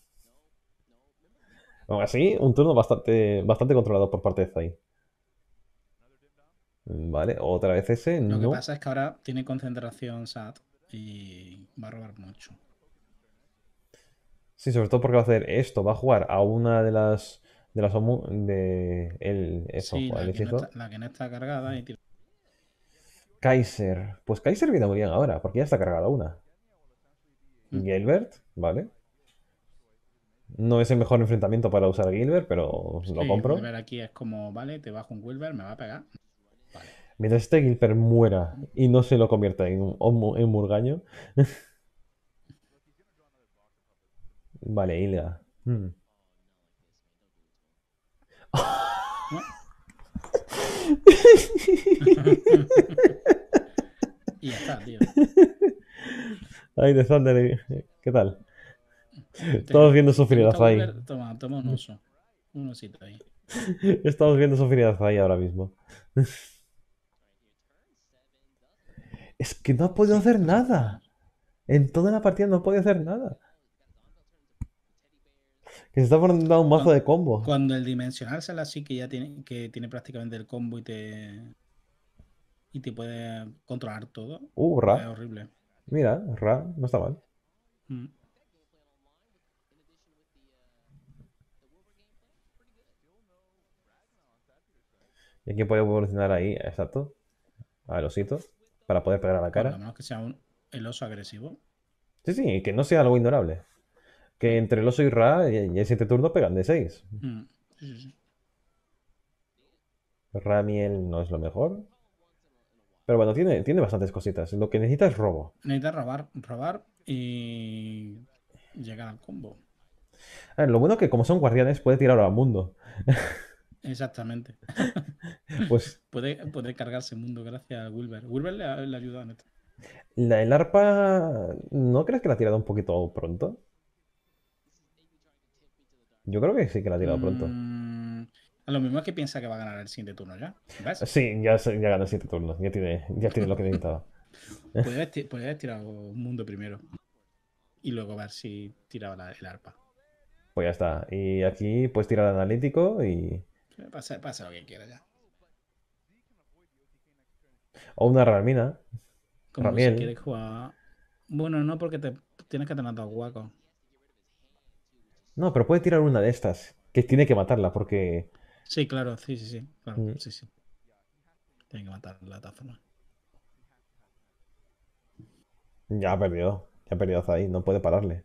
Aún así, un turno bastante, bastante controlado por parte de Zai mm, Vale, otra vez ese. Lo que pasa es que ahora tiene concentración SAT y va a robar mucho. Sí, sobre todo porque va a hacer esto. Va a jugar a una de las de la SOMU de el, eso, sí, la, que no está, cargada Kaiser. Pues Kaiser viene muy bien ahora, porque ya está cargada una. Mm. Gilbert, ¿vale? No es el mejor enfrentamiento para usar a Gilbert, pero lo compro. aquí es como, vale, te bajo un Gilbert, me va a pegar. Mientras este Gilbert muera y no se lo convierta en un en murgaño. [LAUGHS] vale, Ilga. Hmm. y ya está, tío. Ay, de Thunder, ¿qué tal? Estamos viendo Sofía a Toma, toma un oso. Un ahí. Estamos viendo Sofía a ahora mismo. Es que no ha podido hacer nada. En toda la partida no ha podido hacer nada. Que se está poniendo un mazo de combo. Cuando el dimensional sale así, que ya tiene, que tiene prácticamente el combo y te. Y te puede controlar todo. Uh, horrible. Mira, Ra, no está mal. Mm. ¿Y aquí puede evolucionar ahí? Exacto. Al osito. Para poder pegar a la cara. A menos que sea un, el oso agresivo. Sí, sí, que no sea algo ignorable que entre el oso y Ra eh, y el 7 turno pegan de 6. Mm, Ra miel no es lo mejor. Pero bueno, tiene, tiene bastantes cositas. Lo que necesita es robo. Necesita robar, robar y llegar al combo. lo bueno es que como son guardianes puede tirar al mundo. [LAUGHS] Exactamente. [LAUGHS] pues [LAUGHS] puede, puede, cargarse mundo gracias a Wilber. Wilber le, ha ayudado a esto. La, el arpa, ¿no crees que la ha tirado un poquito pronto? Yo creo que sí que la ha tirado pronto. A mm, lo mismo es que piensa que va a ganar el siguiente turno ya. Sí, ya, ya gana el siguiente turno. Ya tiene, ya tiene lo que necesitaba. [LAUGHS] podría haber tirado un mundo primero. Y luego ver si tiraba el arpa. Pues ya está. Y aquí puedes tirar analítico y. Pasa, pasa lo que quiera ya. O una ramina. Como si quieres jugar. Bueno, no, porque te tienes que tener dos guacos no, pero puede tirar una de estas, que tiene que matarla porque... Sí, claro, sí, sí, sí. Mm. sí, sí. Tiene que matar la taza. Ya ha perdido, ya ha perdido ahí no puede pararle.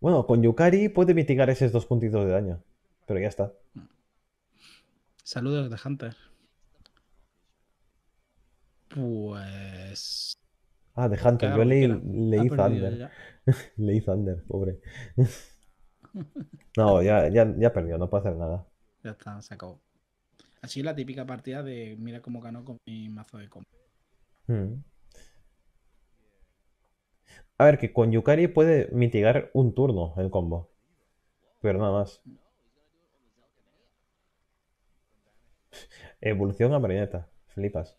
Bueno, con Yukari puede mitigar esos dos puntitos de daño, pero ya está. Saludos de Hunter. Pues Ah, de Hunter. Yo leí, leí ah, pues Thunder. [LAUGHS] leí Thunder, pobre. no, ya, ya, ya perdió, no puede hacer nada. Ya está, se acabó. Así es la típica partida de mira cómo ganó con mi mazo de combo. Hmm. A ver, que con Yukari puede mitigar un turno el combo. Pero nada más. Evolución a marioneta. Flipas.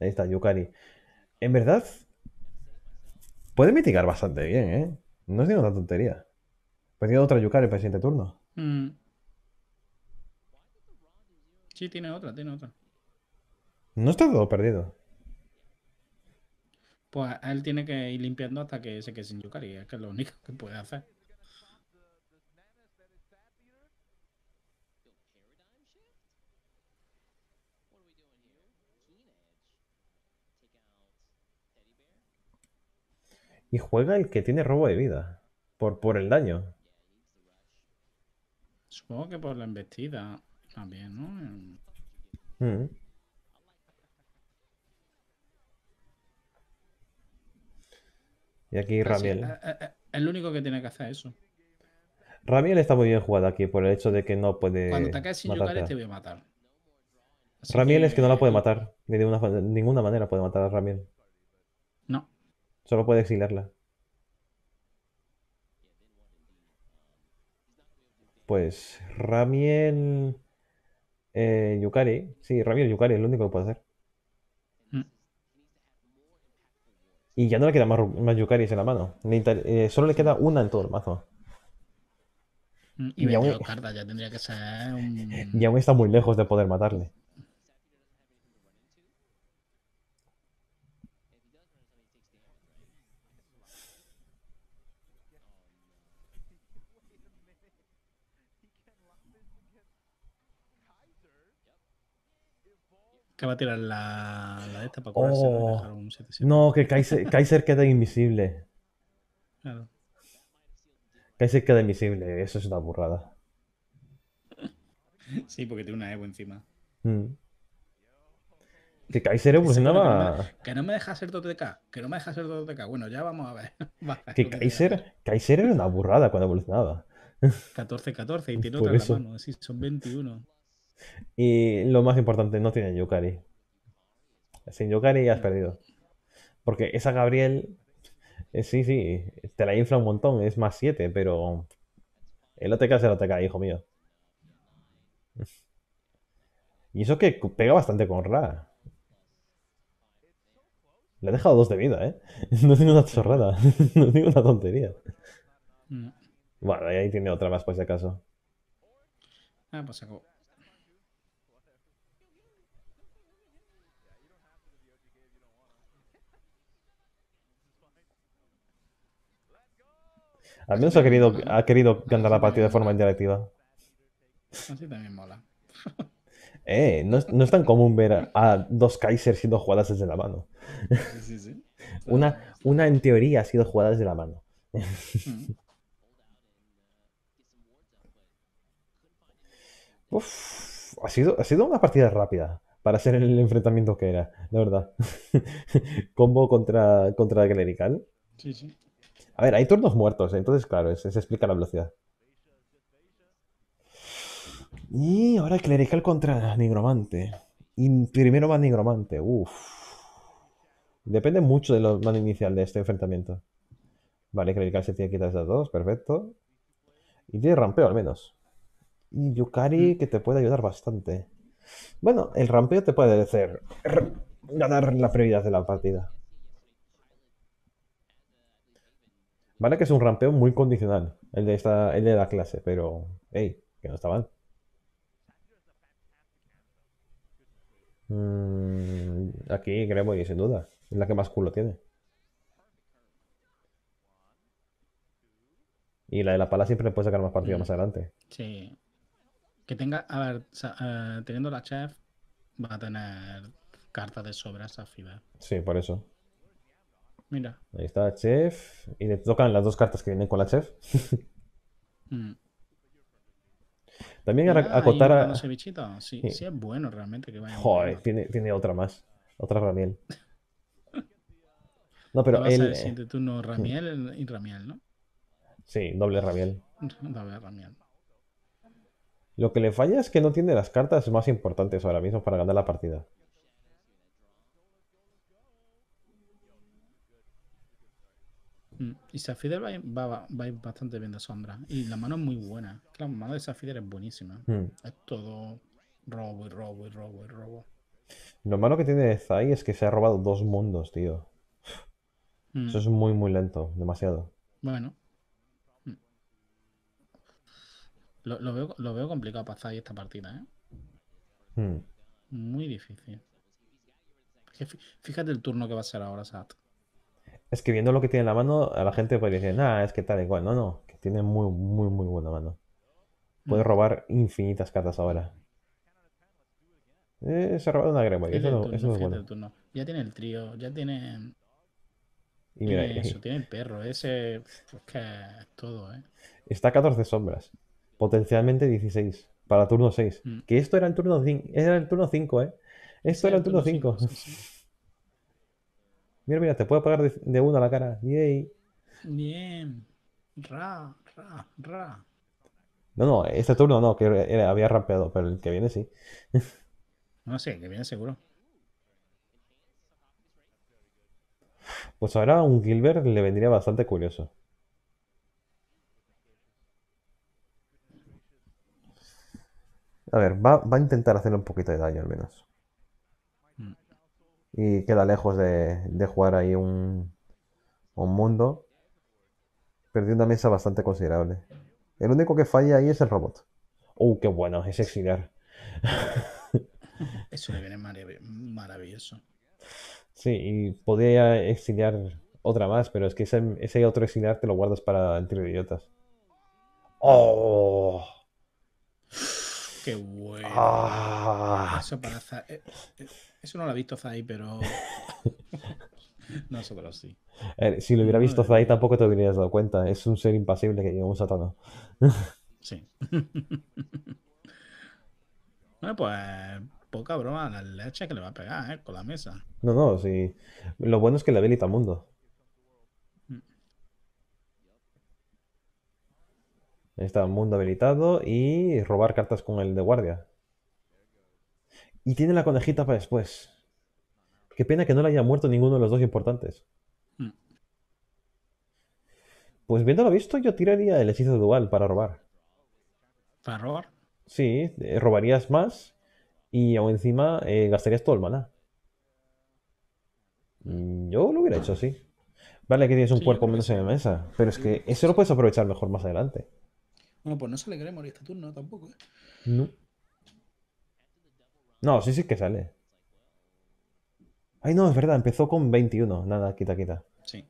Ahí está, Yukari. En verdad, puede mitigar bastante bien, ¿eh? No es ninguna tontería. Pues tiene otra Yukari para el siguiente turno. Mm. Sí, tiene otra, tiene otra. No está todo perdido. Pues él tiene que ir limpiando hasta que se quede sin Yukari, es que es lo único que puede hacer. Y juega el que tiene robo de vida. Por, por el daño. Supongo que por la embestida también, ¿no? Mm. Y aquí ah, Ramiel. es eh, eh, eh, el único que tiene que hacer eso. Ramiel está muy bien jugada aquí por el hecho de que no puede. Cuando te caes sin jugar te este voy a matar. Ramiel es que no la puede matar. Ni de ninguna manera puede matar a Ramiel. Solo puede exiliarla. Pues Ramiel eh, Yukari. Sí, Ramiel Yukari es lo único que puede hacer. Mm. Y ya no le queda más, más Yukaris en la mano. Eh, solo le queda una en todo el mazo. Mm, y, ya aún está muy lejos de poder matarle. que va a tirar la, la de esta para curarse. Oh. dejar un No, que Kaiser, Kaiser queda invisible. Claro. Kaiser queda invisible, eso es una burrada. Sí, porque tiene una Evo encima. Mm. Que Kaiser evolucionaba. Que no, me, deja ser 2 dk Que no me deja ser 2TK. Bueno, ya vamos a ver. [LAUGHS] que Kaiser, Kaiser era una burrada cuando evolucionaba. 14-14 y tiene otra en la mano. son 21. Y lo más importante, no tiene Yukari. Sin Yukari ya has perdido. Porque esa Gabriel, eh, sí, sí, te la infla un montón, es más 7, pero el OTK es el ATK, hijo mío. Y eso que pega bastante con Ra. Le ha dejado dos de vida, ¿eh? [LAUGHS] No tiene una chorrada, [LAUGHS] no tiene una tontería. Bueno, ahí tiene otra más, por si acaso. Ah, pues Al menos ha querido, ha querido ganar la partida de forma interactiva. Así también mola. Ah, [LAUGHS] eh, no es, tan común ver a, dos Kaiser siendo jugadas desde la mano. Sí, sí, [LAUGHS] Una, una en teoría ha sido jugada desde la mano. Mm. ha sido, ha sido una partida rápida para hacer el enfrentamiento que era, la verdad. [LAUGHS] Combo contra, contra Clerical. Sí, sí. A ver, hay turnos muertos, entonces claro, se explica la velocidad. Y ahora clerical contra nigromante. Y primero va nigromante, uff. Depende mucho de lo más inicial de este enfrentamiento. Vale, clerical se tiene que quitar esas dos, perfecto. Y tiene rampeo al menos. Y Yukari mm. que te puede ayudar bastante. Bueno, el rampeo te puede hacer ganar la prioridad de la partida. Vale que es un rampeo muy condicional, el de, esta, el de la clase, pero, hey, que no está mal. Mm, aquí aquí sin duda, es la que más culo tiene. Y la de la pala siempre puede sacar más partido mm. más adelante. Sí. Que tenga, a ver, eh, teniendo la chef, va a tener carta de sobra esa FIBA. Sí, por eso. Mira. Ahí está, chef. Y le tocan las dos cartas que vienen con la chef. Mm. También ah, acotar a. Sí, sí, es bueno realmente que vaya. Joder, tiene, otra más. Otra Ramiel. [LAUGHS] no, pero él. Eh, Ramiel y Ramiel, ¿no? Sí, doble Ramiel. [LAUGHS] Doble Ramiel. Lo que le falla es que no tiene las cartas más importantes ahora mismo para ganar la partida. Mm. Y Safider va, va, va, bastante bien de sombra. Y la mano es muy buena. La mano de Safider es buenísima. Mm. Es todo robo y robo y robo y robo. Lo malo que tiene Zai es que se ha robado dos mundos, tío. Mm. Eso es muy, muy lento. Demasiado. Bueno. Lo, veo, complicado para Zai esta partida, ¿eh? Muy difícil. Fíjate el turno que va a ser ahora, Sat es que viendo lo que tiene en la mano, a la gente puede decir, nada, es que tal igual. No, no, que tiene muy, muy, muy buena mano. Puede mm. robar infinitas cartas ahora. Eh, se ha robado una Gremory. Ya tiene el trío, ya tiene. Y mira, eso, [LAUGHS] tiene el perro. Ese. todo, ¿eh? Está a 14 sombras. Potencialmente 16. Para turno 6. Mm. Que esto era el turno 5. ¿eh? Esto era el turno 5. [LAUGHS] Mira, mira, te puedo pagar de, uno a la cara. Yay. Bien. Ra, ra, ra. No, no, este turno no, que había rampeado, pero el que viene sí. [LAUGHS] no sé, el que viene seguro. Pues ahora un Gilbert le vendría bastante curioso. A ver, va, va a intentar hacerle un poquito de daño al menos y queda lejos de, jugar ahí un, un mundo, perdió una mesa bastante considerable. El único que falla ahí es el robot. ¡Uh, qué bueno! Es exiliar. Eso le viene maravilloso. Sí, y podría exiliar otra más, pero es que ese, otro exiliar te lo guardas para el de idiotas. ¡Oh! ¡Qué bueno! Ah. Eso para... Eh, eh, eso no lo ha visto Zai, pero. pero [LAUGHS] sí. si lo hubiera visto Zai tampoco te hubieras dado cuenta. Es un ser impasible que llevamos satano. [LAUGHS] sí. [LAUGHS] bueno, pues poca broma la leche que le va a pegar, ¿eh? Con la mesa. No, no, sí. Lo bueno es que le habilita mundo. Mm. está, mundo habilitado y robar cartas con el de guardia. Y tiene la conejita para después. Qué pena que no le haya muerto ninguno de los dos importantes. Hmm. Pues viendo lo visto, yo tiraría el hechizo dual para robar. ¿Para robar? Sí, eh, robarías más y aún encima eh, gastarías todo el maná. Mm, yo lo hubiera hecho así. Vale, que tienes un cuerpo menos en la mesa, pero es que eso lo puedes aprovechar mejor más adelante. Bueno, pues no sale morir este turno tampoco. ¿eh? No. No, sí, sí que sale. Ay, no, es verdad, empezó con 21. Nada, quita, quita. Sí.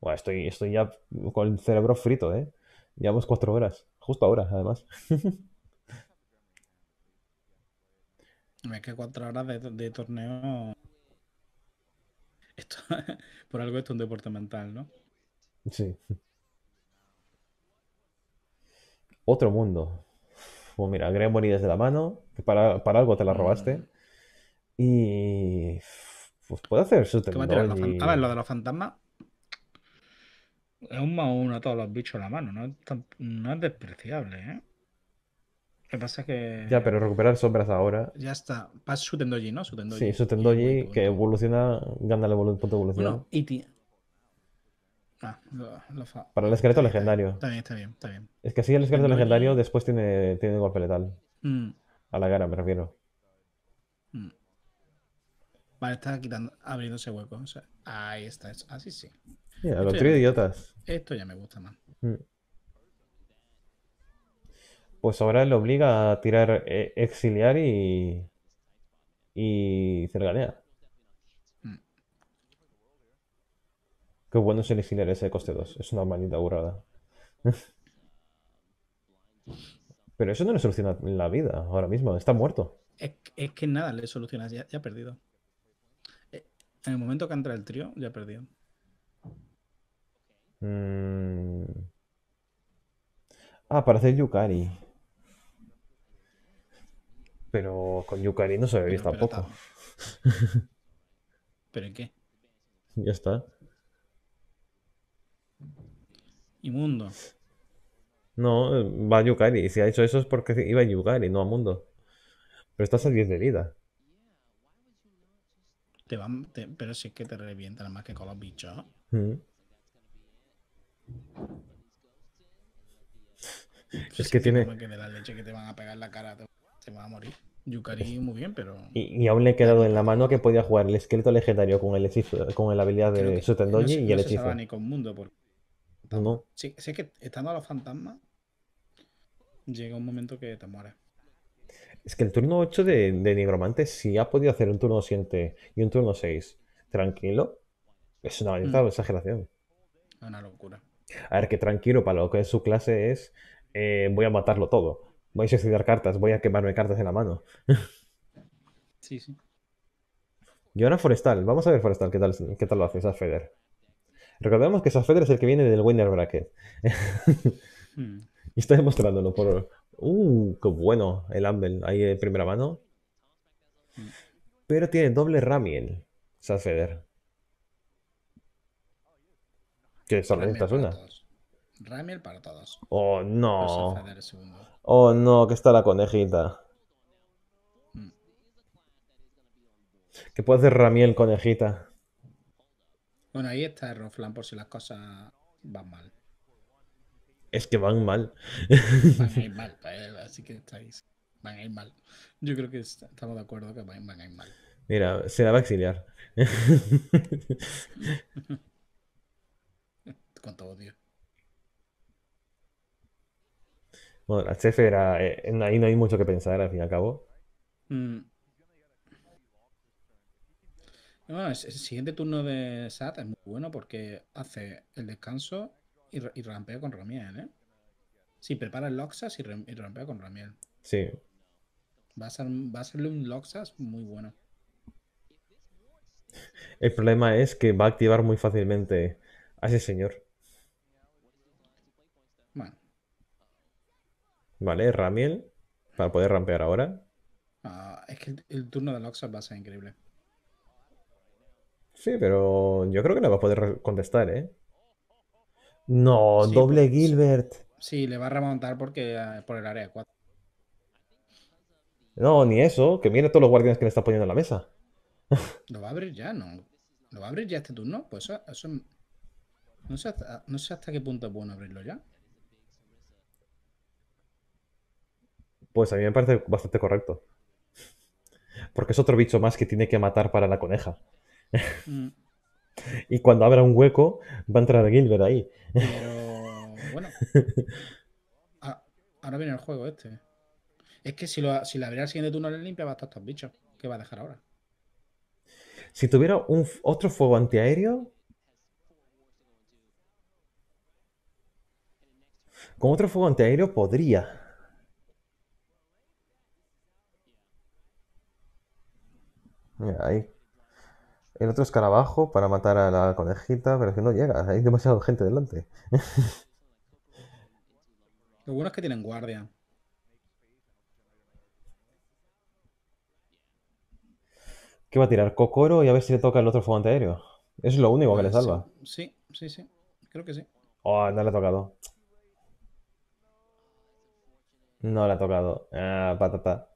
Bueno, estoy, estoy ya con el cerebro frito, ¿eh? Llevamos cuatro horas. Justo ahora, además. [LAUGHS] es que cuatro horas de, torneo. Esto, [LAUGHS] por algo esto es un deporte ¿no? Sí. Otro mundo. Pues mira, quería desde de la mano, que para, para, algo te la mm. robaste. Y. Pues puede hacer eso a ver, lo de los fantasmas. Es un más uno a todos los bichos en la mano, no es, despreciable, ¿eh? Lo que pasa es que. Ya, pero recuperar sombras ahora. Ya está. Pasa su Doji, ¿no? Su Sí, su Doji, que evoluciona, gana el punto de evolución. Bueno, y para el esqueleto legendario. Está bien, está bien, Es que si el esqueleto legendario después tiene, golpe letal. Mm. A la cara, me refiero. Mm. Vale, está quitando, abriéndose hueco. ahí está, así sí. los tres idiotas. Esto ya me gusta más. Mm. Pues ahora le obliga a tirar eh, exiliar y. y Qué bueno es ese coste 2. Es una maldita burrada. [LAUGHS] Pero eso no le soluciona la vida ahora mismo. Está muerto. Es, que nada le soluciona. Ya, ha perdido. Eh, en el momento que entra el trío, ya ha perdido. Mm. Ah, para Yukari. Pero con Yukari no se ve bien tampoco. Pero, [LAUGHS] ¿Pero en qué? Ya está. Y Mundo. No, va a Yukari. Si ha hecho eso es porque iba a Yukari, no a Mundo. Pero estás a 10 de vida. Te van, te, pero si es que te revientan más que con los bichos. Mm. Pues es que, tiene. te van a morir. muy bien, pero. Y, aún le he quedado en la mano que podía jugar el esqueleto legendario con el hechizo, con la habilidad de Sutendoji y el hechizo. ni con mundo porque no Sí, sé que estando a los fantasmas, llega un momento que te mueres. Es que el turno 8 de, negromante si ha podido hacer un turno 7 y un turno 6 tranquilo, es una mm. exageración. Una locura. A ver, que tranquilo para lo que es su clase es eh, voy a matarlo todo. Voy a suicidar cartas, voy a quemarme cartas en la mano. sí, sí. Y ahora Forestal, vamos a ver Forestal, ¿qué tal, qué tal lo haces a Feder? Recordemos que Safeder es el que viene del winner bracket. Hmm. [LAUGHS] Y está demostrándolo por... ¡Uh! ¡Qué bueno! El Ambel! ahí de primera mano. Hmm. Pero tiene doble Ramiel, Safeder. Que solo necesitas una. Ramiel para todos. Oh, no. Oh, no, que está la conejita. ¿Qué hmm. Que puede hacer Ramiel conejita. Bueno, ahí está Roflan por si las cosas van mal. Es que van mal. Van a ir [LAUGHS] mal, pues, así que estáis. Van a ir mal. Yo creo que estamos de acuerdo que van a ir mal. Mira, se la va a exiliar. [LAUGHS] Con todo, tío. Bueno, la chefe era. Eh, ahí no hay mucho que pensar, al fin y al cabo. Mm el siguiente turno de Sat es muy bueno porque hace el descanso y, rampea con Ramiel, ¿eh? Sí, prepara el Loxas y, rampea con Ramiel. Sí. Va a, ser, va a un Loxas muy bueno. El problema es que va a activar muy fácilmente a ese señor. Vale, Ramiel, para poder rampear ahora. Ah, es que el, el turno de Loxas va a ser increíble. Sí, pero yo creo que no va a poder contestar, ¿eh? No, doble Gilbert. Sí, le va a remontar porque, eh, por el área 4. No, ni eso, que mire todos los guardianes que le está poniendo en la mesa. [LAUGHS] Lo va a abrir ya, ¿no? ¿Lo va a abrir ya este turno? Pues eso... no, sé hasta, no sé hasta qué punto es bueno abrirlo ya. Pues a mí me parece bastante correcto. Porque es otro bicho más que tiene que matar para la coneja. Mm. y cuando abra un hueco, va a entrar Gilbert ahí. Pero bueno. [LAUGHS] Ah, ahora viene el juego este. Es que si, si la abriera el siguiente turno le limpia, va a estar estos bichos. ¿Qué va a dejar ahora? Si tuviera un, otro fuego antiaéreo. Con otro fuego antiaéreo podría. Mira, ahí el otro escarabajo para matar a la conejita, pero es que no llega, hay demasiada gente delante. Lo bueno es que tienen guardia. ¿Qué va a tirar? ¿Cocoro y a ver si le toca el otro fuego aéreo? es lo único que le eh, salva. Sí, sí, sí. Creo que sí. Oh, no le ha tocado. No le ha tocado. Ah, patata.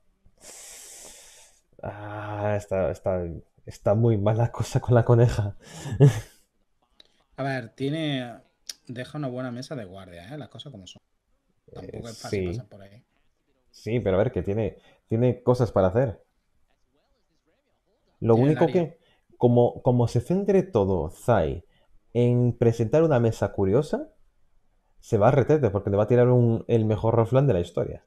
Ah, está, está, está muy mala cosa con la coneja. A ver, tiene. Deja una buena mesa de guardia, ¿eh? Las cosas como son. Tampoco es fácil eh, sí. pasar por ahí. Sí, pero a ver, que tiene, tiene cosas para hacer. Lo único que, como, como se centre todo, Zai, en presentar una mesa curiosa, se va a retete porque le va a tirar un, el mejor Roflan de la historia.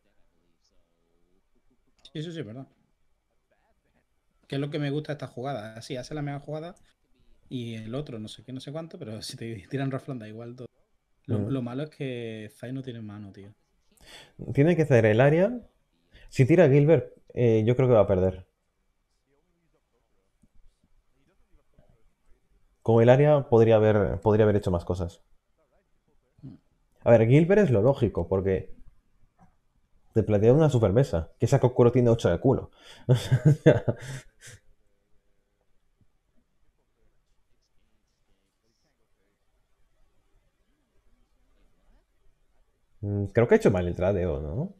Eso sí, es verdad que es lo que me gusta de esta jugada. Así hace la mega jugada y el otro no sé qué, no sé cuánto, pero [LAUGHS] si te tiran da igual Lo, malo es que Zay no tiene mano, tío. Tiene que ceder el área. Si tira Gilbert, eh, yo creo que va a perder. Con el área podría haber, podría haber hecho más cosas. A ver, Gilbert es lo lógico, porque te plantea una supermesa. Que esa oscuro tiene 8 de culo. [LAUGHS] Mm, creo que ha hecho mal el tradeo, ¿no?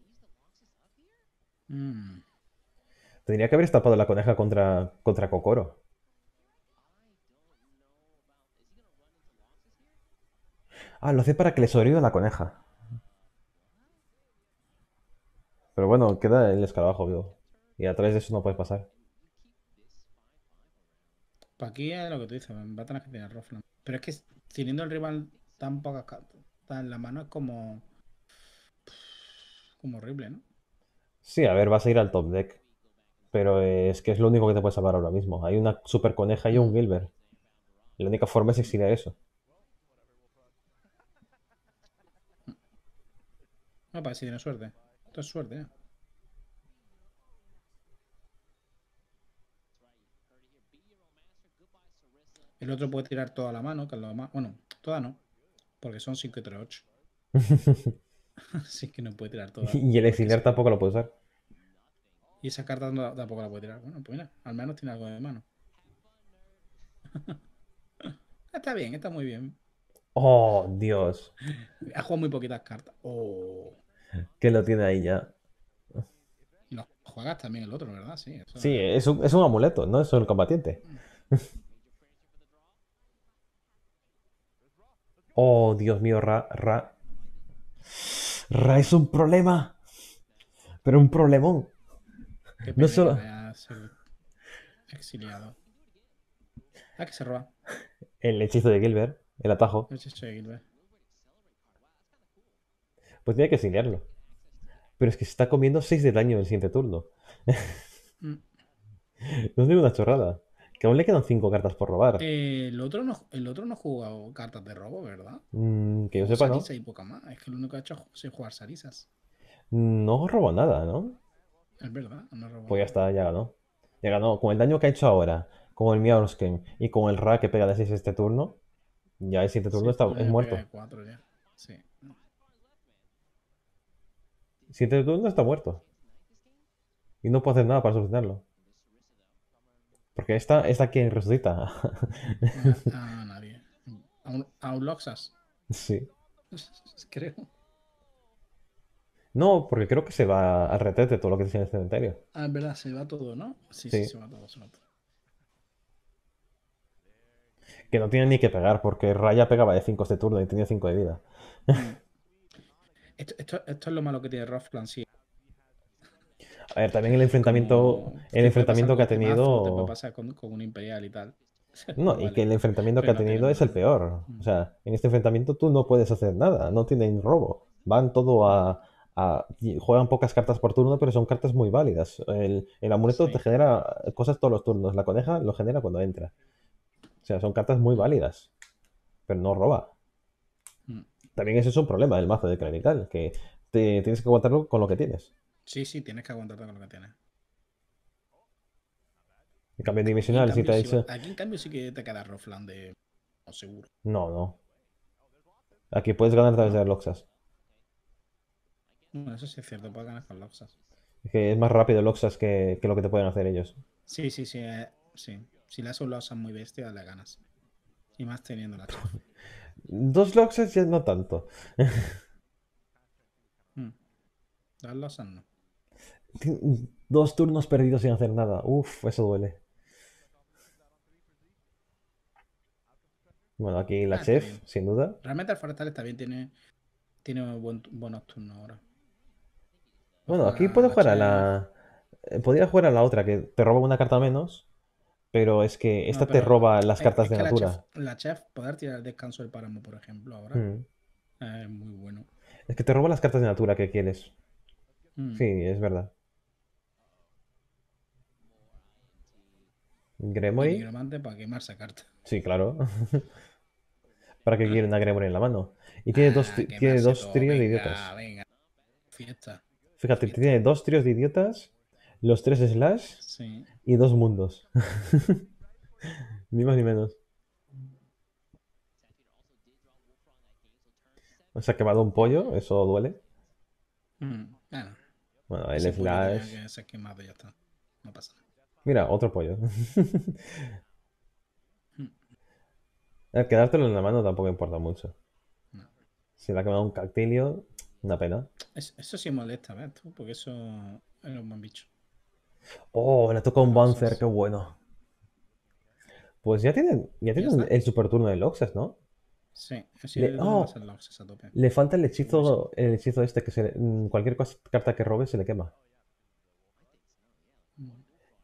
Mm. Tendría que haber estapado la coneja contra, contra Kokoro. Ah, lo hace para que le sobreviva la coneja. Pero bueno, queda el escarabajo vivo. Y a través de eso no puedes pasar. Pues aquí es lo que dices, va a tener que tirar Roflan. Pero es que teniendo el rival tan poca en la mano es como como horrible, ¿no? Sí, a ver, vas a ir al top deck. Pero es que es lo único que te puede salvar ahora mismo. Hay una super coneja y un mm. Gilbert. La única forma es exiliar eso. No, para si tiene suerte. Esto es suerte, ¿eh? El otro puede tirar toda la mano, que es lo más. Bueno, toda no. Porque son 5 y 3, 8. [LAUGHS] Así [LAUGHS] que no puede tirar [LAUGHS] todo. y el exiliar tampoco lo puede usar. Y esa carta tampoco la puede tirar. Bueno, pues mira, al menos tiene algo de mano. [LAUGHS] está bien, está muy bien. Oh, Dios. Ha jugado muy poquitas cartas. Oh. Que lo tiene ahí ya. Y lo juegas también el otro, ¿verdad? Sí, sí es, un, es un amuleto, no es el combatiente. Mm. oh, Dios mío, Ra. ra. Ra Es un problema, pero un problemón. Qué no solo. Eh, exiliado. Ah, que se roba. El hechizo de Gilbert, el atajo. El hechizo de Gilbert. Pues tiene que exiliarlo. Pero es que se está comiendo 6 de daño en el siguiente turno. Mm. [LAUGHS] no es una chorrada. Que aún le quedan cinco cartas por robar. el, otro no, el otro no ha jugado cartas de robo, ¿verdad? Mm, que yo sepa, ¿no? y poca más. Es que lo único que ha hecho es jugar Sarisas. No robó nada, ¿no? Es verdad, no robó Pues ya está, ya ganó. Ya ganó. Con el daño que ha hecho ahora, con el Miaorsken y con el Ra que pega de 6 este turno, ya el 7 turno está, es muerto. Ya. Sí. turno está muerto. Y no puedo hacer nada para solucionarlo. Porque esta, aquí que resucita. A, [LAUGHS] nadie. A, un, Loxas. Sí. [LAUGHS] Creo. No, porque creo que se va al retete todo lo que en el cementerio. Ah, es verdad, se va todo, ¿no? Sí, sí, se va todo, se va Que no tiene ni que pegar, porque Raya pegaba de 5 este turno y tenía 5 de vida. Mm. esto, esto, esto, es lo malo que tiene Rothplan, sí. A ver, también el enfrentamiento, el enfrentamiento que ha tenido. con, un imperial y tal. [LAUGHS] No, y que el enfrentamiento que ha tenido es el peor. O sea, mm. en este enfrentamiento tú no puedes hacer nada, no tienen robo. Van todo a, juegan pocas cartas por turno, pero son cartas muy válidas. El, amuleto te genera cosas todos los turnos, la coneja lo genera cuando entra. O sea, son cartas muy válidas, pero no roba. Mm. También ese es un problema del mazo de criminal que te, tienes que aguantarlo con lo que tienes. Sí, sí, tienes que aguantarte con lo que tienes. ¿Y cambio dimensional, si te Aquí, en cambio, sí que te queda Roflan de. No, seguro. No, no. Aquí puedes ganar a través de Loxas. eso sí es cierto, puedes ganar con Loxas. Es que es más rápido Loxas que, que lo que te pueden hacer ellos. Sí, sí, sí. Eh, sí. Si un Loxas muy bestia, le ganas. Y más teniendo la [LAUGHS] Dos Loxas ya no tanto. Dos [LAUGHS] hmm. Loxas no. [LAUGHS] Dos turnos perdidos sin hacer nada. Uf, eso duele. Bueno, aquí la ah, chef, sin duda. Realmente el forestal también tiene, tiene buen, buenos turnos ahora. Bueno, aquí puedo jugar a la. Eh, podría jugar a la otra, que te roba una carta menos. Pero es que esta te roba las cartas de natura. La chef, poder tirar el descanso del páramo, por ejemplo, ahora. Mm. Eh, es muy bueno. Es que te roba las cartas de natura que quieres. Mm. Sí, es verdad. Gremory. para quemar esa Sí, claro. [LAUGHS] ¿Para qué quiere una Gremory en la mano? Y tiene ah, dos, tiene dos tríos de idiotas. Venga, fiesta. Fíjate, tiene dos tríos de idiotas, los tres slash y dos mundos. [LAUGHS] ni más ni menos. Se ha quemado un pollo, eso duele. Mm, bueno. el slash. Se ha quemado ya está. No pasa nada. Mira, otro pollo. [LAUGHS] El quedártelo en la mano tampoco importa mucho. Si le ha quemado un cactilio, una pena. eso sí molesta, ¿ves Porque eso es un buen bicho. Oh, le toca un banzer, qué bueno. Pues ya tienen, ya el super turno de Loxas, ¿no? Sí, oh, le, falta el hechizo, el hechizo este que se, mm, cualquier carta que robe se le quema.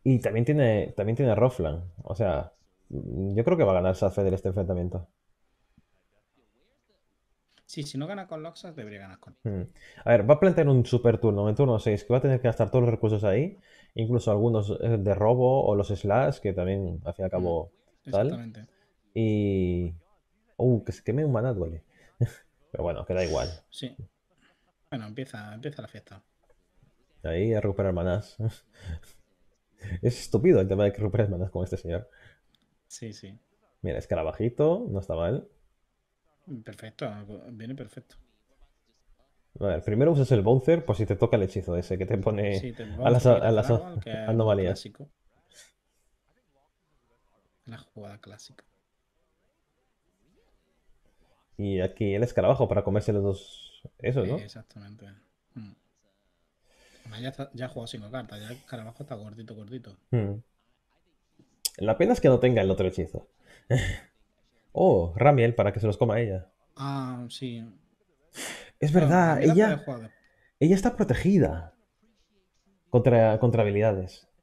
Y también tiene, también tiene Roflan. O sea, yo creo que va a ganar Safed este enfrentamiento. Sí, si no gana con Loxas, debería ganar con él. Mm. A ver, va a plantear un super turno, en turno 6, que va a tener que gastar todos los recursos ahí, incluso algunos eh, de robo o los slash, que también, al fin y al cabo, mm, tal. Exactamente. Y. Uh, que se queme un maná duele. [LAUGHS] Pero bueno, queda igual. Sí. Bueno, empieza, empieza la fiesta. Ahí a recuperar manás. [LAUGHS] es estúpido el tema de que recuperes manas con este señor. Sí, sí. Mira, escarabajito, no está mal. Perfecto, viene perfecto. A primero usas el bouncer por si te toca el hechizo ese que te pone a las, a, Clásico. La jugada clásica. Y aquí el escarabajo para comerse los dos. Eso, ¿no? Exactamente. Mm. Ya, ha jugado cinco cartas, ya el carabajo está gordito, gordito hmm. La pena es que no tenga el otro hechizo. [LAUGHS] oh, Ramiel, para que se los coma ella. Ah, sí. Es verdad, ella, ella está protegida contra, habilidades. O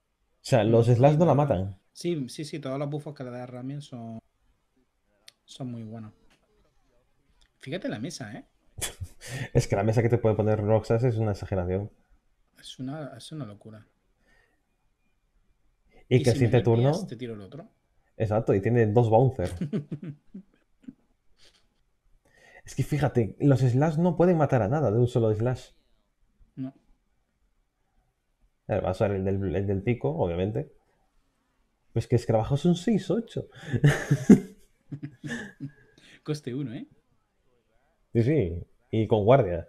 sea, los slash no la matan. Sí, sí, sí, todos los buffos que le da Ramiel son, son muy buenos. Fíjate la mesa, ¿eh? [LAUGHS] es que la mesa que te puede poner Roxas es una exageración. Es una, locura. Y, que si te turno. Exacto, y tiene dos bouncer. [LAUGHS] es que fíjate, los slash no pueden matar a nada de un solo slash. No. Va a ser el del, pico, obviamente. Pues que Scrabajo es un 6-8. [LAUGHS] Coste uno ¿eh? Sí, sí. Y con guardia.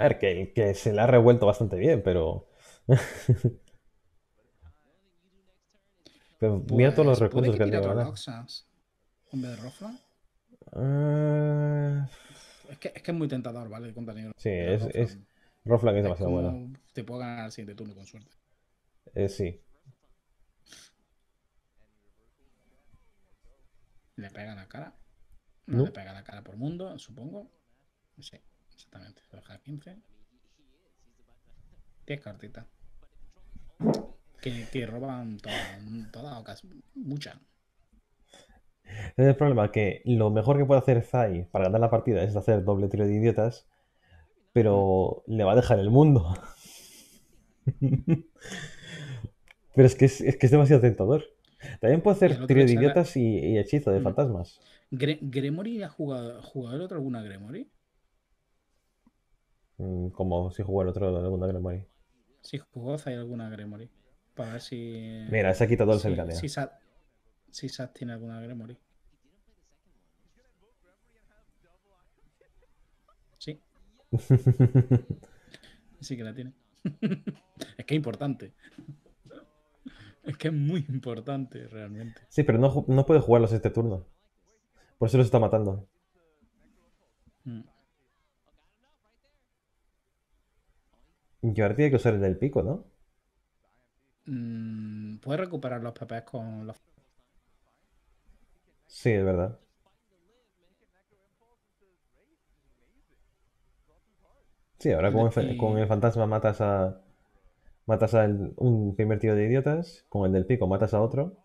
A ver, que, se la ha revuelto bastante bien, pero... [LAUGHS] mira todos los recursos que, que tiene, ¿En vez de ah. Es, que, es, que, es muy tentador, ¿vale? el negro. Sí, es, es, Rofla que demasiado bueno Te puedo ganar el siguiente turno con suerte. Eh, sí. Le pega la cara. no, le pega la cara por mundo, supongo. No sé. Exactamente, voy a 15. 10 cartitas. Que, roban todas, muchas. Es el problema que lo mejor que puede hacer Zai para ganar la partida es hacer doble trío de idiotas, pero le va a dejar el mundo. [LAUGHS] pero es que es, que es demasiado tentador. También puede hacer tiro de idiotas y, hechizo de fantasmas. ¿Gremory ha jugado, jugado el otro alguna Gremory? Mm, como si jugó el otro alguna Gremory. Si jugó hay alguna Gremory. Para ver si. Mira, se ha quitado el Selgadea. Si, Sat, si tiene alguna Gremory. Sí. [LAUGHS] sí que la tiene. [LAUGHS] es que es importante. es que es muy importante realmente. Sí, pero no, no puede jugarlos este turno. Por eso los está matando. Mm. Y ahora tiene que usar el del pico, ¿no? Mm, Puedes recuperar los PPs con los. Sí, es verdad. Sí, ahora con el, con el fantasma matas a. Matas a un primer tío de idiotas. Con el del pico matas a otro.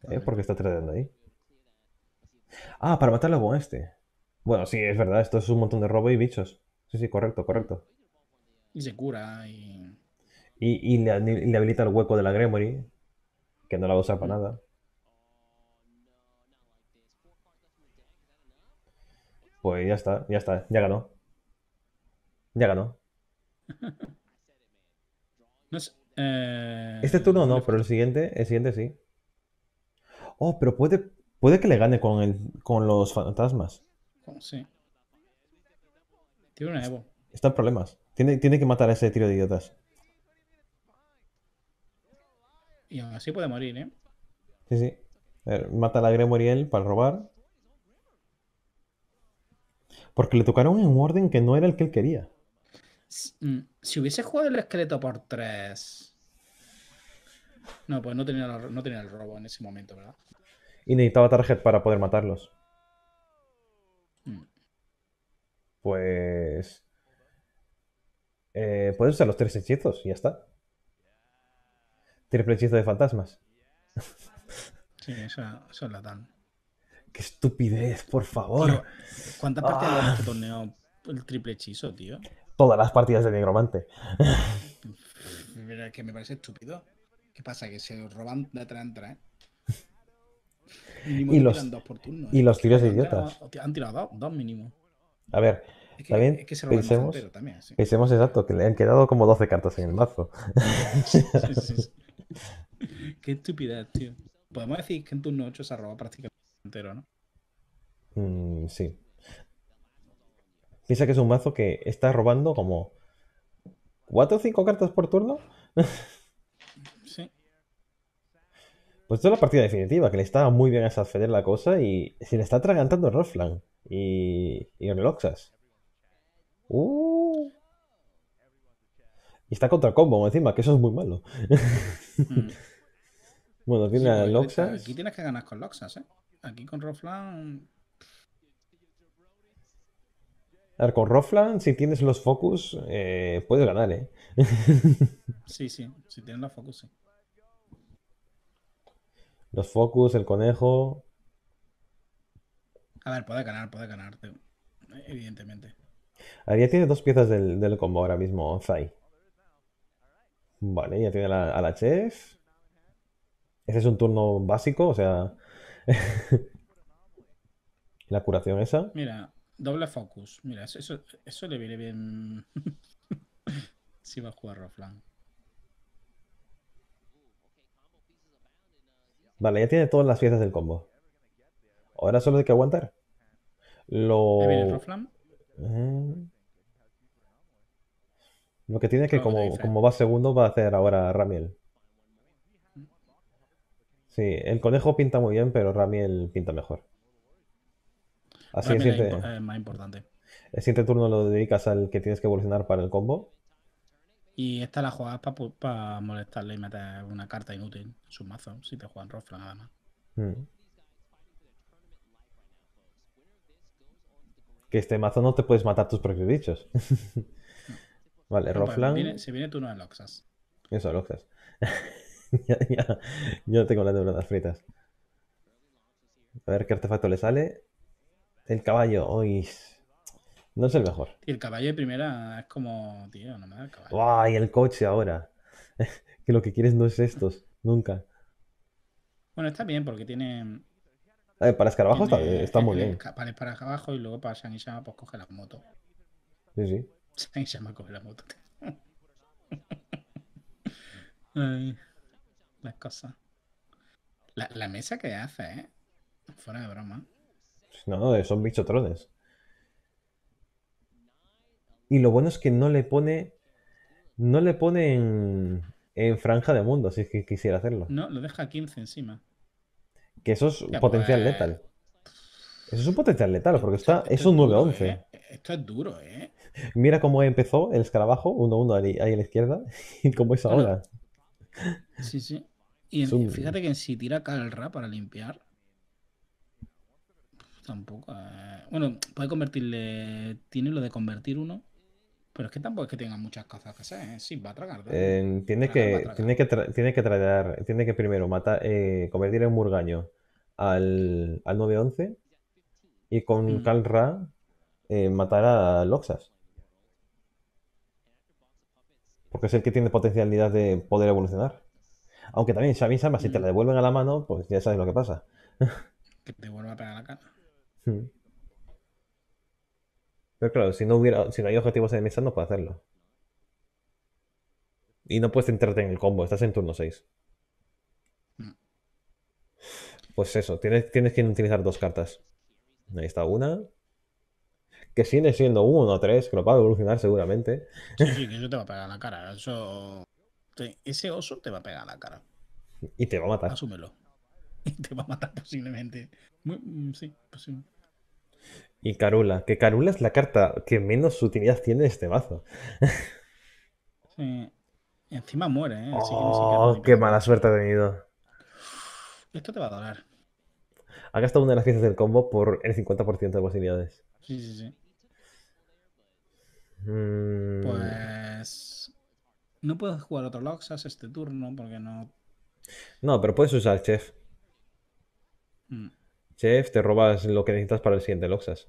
por Porque está tratando ahí. Ah, para matarlo con este. Bueno, sí, es verdad. Esto es un montón de robo y bichos. Sí, sí, correcto, correcto. Y se cura. Y, y, le, habilita el hueco de la Gremory, que no la va a usar para nada. Pues ya está, ya está, ya ganó. Ya ganó. [LAUGHS] Eh, este turno no, pero el siguiente, el siguiente sí. Oh, pero puede, puede que le gane con, el, con los fantasmas. Sí. Tiene una Evo. Está en problemas. Tiene, tiene que matar a ese tiro de idiotas. Y aún así puede morir, ¿eh? Sí, sí. mata a la Gremoriel para robar. Porque le tocaron en un orden que no era el que él quería. Mm, si, hubiese jugado el esqueleto por tres. No, pues no tenía, no el robo en ese momento, ¿verdad? Y necesitaba target para poder matarlos. Mm. Pues. Eh, puedes usar los tres hechizos y ya está. Triple hechizo de fantasmas. [LAUGHS] Sí, eso, es la tan. ¡Qué estupidez, por favor! ¿Cuántas partidas ah. de torneo el triple hechizo, tío? Todas las partidas de Negromante. Es [LAUGHS] que me parece estúpido. ¿Qué pasa? Que se roban de atrás en ¿eh? Y los, dos por turno, y ¿eh? los tiros de idiotas. Han tirado dos mínimo. A ver, es que, se es que pensemos, también, pensemos exacto, que le han quedado como 12 cartas en el mazo. [LAUGHS] [LAUGHS] Sí, Qué estupidez, tío. Podemos decir que en turno 8 se ha robado prácticamente entero, ¿no? Mm, sí. Piensa que es un mazo que está robando como 4 o 5 cartas por turno. [LAUGHS] sí. Pues esto es la partida definitiva, que le estaba muy bien a Sadfeder la cosa y se le está atragantando Roflan y, y Oneloxas. Uh. Y está contra combo encima, que eso es muy malo. Mm. [LAUGHS] bueno, tiene a Loxas. Aquí tienes que ganar con Loxas, ¿eh? Aquí con Roflan. A ver, con Roflan, si tienes los focus, eh, puedes ganar, ¿eh? [LAUGHS] sí, sí, si tienes los focus, sí. Los focus, el conejo. A ver, puede ganar, puede ganarte, evidentemente ya tiene dos piezas del, combo ahora mismo, Zai. Vale, ya tiene a la chef. Ese es un turno básico, o sea... [LAUGHS] la curación esa. Mira, doble focus. Mira, eso, le viene bien [LAUGHS] si va a jugar Roflan. Vale, ya tiene todas las piezas del combo. Ahora solo hay que aguantar. Lo... Lo que tiene que como, como va segundo va a hacer ahora Ramiel. Sí, el conejo pinta muy bien, pero Ramiel pinta mejor. Así es eh, más importante. el siguiente turno lo dedicas al que tienes que evolucionar para el combo. Y esta la juegas para molestarle y meter una carta inútil en su mazo, si te juegan Rofla nada más. Mm. que este mazo no te puedes matar tus propios bichos. [LAUGHS] vale, Roflan. Pues, se viene, tú, viene Loxas. Eso, Loxas. [LAUGHS] ya, ya, tengo las neuronas fritas. A ver qué artefacto le sale. El caballo, hoy. No es el mejor. el caballo de primera es como, tío, no me da el caballo. El coche ahora. [LAUGHS] que lo que quieres no es estos, nunca. Bueno, está bien porque tiene eh, para escarabajo está, muy eh, bien. Para escarabajo y luego para San Isama, pues coge la moto. Sí, sí. San Isama coge la moto. [LAUGHS] las cosas. La, mesa que hace, ¿eh? Fuera de broma. No, son bichotrones. Y lo bueno es que no le pone. No le pone en, en franja de mundo, así es que quisiera hacerlo. No, lo deja 15 encima. Que eso es un potencial pues, letal. Eso es un potencial letal, porque está, es un 9-11. Eh. Esto es duro, ¿eh? [LAUGHS] Mira cómo empezó el escarabajo, 1-1 ahí, a la izquierda, [LAUGHS] y cómo es ahora. Sí, sí. Y fíjate que si tira Calra para limpiar, tampoco. Eh, bueno, puede convertirle. Tiene lo de convertir uno. Pero es que tampoco es que tenga muchas cosas que hacer, ¿eh? sí, va a tragar. Eh, tiene, que, tiene, que tiene que traer, tiene que primero matar, eh, convertir en murgaño al, al 911 y con mm. Kalra Calra eh, matar a Loxas. Porque es el que tiene potencialidad de poder evolucionar. Aunque también Xavi si te mm. la devuelven a la mano, pues ya sabes lo que pasa. Que te vuelva a pegar la cara. [LAUGHS] Hmm. Pero claro, si no hubiera, si hay objetivos en no puedes hacerlo. Y no puedes centrarte en el combo, estás en turno 6. Mm. Pues eso, tienes, tienes que utilizar dos cartas. Ahí está una. Que sigue siendo uno o tres, pero va a evolucionar seguramente. Sí, sí, que eso te va a pegar la cara. Eso... Ese oso te va a pegar la cara. Y te va a matar. Asúmelo. [LAUGHS] Y te va a matar posiblemente. Mm, sí, posiblemente. Y Carula, que Carula es la carta que menos utilidad tiene este mazo. sí. Encima muere, ¿eh? oh, qué mala suerte ha tenido. Esto te va a doler. Ha gastado una de las piezas del combo por el 50% de posibilidades. Sí, sí, sí. Mm. Pues. No puedes jugar otro Loxas este turno porque no. No, pero puedes usar Chef. Mm chef, te robas lo que necesitas para el siguiente Loxas.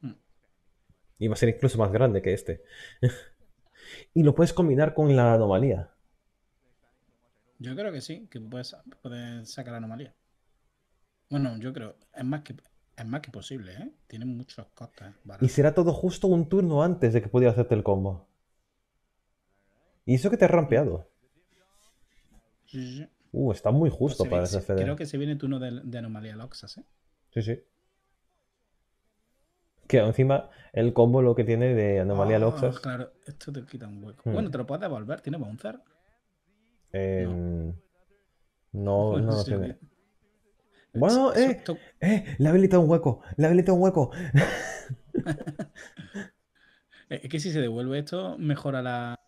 Mm. Y va a ser incluso más grande que este. [LAUGHS] y lo puedes combinar con la anomalía. Yo creo que sí, que puedes, sacar la anomalía. Bueno, yo creo, es más que, es más que posible, ¿eh? Tiene muchos costes. Y será todo justo un turno antes de que pudiera hacerte el combo. Y eso que te ha rampeado. sí, sí. Uh, está muy pues justo para ese CD. Creo que se viene turno de, de anomalía Loxas, ¿eh? Sí, sí. Que encima el combo lo que tiene de anomalía Loxas. Ah, claro, esto te quita un hueco. Hmm. Bueno, te lo puedes devolver, ¿tiene Bouncer? Eh, no, no, [LAUGHS] no, tiene. Bueno, eh, eh, le habilita un hueco, le habilita un hueco. [LAUGHS] [LAUGHS] es que si se devuelve esto, mejora la,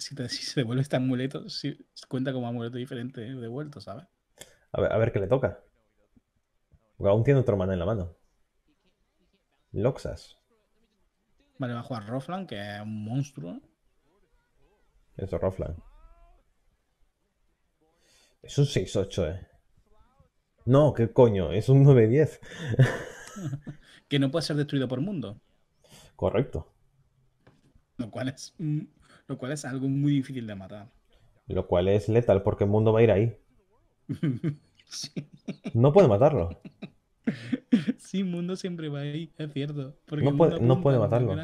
[LAUGHS] si, se devuelve este amuleto, si, cuenta como amuleto diferente devuelto, ¿sabes? A ver, qué le toca. Porque aún tiene otro mana en la mano. Loxas. Vale, va a jugar Roflan, que es un monstruo. Eso, Roflan. Es un 6-8, eh. No, qué coño, es un 9-10. [LAUGHS] que no puede ser destruido por mundo. Correcto. Lo cual es lo cual es algo muy difícil de matar. Lo cual es letal porque el mundo va a ir ahí. [LAUGHS] No puede matarlo. [LAUGHS] Sí, mundo siempre va ahí, es cierto. no puede, no puede matarlo.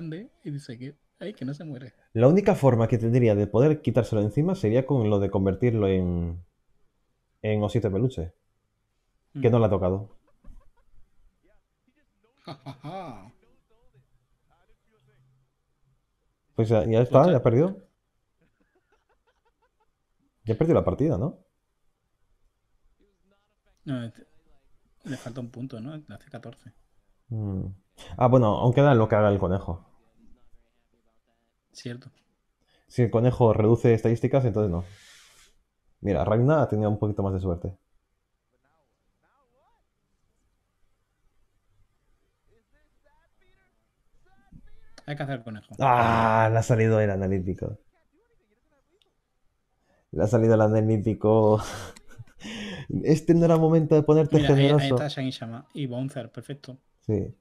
La única forma que tendría de poder quitárselo encima sería con lo de convertirlo en, en osito peluche. Que mm. no le ha tocado. [LAUGHS] Pues ya, está, ya perdido. Ya perdido la partida, ¿no? Este, le falta un punto, ¿no? Hace 14. Mm. Ah, bueno, aunque queda lo que haga el conejo. Cierto. Si el conejo reduce estadísticas, entonces no. Mira, Ragna ha tenido un poquito más de suerte. Hay que hacer conejo. Ah, le ha salido el analítico. Le ha salido el analítico. [LAUGHS] Este no era momento de ponerte generoso. Ahí, ahí está y Bouncer, perfecto. Sí.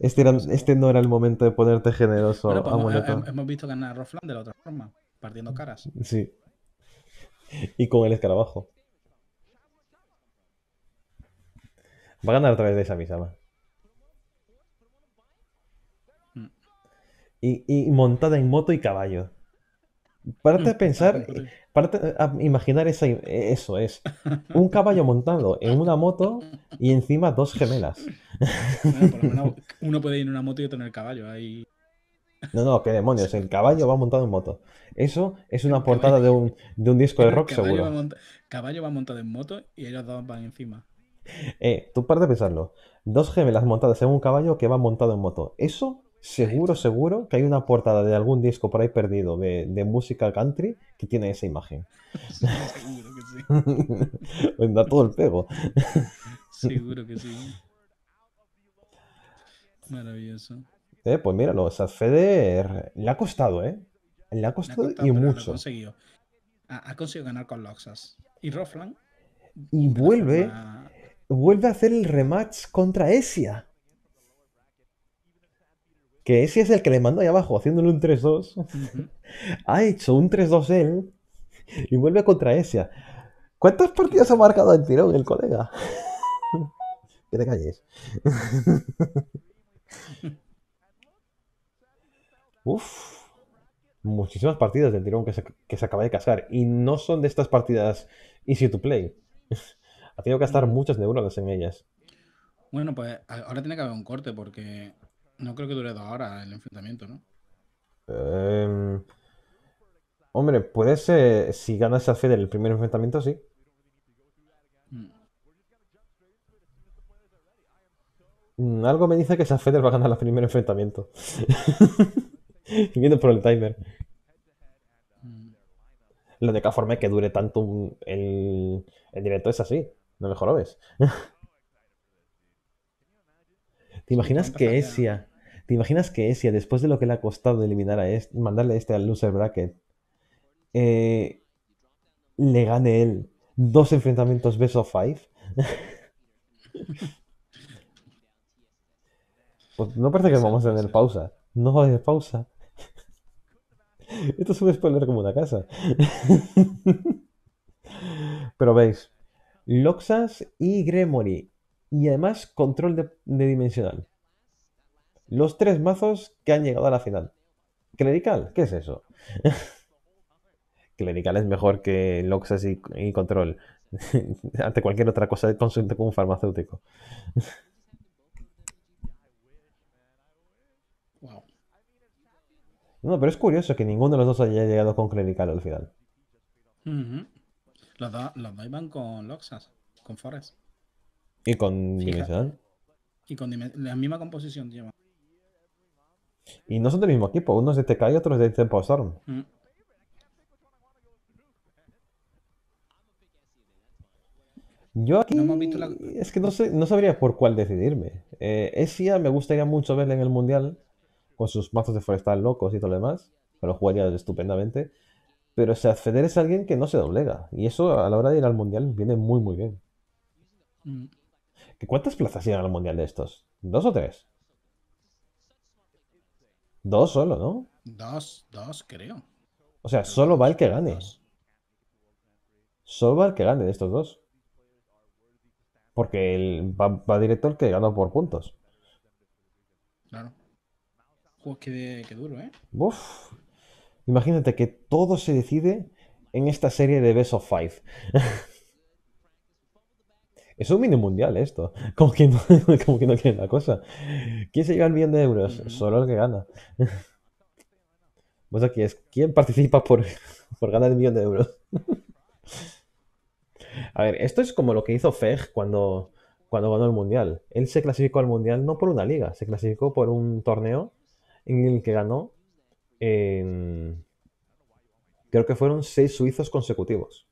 Este, este, no era el momento de ponerte generoso. Pues, eh, hemos, visto ganar a Roflan de la otra forma, partiendo caras. Sí. Y con el escarabajo. Va a ganar a través de esa misama. Y, montada en moto y caballo. Parte a mm, pensar, eh, parte a imaginar eh, eso es. [LAUGHS] Un caballo montado en una moto y encima dos gemelas. por lo menos [LAUGHS] uno puede ir en una moto y otro en el caballo. Ahí... No, no, qué demonios. El caballo va montado en moto. Eso es una portada de, un, disco de rock, seguro. caballo va montado en moto y ellos dos van encima. Eh, tú parte a pensarlo. Dos gemelas montadas en un caballo que va montado en moto. Eso Seguro, seguro que hay una portada de algún disco por ahí perdido de, de música country que tiene esa imagen. [LAUGHS] seguro que sí. Me [LAUGHS] pues da todo el pego. seguro que sí. [LAUGHS] Maravilloso. Eh, pues míralo, o Feder le ha costado, ¿eh? Le ha costado, y mucho. ha, conseguido. ganar con Loxas. Y Roflan. Y vuelve. Vuelve a hacer el rematch contra Esia que ese es el que le mandó ahí abajo haciéndole un 3-2, [LAUGHS] ha hecho un 3-2 él y vuelve contra ese. ¿Cuántas partidas ha marcado el tirón el colega? [LAUGHS] que te calles. [LAUGHS] Uf, muchísimas partidas del tirón que se, que se, acaba de casar y no son de estas partidas easy to play. ha tenido que gastar muchas neuronas en ellas. Bueno, pues ahora tiene que haber un corte porque no creo que dure dos horas el enfrentamiento, ¿no? Em, hombre, puede ser. Si gana esa Feder el primer enfrentamiento, sí. Mm. Mm, algo me dice que esa Feder va a ganar el primer enfrentamiento. Viendo [LAUGHS] por el timer. Mm. Lo de cada forma que dure tanto el, el directo es así. No mejor lo ves. [LAUGHS] ¿Te imaginas que Esia, te imaginas que después de lo que le ha costado eliminar a mandarle a este al loser bracket, eh, le gane él dos enfrentamientos best of five? [LAUGHS] pues no parece que vamos a tener pausa. No va a pausa. [LAUGHS] Esto es un spoiler como una casa. [LAUGHS] Pero veis, Loxas y Gremory y además control de, dimensional. Los tres mazos que han llegado a la final. Clerical, ¿qué es eso? [LAUGHS] Clerical es mejor que Loxas y, Control. [LAUGHS] Ante cualquier otra cosa, consulte como un farmacéutico. wow. No, pero es curioso que ninguno de los dos haya llegado con Clerical al final. Los dos, los dos iban con Loxas, con Forest. Y con Y con la misma composición lleva. Y no son del mismo equipo, Unos de TK y otros de Tempo Storm. Mm. Yo aquí. Es que no, sé, no sabría por cuál decidirme. Eh, Esia me gustaría mucho verla en el mundial, con sus mazos de forestal locos y todo lo demás. Pero jugaría estupendamente. Pero Feder es alguien que no se doblega. Y eso a la hora de ir al mundial viene muy, muy bien. Mm. ¿Cuántas plazas llegan al mundial de estos? ¿Dos o tres? Dos solo, ¿no? Dos, dos, creo. O sea, solo va el que gane. Solo va el que gane de estos dos. Porque el, va, directo el que gana por puntos. Claro. Pues que duro, ¿eh? Uf. Imagínate que todo se decide en esta serie de Best of Five. [LAUGHS] Es un mini mundial esto. [LAUGHS] Como que no, [LAUGHS] como la cosa. ¿Quién se lleva el millón de euros? Solo el que gana. Pues [LAUGHS] aquí es, ¿quién participa por, por ganar el millón de euros? A ver, esto es como lo que hizo Feg cuando, cuando ganó el Mundial. Él se clasificó al Mundial no por una liga, se clasificó por un torneo en el que ganó, creo que fueron seis suizos consecutivos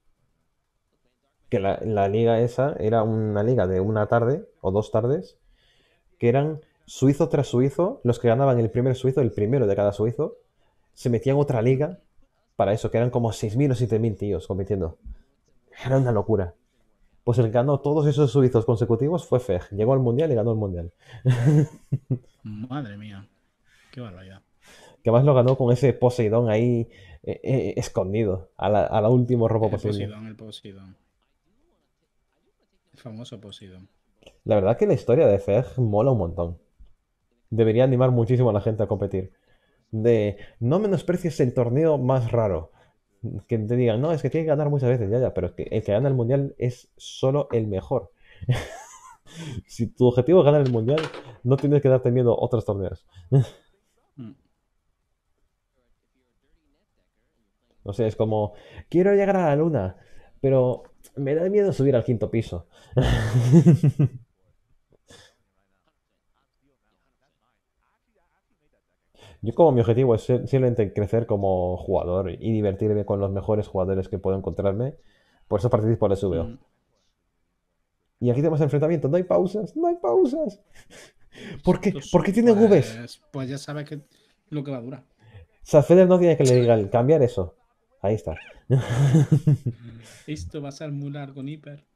que la, liga esa era una liga de una tarde o dos tardes, que eran suizo tras suizo, los que ganaban el primer suizo, el primero de cada suizo, se metían otra liga para eso, que eran como 6.000 o 7.000 tíos compitiendo. Era una locura. Pues el que ganó todos esos suizos consecutivos fue Fej. Llegó al mundial y ganó el mundial. [LAUGHS] Madre mía, qué barbaridad. Que más lo ganó con ese Poseidón ahí eh, eh, escondido, a la, a la última ropa Poseidón, el Poseidón famoso posido. La verdad que la historia de FEG mola un montón. Debería animar muchísimo a la gente a competir. De no menosprecies el torneo más raro. Que te digan, no, es que tiene que ganar muchas veces, ya, ya, pero es que el que gana el mundial es solo el mejor. [LAUGHS] si tu objetivo es ganar el mundial, no tienes que darte miedo a otros torneos. no mm. [LAUGHS] sé, es como, quiero llegar a la luna, pero me da miedo subir al quinto piso. [LAUGHS] Yo como mi objetivo es simplemente crecer como jugador y divertirme con los mejores jugadores que puedo encontrarme, por eso participo en el SVO. Mm. Y aquí tenemos enfrentamiento, no hay pausas, no hay pausas. [LAUGHS] Pues ¿Por qué, tiene pues, Pues ya sabe que lo que va a durar. O sea, Feder no tiene que le diga el cambiar eso. Ahí está. [LAUGHS] Esto va a ser muy largo, Niper.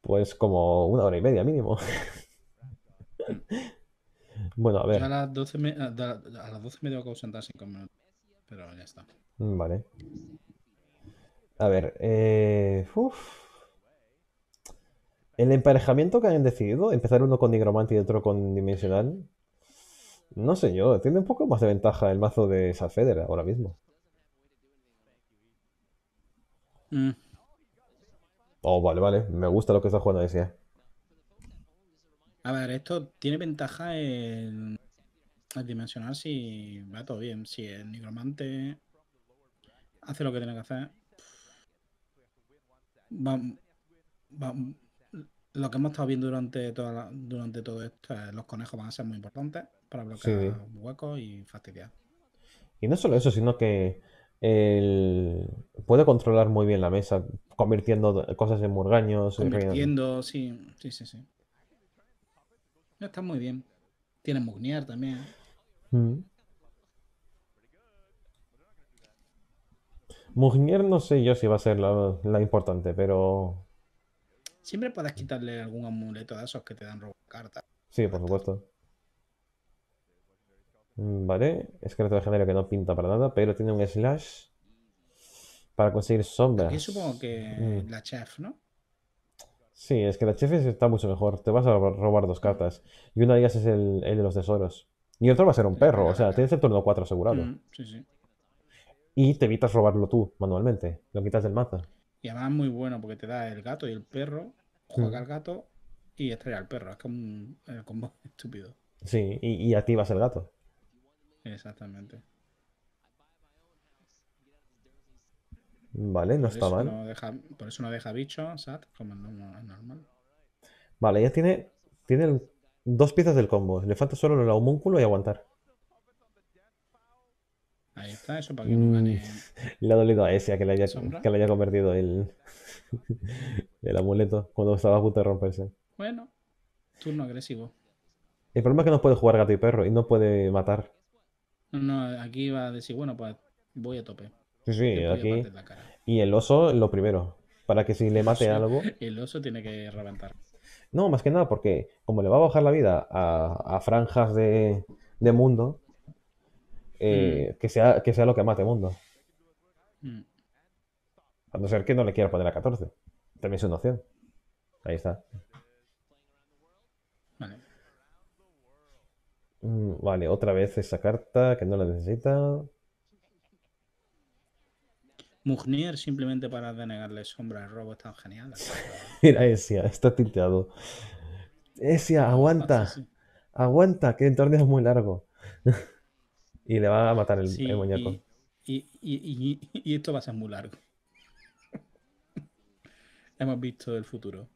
Pues como una hora y media mínimo. [LAUGHS] bueno, a ver. a las 12 me, a, las 5 minutos. Pero ya está. Mm, vale. A ver. Eh... El emparejamiento que han decidido, empezar uno con Nigromante y otro con Dimensional, no sé yo, tiene un poco más de ventaja el mazo de Safeder ahora mismo. Mm. Oh, vale, vale. Me gusta lo que está jugando decía eh. A ver, esto tiene ventaja en el dimensional si va todo bien. Si el nigromante hace lo que tiene que hacer. lo que hemos estado viendo durante, toda durante todo esto los conejos van a ser muy importantes para bloquear huecos y fastidiar. Y no solo eso, sino que el... Puede controlar muy bien la mesa, convirtiendo cosas en murgaños. Convirtiendo, sí, sí, sí, Está muy bien. Tiene Mugnier también. Mm. Mugniar no sé yo si va a ser la, la, importante, pero... Siempre puedes quitarle algún amuleto de esos que te dan robo cartas. Sí, por supuesto. Mm, vale, es que de género que no pinta para nada, pero tiene un slash para conseguir sombras. y supongo que mm. la chef, ¿no? Sí, es que la chef está mucho mejor. Te vas a robar dos cartas. Y una de ellas es el, de los tesoros. Y otro va a ser un perro. O sea, tienes el turno 4 asegurado. Mm, sí, sí. Y te evitas robarlo tú manualmente. Lo quitas del mazo. Y además es muy bueno porque te da el gato y el perro. Juega al gato y estrella al perro. Es como un combo [LAUGHS] estúpido. Sí, y, y activas el gato. Exactamente. Vale, no está mal. por eso no deja bicho, como normal. Vale, ya tiene, tiene dos piezas del combo. Le falta solo el homúnculo y aguantar. Ahí está, eso para que no gane. Mm. [LAUGHS] Le ha dolido a ese que le haya, que le haya convertido el, [LAUGHS] el amuleto cuando estaba a de romperse. Bueno, turno agresivo. El problema es que no puede jugar gato y perro y no puede matar. No, aquí va a decir, bueno, pues voy a tope. Sí, sí, aquí. Y el oso, lo primero. Para que si le mate [LAUGHS] algo. El oso tiene que reventar. No, más que nada, porque como le va a bajar la vida a, franjas de, mundo, eh, mm. que, sea, que sea lo que mate mundo. Mm. A no ser que no le quiera poner a 14. También es una opción. Ahí está. Mm, vale, otra vez esa carta que no la necesita. Mujnir simplemente para denegarle sombra al robo está genial. [LAUGHS] Mira, Esia, está tinteado Esia, aguanta. Aguanta, que el torneo es muy largo. [LAUGHS] y le va a matar el, muñeco. Y, esto va a ser muy largo. [LAUGHS] Hemos visto el futuro.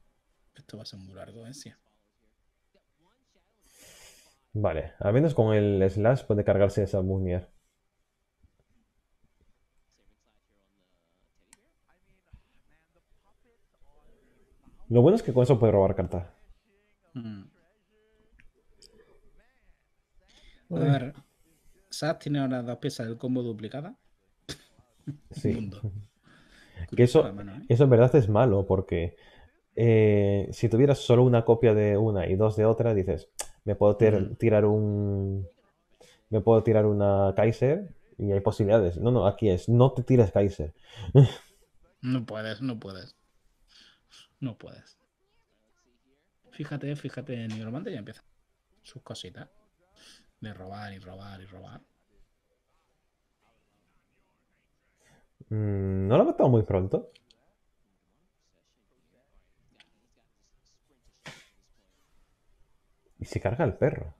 Esto va a ser muy largo, Esia. Vale, al menos con el slash puede cargarse esa Bugnier. Lo bueno es que con eso puede robar carta. Mm. A ver, Sass tiene ahora dos piezas del combo duplicada. [LAUGHS] Sí. [LAUGHS] que ¿eh? eso, en verdad es malo porque eh, si tuvieras solo una copia de una y dos de otra, dices, me puedo tirar un. Me puedo tirar una Kaiser y hay posibilidades. No, no, aquí es, no te tires Kaiser. no puedes, no puedes. No puedes. Fíjate, fíjate, en nigromante ya empieza sus cositas. De robar y robar y robar. Mm, ¿No lo ha matado muy pronto? Y se carga el perro.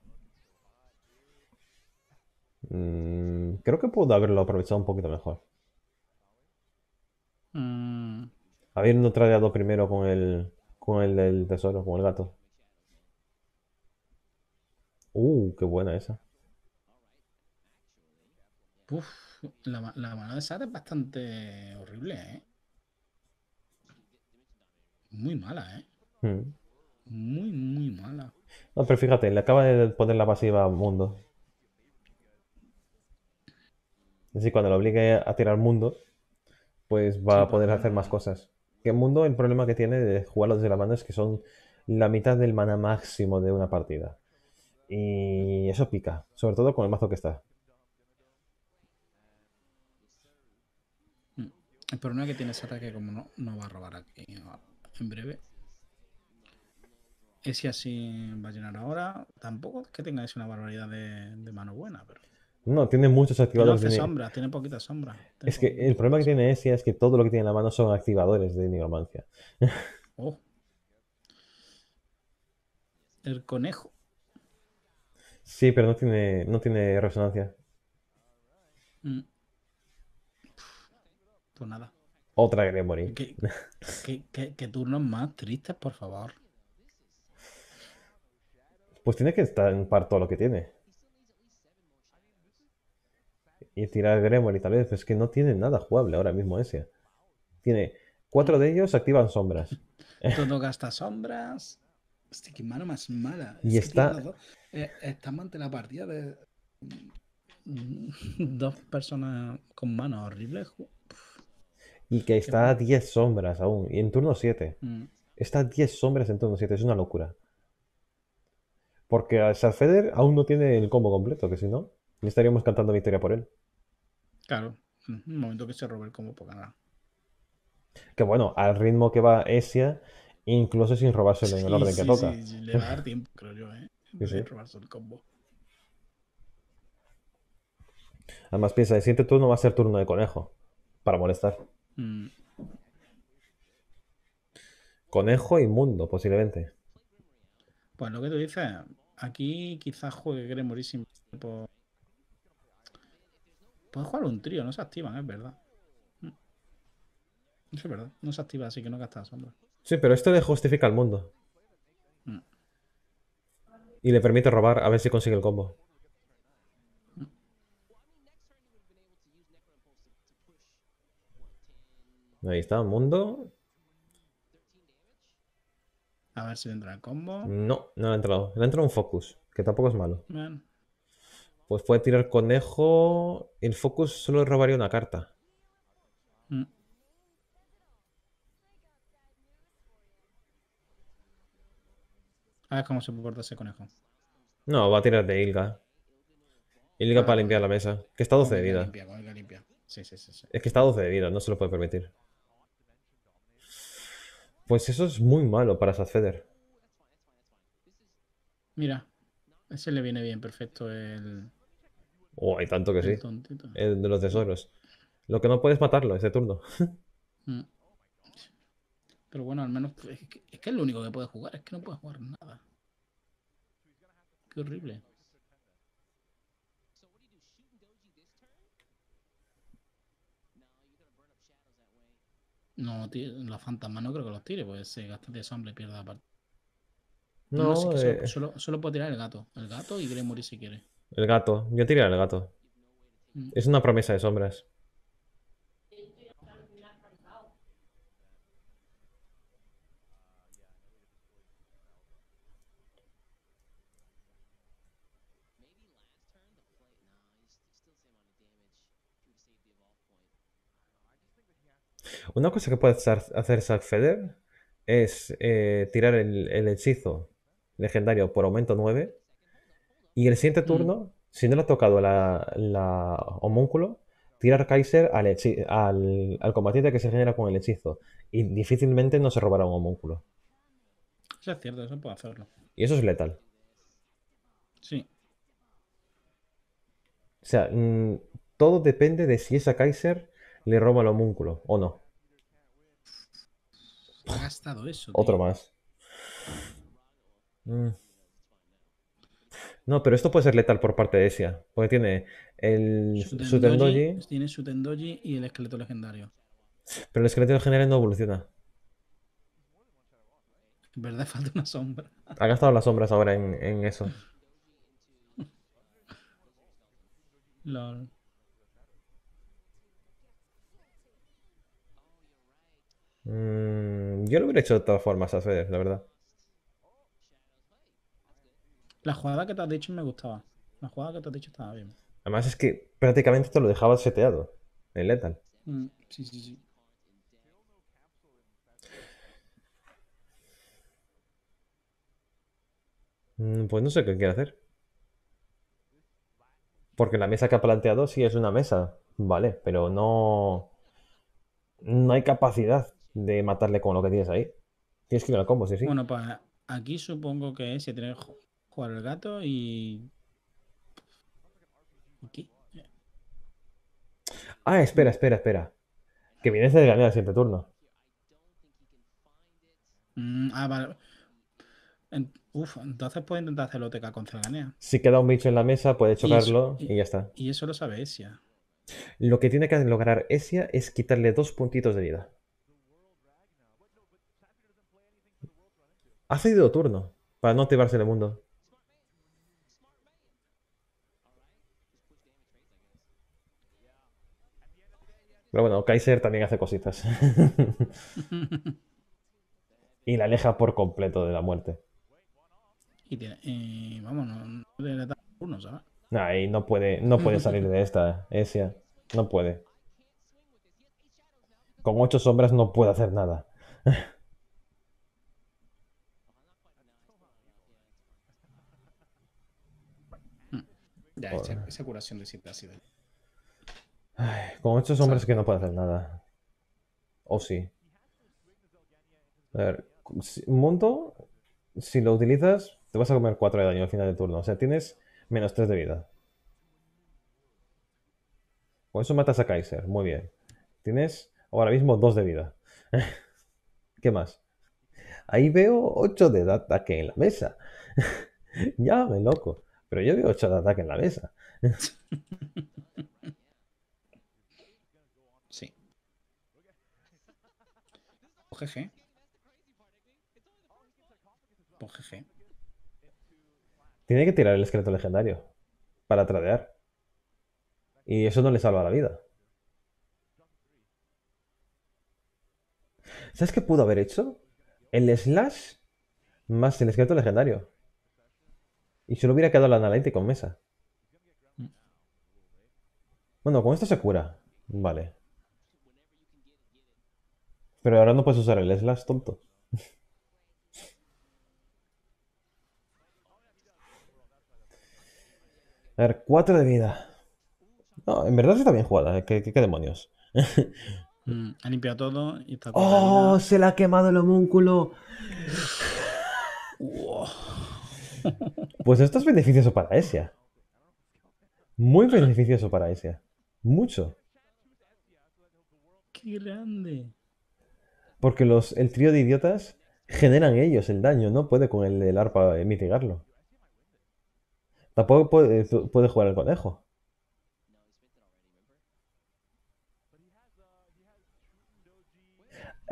Mm, creo que puedo haberlo aprovechado un poquito mejor. Mm. Habiendo tradeado primero con el, con el del tesoro, con el gato. Uh, qué buena esa. la, la mano de Sara es bastante horrible, ¿eh? Muy mala, ¿eh? Mm. Muy, muy mala. No, pero fíjate, le acaba de poner la pasiva a mundo. Así cuando lo obligue a tirar mundo, pues va a poder hacer más cosas. Que mundo, el problema que tiene de jugarlo desde la mano es que son la mitad del mana máximo de una partida. Y eso pica, sobre todo con el mazo que está. Mm. El problema que tiene ataque como no, no va a robar aquí en breve. Ese así va a llenar ahora. Tampoco es que tengáis una barbaridad de, mano buena, pero. No, tiene muchos activadores. Tiene de... sombra, tiene poquita sombra. es que el problema que tiene ese es que todo lo que tiene en la mano son activadores de nigromancia. Oh. El conejo. Sí, pero no tiene, no tiene resonancia. Mm. Pues nada. Otra que ¿Qué, Que [LAUGHS] qué turnos más tristes, por favor. Pues tiene que estar en par todo lo que tiene. Y tirar y tal vez, es que no tiene nada jugable ahora mismo ese. Tiene cuatro de ellos activan sombras. [LAUGHS] Todo gasta sombras. Hostia, mano más mala. Y está. Eh, estamos ante la partida de mm, [LAUGHS] dos personas con manos horribles. Y que está a 10 sombras aún. Y en turno 7. Mm. Está a 10 sombras en turno 7. Es una locura. Porque Schaffeder aún no tiene el combo completo, que si no, estaríamos cantando victoria por él. Claro, un momento que se robe el combo por ganar. Que bueno, al ritmo que va Esia, incluso sin robárselo en el orden que toca. Sí, le va a dar tiempo, creo yo, ¿eh? Sin [LAUGHS] robarse el combo. Además, piensa, el siguiente turno va a ser turno de conejo. Para molestar. Mm. Conejo inmundo, posiblemente. Pues lo que tú dices, Aquí quizás juegue Gremory jugar un trío, no se activan, es verdad. No mm. es verdad, no se activa, así que no gastas. sombra. Sí, pero esto de justifica el mundo. Mm. Y le permite robar a ver si consigue el combo. Mm. Ahí está, el mundo. A ver si entra el combo. No, no ha entrado. Le ha entrado un focus, que tampoco es malo. Pues puede tirar conejo. El focus solo robaría una carta. Mm. A ver cómo se comporta ese conejo. No, va a tirar de Ilga. Ilga ah, para limpiar la mesa. Que está 12 de vida. es que está 12 de vida, no se lo puede permitir. Pues eso es muy malo para Sadfeder. Mira, ese le viene bien, perfecto. El... Oh, hay tanto que sí. El de los tesoros. Lo que no puedes matarlo ese turno. [LAUGHS] Mm. Pero bueno, al menos pues, es que es lo único que puedes jugar, es que no puedes jugar nada. Qué horrible. No, los fantasmas no creo que los tire, pues se gasta de sombra y pierde la parte. No, eh. solo, solo, puedo tirar el gato. El gato y morir si quiere. El gato. Yo tiraré el gato. Mm. Es una promesa de sombras. Una cosa que puede hacer Feder es eh, tirar el, hechizo legendario por aumento 9. Y el siguiente mm. turno, si no le ha tocado la, homúnculo, tirar Kaiser al, combatiente que se genera con el hechizo. Y difícilmente no se robará un homúnculo. Eso es cierto, eso puede hacerlo. Y eso es letal. Sí. O sea, mm, todo depende de si esa Kaiser le roba el homúnculo o no ha gastado eso? Otro más. Mm. No, pero esto puede ser letal por parte de Esia. Porque tiene el Sutendoji. Tiene Sutendoji y el esqueleto legendario. Pero el esqueleto legendario no evoluciona. En verdad [LAUGHS] falta una sombra. Ha gastado las sombras ahora en, en eso. [LAUGHS] Lol. Mm, yo lo hubiera hecho de todas formas, a hacer, la verdad. La jugada que te has dicho me gustaba. La jugada que te has dicho estaba bien. Además es que prácticamente te lo dejaba seteado, el letal. Mm, sí, sí, sí. Mm, pues no sé qué quiere hacer. Porque la mesa que ha planteado sí es una mesa, vale, pero no. No hay capacidad de matarle con lo que tienes ahí. Tienes que ir al combo, sí, sí. Bueno, para aquí supongo que es, tiene que jugar el gato y. Aquí. Ah, espera, espera, espera. Que viene de ganar siguiente turno. Mm, ah, vale. Uf, entonces puede intentar hacerlo TK con Celganea. Si queda un bicho en la mesa, puede chocarlo y, y ya está. Y eso lo sabe Esia. Lo que tiene que lograr Esia es quitarle dos puntitos de vida. Ha cedido turno para no activarse el mundo. Pero bueno, Kaiser también hace cositas. [LAUGHS] y la aleja por completo de la muerte. Y, vamos, no, ¿sabes? no puede, no puede [LAUGHS] salir de esta, eh, Esia. No puede. Con ocho sombras no puede hacer nada. [LAUGHS] esa, curación de cita con estos hombres que no pueden hacer nada. O sí. A ver, monto, si lo utilizas, te vas a comer 4 de daño al final del turno. O sea, tienes menos 3 de vida. Con eso matas a Kaiser. Muy bien. Tienes ahora mismo 2 de vida. [LAUGHS] ¿Qué más? Ahí veo 8 de ataque en la mesa. [LAUGHS] ya, me loco. Pero yo veo 8 de ataque en la mesa. [LAUGHS] Sí. GG. GG. Tiene que tirar el esqueleto legendario para tradear. Y eso no le salva la vida. ¿Sabes qué pudo haber hecho? El slash más el esqueleto legendario. Y solo hubiera quedado la analítica con mesa. Mm. Bueno, con esto se cura. Vale. Pero ahora no puedes usar el slash, tonto. A ver, 4 de vida. No, en verdad está bien jugada. ¿eh? ¿Qué, demonios? [LAUGHS] Mm, ha limpiado todo y está... ¡Oh! Se la ha quemado el homúnculo. [LAUGHS] [LAUGHS] Pues esto es beneficioso para Esia. Muy [LAUGHS] beneficioso para Esia. Mucho. ¡Qué grande! Porque los, el trío de idiotas generan ellos el daño, no puede con el, del arpa mitigarlo. Tampoco puede, eh, puede jugar el conejo.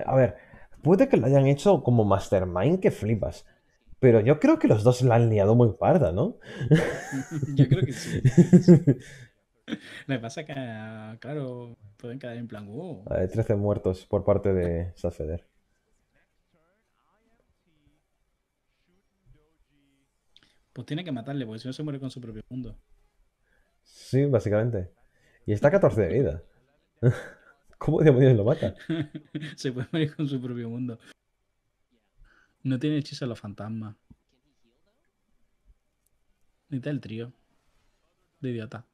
A ver, puede que lo hayan hecho como mastermind que flipas, pero yo creo que los dos la han liado muy parda, ¿no? [LAUGHS] yo creo que sí. [LAUGHS] Lo que pasa que, ah, claro, pueden quedar en plan, wow. Hay 13 muertos por parte de Safeder. Pues tiene que matarle, porque si no se muere con su propio mundo. Sí, básicamente. Y está a 14 de vida. [LAUGHS] ¿Cómo demonios lo mata? se puede morir con su propio mundo. No tiene hechizo a los fantasmas. Necesita el trío. De idiota.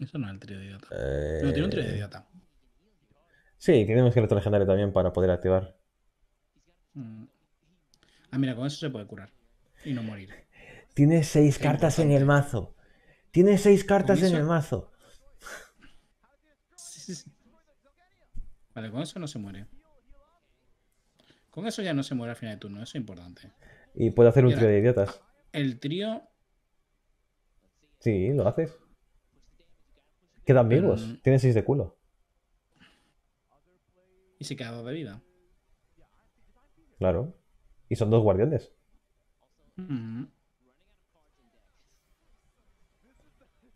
Eso no es el trío de idiota. Eh, no, tiene un trío de idiota. Sí, tenemos que otro legendario también para poder activar. Mm. Ah, mira, con eso se puede curar. Y no morir. Tiene seis cartas en el mazo. Tiene seis cartas en el mazo. [LAUGHS] Vale, con eso no se muere. Con eso ya no se muere al final de turno, eso es importante. Y puede hacer un trío de idiotas. El trío. Sí, lo haces. Quedan vivos. Tienen 6 de culo. Y se queda 2 de vida. Claro. Y son dos guardianes. Mm.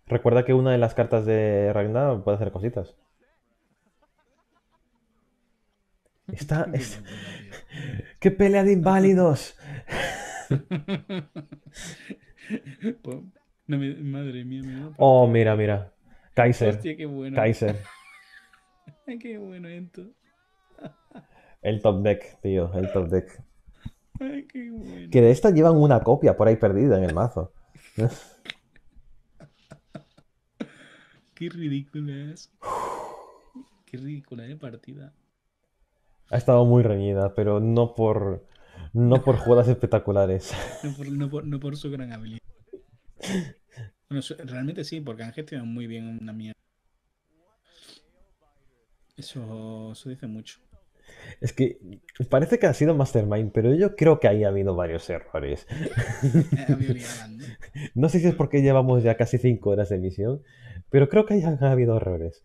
Recuerda que una de las cartas de Ragnar puede hacer cositas. [LAUGHS] Está, ¡Qué pelea de inválidos! [LAUGHS] madre mía, Oh, mira, mira. Kaiser. qué bueno. Kaiser. [LAUGHS] qué bueno esto. El top deck, tío, el top deck. qué bueno. Que de esta llevan una copia por ahí perdida en el mazo. [LAUGHS] qué ridícula es. Qué ridícula de partida ha estado muy reñida, pero no por, no por jugadas espectaculares. [LAUGHS] No por, su gran habilidad. Bueno, realmente sí, porque han gestionado muy bien una mierda. Eso, dice mucho. Es que parece que ha sido Mastermind, pero yo creo que ahí ha habido varios errores. Eh, [LAUGHS] no sé si es porque llevamos ya casi 5 horas de misión, pero creo que ahí ha habido errores.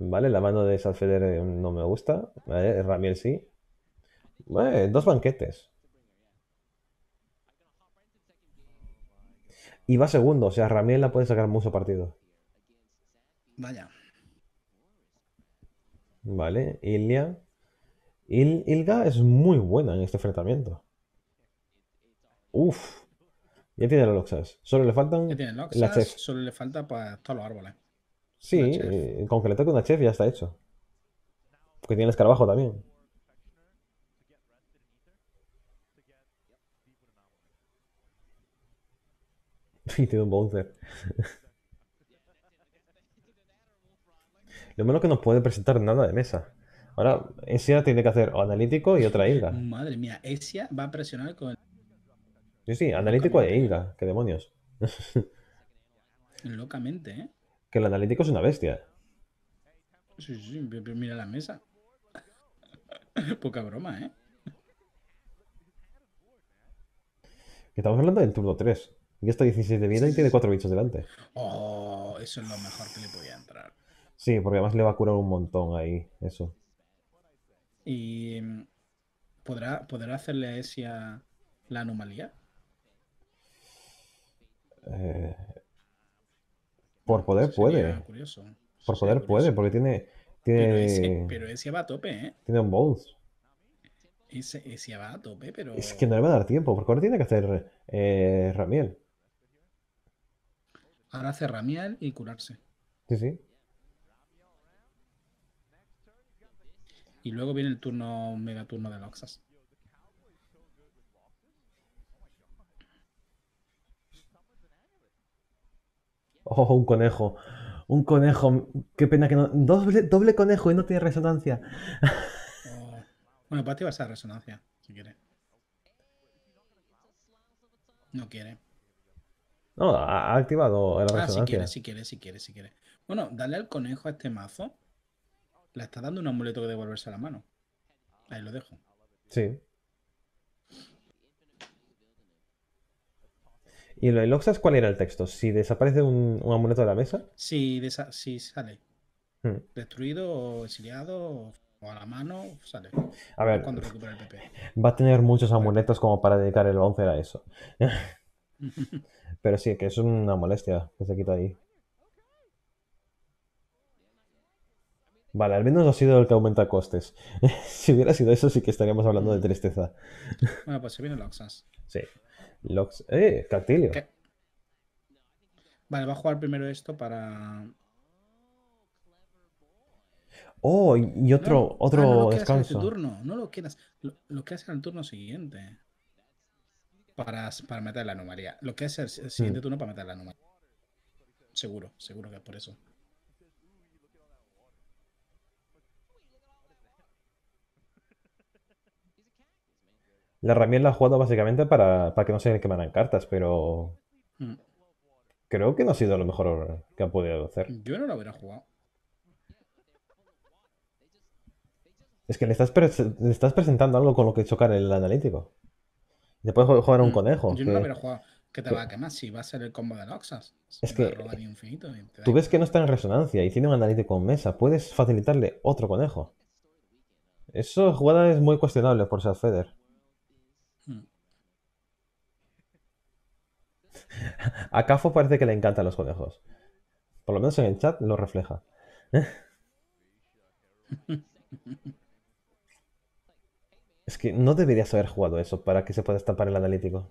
¿Vale? La mano de Salfeder eh, no me gusta. Ramiel sí. Eh, dos banquetes. Y va segundo, o sea, Ramiel la puede sacar mucho partido. Vaya. Vale, Ilia. Il Ilga es muy buena en este enfrentamiento. Uf. Ya tiene los Loxas. Solo le faltan. Ya tiene Solo le falta para pues, todos los árboles. Sí, concreto eh, con que una chef ya está hecho. Porque tiene el escarabajo también. [LAUGHS] Y tiene un bouncer. [LAUGHS] Lo menos que no puede presentar nada de mesa. Ahora, Esia tiene que hacer o analítico y otra Ilga. Madre mía, Esia va a presionar con. Sí, sí, analítico e Ilga, qué demonios. [LAUGHS] Locamente, ¿eh? Que el analítico es una bestia. Sí, sí, mira la mesa. [LAUGHS] Poca broma, ¿eh? estamos hablando del turno 3. Y está 16 de vida y tiene 4 bichos delante. Oh, eso es lo mejor que le podía entrar. Sí, porque además le va a curar un montón ahí, eso. ¿Y mm, podrá, podrá hacerle a Esa la anomalía? Eh, por poder puede. Por poder puede, porque tiene. tiene... Pero, ese, va a tope, ¿eh? Tiene un bonus. Ese, ese va a tope, pero. Es que no le va a dar tiempo, porque ahora tiene que hacer eh, Ramiel. Ahora hace Ramiel y curarse. Sí, sí. Y luego viene el turno, mega turno de Loxas. ¡Oh, un conejo. Un conejo. Qué pena que no. Doble, conejo y no tiene resonancia. Eh, bueno, para ti va resonancia, si quiere. No quiere. No, ha activado la ah, resonancia. si quiere, si quiere, si quiere, si quiere. Bueno, dale al conejo a este mazo. Le está dando un amuleto que devolverse a la mano. Ahí lo dejo. Sí. ¿Y en de Loxas cuál era el texto? ¿Si desaparece un, amuleto de la mesa? Si, sale. Hmm. Destruido o exiliado o, a la mano, sale. A ver, va a tener muchos amuletos como para dedicar el once a eso. [LAUGHS] Pero sí, que es una molestia que se quita ahí. Vale, al menos ha sido el que aumenta costes. [LAUGHS] si hubiera sido eso, sí que estaríamos hablando de tristeza. Bueno, pues se viene Loxas. Sí. ¡Eh! Cactilio. Vale, va a jugar primero esto para. Oh, y otro, ah, otro descanso. turno, no lo quieras. Lo, que hace en el turno siguiente. Para, para meter la anomalía. Lo que hace el, el siguiente hmm. turno para meter la anomalía. Seguro, seguro que es por eso. La Ramiel la ha jugado básicamente para, que no se quemaran cartas, pero. Mm. Creo que no ha sido lo mejor que ha podido hacer. Yo no la hubiera jugado. Es que le estás, estás presentando algo con lo que chocar el analítico. puedes jugar a un mm. conejo. Yo no la hubiera jugado. Que te va a quemar si va a ser el combo de Loxas. Es que. tú ves que no está en resonancia y tiene un analítico en mesa. Puedes facilitarle otro conejo. Esa jugada es muy cuestionable por Feder. A Cafo parece que le encantan los conejos. Por lo menos en el chat lo refleja. es que no deberías haber jugado eso para que se pueda estampar el analítico.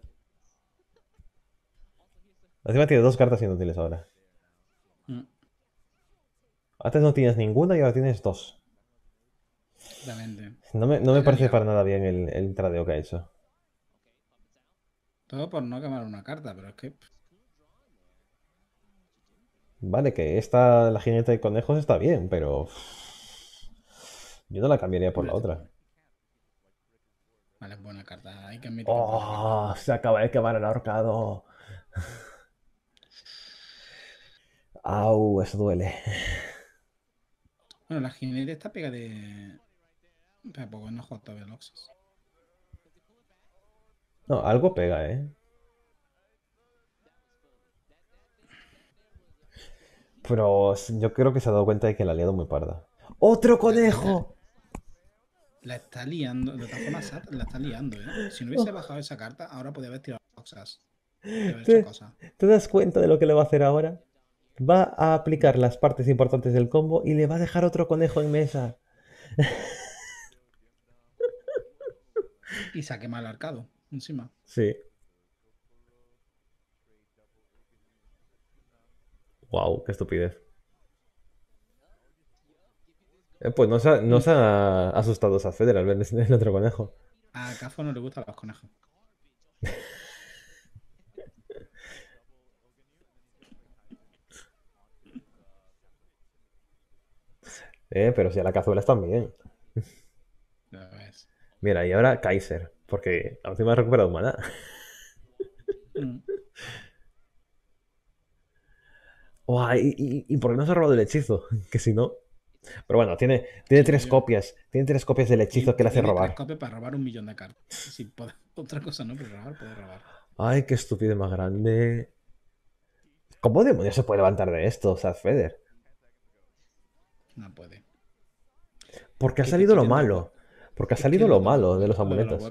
Encima tiene dos cartas inútiles ahora. Mm. Antes no tienes ninguna y ahora tienes dos. No me, parece para nada bien el, el tradeo que ha hecho. Todo por no quemar una carta, pero es que. Vale, que esta, la jinete de conejos está bien, pero. Yo no la cambiaría por la otra. Vale, es buena carta, hay que ¡Oh! Se acaba de quemar el ahorcado. Au, eso duele. Bueno, la jinete está pega de. Pero poco no jota Loxos. No, algo pega, ¿eh? Pero yo creo que se ha dado cuenta de que la ha liado muy parda. ¡Otro conejo! La está liando, de la está liando, ¿eh? Si no hubiese bajado esa carta, ahora podría haber tirado boxas. ¿Te, ¿Te das cuenta de lo que le va a hacer ahora? Va a aplicar las partes importantes del combo y le va a dejar otro conejo en mesa. y saque mal arcado encima. Sí. Wow, qué estupidez. Eh, pues no se, ha, no mm. se asustado esa Federer al ver el otro conejo. A Cafo no le gustan los conejos. [LAUGHS] eh, pero si a la cazuela están bien. Mira, y ahora Kaiser. Porque a última me ha recuperado humana. [LAUGHS] y, por qué no se ha robado el hechizo? [LAUGHS] Que si no. Pero bueno, tiene, tiene tres copias. Tiene tres copias del hechizo que le hace robar. Tres copias para robar un millón de cartas. Si [LAUGHS] otra cosa no, puede robar puede robar. Ay, qué estúpido más grande. ¿Cómo demonios se puede levantar de esto, Sad Feder? No puede. Porque ha salido lo malo. Porque ha salido lo malo de los amuletos.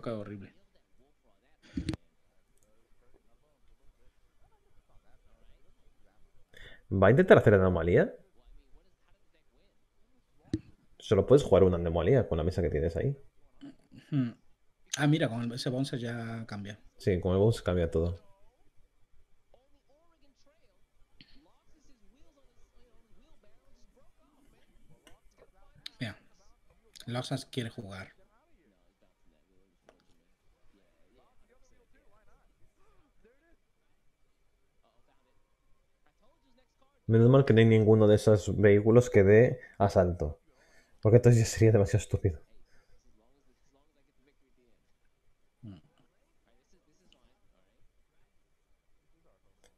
¿Va a intentar hacer anomalía? Solo puedes jugar una anomalía con la mesa que tienes ahí. Hmm. Ah, mira, con ese bounce ya cambia. Sí, con el bounce cambia todo. Mira. Losas quiere jugar. Menos mal que no hay ninguno de esos vehículos que dé asalto. Porque entonces ya sería demasiado estúpido.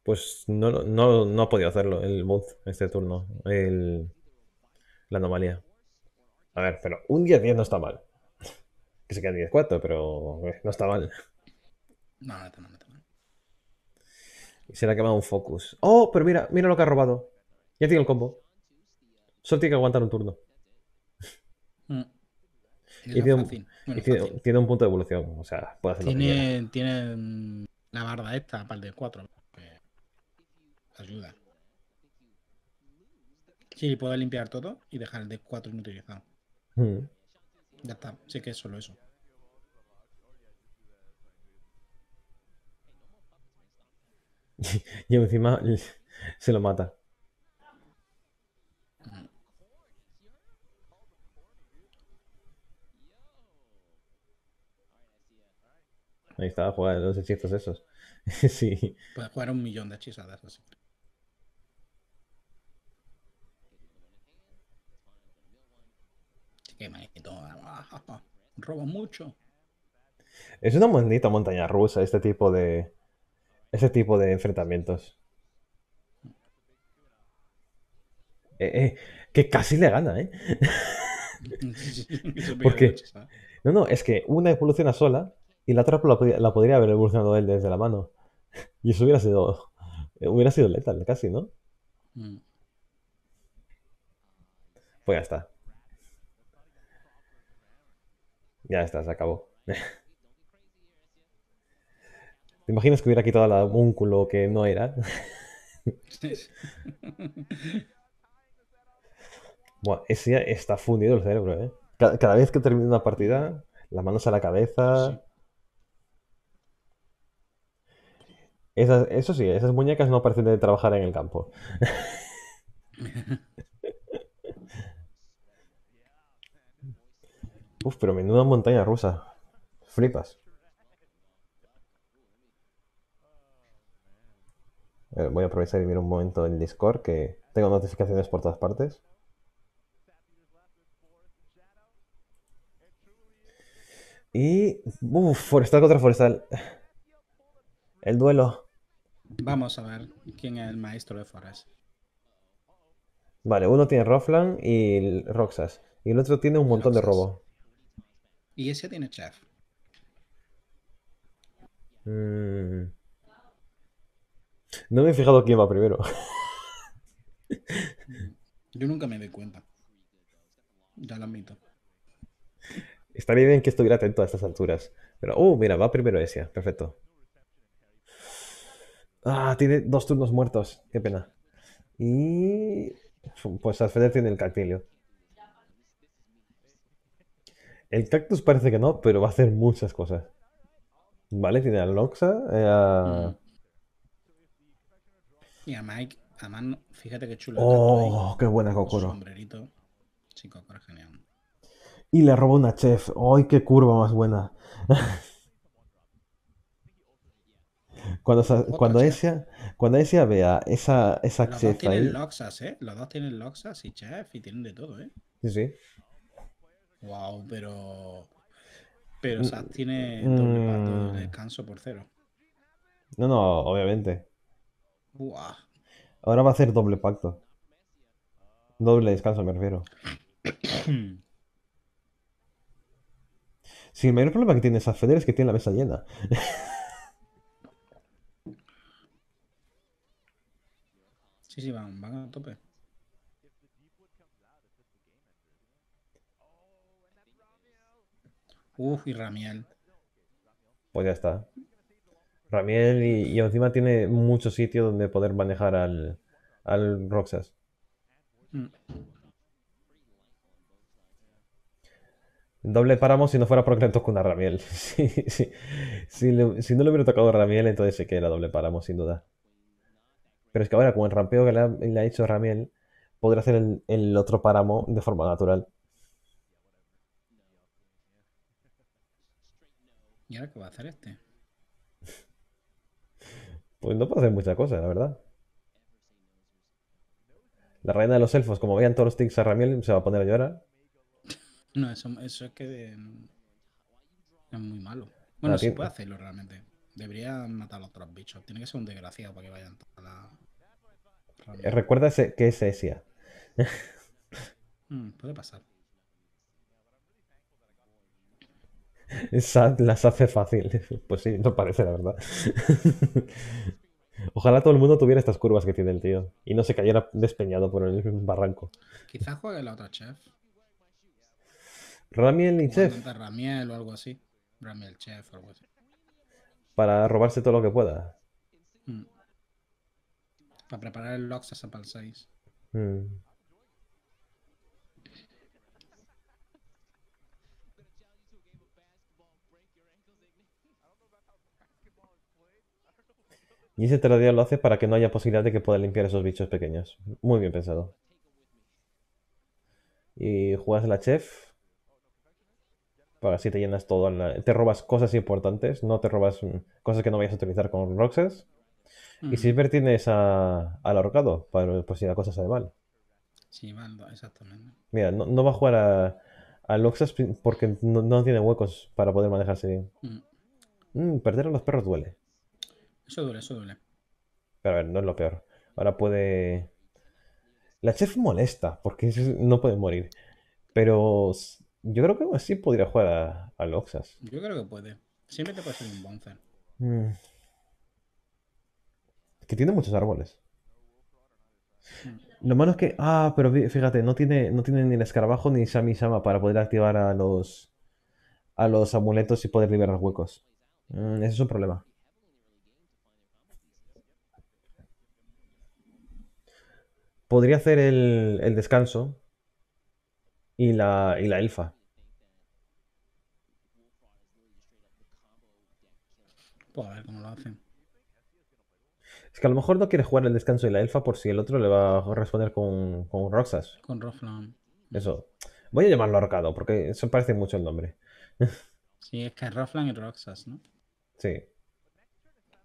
Pues no, no, no ha podido hacerlo el mod este turno. la anomalía. A ver, pero un 10-10 no está mal. [LAUGHS] Que se quedan 10-4, pero eh, no está mal. No, no, no, no se le ha quemado un focus. ¡Oh! Pero mira, mira lo que ha robado. Ya tiene el combo. Solo tiene que aguantar un turno. Mm. Y, tiene un, punto de evolución. O sea, puede tiene, tiene mm, la barda esta, para el d 4. Ayuda. Sí, puedo limpiar todo y dejar el d 4 inutilizado. Mm. Ya está. Sí que es solo eso. [LAUGHS] y encima se lo mata. Ahí estaba jugando los hechizos esos. [LAUGHS] sí. Puedes jugar un millón de hechizadas así. Qué maldito. [LAUGHS] Roba mucho. Es una maldita montaña rusa este tipo de, ese tipo de enfrentamientos. Eh, eh, que casi le gana, ¿eh? [LAUGHS] Porque... No, no, es que una evoluciona sola y la otra la, podría haber evolucionado él desde la mano. [LAUGHS] Y eso hubiera sido. Eh, hubiera sido letal, casi, ¿no? Mm. Pues ya está. Ya está, se acabó. [LAUGHS] ¿Te imaginas que hubiera quitado la homúnculo que no era? [LAUGHS] Bueno, ese está fundido el cerebro, ¿eh? Cada, vez que termina una partida, las manos a la cabeza. eso sí, esas muñecas no parecen de trabajar en el campo. [LAUGHS] [LAUGHS] Uf, pero menuda montaña rusa. Flipas. Eh, voy a aprovechar y mirar un momento el Discord, que tengo notificaciones por todas partes. Y... forestal contra forestal. El duelo. Vamos a ver quién es el maestro de Forest. Vale, uno tiene Roflan y Roxas. Y el otro tiene un montón de robo. Y ese tiene Chef. Mmm... No me he fijado quién va primero. Yo nunca me doy cuenta. Ya lo admito. Estaría bien que estuviera atento a estas alturas. Pero, uh, mira, va primero ese. Perfecto. Ah, tiene dos turnos muertos. Qué pena. Y. Pues Alfredo tiene el cactilio. El cactus parece que no, pero va a hacer muchas cosas. Vale, tiene a Loxa, eh, a, mm. Y a Mike, a además, fíjate qué chulo. Oh, qué buena Kokoro. Sombrerito. Sí, Kokoro genial. Y le roba una chef. ¡Ay, qué curva más buena! [LAUGHS] cuando, esa, cuando, ella, cuando vea esa, esa Los dos tienen Loxas, ¿eh? Los dos tienen Loxas y chef y tienen de todo, ¿eh? Sí, sí. Wow, pero... Pero mm, Sass tiene mm. descanso por cero. No, no, obviamente. Ahora va a hacer doble pacto. Doble descanso, me refiero. [COUGHS] Sí, el mayor problema que tiene esa Feder es que tiene la mesa llena. sí, sí, van, van a tope. Uf, y Ramiel. Pues ya está. Ramiel y, encima tiene mucho sitio donde poder manejar al, Roxas. Mm. Doble páramo si no fuera porque [LAUGHS] le tocó una Ramiel. Si, no le hubiera tocado Ramiel, entonces que era doble páramo, sin duda. Pero es que ahora, con el rampeo que le ha, hecho Ramiel, podrá hacer el, el otro páramo de forma natural. ¿Y ahora qué va a hacer este? Pues no puede hacer muchas cosas, la verdad. La reina de los elfos, como vean todos los tics a Ramiel, se va a poner a llorar. No, eso, es que mm, es muy malo. Bueno, ah, sí puede hacerlo realmente. Debería matar a los otros bichos. Tiene que ser un desgraciado para que vayan a la. Eh, recuerda que es Esia. [LAUGHS] Mm, puede pasar. [LAUGHS] SAT las hace fácil. [LAUGHS] Pues sí, no parece la verdad. [LAUGHS] Ojalá todo el mundo tuviera estas curvas que tiene el tío y no se cayera despeñado por el barranco. Quizás juegue la otra chef. Ramiel y chef. Ramiel o algo así. Ramiel chef o algo así. Para robarse todo lo que pueda. Mm. Para preparar el Lox para 6. Y ese tradeo lo hace para que no haya posibilidad de que pueda limpiar esos bichos pequeños. Muy bien pensado. Y juegas la chef. Para así te llenas todo. Te robas cosas importantes. No te robas mm, cosas que no vayas a utilizar con Roxas. Y mm. Silver tienes a... al ahorcado. Para, por si la cosa sale mal. Sí, mando, exactamente. Mira, no, va a jugar a, a Loxas porque no, tiene huecos para poder manejarse bien. Mm. perder a los perros duele. Eso duele, eso duele. Pero a ver, no es lo peor. Ahora puede. La chef molesta, porque no puede morir. Pero yo creo que aún así podría jugar a, Loxas. Yo creo que puede. Siempre te puede ser un bonzer mm. que tiene muchos árboles. Mm. Lo malo es que. Ah, pero fíjate, no tiene, no tiene ni el escarabajo ni Sami Sama para poder activar a los. a los amuletos y poder liberar huecos. Mm, ese es un problema. Podría hacer el, descanso y la, la elfa. Pues a ver cómo lo hacen. Es que a lo mejor no quiere jugar el descanso y la elfa por si el otro le va a responder con, Roxas. Con Roflan. Eso. Voy a llamarlo Arcado porque se parece mucho el nombre. [LAUGHS] Sí, es que es Roflan y Roxas, ¿no? Sí.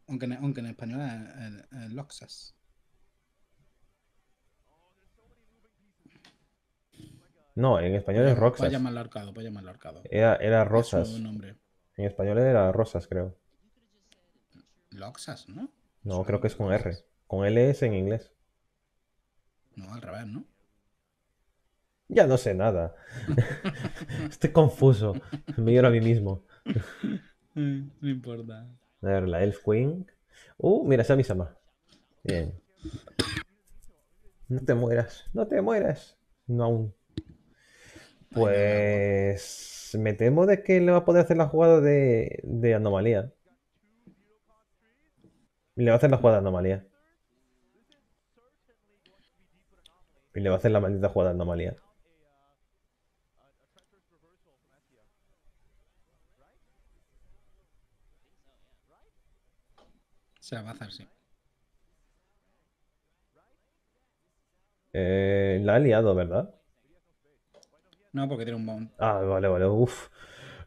Aunque, en, español es, es, es No, en español es Roxas. Paya Malarcado, Paya Malarcado. Era, era Rosas. Es nombre. En español era Rosas, creo. Loxas, ¿no? No, creo que es con R. Con L LS en inglés. No, al revés, ¿no? Ya no sé nada. [LAUGHS] Estoy confuso. Me lloro a mí mismo. no importa. A ver, la Elf Queen. Uh, mira, Sami Sama. Bien. No te mueras, no te mueras. No aún. Pues me, temo de que le va a poder hacer la jugada de, anomalía anomalía. Le va a hacer la jugada de anomalía. Y le va a hacer la maldita jugada de anomalía. Se va a hacer, sí. Eh, la ha liado, ¿verdad? No, porque tiene un bón. Ah, vale, vale. Uf,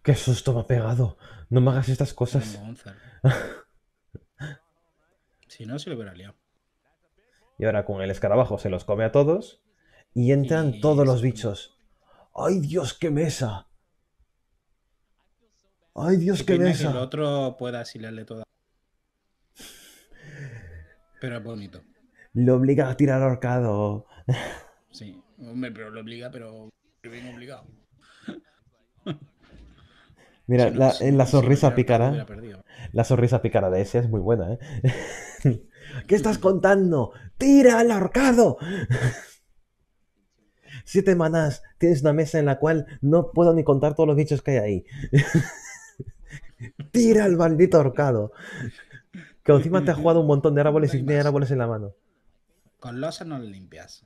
qué susto me ha pegado. No me hagas estas cosas. [LAUGHS] si no, se lo hubiera liado. Y ahora con el escarabajo se los come a todos y entran todos los bichos. ¡Ay, Dios, qué mesa! ¡Ay, Dios, qué mesa! Que el otro pueda asilarle toda. Pero es bonito. Lo obliga a tirar ahorcado. Sí, hombre, pero lo obliga, pero obligado. Mira, la, la, sonrisa pícara. La sonrisa pícara de ese es muy buena, ¿eh? [LAUGHS] ¿Qué estás contando? ¡Tira al ahorcado! [LAUGHS] Siete manás, tienes una mesa en la cual no puedo ni contar todos los bichos que hay ahí. [LAUGHS] ¡Tira al maldito ahorcado! Que encima te ha jugado un montón de árboles y tiene árboles en la mano. Con losa no lo limpias.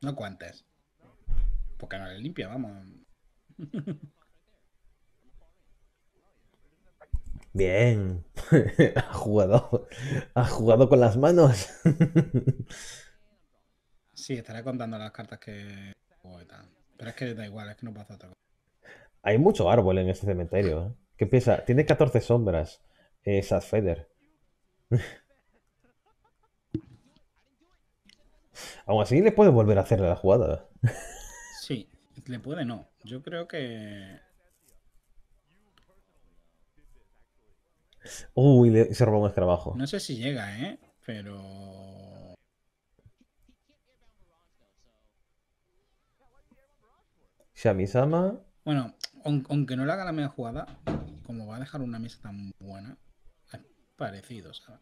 No cuentes que no limpia, vamos. Bien. [LAUGHS] ha jugado. Ha jugado con las manos. [LAUGHS] sí, estaré contando las cartas que. Pero es que da igual, es que no pasa otra cosa. Hay mucho árbol en este cementerio. ¿eh? ¿Qué piensa? Tiene 14 sombras. Eh, Feder. [LAUGHS] Aún así le puedes volver a hacer la jugada. Le puede no. Yo creo que. Uy, se robó un escarabajo. No sé si llega, ¿eh? Pero. Shamisama. Bueno, aunque no le haga la media jugada, como va a dejar una mesa tan buena, es parecido, ¿sabes?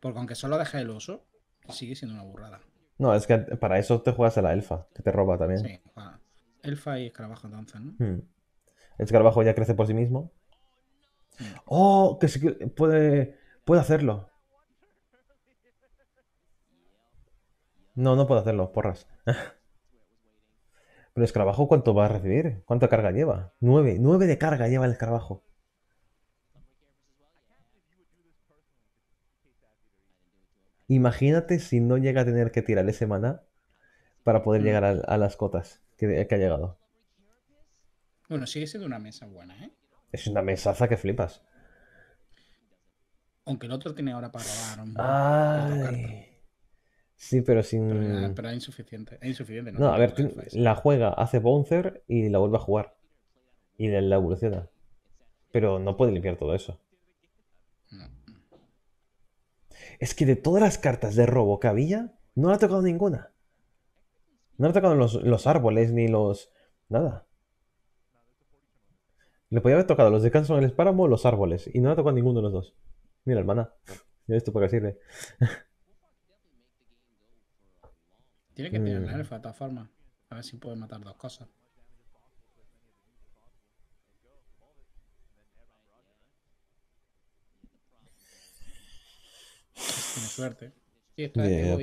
Porque aunque solo deja el oso, sigue siendo una burrada. No, es que para eso te juegas a la elfa, que te roba también. Sí, elfa y escarabajo entonces, ¿no? El hmm. escarabajo ya crece por sí mismo. ¡Oh! Que se puede, puede hacerlo. No, no puedo hacerlo, porras. [LAUGHS] Pero el escarabajo, ¿cuánto va a recibir? ¿Cuánta carga lleva? Nueve. Nueve de carga lleva el escarabajo. Imagínate si no llega a tener que tirar ese maná para poder mm. llegar a, las cotas que, ha llegado. Bueno, sigue siendo una mesa buena, ¿eh? Es una mesaza que flipas. Aunque el otro tiene ahora para grabar. Sí, pero sin. Pero, insuficiente. insuficiente. No, a ver, la juega, hace bouncer y la vuelve a jugar. Y la evoluciona. Pero no puede limpiar todo eso. es que de todas las cartas de robo que había, no le ha tocado ninguna. No le ha tocado los, árboles ni los... nada. Le podía haber tocado los descansos en el espáramo los árboles. Y no le ha tocado ninguno de los dos. Mira, hermana. Ya esto para sirve. Tiene que tener la mm. alfa de todas A ver si puede matar dos cosas. Tiene suerte.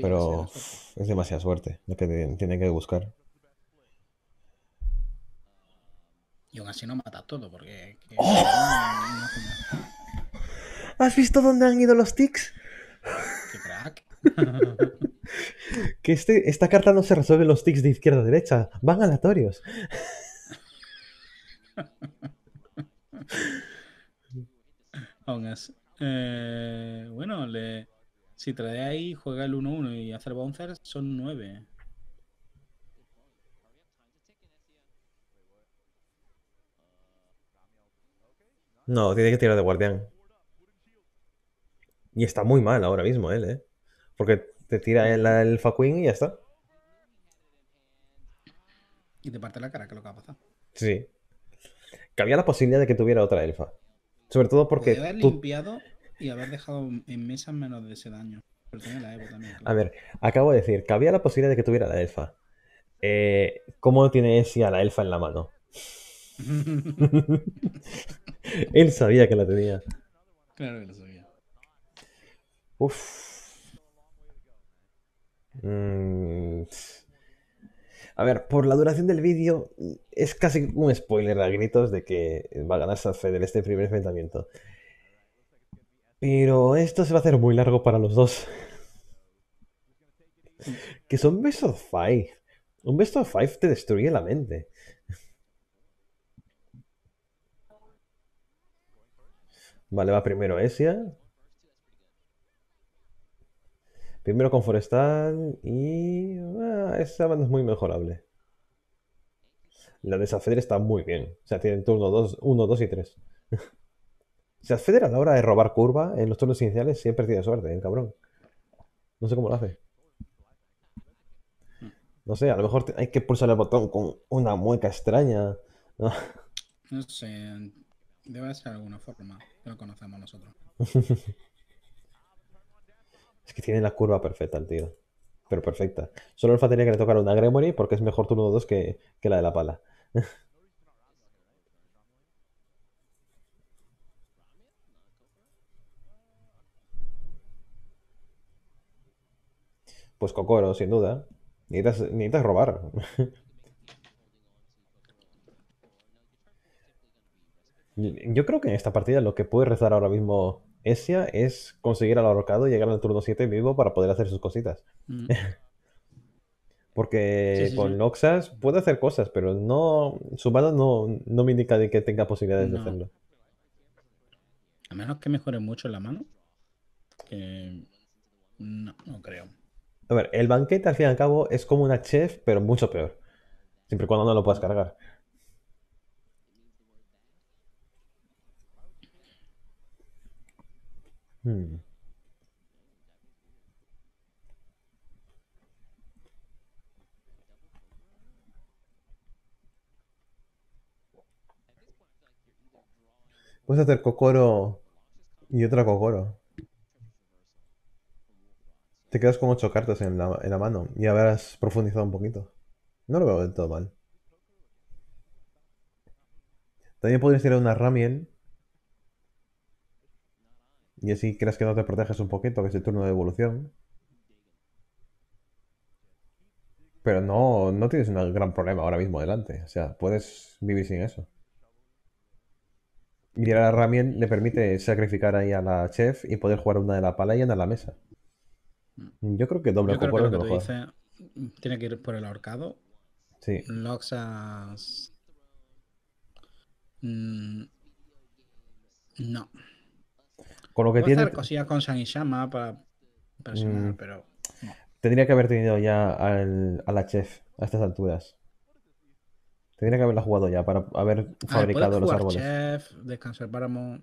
pero es demasiada suerte lo que tiene que buscar. Y aún así no mata todo, porque. ¡Oh! ¿Has visto dónde han ido los tics? ¡Qué crack! [LAUGHS] que este, esta carta no se resuelve los tics de izquierda a derecha, van aleatorios. [LAUGHS] aún así. Eh, bueno, le. Si trae ahí, juega el 1-1 y hace el bouncer, son 9. No, tiene que tirar de guardián. Y está muy mal ahora mismo él, ¿eh? Porque te tira el, el queen y ya está. Y te parte la cara, que lo que ha pasado. Sí. Que había la posibilidad de que tuviera otra elfa. Sobre todo porque y haber dejado en mesa menos de ese daño. Pero tiene la Evo también. A ver, acabo de decir, que había la posibilidad de que tuviera la elfa. Eh, ¿Cómo tiene ese a la elfa en la mano? [LAUGHS] Él sabía que la tenía. Claro que lo sabía. Uf. Mm. A ver, por la duración del vídeo, es casi un spoiler a gritos de que va a ganar Feder este primer enfrentamiento. Pero esto se va a hacer muy largo para los dos. que son best of five. Un best of five te destruye la mente. Vale, va primero Esia. Primero con Forestal y... Ah, esa banda es muy mejorable. La de está muy bien. O sea, tienen turno 1, 2 y 3. [LAUGHS] Si sea, Federer a la hora de robar curva en los turnos iniciales siempre tiene suerte, el cabrón. No sé cómo lo hace. No sé, a lo mejor hay que pulsar el botón con una mueca extraña. No, sé, debe ser alguna forma. No conocemos nosotros. [LAUGHS] es que tiene la curva perfecta el tío. Pero perfecta. Solo el tenía que le tocar una Gremory porque es mejor turno 2 que, que la de la pala. [LAUGHS] Pues Cocoro, sin duda. Necesitas, robar. Yo creo que en esta partida lo que puede rezar ahora mismo Esia es conseguir al ahorcado y llegar al turno 7 vivo para poder hacer sus cositas. Mm. [LAUGHS] Porque con Noxas puede hacer cosas, pero no su mano no, me indica de que tenga posibilidades de hacerlo. A menos que mejore mucho la mano. No, no creo. A ver, el banquete al fin y al cabo es como una chef, pero mucho peor. Siempre y cuando no lo puedas cargar. Hmm. Puedes hacer Kokoro y otra Kokoro. Te quedas con ocho cartas en la, mano y habrás profundizado un poquito. No lo veo del todo mal. También podrías tirar una Ramiel. Y así creas que no te proteges un poquito, que es el turno de evolución. Pero no, no tienes un gran problema ahora mismo delante. O sea, puedes vivir sin eso. Y la Ramiel le permite sacrificar ahí a la chef y poder jugar una de la pala y a la mesa. Mm. Yo creo que doble mm, tiene que ir por el ahorcado. Sí. Loxas. Mm, no. Con lo que tiene. con San para pero. Tendría que haber tenido ya al, a la chef a estas alturas. Tendría que haberla jugado ya para haber fabricado los árboles. Descanso descansar páramo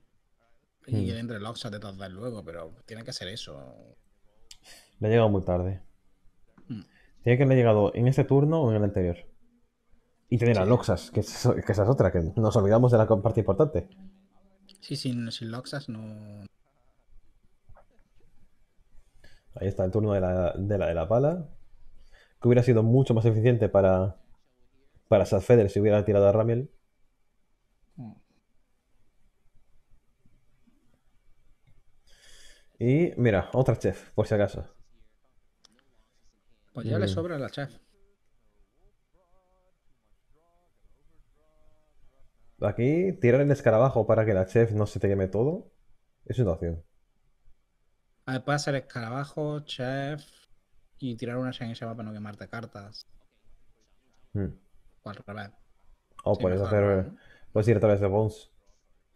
y entre Loxas de todas luego, pero tiene que ser eso. Le ha llegado muy tarde. Mm. Tiene que haber llegado en este turno o en el anterior. Y tener a Loxas, que, esa es otra, que nos olvidamos de la parte importante. Sí, sin, sin Loxas no. Ahí está el turno de la, de la pala. Que hubiera sido mucho más eficiente para. Para Feder si hubiera tirado a Ramiel. Mm. Y mira, otra chef, por si acaso. Pues ya le mm. sobra a la chef. Aquí, tirar el escarabajo para que la chef no se te queme todo es una opción. A ver, puedes hacer escarabajo, chef y tirar una en ese para no quemarte cartas. Mm. O al O puedes hacer. Puedes ir a través de Bones.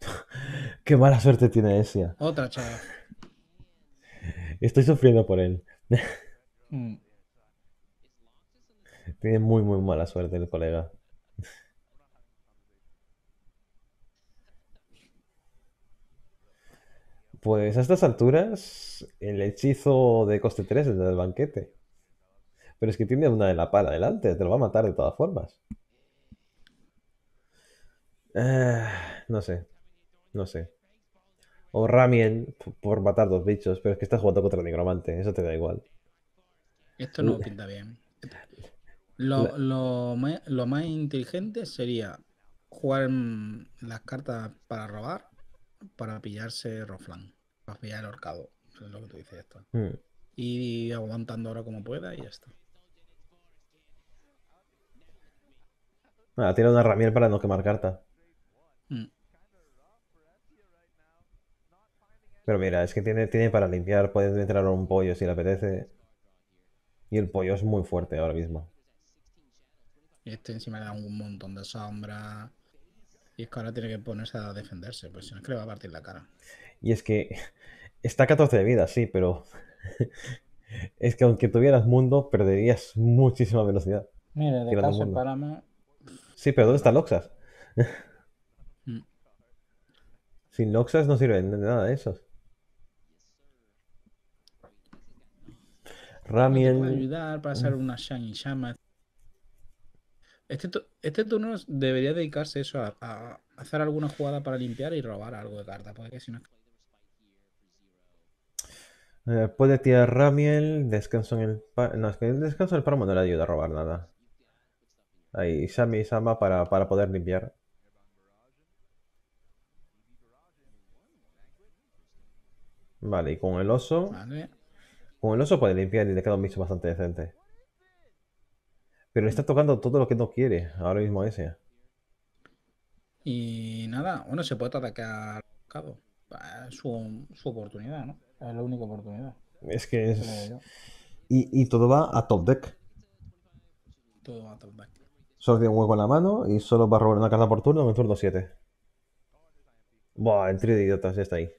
[LAUGHS] Qué mala suerte tiene Esa. Otra chef. Estoy sufriendo por él. Mm. Tiene muy, muy mala suerte el colega. Pues a estas alturas, el hechizo de coste 3 es del banquete. Pero es que tiene una de la pala adelante, te lo va a matar de todas formas. Ah, no sé, no sé. O Ramien por matar dos bichos, pero es que estás jugando contra el nigromante, eso te da igual. Esto no pinta bien. Lo, lo, lo, más inteligente sería jugar las cartas para robar, para pillarse Roflan, para pillar el horcado, es lo que tú dices hmm. Y aguantando ahora como pueda y ya está. Ah, tiene una herramienta para no quemar carta. Hmm. Pero mira, es que tiene, tiene para limpiar, puede entrar un pollo si le apetece. Y el pollo es muy fuerte ahora mismo. Y este encima le da un montón de sombra. Y es que ahora tiene que ponerse a defenderse, pues si no es que le va a partir la cara. Y es que está a 14 de vida, sí, pero [LAUGHS] es que aunque tuvieras mundo, perderías muchísima velocidad. Mira, de caso Sí, pero ¿dónde está Loxas? Mm. Sin Loxas no sirven de nada de esos. Ramiel. ayudar para hacer mm. una Shang y este, este, turno debería dedicarse eso a, hacer alguna jugada para limpiar y robar algo de carta. Puede eh, tirar Ramiel, descanso en el... No, que descanso en el páramo no le ayuda a robar nada. Ahí, Sami y Sama para, poder limpiar. Vale, y con el oso... Con el oso puede limpiar y le queda un bicho bastante decente. Pero le está tocando todo lo que no quiere ahora mismo ese. Y nada, bueno, se puede atacar cabo. Ah, su, oportunidad, ¿no? Es la única oportunidad. Es que es. Y, todo va a top deck. Todo va a top deck. Solo tiene un hueco en la mano y solo va a robar una carta por turno en turno 7. Buah, el trío de idiotas ya está ahí.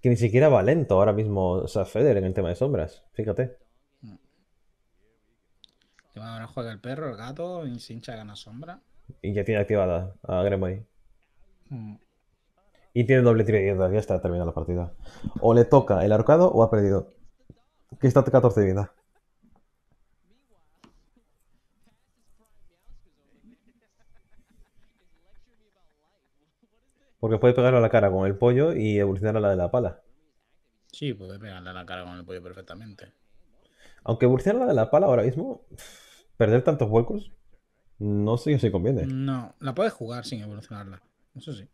Que ni siquiera va lento ahora mismo se en el tema de sombras. Fíjate ahora juega el perro, el gato y se gana sombra. Y ya tiene activada a Gremory. Mm. Y tiene doble tiro ya está terminada la partida. O le toca el arcado o ha perdido. Que está 14 de vida. Porque puede pegarle a la cara con el pollo y evolucionar a la de la pala. Sí, puede pegarle a la cara con el pollo perfectamente. Aunque evolucionar a la de la pala ahora mismo perder tantos huecos, no sé si conviene. No, la puedes jugar sin evolucionarla. Eso sí.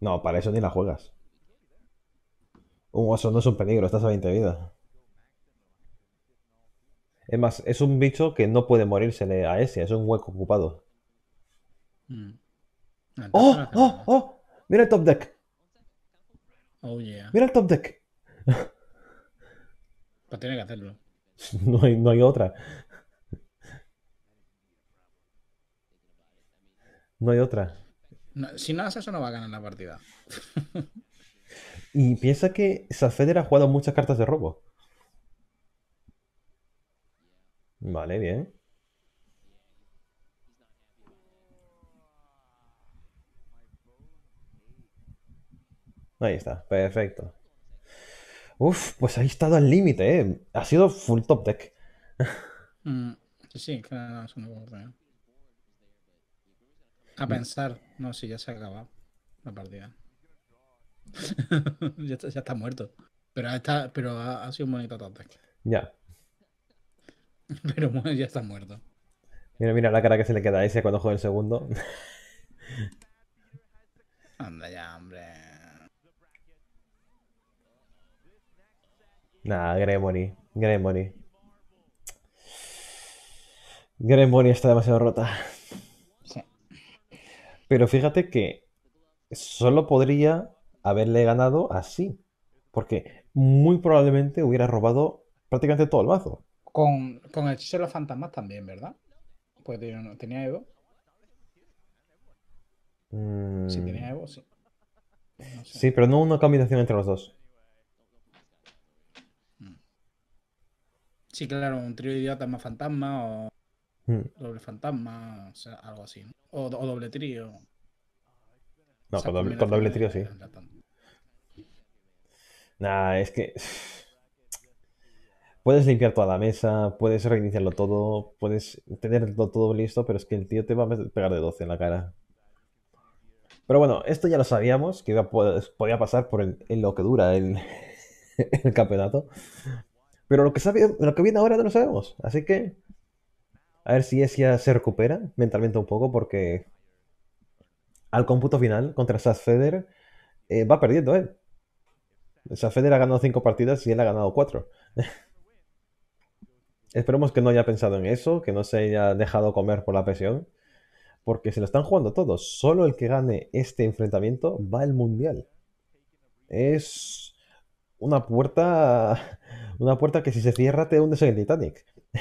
No, para eso ni la juegas. Un oso no es un peligro, estás a 20 vidas. Es más, es un bicho que no puede morírsele a ese, es un hueco ocupado. Mm. ¡Oh! ¡Oh! ¡Oh! ¡Mira el top deck! Oh, yeah. ¡Mira el top deck! [LAUGHS] Pues tiene que hacerlo. no, hay, no hay otra. No hay otra. si no haces eso, no va a ganar la partida. y piensa que Salfeder ha jugado muchas cartas de robo. Vale, bien. Ahí está, perfecto. Uf, pues ahí estado al límite, ¿eh? Ha sido full top deck. Mm, sí, claro, es una a pensar. No, si ya se ha acabado la partida. [LAUGHS] ya, está, muerto. Pero, está, pero ha, sido un bonito ataque. Ya. [LAUGHS] Pero bueno, ya está muerto. Mira, mira la cara que se le queda a ese cuando juega el segundo. [LAUGHS] Anda ya, hombre. Nah, Gremoni. Gremoni. Gremoni está demasiado rota. Pero fíjate que solo podría haberle ganado así. Porque muy probablemente hubiera robado prácticamente todo el mazo. Con, con el hechizo de los fantasmas también, ¿verdad? Pues tenía Evo. Mm. Si tenía Evo, sí. Sí, pero no una combinación entre los dos. Mm. Sí, claro, un trío de idiotas más fantasmas o Mm. Doble fantasma, o sea, algo así. ¿no? O, doble trío. No, con, doble, trío sí. Nah, es que. Puedes limpiar toda la mesa, puedes reiniciarlo todo, puedes tenerlo todo listo, pero es que el tío te va a pegar de 12 en la cara. Pero bueno, esto ya lo sabíamos, que podía pasar por lo que dura el, [LAUGHS] el campeonato. Pero lo que, lo que viene ahora no lo sabemos. Así que a ver si Esia se recupera mentalmente un poco porque al cómputo final contra Sass Feder eh, va perdiendo él. Eh. Feder ha ganado 5 partidas y él ha ganado 4. [LAUGHS] Esperemos que no haya pensado en eso, que no se haya dejado comer por la presión, porque se lo están jugando todos. Solo el que gane este enfrentamiento va al mundial. Es una puerta, [LAUGHS] una puerta que si se cierra te hunde el Titanic. [LAUGHS]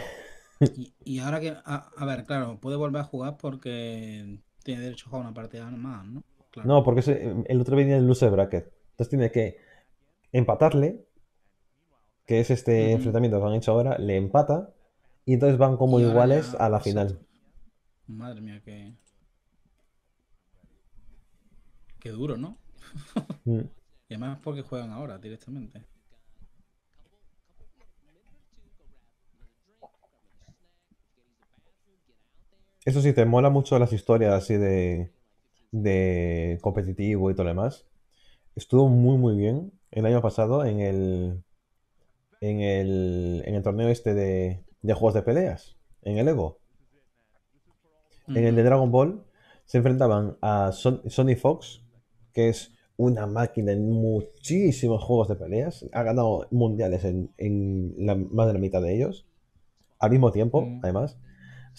Y, ahora que, a, ver, claro, puede volver a jugar porque tiene derecho a jugar una partida más, ¿no? No, porque el otro venía el de bracket. Entonces tiene que empatarle, que es este enfrentamiento que han hecho ahora, le empata y entonces van como iguales a la final. Madre mía, que... Qué duro, ¿no? Mm. [LAUGHS] y además porque juegan ahora directamente. Eso sí, te mola mucho las historias así de, competitivo y todo lo demás. Estuvo muy, muy bien el año pasado en el, en el, torneo este de, juegos de peleas, en el Ego. En el de Dragon Ball se enfrentaban a Sony Fox, que es una máquina en muchísimos juegos de peleas. Ha ganado mundiales en, más de la mitad de ellos. Al mismo tiempo, además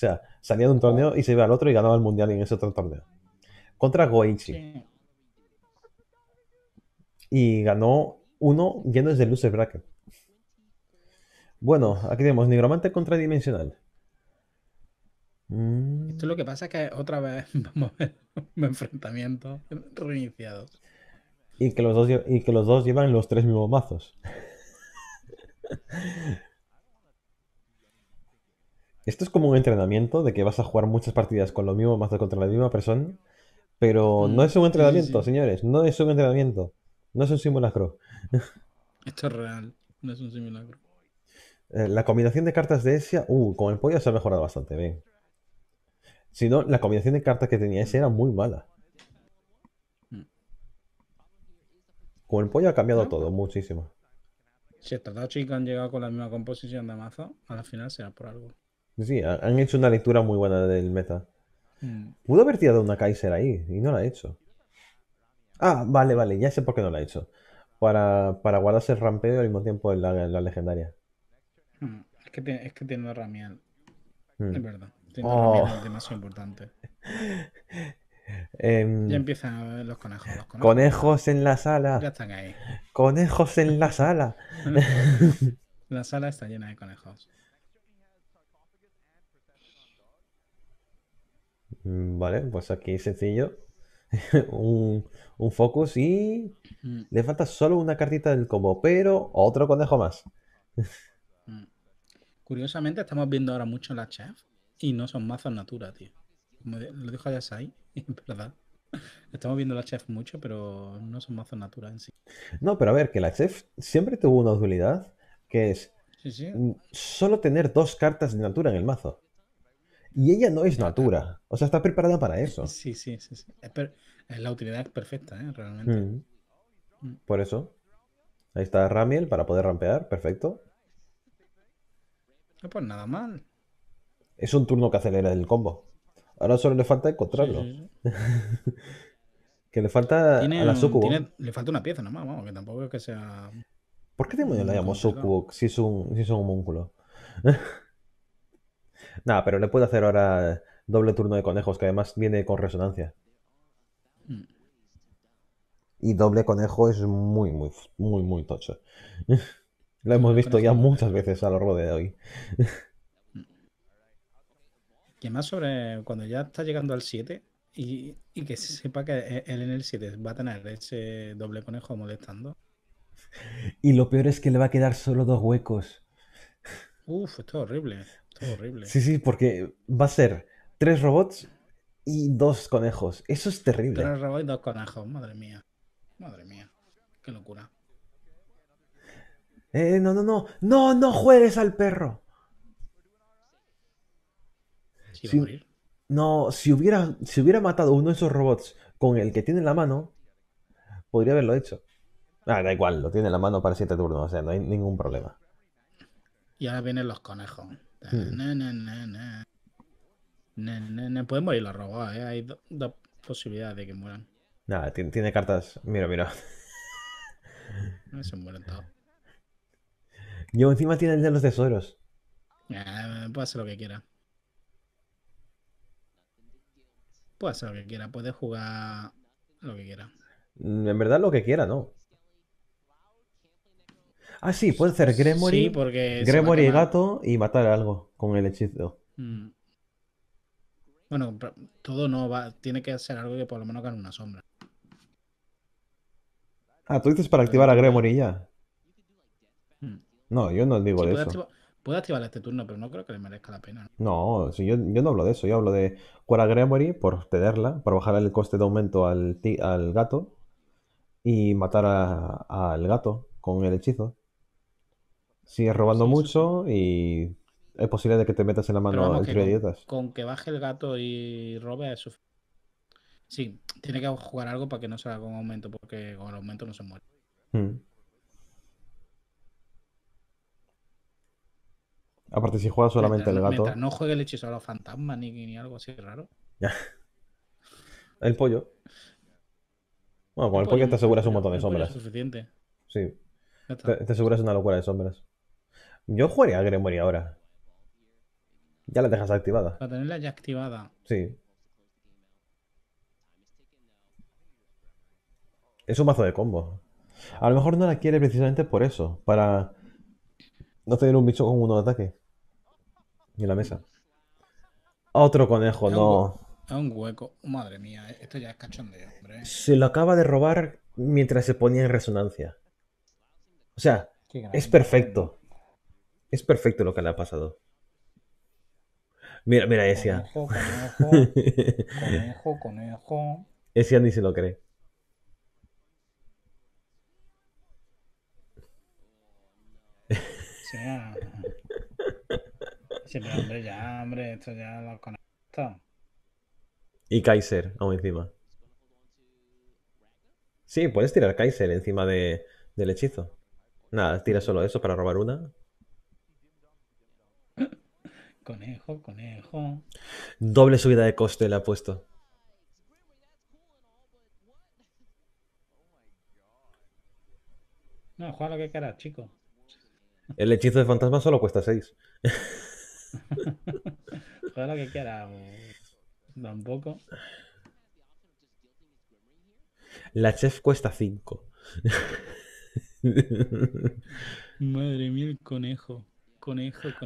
sea, salía de un torneo y se iba al otro y ganaba el mundial en ese otro torneo. Contra Goichi. Y ganó uno lleno de luces bracket. Bueno, aquí tenemos Nigromante contradimensional. Mm. Esto es lo que pasa que otra vez [LAUGHS] vamos a ver un enfrentamiento reiniciado. Y que los dos, y que los dos llevan los tres mismos mazos. [LAUGHS] Esto es como un entrenamiento de que vas a jugar muchas partidas con lo mismo más contra la misma persona, pero no es un entrenamiento, señores, no es un entrenamiento, no es un simulacro. Esto es real, no es un simulacro. Eh, la combinación de cartas de ese uh, con el pollo se ha mejorado bastante bien. Si no, la combinación de cartas que tenía ese era muy mala. Con el pollo ha cambiado ah. todo, muchísimo. Si estas dos chicas han llegado con la misma composición de mazo, la final será por algo. Sí, han hecho una lectura muy buena del meta. Mm. Pudo haber tirado una Kaiser ahí y no la ha hecho. Ah, vale, vale, ya sé por qué no la ha hecho. Para, guardarse el rampeo y al mismo tiempo en la, legendaria. Mm, es que, tiene, es que tiene ramial. Mm. Es verdad. Tiene oh. demasiado importante. [LAUGHS] Em, ya empiezan los conejos, los conejos. Conejos en la sala. están ahí. Conejos en la sala. [LAUGHS] la sala está llena de conejos. Mm, vale, pues aquí sencillo. [LAUGHS] un, focus y le falta solo una cartita del combo, pero otro conejo más. Mm. Curiosamente estamos viendo ahora mucho la chef y no son mazos natura, tío. lo dijo Yasai, [LAUGHS] es verdad. Estamos viendo la chef mucho, pero no son mazos natura en sí. No, pero a ver, que la chef siempre tuvo una utilidad, que es mm, solo tener dos cartas de natura en el mazo. Y ella no es natura. O sea, está preparada para eso. Sí, sí, sí. Es, la utilidad perfecta, ¿eh? realmente. Mm. Por eso. Ahí está Ramiel para poder rampear. Perfecto. No, pues nada mal. Es un turno que acelera el combo. Ahora solo le falta encontrarlo. [LAUGHS] que le falta a la Sukubo. le falta una pieza nomás, vamos, que tampoco es que sea. ¿Por qué demonios la llamo Sukubo si es un, si es [LAUGHS] Nada, pero le puedo hacer ahora doble turno de conejos, que además viene con resonancia. Mm. Y doble conejo es muy, muy, muy, muy tocho. [LAUGHS] Lo hemos visto ya muchas veces a lo largo de hoy. Y más sobre cuando ya está llegando al 7 y, y, que sepa que e-, él en el 7 va a tener ese doble conejo molestando. [LAUGHS] Y lo peor es que le va a quedar solo dos huecos. Uf, esto es horrible horrible. Sí, sí, porque va a ser tres robots y dos conejos. Eso es terrible. Tres robots y dos conejos, madre mía. Madre mía. Qué locura. Eh, no, no, no. No, no juegues al perro. No, si hubiera, si hubiera matado uno de esos robots con el que tiene la mano, podría haberlo hecho. Ah, da igual, lo tiene en la mano para siete turnos, o sea, no hay ningún problema. Y ahora vienen los conejos. Hmm. Pueden morir los robots, ¿eh? Hay dos posibilidades de que mueran. Nada, tiene, cartas. Mira, mira. se mueren todos. Yo encima tiene el de los tesoros. Ah, puede hacer lo que quiera. Puede hacer lo que quiera, puede jugar lo que quiera. En verdad lo que quiera, no. Ah, sí, puede ser Gremory, porque Gremory y gato y matar algo con el hechizo. Mm. Bueno, todo no va. Tiene que ser algo que por lo menos gane una sombra. Ah, tú dices para activar a Gremory ya. Mm. No, yo no digo eso. puede activar este turno, pero no creo que le merezca la pena. No, yo, no hablo de eso. Yo hablo de cura Gremory por tenerla, por bajar el coste de aumento al, al gato y matar al gato con el hechizo. Sigues robando mucho y es posible de que te metas en la mano al triadietas. dietas. Con que baje el gato y robe es suficiente. Sí, tiene que jugar algo para que no salga con aumento, porque con el aumento no se muere. Hmm. Aparte, si juega solamente el gato. no juegue el hechizo a los fantasmas ni, algo así raro. el pollo. Bueno, con el, pollo, te aseguras un montón de sombras. Es suficiente. Sí. Te, te aseguras una locura de sombras. Yo jugaría a Gremory ahora. Ya la dejas activada. Para tenerla ya activada. Sí. Es un mazo de combo. A lo mejor no la quiere precisamente por eso. Para no tener un bicho con uno de ataque. en la mesa. Otro conejo, no. Es un hueco. Madre mía, eh, esto ya es cachondeo, hombre. Se lo acaba de robar mientras se ponía en resonancia. O sea, es perfecto. Es perfecto lo que le ha pasado. Mira, mira, Esian. Conejo, conejo, [LAUGHS] conejo, conejo. Esian ni se lo cree. Ah. Sí, pero hombre, ya, hombre, esto ya lo conecto. Y Kaiser, aún encima. Sí, puedes tirar Kaiser encima de, del hechizo. Nada, tira solo eso para robar una. Conejo, conejo. Doble subida de coste le ha puesto. No, juega lo que quieras, chico. El hechizo de fantasma solo cuesta 6. juega lo que quieras. Tampoco. La chef cuesta 5. Madre mía, el conejo.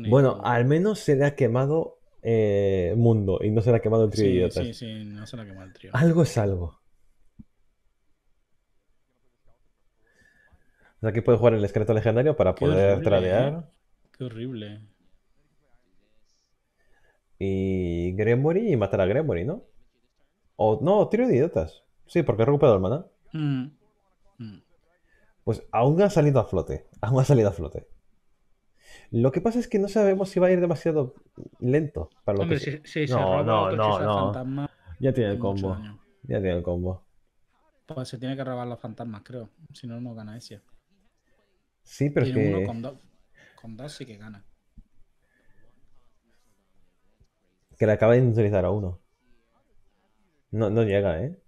Bueno, al menos se le ha quemado eh, Mundo y no se le ha quemado el trío de idiotas. Sí, sí, no se le ha quemado el trío. Algo es algo. aquí puede jugar el esqueleto legendario para poder horrible, ¿eh? Qué horrible. Y Gremory y matar a Gremory, ¿no? O no, trío de idiotas. Sí, porque he recuperado el mm, mm. Pues aún ha salido a flote. Aún ha salido a flote. Lo que pasa es que no sabemos si va a ir demasiado lento. Para lo que... no, no, no, ya tiene el combo. Ya tiene el combo. Pues se tiene que robar los fantasmas, creo. Si no, no gana ese. Sí, pero que... con dos. sí que gana. Que le acaba de utilizar a uno. No, no llega, ¿eh?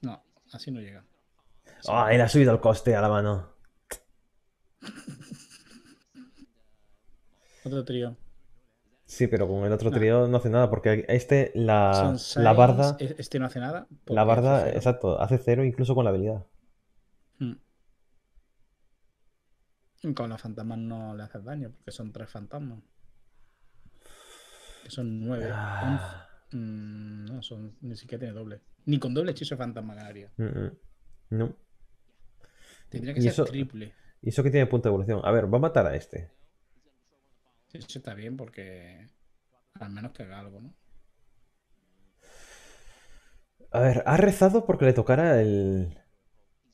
No, así no llega. Ah, él ha subido el coste a la mano. [LAUGHS] Otro trío. Sí, pero con el otro ah. trío no hace nada, porque este, la, la barda. Este no hace nada. La barda, exacto, hace cero incluso con la habilidad. Hmm. Con los fantasmas no le haces daño, porque son tres fantasmas. Que son nueve. Ah. Mm, no, son, ni siquiera tiene doble. Ni con doble hechizo fantasma ganaría. Mm, mm. No. Tendría que ser triple. ¿Y eso que tiene punto de evolución? A ver, va a matar a este eso está bien porque al menos que haga algo, ¿no? A ver, ha rezado porque le tocara el.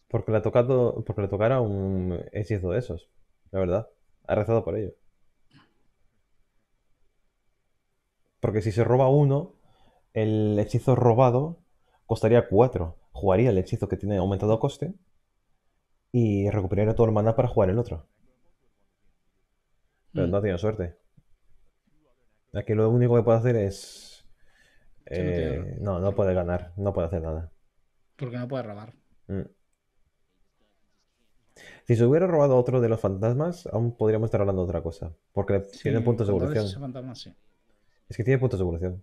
Porque le ha tocado. Porque le tocara un hechizo de esos. La verdad. Ha rezado por ello. Porque si se roba uno, el hechizo robado costaría 4. Jugaría el hechizo que tiene aumentado coste y recuperaría todo el maná para jugar el otro. Pero mm. no ha tenido suerte. Aquí lo único que puede hacer es. Eh, no, no, puede ganar, no puede hacer nada. Porque no puede robar. Mm. Si se hubiera robado otro de los fantasmas, aún podríamos estar hablando de otra cosa. Porque tiene puntos de evolución. Es que tiene puntos de evolución.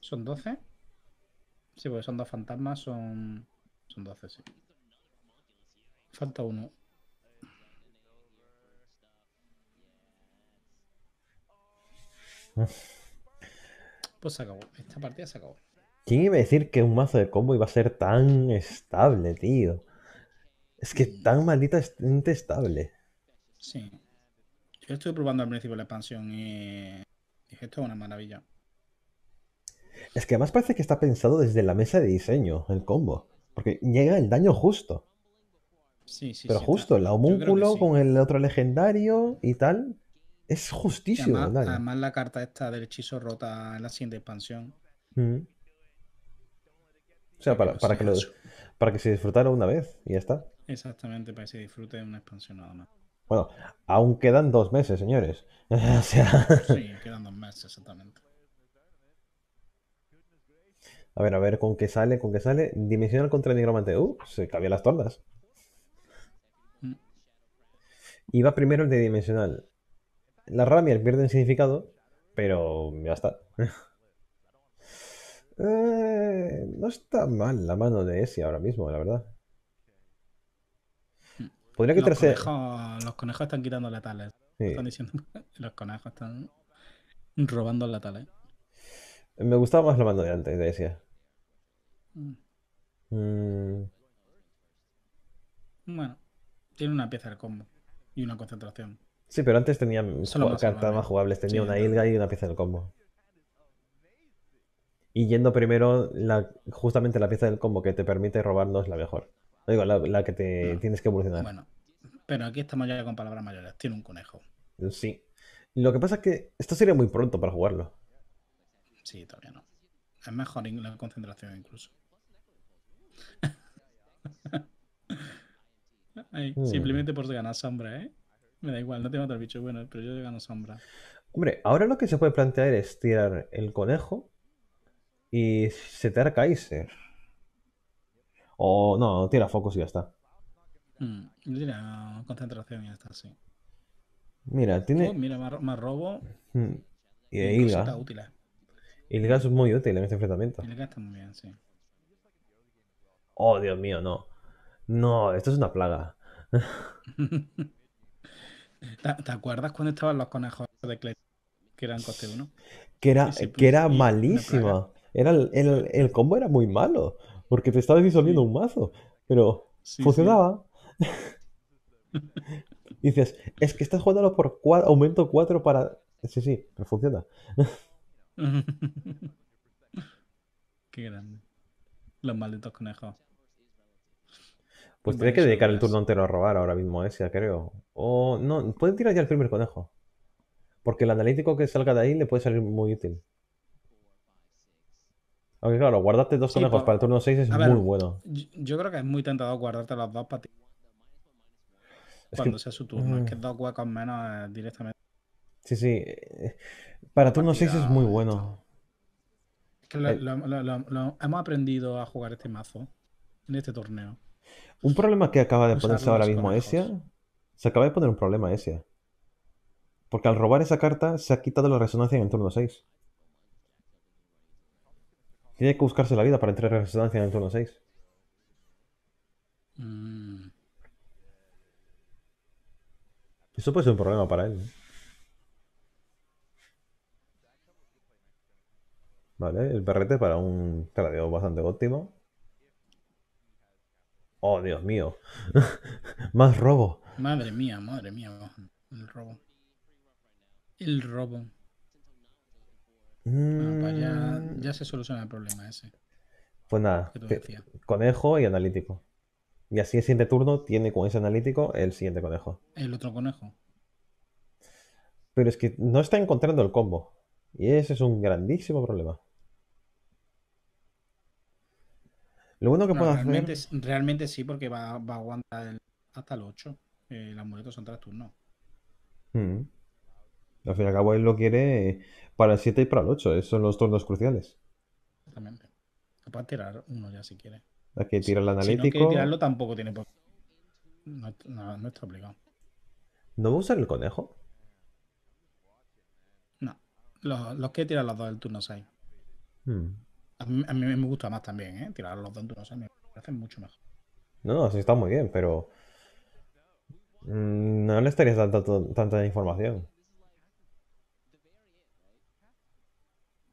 ¿Son 12? Sí, porque son dos fantasmas, son, son 12, sí. Falta uno. Pues se acabó. Esta partida se acabó. ¿Quién iba a decir que un mazo de combo iba a ser tan estable, tío? Es que tan maldita estable. Sí. Yo estoy probando al principio la expansión y dije, esto es una maravilla. Es que además parece que está pensado desde la mesa de diseño, el combo. Porque llega el daño justo. Pero justo, el homúnculo con el otro legendario y tal. Es justísimo. Además, la carta esta del hechizo rota en la siguiente expansión. Mm. O sea, para, que para que se disfrutara una vez y ya está. Exactamente, para que se disfrute una expansión nada más. Bueno, aún quedan dos meses, señores. [LAUGHS] Sí, quedan dos meses, exactamente. A ver, a ver, ¿con qué sale? ¿Con qué sale? Dimensional contra el nigromante. Uh, se cabía las tornas y va primero el de dimensional. Las ramias pierden significado, pero ya está. [LAUGHS] Eh, no está mal la mano de ese ahora mismo, la verdad. Podría que los, conejos, los conejos están quitando la tala. Están diciendo [LAUGHS] los conejos están robando la letales. Me gustaba más la mano de antes, de Esi. Mm. Mm. Bueno, tiene una pieza de combo y una concentración. Sí, pero antes tenía Solo cartas más, jugables, tenía una Ilga y una pieza del combo. Y yendo primero, la, justamente la pieza del combo que te permite es la mejor. digo, la, que te tienes que evolucionar. Bueno, pero aquí estamos ya con palabras mayores. Tiene un conejo. Sí. Lo que pasa es que esto sería muy pronto para jugarlo. Sí, todavía no. Es mejor la concentración incluso. [LAUGHS] Mm. Simplemente por ganar sombra, ¿eh? Me da igual, no tengo otro bicho bueno, pero yo gano sombra. Hombre, ahora lo que se puede plantear es tirar el conejo y setear Kaiser. O no, tira focos y ya está. tira mm, concentración y ya está, sí. Mira, tiene. Oh, mira, más, robo. Mm, y de Ilga. Útil, eh. Ilga es muy útil en este enfrentamiento. Ilga está muy bien, sí. Oh, Dios mío, no. No, esto es una plaga. [LAUGHS] ¿Te acuerdas cuando estaban los conejos de Que eran coste uno? Que era, que era malísima. Era el, combo era muy malo. Porque te estabas disolviendo un mazo. Pero funcionaba. [LAUGHS] dices, es que estás jugando por aumento 4 para. Sí, sí, pero funciona. [LAUGHS] Qué grande. Los malditos conejos. Pues tiene que dedicar el turno entero a robar ahora mismo Esia, eh, creo. O no, puede tirar ya el primer conejo. Porque el analítico que salga de ahí le puede salir muy útil. Aunque claro, guardarte dos conejos para el turno 6 es muy bueno. Yo creo que es muy tentado guardarte las dos para ti. Cuando sea su turno, es que mm. dos huecos menos eh, directamente. Sí, sí. Eh, para turno 6 es muy bueno. Es que hemos aprendido a jugar este mazo en este torneo. Un problema que acaba de ponerse ahora mismo conejos. Se acaba de poner un problema Esia. Porque al robar esa carta se ha quitado la resonancia en el turno 6. Tiene que buscarse la vida para entrar en resonancia en el turno 6. Mm. Eso puede ser un problema para él. ¿eh? Vale, el perrete para un tradeo bastante óptimo. Oh, Dios mío. [LAUGHS] Más robo. Madre mía, madre mía. El robo. El robo. Mm. ya, se soluciona el problema ese. Pues nada, conejo y analítico. Y así el siguiente turno tiene con ese analítico el siguiente conejo. El otro conejo. Pero es que no está encontrando el combo. Y ese es un grandísimo problema. Lo bueno que realmente, hacer. Realmente sí, porque va, va a aguantar hasta el 8. Eh, el son tres turnos. Mm. Al fin y al cabo, él lo quiere para el 7 y para el 8. Esos son los turnos cruciales. Exactamente. Puedes tirar uno ya si quieres. Hay que tirar el analítico. Si no tirarlo tampoco tiene por no, no, está obligado. ¿No va a usar el conejo? No. Los, que tiran los dos del turno 6. Hmm. A mí, me gusta más también, ¿eh? Tirar los dos no me parece mucho mejor. No, así está muy bien, pero. Mm, no le estarías dando tanta información.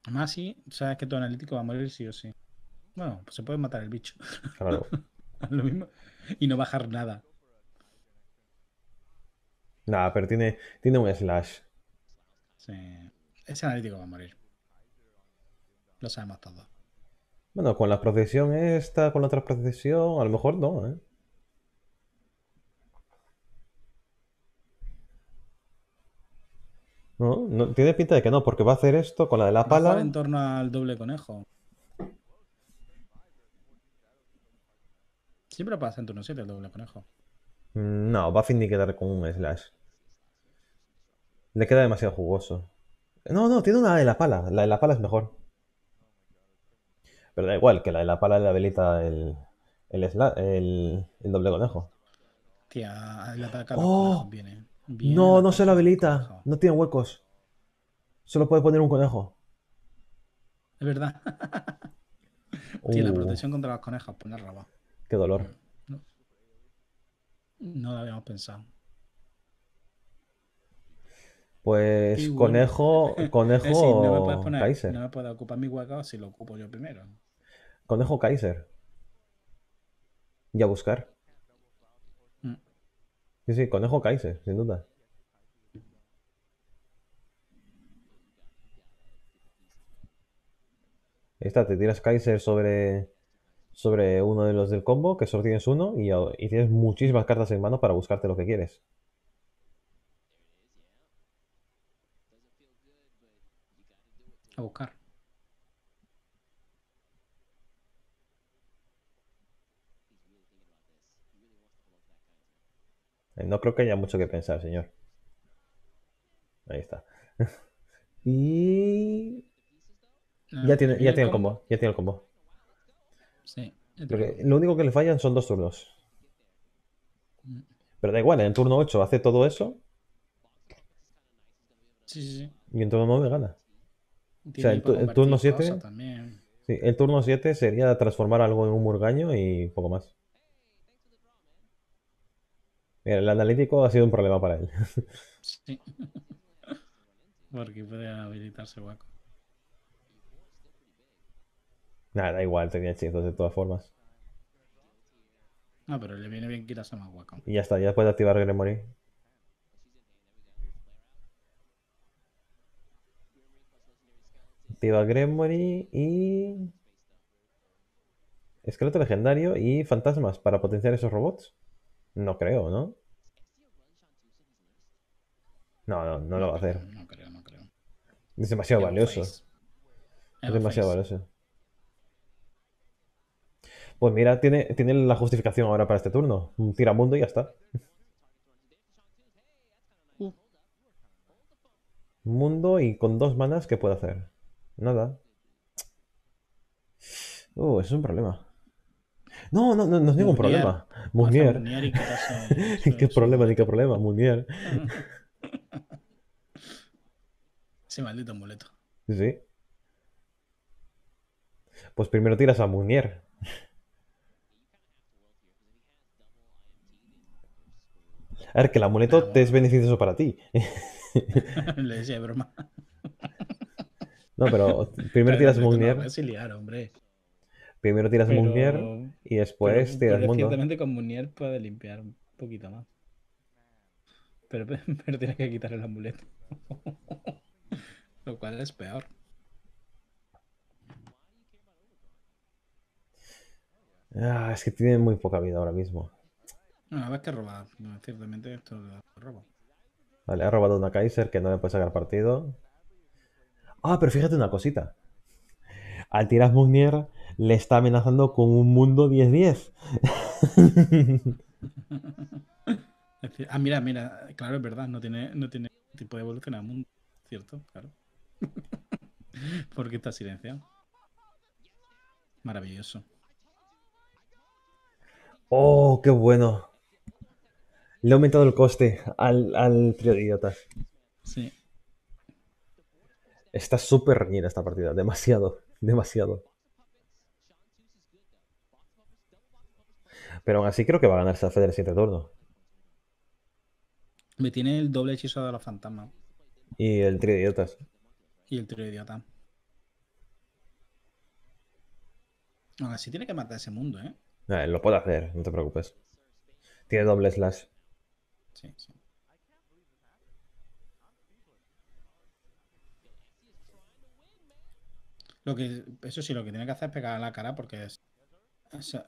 Además, sí, sabes que tu analítico va a morir sí o sí. Bueno, pues se puede matar el bicho. Claro. [LAUGHS] Lo mismo. Y no bajar nada. Nada, pero tiene, tiene un slash. Sí. Ese analítico va a morir. Lo sabemos todos. Bueno, con la procesión esta, con la otra procesión, a lo mejor no, ¿eh? No, no, tiene pinta de que no, porque va a hacer esto con la de la pala. en torno al doble conejo. Siempre pasa en turno 7 el doble conejo. Mm, no, va a fin de quedar con un slash. Le queda demasiado jugoso. No, no, tiene una de la pala. La de la pala es mejor. Pero da igual, que la de la pala le habilita el, doble conejo. Tía, le oh, No, no se la habilita. No tiene huecos. Solo puede poner un conejo. Es verdad. [LAUGHS] Tiene la uh. protección contra las conejas poner pues raba. Qué dolor. No, lo habíamos pensado. Pues conejo, [LAUGHS] conejo, No me puedo ocupar mi hueco si lo ocupo yo primero. Conejo Kaiser. Y a buscar. Mm. Sí, sí, Conejo Kaiser, sin duda. Ahí está, te tiras Kaiser sobre, sobre uno de los del combo, que solo tienes uno, y, y tienes muchísimas cartas en mano para buscarte lo que quieres. A buscar. Eh, no creo que haya mucho que pensar, señor. Ahí está. [LAUGHS] y. Ah, ya tiene, ya tiene el combo. Ya tiene el combo. Sí. lo único que le fallan son dos turnos. Mm. Pero da igual, en el turno 8 hace todo eso. Sí, sí, sí. Y en turno 9 gana. o sea, el, turno 7. Sí, el turno 7 sería transformar algo en un murgaño y poco más. Mira, el analítico ha sido un problema para él. Sí. [LAUGHS] Porque puede habilitarse Waco Nada, da igual, tenía hechizos de todas formas. No, pero le viene bien quitarse más Waco Y ya está, ya puede activar Gremory. Activa Gremory y. Esqueleto legendario y fantasmas para potenciar esos robots. No creo, ¿no? No, no, lo va a hacer. No creo, no creo. Es demasiado valioso. Es demasiado valioso. Pues mira, tiene, tiene la justificación ahora para este turno. Tira mundo y ya está. Mundo y con dos manas, ¿qué puede hacer? Nada. Uh, es un problema. No, no, no, no es ningún problema. Munier. ¿Qué [LAUGHS] problema ni qué problema? Munier. Sí [LAUGHS] maldito amuleto. Sí. Pues primero tiras a Munier. A ver, que el amuleto te es beneficioso para ti. [LAUGHS] Le decía broma. No, pero primero tiras a Munier. No, pues hombre. Primero tiras Munier y después tiras pero mundo. Ciertamente con Munier puede limpiar un poquito más. Pero, [LAUGHS] tienes que quitar el amuleto. [LAUGHS] Lo cual es peor. Ah, es que tiene muy poca vida ahora mismo. No, la es que robar. No, ciertamente esto lo robo. Vale, ha robado una Kaiser que no le puede sacar partido. Ah, pero fíjate una cosita. Al tirar Mugnier le está amenazando con un mundo 10-10. [LAUGHS] ah, mira, mira, claro, es verdad, no tiene, no tiene tipo de evolución al mundo, ¿cierto? Claro. [LAUGHS] Porque está silenciado. Maravilloso. Oh, qué bueno. Le ha aumentado el coste al, al trío de idiotas. Sí. Está súper reñida esta partida, demasiado, demasiado. Pero aún así creo que va a ganar Safed el 7 turno. Me tiene el doble hechizo de los fantasmas. Y el trio de idiotas. Y el trio de idiotas. Aún así tiene que matar ese mundo, ¿eh? lo puede hacer, no te preocupes. Tiene doble slash. Sí, sí. Lo que, eso sí, lo que tiene que hacer es pegar la cara porque es,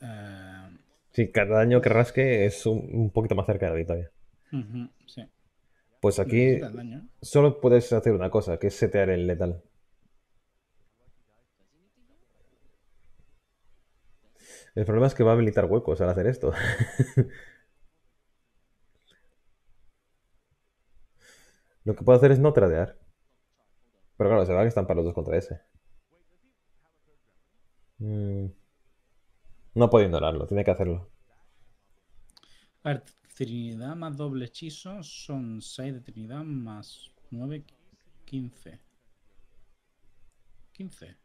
eh, Sí, cada daño que rasque es un, poquito más cerca de la victoria. Pues aquí ¿eh? solo puedes hacer una cosa, que es setear el letal. El problema es que va a habilitar huecos al hacer esto. [LAUGHS] Lo que puedo hacer es no tradear. Pero claro, se van a para los dos contra ese. Mmm... No puede ignorarlo, tiene que hacerlo. A ver, Trinidad más doble hechizo son 6 de Trinidad más 9, 15. 15.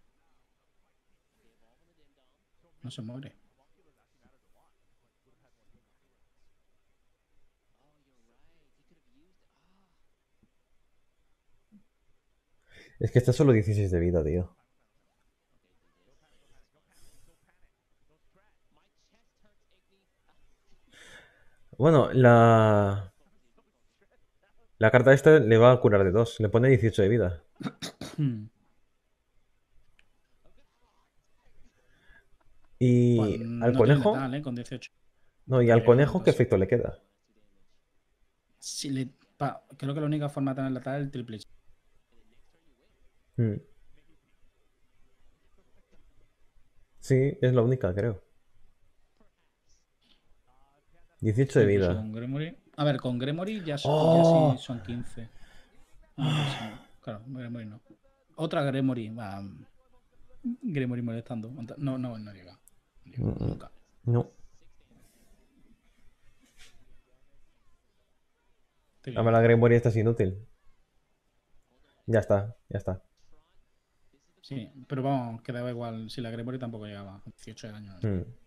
No se muere. Es que está solo 16 de vida, tío. Bueno, la... La carta esta le va a curar de dos, Le pone 18 de vida. [COUGHS] y al conejo... ¿eh? No, y al conejo, ¿qué pues efecto le queda? Creo que la única forma de tener tal es el triple. Mm. Sí, es la única, creo. 18 de pues, vida. A ver, con Gremory ya son, ¡Oh! quince. 15. Ah, claro, Gremory no. Otra Gremory. Gremory molestando. No, no, no llega. No. A no. Ah, la Gremory esta es inútil. Ya está, ya está. Sí, pero vamos, quedaba igual. Si la Gremory tampoco llegaba. 18 años. daño. Mm.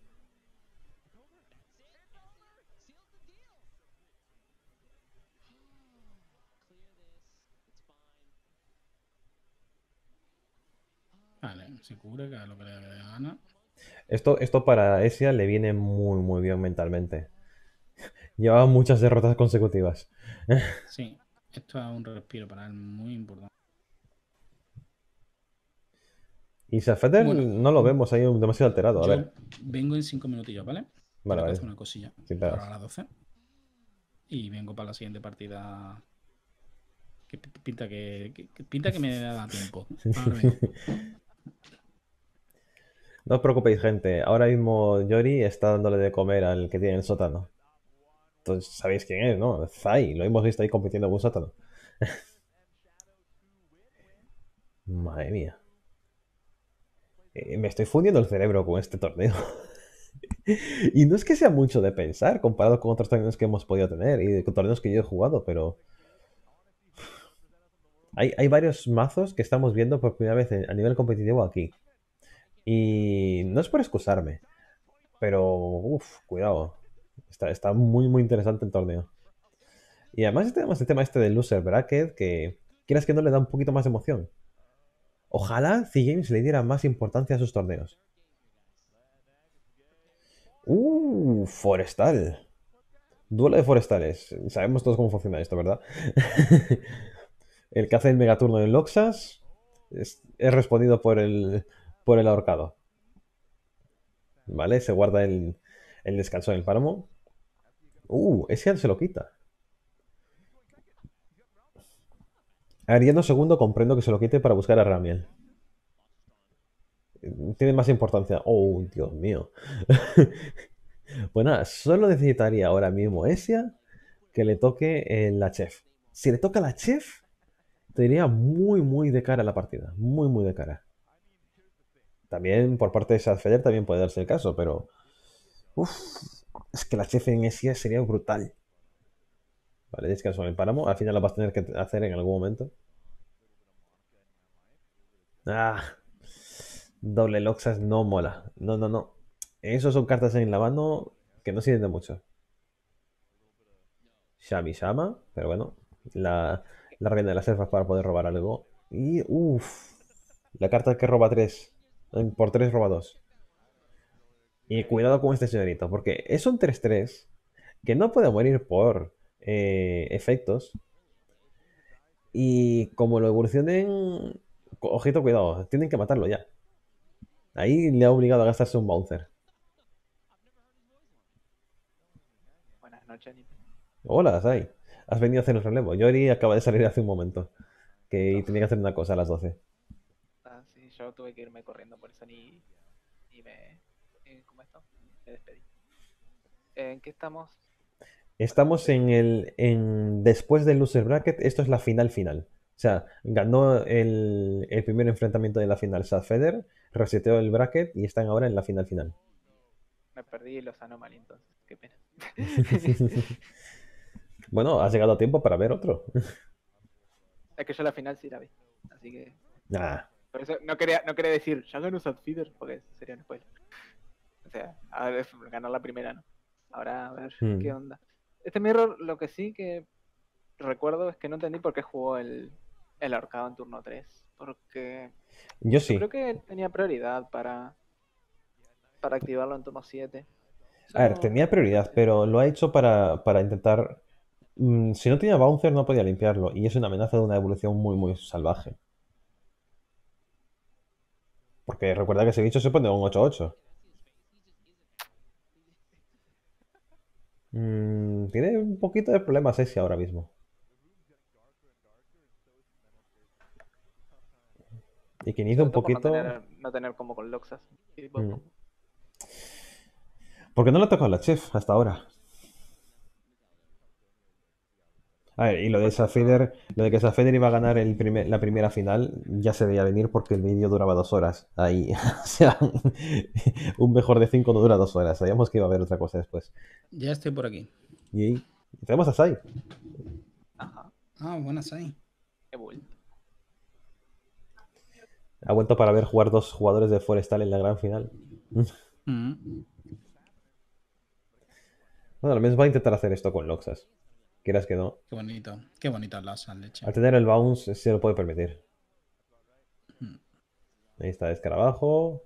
se cubre, que es lo que le gana. Esto, esto para Esia le viene muy, muy bien mentalmente. [LAUGHS] Llevaba muchas derrotas consecutivas. [LAUGHS] sí, esto es un respiro para él muy importante. Y no lo vemos ahí demasiado alterado. A ver. Vengo en cinco minutillos, ¿vale? Vale, vale. una cosilla. las 12. Y vengo para la siguiente partida. Que pinta que, pinta que me da tiempo. [LAUGHS] No os preocupéis, gente. Ahora mismo Yori está dándole de comer al que tiene el sótano. Entonces sabéis quién es, ¿no? Zai. Lo hemos visto ahí compitiendo con un sótano. [LAUGHS] Madre mía. Eh, me estoy fundiendo el cerebro con este torneo. [LAUGHS] y no es que sea mucho de pensar comparado con otros torneos que hemos podido tener y con torneos que yo he jugado, pero hay, varios mazos que estamos viendo por primera vez a nivel competitivo aquí. Y no es por excusarme, pero uff, cuidado. Está, muy, muy interesante el torneo. Y además tenemos este, el tema este del loser bracket, que quieras que no le da un poquito más de emoción. Ojalá C-Games le diera más importancia a sus torneos. Uh, forestal. Duelo de forestales. Sabemos todos cómo funciona esto, ¿verdad? [LAUGHS] el que hace el megaturno en Loxas es, respondido por el, por el ahorcado. ¿Vale? Se guarda el, el descanso en el páramo. Uh, ese se lo quita. Ariano segundo comprendo que se lo quite para buscar a Ramiel. Tiene más importancia. Oh, Dios mío. [LAUGHS] bueno, solo necesitaría ahora mismo Esia que le toque eh, la chef. Si le toca la chef, te diría muy, muy de cara la partida. Muy, muy de cara. También por parte de Feder también puede darse el caso, pero. es que la chef en sería brutal. Vale, descanso en el páramo. Al final lo vas a tener que hacer en algún momento. Ah, doble Loxas no mola. No, no, no. Esos son cartas en la mano que no sirven de mucho. Shami Shama, pero bueno. La, la reina de las elfas para poder robar algo. Y, uff, la carta que roba 3. Por 3 roba 2. Y cuidado con este señorito, porque es un 3-3 que no puede morir por eh, efectos. Y como lo evolucionen, ojito, cuidado, tienen que matarlo ya. Ahí le ha obligado a gastarse un bouncer. Buenas noches, Hola, ¿sabes? has venido a hacer el relevo. Yori acaba de salir hace un momento, que tenía que hacer una cosa a las 12. Ah, sí, yo tuve que irme corriendo, por eso ni, y me... Eh, ¿Cómo esto? Me despedí. ¿En qué estamos? Estamos en el... En, después del loser bracket, esto es la final final. O sea, ganó el, el primer enfrentamiento de la final Sad Feder, reseteó el bracket y están ahora en la final final. Me perdí los anomalí entonces, qué pena. [LAUGHS] [LAUGHS] [LAUGHS] Bueno, ha llegado a tiempo para ver otro. [LAUGHS] Es que yo la final sí la vi. Así que. Nah. Por eso no quería, no quería decir, ya Feeder, porque sería un spoiler. O sea, a ver, ganar la primera, ¿no? Ahora a ver mm. qué onda. Este Mirror, lo que sí que recuerdo es que no entendí por qué jugó el, el ahorcado en turno 3. Porque. Yo sí. Creo que tenía prioridad para. Para activarlo en turno 7. a ver, tenía prioridad, pero lo ha hecho para, para intentar Mm, si no tenía bouncer no podía limpiarlo y es una amenaza de una evolución muy muy salvaje. Porque recuerda que ese bicho se pone un 8-8. Mm, tiene un poquito de problemas ese ahora mismo. Y ni hizo un poquito. No tener, como con Loxas. Pues mm. Porque no le ha tocado la chef hasta ahora. A ver, y lo de Safeder, lo de que Safeder iba a ganar el la primera final, ya se veía venir porque el vídeo duraba dos horas. Ahí, [LAUGHS] o sea, un mejor de cinco no dura dos horas. Sabíamos que iba a haber otra cosa después. Ya estoy por aquí. Y tenemos a Sai. Ajá. Ah, buenas Sai. He vuelto. Ha vuelto para ver jugar dos jugadores de Forestal en la gran final. Mm. Bueno, al menos va a intentar hacer esto con Loxas. Quieras que no. Qué bonito. Qué bonita las han leche. Al tener el bounce se lo puede permitir. Ahí está Escarabajo.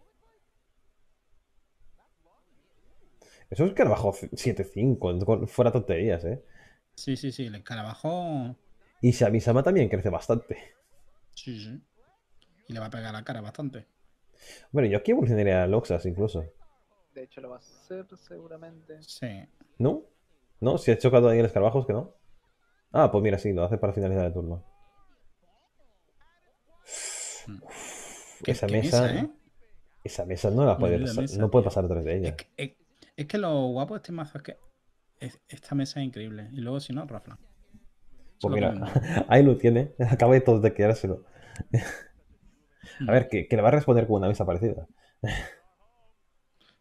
Eso es Escarabajo 7-5. Fuera tonterías, ¿eh? Sí, sí, sí. El Escarabajo... Y Shamisama también crece bastante. Sí, sí. Y le va a pegar la cara bastante. Bueno, yo aquí evolucionaría a Loxas incluso. De hecho, lo va a hacer seguramente. Sí. ¿No? No, si ha chocado ahí el escarabajo, es que no. Ah, pues mira, sí, lo hace para finalizar el turno. esa mesa. ¿eh? Esa mesa no la puede pasar. no puede pasar detrás de ella. Es, que, lo guapo de este mazo es que esta mesa es increíble. Y luego, si no, Rafa. Pues mira, [LAUGHS] ahí lo tiene. [LAUGHS] Acaba de quedárselo. Mm. A ver, ¿qué que, le va a responder con una mesa parecida.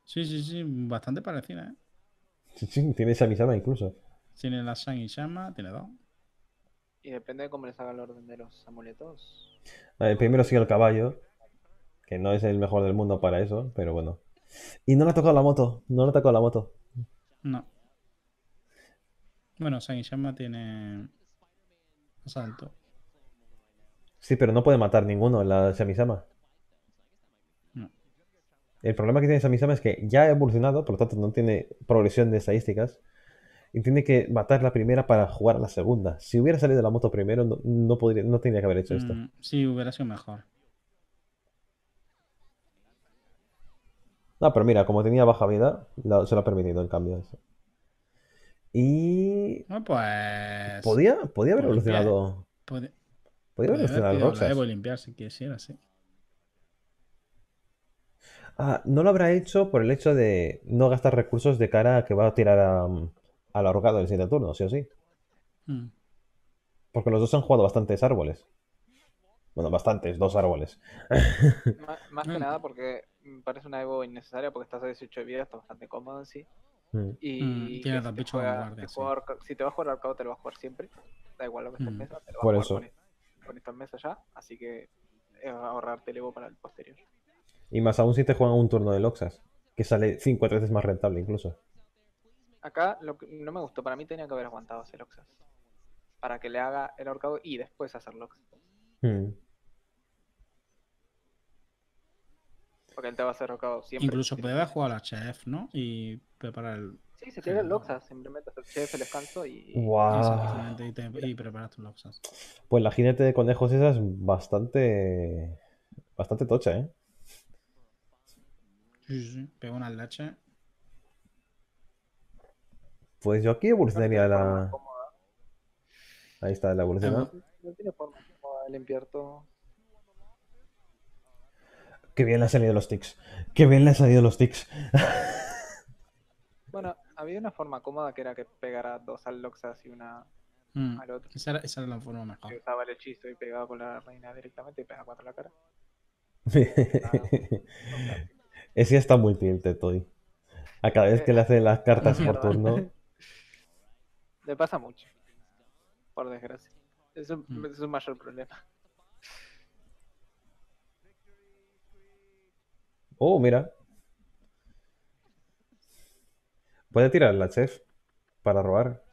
Sí, sí, sí, bastante parecida, ¿eh? Tiene Shamisama incluso. Tiene la Shang tiene dos. Y depende de cómo les haga el orden de los amuletos. el primero sigue el caballo, que no es el mejor del mundo para eso, pero bueno. Y no le ha tocado la moto, no le ha tocado la moto. No. Bueno, Shang y Shama tiene asalto. Sí, pero no puede matar ninguno la Shamisama. El problema que tiene misma es que ya ha evolucionado, por lo tanto no tiene progresión de estadísticas. Y tiene que matar la primera para jugar la segunda. Si hubiera salido de la moto primero, no, tendría que haber hecho esto. Mm, sí, hubiera sido mejor. No, pero mira, como tenía baja vida, se lo ha permitido el cambio eso. Y. No, ah, pues. Podía, podía haber evolucionado. Podía, haber evolucionado el Debo limpiar si quisiera, sí. Ah, no lo habrá hecho por el hecho de no gastar recursos de cara a que va a tirar mm, al a ahorcado en el siguiente turno, sí o sí. Hmm. Porque los dos han jugado bastantes árboles. Bueno, bastantes, dos árboles. [LAUGHS] más, que hmm. nada porque parece una Evo innecesaria porque estás a 18 de vida, está bastante cómodo en sí. Hmm. Y, si, te vas a jugar arcado, te lo vas a jugar siempre. Da igual lo que estés en mesa, te lo vas a jugar con, e, estas mesas mesa ya. Así que eh, ahorrarte el Evo para el posterior. Y más aún si te juegan un turno de Loxas, que sale 5 veces más rentable incluso. Acá lo no me gustó, para mí tenía que haber aguantado hacer Loxas. Para que le haga el ahorcado y después hacer Loxas. Hmm. Porque él te va a hacer ahorcado siempre. Incluso puede jugado a la Chef, ¿no? Y preparar el. Sí, se tiene el Loxas, simplemente el Chef, el descanso y. ¡Wow! Y, y preparas tus Loxas. Pues la jinete de conejos esa es bastante. Bastante tocha, ¿eh? Sí, sí, pega una lacha. Pues yo aquí evolucionaría la. Ahí está la evolución. No, tiene forma de limpiar todo. Qué bien le han salido los tics. Qué bien le han salido los tics. [LAUGHS] bueno, había una forma cómoda que era que pegara dos al Loxas y una mm, al otro. Esa era, la forma mejor. Que usaba el hechizo y pegaba con la reina directamente y pegaba cuatro a la cara. [LAUGHS] Ese está muy tilte, Toy. A cada vez que le hacen las cartas eh, por turno. [LAUGHS] Le pasa mucho. Por desgracia. Es un, mm. es un mayor problema. Oh, mira. Puede tirar la chef para robar.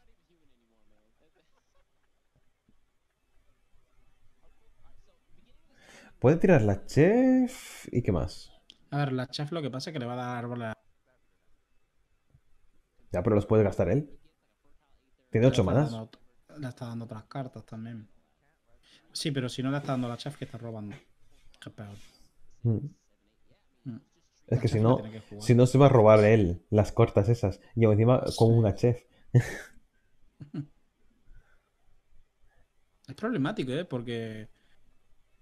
Puede tirar la chef y qué más. A ver, la chef lo que pasa es que le va a dar bola. Ya, pero los puede gastar él. Tiene ocho manas. le está dando otras cartas también. Sí, pero si no le está dando la chef que está robando. Que peor. Hmm. Hmm. Es que si no, si no se va a robar él las cortas esas. Y encima con una chef. [LAUGHS] es problemático, ¿eh? Porque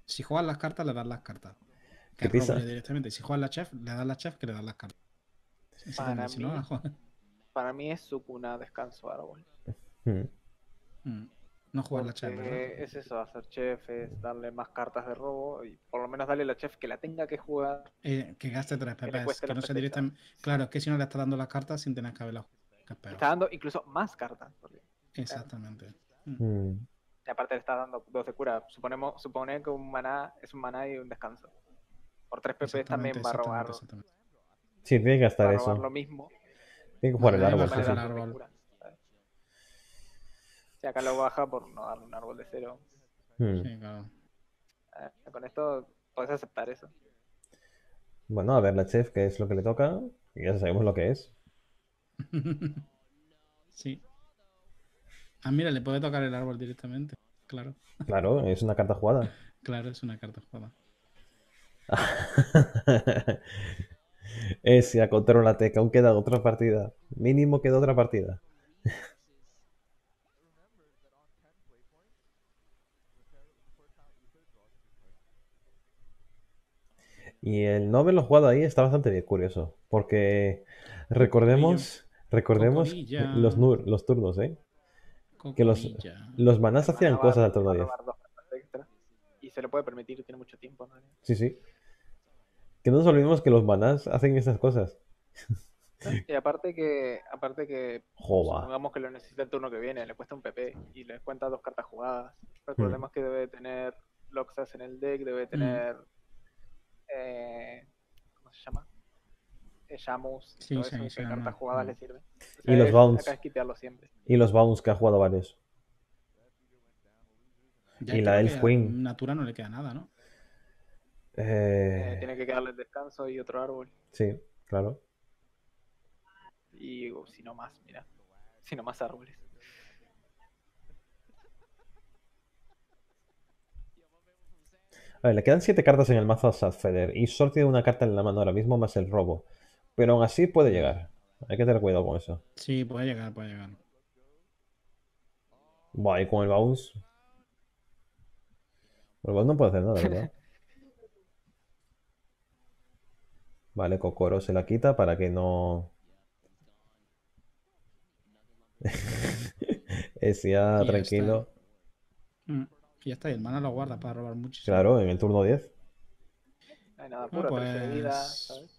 si juegas las cartas, le das las cartas. Que pisa. directamente. Si juega la chef, le da la chef que le da las cartas. [LAUGHS] Para, mí, es su para descanso árbol. Hmm. Mm. No jugar la chef. Es eso, hacer chef, es darle más cartas de robo y por lo menos darle la chef que la tenga que jugar. Eh, que gaste tres pp Claro, que si no le está dando las cartas sin tener que jugado Está dando incluso más cartas. Exactamente. Mm. Hmm. Y aparte le está dando dos de cura. Suponemos, supone que un maná es un maná y un descanso. Por 3 PP también va a robar. Sí, tiene que gastar eso. lo mismo. Tiene que jugar el ah, árbol. Si acá lo baja por no darle un árbol de cero. Hmm. Ah, con esto puedes aceptar eso. Bueno, a ver la chef, qué es lo que le toca. Y ya sabemos lo que es. [LAUGHS] sí. Ah, mira, le puede tocar el árbol directamente. Claro. Claro, es una carta jugada. [LAUGHS] claro, es una carta jugada es [LAUGHS] ya eh, una teca aún queda otra partida. Mínimo queda otra partida. Y el no haberlo jugado ahí está bastante bien curioso, porque recordemos, recordemos los, los turnos, ¿eh? Que los, los manás hacían cosas al turno 10. Y se lo puede permitir, tiene mucho tiempo, Sí, sí que no nos olvidemos que los manás hacen esas cosas. Y aparte que, aparte que Joba. supongamos que lo necesita el turno que viene, le cuesta un PP y le cuenta dos cartas jugadas. Recordemos hmm. problemas que debe tener Loxas en el deck, debe hmm. tener eh, ¿cómo se llama? Shamus, eh, sí, sí, sí, le sirve. y los bounce. siempre. Y los bounce que ha jugado varios. y la Elf Queen. Natura no le queda nada, ¿no? Eh, tiene que el descanso y otro árbol. Sí, claro. Y si no más, mira. Si no más árboles. A ver, le quedan 7 cartas en el mazo a Sadfeder y solo una carta en la mano ahora mismo más el robo. Pero aún así puede llegar. Hay que tener cuidado con eso. Sí, puede llegar, puede llegar. Buah, y con el bounce. el bounce no puede hacer nada, ¿verdad? [LAUGHS] Vale, Cocoro se la quita para que no... [LAUGHS] Eh, sea tranquilo. Mm. y ya está, y el mana lo guarda para robar mucho Claro, en el turno 10. No hay nada ah, pues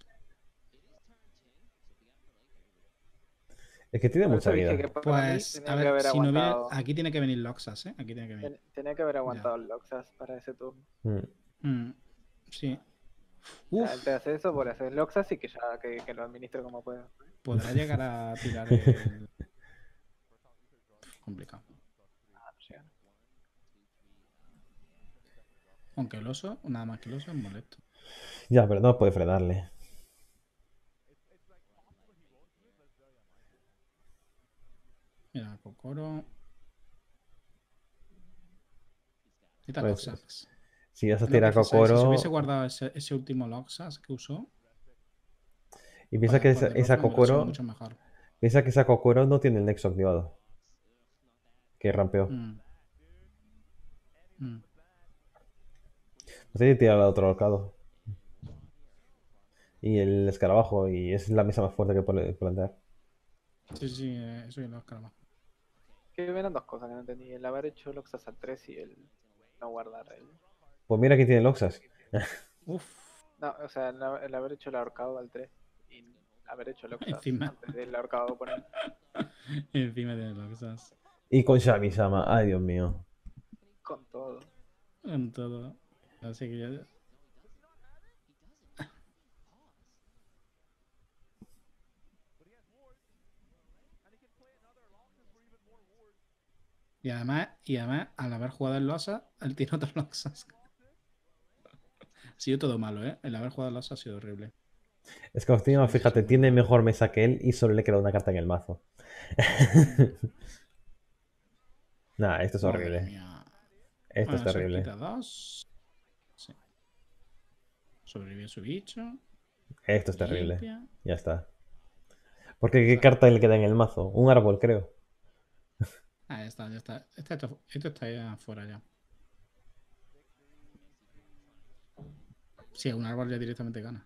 Es que tiene mucha vida. Pues, a ver, si no Aquí tiene que venir Loxas, ¿eh? Aquí tiene que venir. Tenía que haber aguantado Loxas para ese turno. Mm. Mm. sí. Uf. Te hace eso por hacer Loxas y que ya que, lo administre como pueda. Podrá [LAUGHS] llegar a tirar [LAUGHS] Complicado. Ah, Aunque el oso, nada más que el oso es molesto. Ya, pero no puede frenarle. Mira, coro Y tal si vas a tirar Kokoro. Si si hubiese guardado ese, último Loxas que usó. Y piensa que esa, esa Kokoro. Piensa que esa Kokoro no tiene el nexo activado. Que rampeó. No sé si tirar al otro alcado. Y el escarabajo, y es la mesa más fuerte que puede plantear. Sí, sí, eh, eso y el escarabajo. Que eran dos cosas que no entendí: el haber hecho Loxas a 3 y el no guardar el. Pues mira que tiene Loxas. Uf. No, o sea, el haber hecho el ahorcado al 3 y haber hecho Loxas Encima. antes del ahorcado con él. [LAUGHS] Encima tiene Loxas. Y con Shami Sama, ay Dios mío. Con todo. Con todo. Así que ya. Y además, y además, al haber jugado el Loxas, él tiene otro Loxas. Ha sido todo malo, ¿eh? El haber jugado las ha sido horrible. Es que fíjate, tiene mejor mesa que él y solo le queda una carta en el mazo. [LAUGHS] nah, esto es horrible. Esto es terrible. su bicho. Esto es terrible. Ya está. Porque ¿qué carta le queda en el mazo? Un árbol, creo. Ah, ya está, ya está. esto, esto, este está ya fuera ya. Si es un árbol ya directamente gana.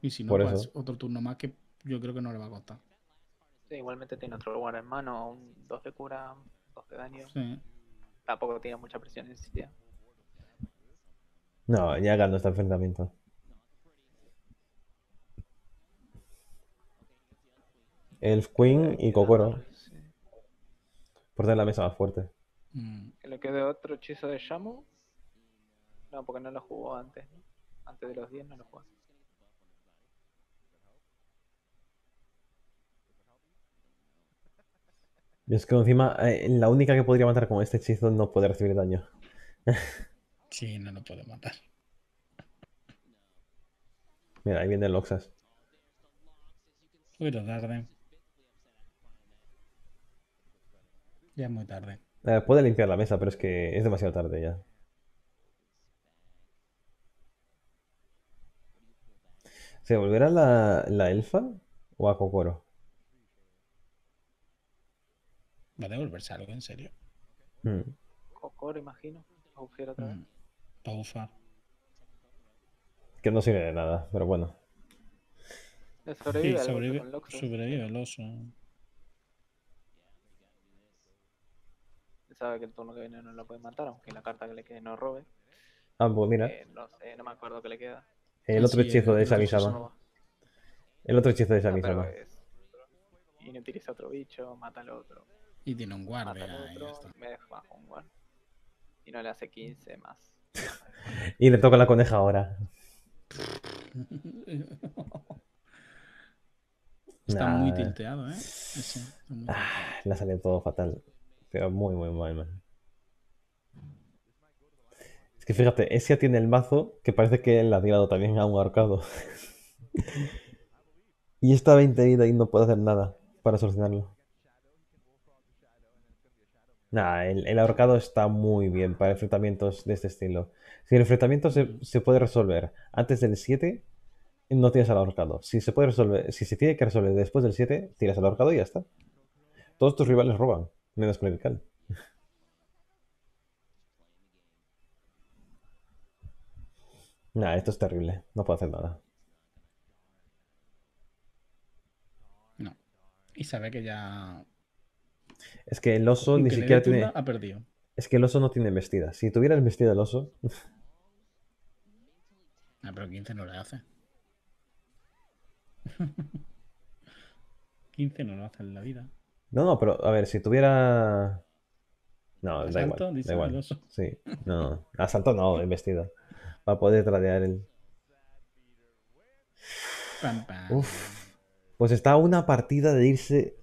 Y si no, Por pues, otro turno más que yo creo que no le va a costar. Sí, igualmente tiene otro lugar en mano, un 2 de cura, 2 de daño. Tampoco tiene mucha presión en ese sitio. No, ya ganó este enfrentamiento. Elf Queen y Kokoro. Por tener la mesa más fuerte. Mm. Que le quede otro hechizo de Shamu. No, porque no lo jugó antes de los no lo juegas. es que encima, eh, la única que podría matar con este hechizo no puede recibir daño. [LAUGHS] sí, no lo puede matar. Mira, ahí vienen Loxas. Muy tarde. Ya es muy tarde. Eh, puede limpiar la mesa, pero es que es demasiado tarde ya. ¿Se volverá la, la elfa o a Kokoro? Va a devolverse algo, en serio. Mm. Kokoro, imagino. Agujero vez. Mm, que no sirve de nada, pero bueno. Sobrevive, sí, sobrevive, el oso. sobrevive el Sabe que el turno que viene no lo puede matar, aunque la carta que le quede no robe. Ah, pues mira. Eh, no, no me acuerdo qué le queda. El otro hechizo de esa ah, misma. El otro hechizo de esa Y No, utiliza otro bicho, mata al otro. Y tiene un guardia. me deja bajo un guard. Y no le hace 15 más. [LAUGHS] y le toca la coneja ahora. [LAUGHS] Está muy tilteado, ¿eh? ah, la sale todo fatal. Pero muy, muy mal, man que fíjate, Esia tiene el mazo que parece que él ha tirado también a un ahorcado. [LAUGHS] y está 20 vida y no puede hacer nada para solucionarlo. Nah, el, ahorcado está muy bien para enfrentamientos de este estilo. Si el enfrentamiento se, puede resolver antes del 7, no tienes al ahorcado. Si se puede resolver, si se tiene que resolver después del 7, tiras al ahorcado y ya está. Todos tus rivales roban, menos clerical. Nah, esto es terrible. No puedo hacer nada. No. Y sabe que ya. Es que el oso ni siquiera tiene. Ha perdido. Es que el oso no tiene vestida. Si tuvieras vestida el oso. [LAUGHS] ah, pero 15 no le hace. 15 [LAUGHS] no lo hace en la vida. No, no, pero a ver, si tuviera. No, da igual. Da igual. Sí, no, asalto no, el vestido para poder tradear el. Uf. Pues está una partida de irse.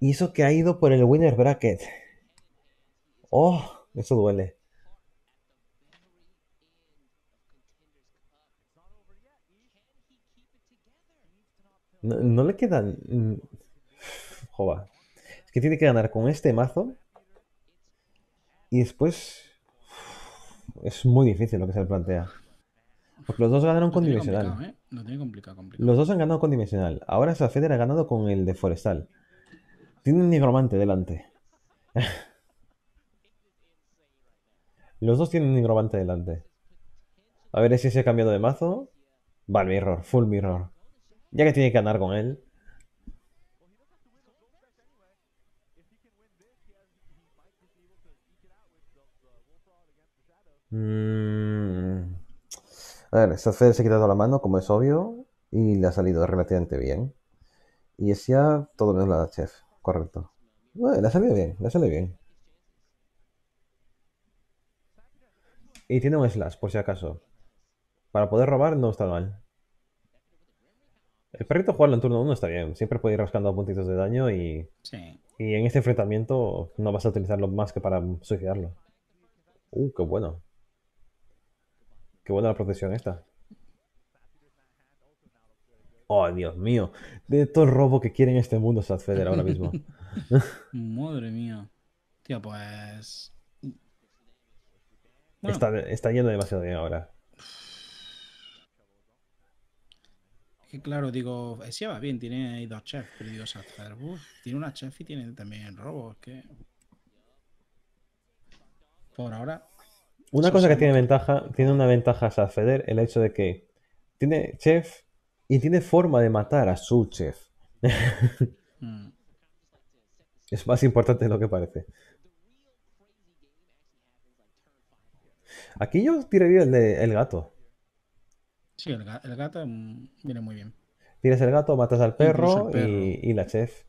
Y eso que ha ido por el winner bracket. Oh, eso duele. No, no le quedan. Joba. Es que tiene que ganar con este mazo. Y después es muy difícil lo que se le plantea. Porque los dos ganaron con Dimensional. ¿eh? Los dos han ganado con Dimensional. Ahora Safeder ha ganado con el de Forestal. Tiene un nigromante delante. [LAUGHS] los dos tienen un nigromante delante. A ver si se ha cambiado de mazo. Vale, mirror, full mirror. Ya que tiene que ganar con él. Mm, a ver, Sadfeder se ha quitado la mano, como es obvio, y le ha salido relativamente bien. Y es ya todo menos la chef, correcto. le ha salido bien, le ha bien. Y tiene un slash, por si acaso. Para poder robar no está mal. El perrito jugarlo en turno 1 está bien. Siempre puede ir rascando puntitos de daño y... Y en este enfrentamiento no vas a utilizarlo más que para suicidarlo. Uh, qué bueno. Qué buena la procesión esta. Oh, Dios mío. De todo el robo que quiere en este mundo feder ahora mismo. [LAUGHS] Madre mía. Tío, pues. Está, está, yendo demasiado bien ahora. Es que claro, digo, ese va bien, tiene ahí dos chefs, pero digo, tiene una chef y tiene también robo, Por ahora, una cosa que tiene ventaja, tiene una ventaja a Feder, el hecho de que tiene chef y tiene forma de matar a su chef. Mm. Es más importante de lo que parece. Aquí yo tiraría el, de, el gato. Sí, el, gato mm, viene muy bien. Tiras el gato, matas al perro, Y, la chef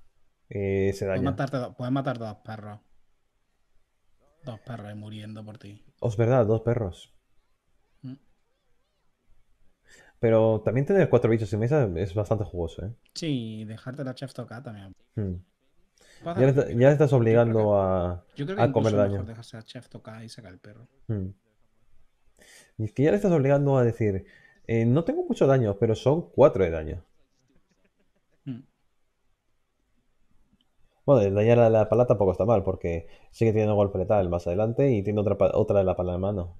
eh, se da Puedes puedes matarte dos perros. Dos perros muriendo por ti. Es verdad, dos perros. Mm. Pero también tener cuatro bichos en mesa es bastante jugoso, ¿eh? Sí, dejarte la chef tocar también. Hmm. Ya, le, estás obligando a, yo creo que comer daño. dejarse chef tocar y sacar el perro. Hmm. Y es que ya le estás obligando a decir, eh, no tengo mucho daño, pero son cuatro de daño. Bueno, el dañar a la pala tampoco está mal, porque sigue teniendo golpe letal más adelante y tiene otra, otra de la pala en mano.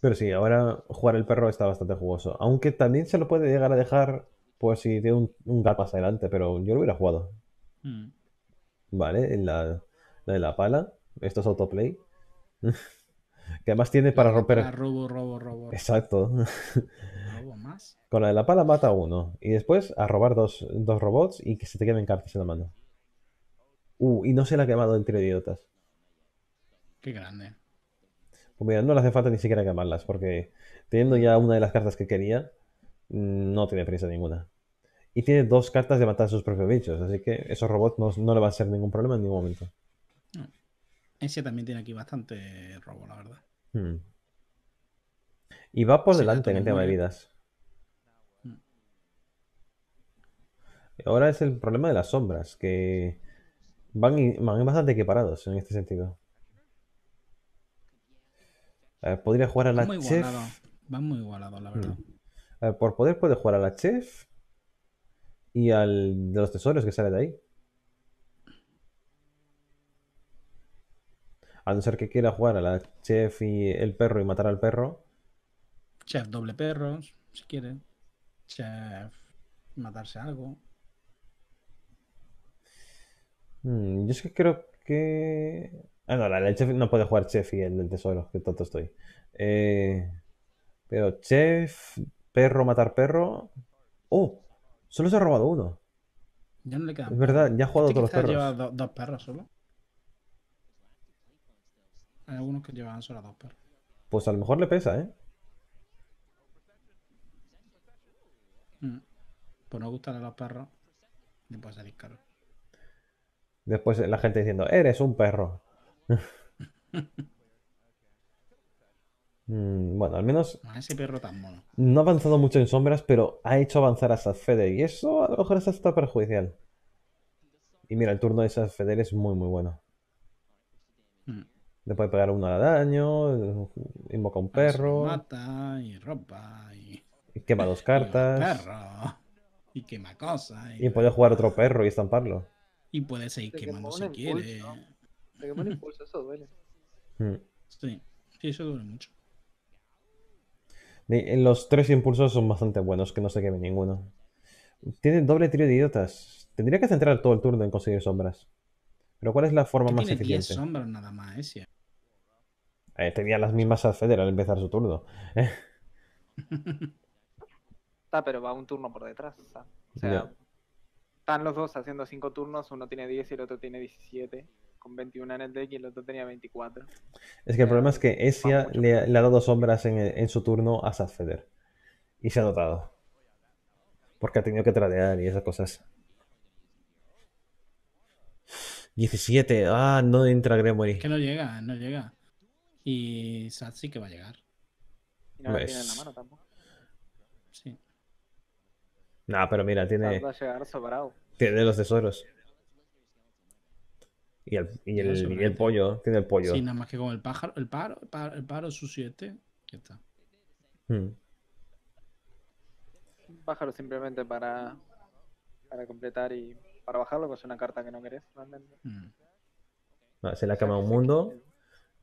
Pero sí, ahora jugar el perro está bastante jugoso. Aunque también se lo puede llegar a dejar, pues si tiene un, gap más adelante, pero yo lo hubiera jugado. Hmm. Vale, en la de la pala. Esto es autoplay. [LAUGHS] Que además tiene para romper. robo, robo, robo. Exacto. más? Con la de la pala mata a uno. Y después a robar dos, dos robots y que se te queden cartas en la mano. Uh, y no se la ha quemado el tiro de idiotas. Qué grande. Pues mira, no le hace falta ni siquiera quemarlas, porque teniendo ya una de las cartas que quería, mm, no tiene prisa ninguna. Y tiene dos cartas de matar a sus propios bichos, así que esos robots no, le va a ser ningún problema en ningún momento. Ese también tiene aquí bastante robo, la verdad. Hmm. Y va por delante en el tema de vidas. Hmm. Ahora es el problema de las sombras, que van, van bastante equiparados en este sentido. podría jugar a la chef. Van muy igualados, la hmm. verdad. por poder puede jugar a la chef y al de los tesoros que sale de ahí. A no ser que quiera jugar a la chef y el perro y matar al perro. Chef doble perros, si quiere. Chef matarse algo. Hmm, yo es que creo que. Ah, no, la, chef no puede jugar chef y el tesoro, que tonto estoy. Eh, pero chef, perro, matar perro. ¡Oh! Solo se ha robado uno. Ya no le Es verdad, ya ha jugado este todos los perros. Lleva dos perros solo. Hay algunos que llevan solo a dos perros. Pues a lo mejor le pesa, ¿eh? Mm. Pues no gustan a los perros, puede salir caro. Después la gente diciendo, eres un perro. [LAUGHS] Mm, bueno, al menos... ese perro tan mono. No ha avanzado mucho en sombras, pero ha hecho avanzar a Feder Y eso a lo mejor es hasta perjudicial. Y mira, el turno de Feder es muy, muy bueno. Mm. Le puede pegar uno al daño, invoca un perro. Mata y ropa y... quema dos [LAUGHS] cartas. Y quema cosas. Y, puede jugar otro perro y estamparlo. Y puede seguir quemando si quiere. eso hmm. Sí, sí, eso duele mucho. Eh, los tres impulsos son bastante buenos, que no se queme ninguno. Tiene doble trío de idiotas. Tendría que centrar todo el turno en conseguir sombras. Pero ¿cuál es la forma más tiene eficiente? Tiene sombras nada más, eh, eh, tenía las mismas al Federer al empezar su turno. Está, pero va un turno por detrás. O sea, están los dos haciendo cinco turnos, uno tiene 10 y el otro tiene 17, con 21 en el deck y el otro tenía 24. Es que el problema es que Esia le, ha dado sombras en, su turno a Sadfeder. Y se ha notado. Porque ha tenido que tradear y esas cosas. 17, ah, no entra Gremory. que no llega, no llega. Y Sat sí que va a llegar. Y no lo tiene en la pues. mano tampoco. Sí. pero mira, tiene. Tiene los tesoros. Y el, y el, pollo, tiene el pollo. Sí, nada más que con el pájaro, el paro, el paro, el paro, su 7. Ya está. Hmm. Un pájaro simplemente para, para completar y para bajarlo, que pues es una carta que no querés realmente. Hmm. se le ha quemado un mundo.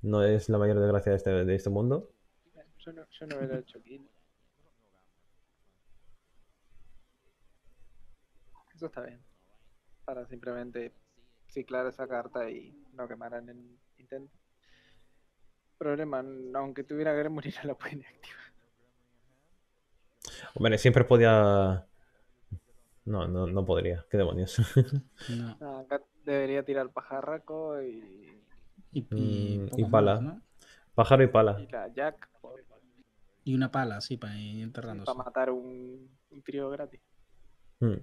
No es la mayor desgracia de este, de este mundo. Yo no, yo no choquín. Eso está bien. Para simplemente ciclar esa carta y no quemar en el intento. Problema, aunque tuviera que morir, la pueden activar. Hombre, siempre podía. No, no, no podría. ¿Qué demonios? [LAUGHS] debería tirar pajarraco y y, mm, pala. Pájaro y pala. Y una pala, sí, para ir Para matar un, trío gratis. Mm.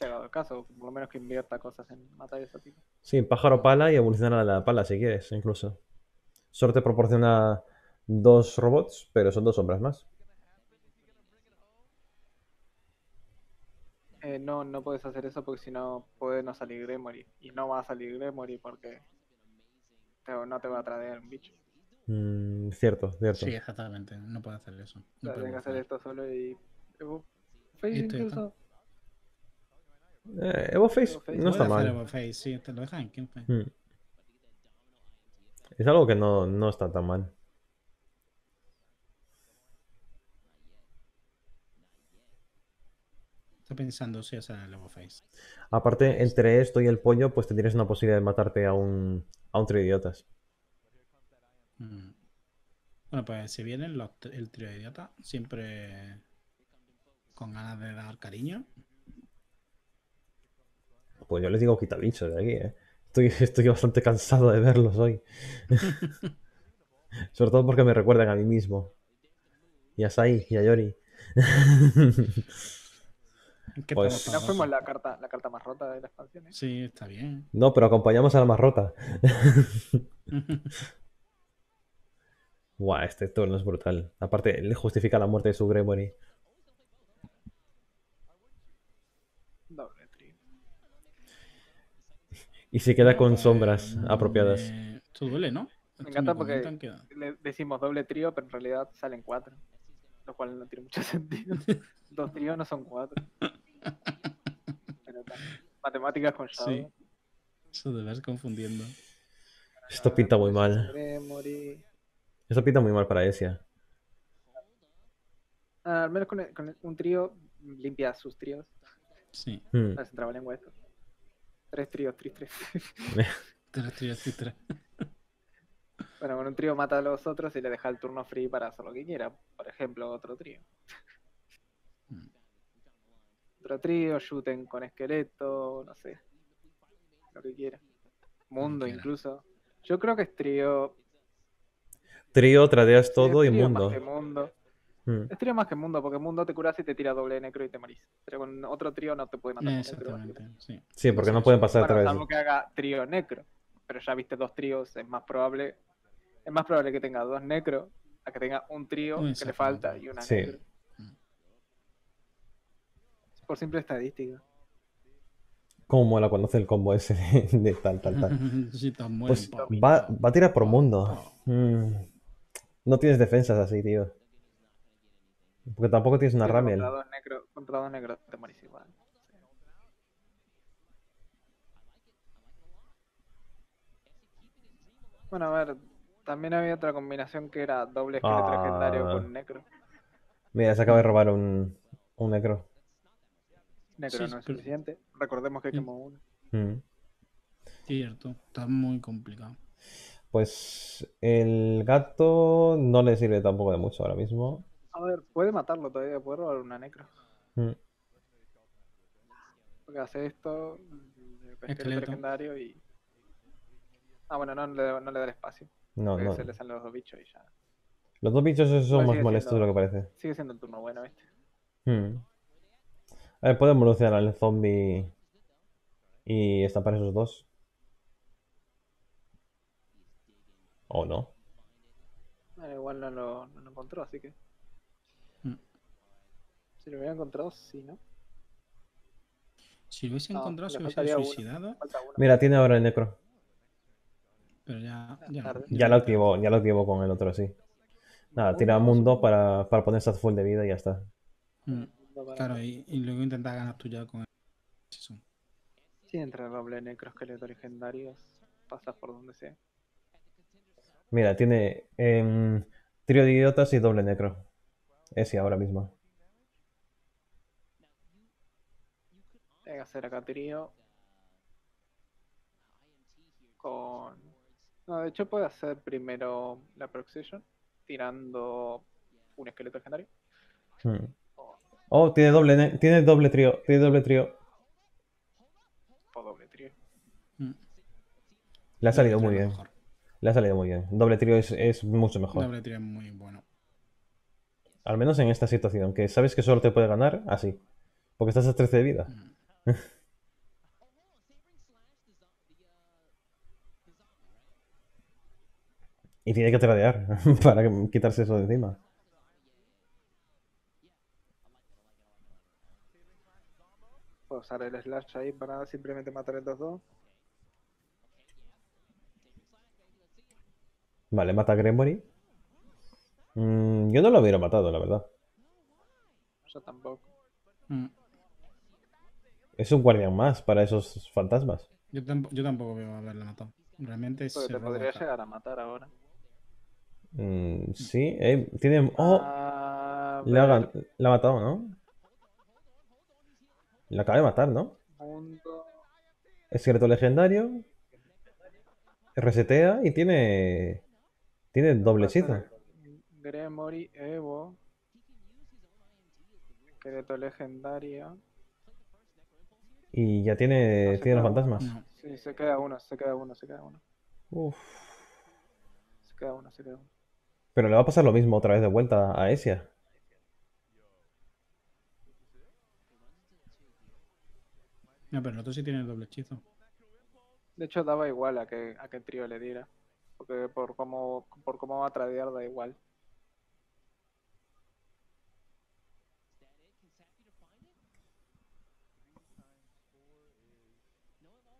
ha Llegado el caso, por lo menos que invierta cosas en matar a ese tipo. Sí, pájaro pala y evolucionar a la pala si quieres, incluso. Suerte proporciona dos robots, pero son dos sombras más. no, no puedes hacer eso porque si no puede no salir Gremory. Y no va a salir Gremory porque no te va a traer un bicho. Mm, cierto, cierto. Sí, exactamente. No puedes hacer eso. No que hacer esto solo y. Face incluso. Eh, no está mal. Face, sí, te lo dejan mm. Es algo que no, no está tan mal. pensando si hacer el Face. Aparte, entre esto y el pollo, pues tendrías una posibilidad de matarte a un, a un trio idiotas. Mm. Bueno, pues si vienen los, el trio idiotas siempre con ganas de dar cariño. Pues yo les digo quita bichos de aquí, ¿eh? Estoy, [LAUGHS] estoy bastante cansado de verlos hoy. [LAUGHS] Sobre todo porque me recuerdan a mí mismo. Y a Sai y a Yori. [LAUGHS] pues... Al final fuimos la carta, la carta más rota de las canciones. ¿eh? Sí, está bien. No, pero acompañamos a la más rota. [LAUGHS] Buah, este turno es brutal. Aparte, le justifica la muerte de su trío. Y se queda con eh, sombras apropiadas. esto duele, ¿no? me encanta porque le decimos doble trío, pero en realidad salen cuatro. Lo cual no tiene mucho [LAUGHS] sentido. [LAUGHS] Dos tríos no son cuatro. Matemáticas con Sí. Eso te vas confundiendo. Esto pinta muy mal. Esto pinta muy mal para Esia. Ah, al menos con, un trío limpia sus tríos. Sí. Hmm. Tres tríos, tres, tres. [LAUGHS] tres tríos, tres. bueno, con un trío mata a los otros y le deja el turno free para hacer lo que quiera. Por ejemplo, otro trío. Otro trío, shooten con esqueleto, no sé. Lo que quiera. Mundo incluso. Yo creo que es trío. Trío, tradeas todo y mundo. Más mundo. Hmm. Es trío más que mundo, porque mundo te curas y te tira doble necro y te morís. Pero con otro trío no te puede matar. Exactamente, sí. porque no pueden pasar atrás. Salvo que haga trío necro. Pero ya viste dos tríos, es más probable. Es más probable que tenga dos necro a que tenga un trío que le falta y una necro por simple estadística. Como la cuando hace el combo ese de, tal, tal, tal. [LAUGHS] sí, tan pues va, va, a tirar por mundo. Mm. No tienes defensas así, tío. Porque tampoco tienes una sí, Ramel. Contra dos negros te morís igual. Bueno, a ver, también había otra combinación que era doble esqueleto ah. legendario con necro. Mira, se acaba de robar un, un necro. Necro no es suficiente. Recordemos que hay quemó uno. Mm. Cierto, está muy complicado. Pues el gato no le sirve tampoco de mucho ahora mismo. A ver, puede matarlo todavía, puede robar una necro. Mm. Porque hace esto, el legendario y. Ah, bueno, no, le, da el espacio. No, no. Se le salen los dos bichos y ya. Los dos bichos son pues más molestos de lo que parece. Sigue siendo el turno bueno, ¿viste? Mm. A ver, eh, puedo evolucionar al zombie y para esos dos. ¿O no? igual no lo, encontró, así que... Mm. Si lo hubiera encontrado, sí, ¿no? Si lo hubiese encontrado, se hubiese suicidado. Mira, tiene ahora el necro. Pero ya, ah, ya, lo activó, ya lo activo con el otro, sí. Nada, tira mundo para, para ponerse a full de vida y ya está. Mm. Claro, y, luego intentas ganar tú ya con el Sí, entre doble necro, esqueleto legendarios, Pasa por donde sea. Mira, tiene em, trío de idiotas y doble necro. Ese ahora mismo. Venga que hacer acá trío. Con. No, de hecho puede hacer primero la Proxision tirando un esqueleto legendario. Hmm. Oh, tiene doble, tiene doble trío, tiene doble trío. Oh, doble trío. Mm. Le ha salido muy bien. Le ha salido muy bien. Doble trío es, mucho mejor. Doble trío es muy bueno. Al menos en esta situación, que sabes que solo te puede ganar así. Porque estás a 13 de vida. Mm. [LAUGHS] y tiene que tradear [LAUGHS] para quitarse eso de encima. usar el slash ahí para simplemente matar el 2 dos Vale, mata a Gremory. Mm, yo no lo hubiera matado, la verdad. Yo tampoco. Mm. Es un guardián más para esos fantasmas. Yo, tampoco veo haberle matado. Realmente se te podría llegar a matar ahora. Mm, sí, eh, tiene. ¡Oh! Ah, la ha matado, ¿no? La acaba de matar, ¿no? Mundo. legendario. Resetea y tiene. Tiene doble hechizo. Gremory Evo. legendario. Y ya tiene. tiene los fantasmas. Sí, se queda uno, se queda uno, se queda uno. Uf. Se queda uno, se queda uno. Pero le va a pasar lo mismo otra vez de vuelta a Esia. No, pero el otro sí tiene el doble hechizo. De hecho, daba igual a que, a trío le diera. Porque por cómo, por cómo va a tradear da igual.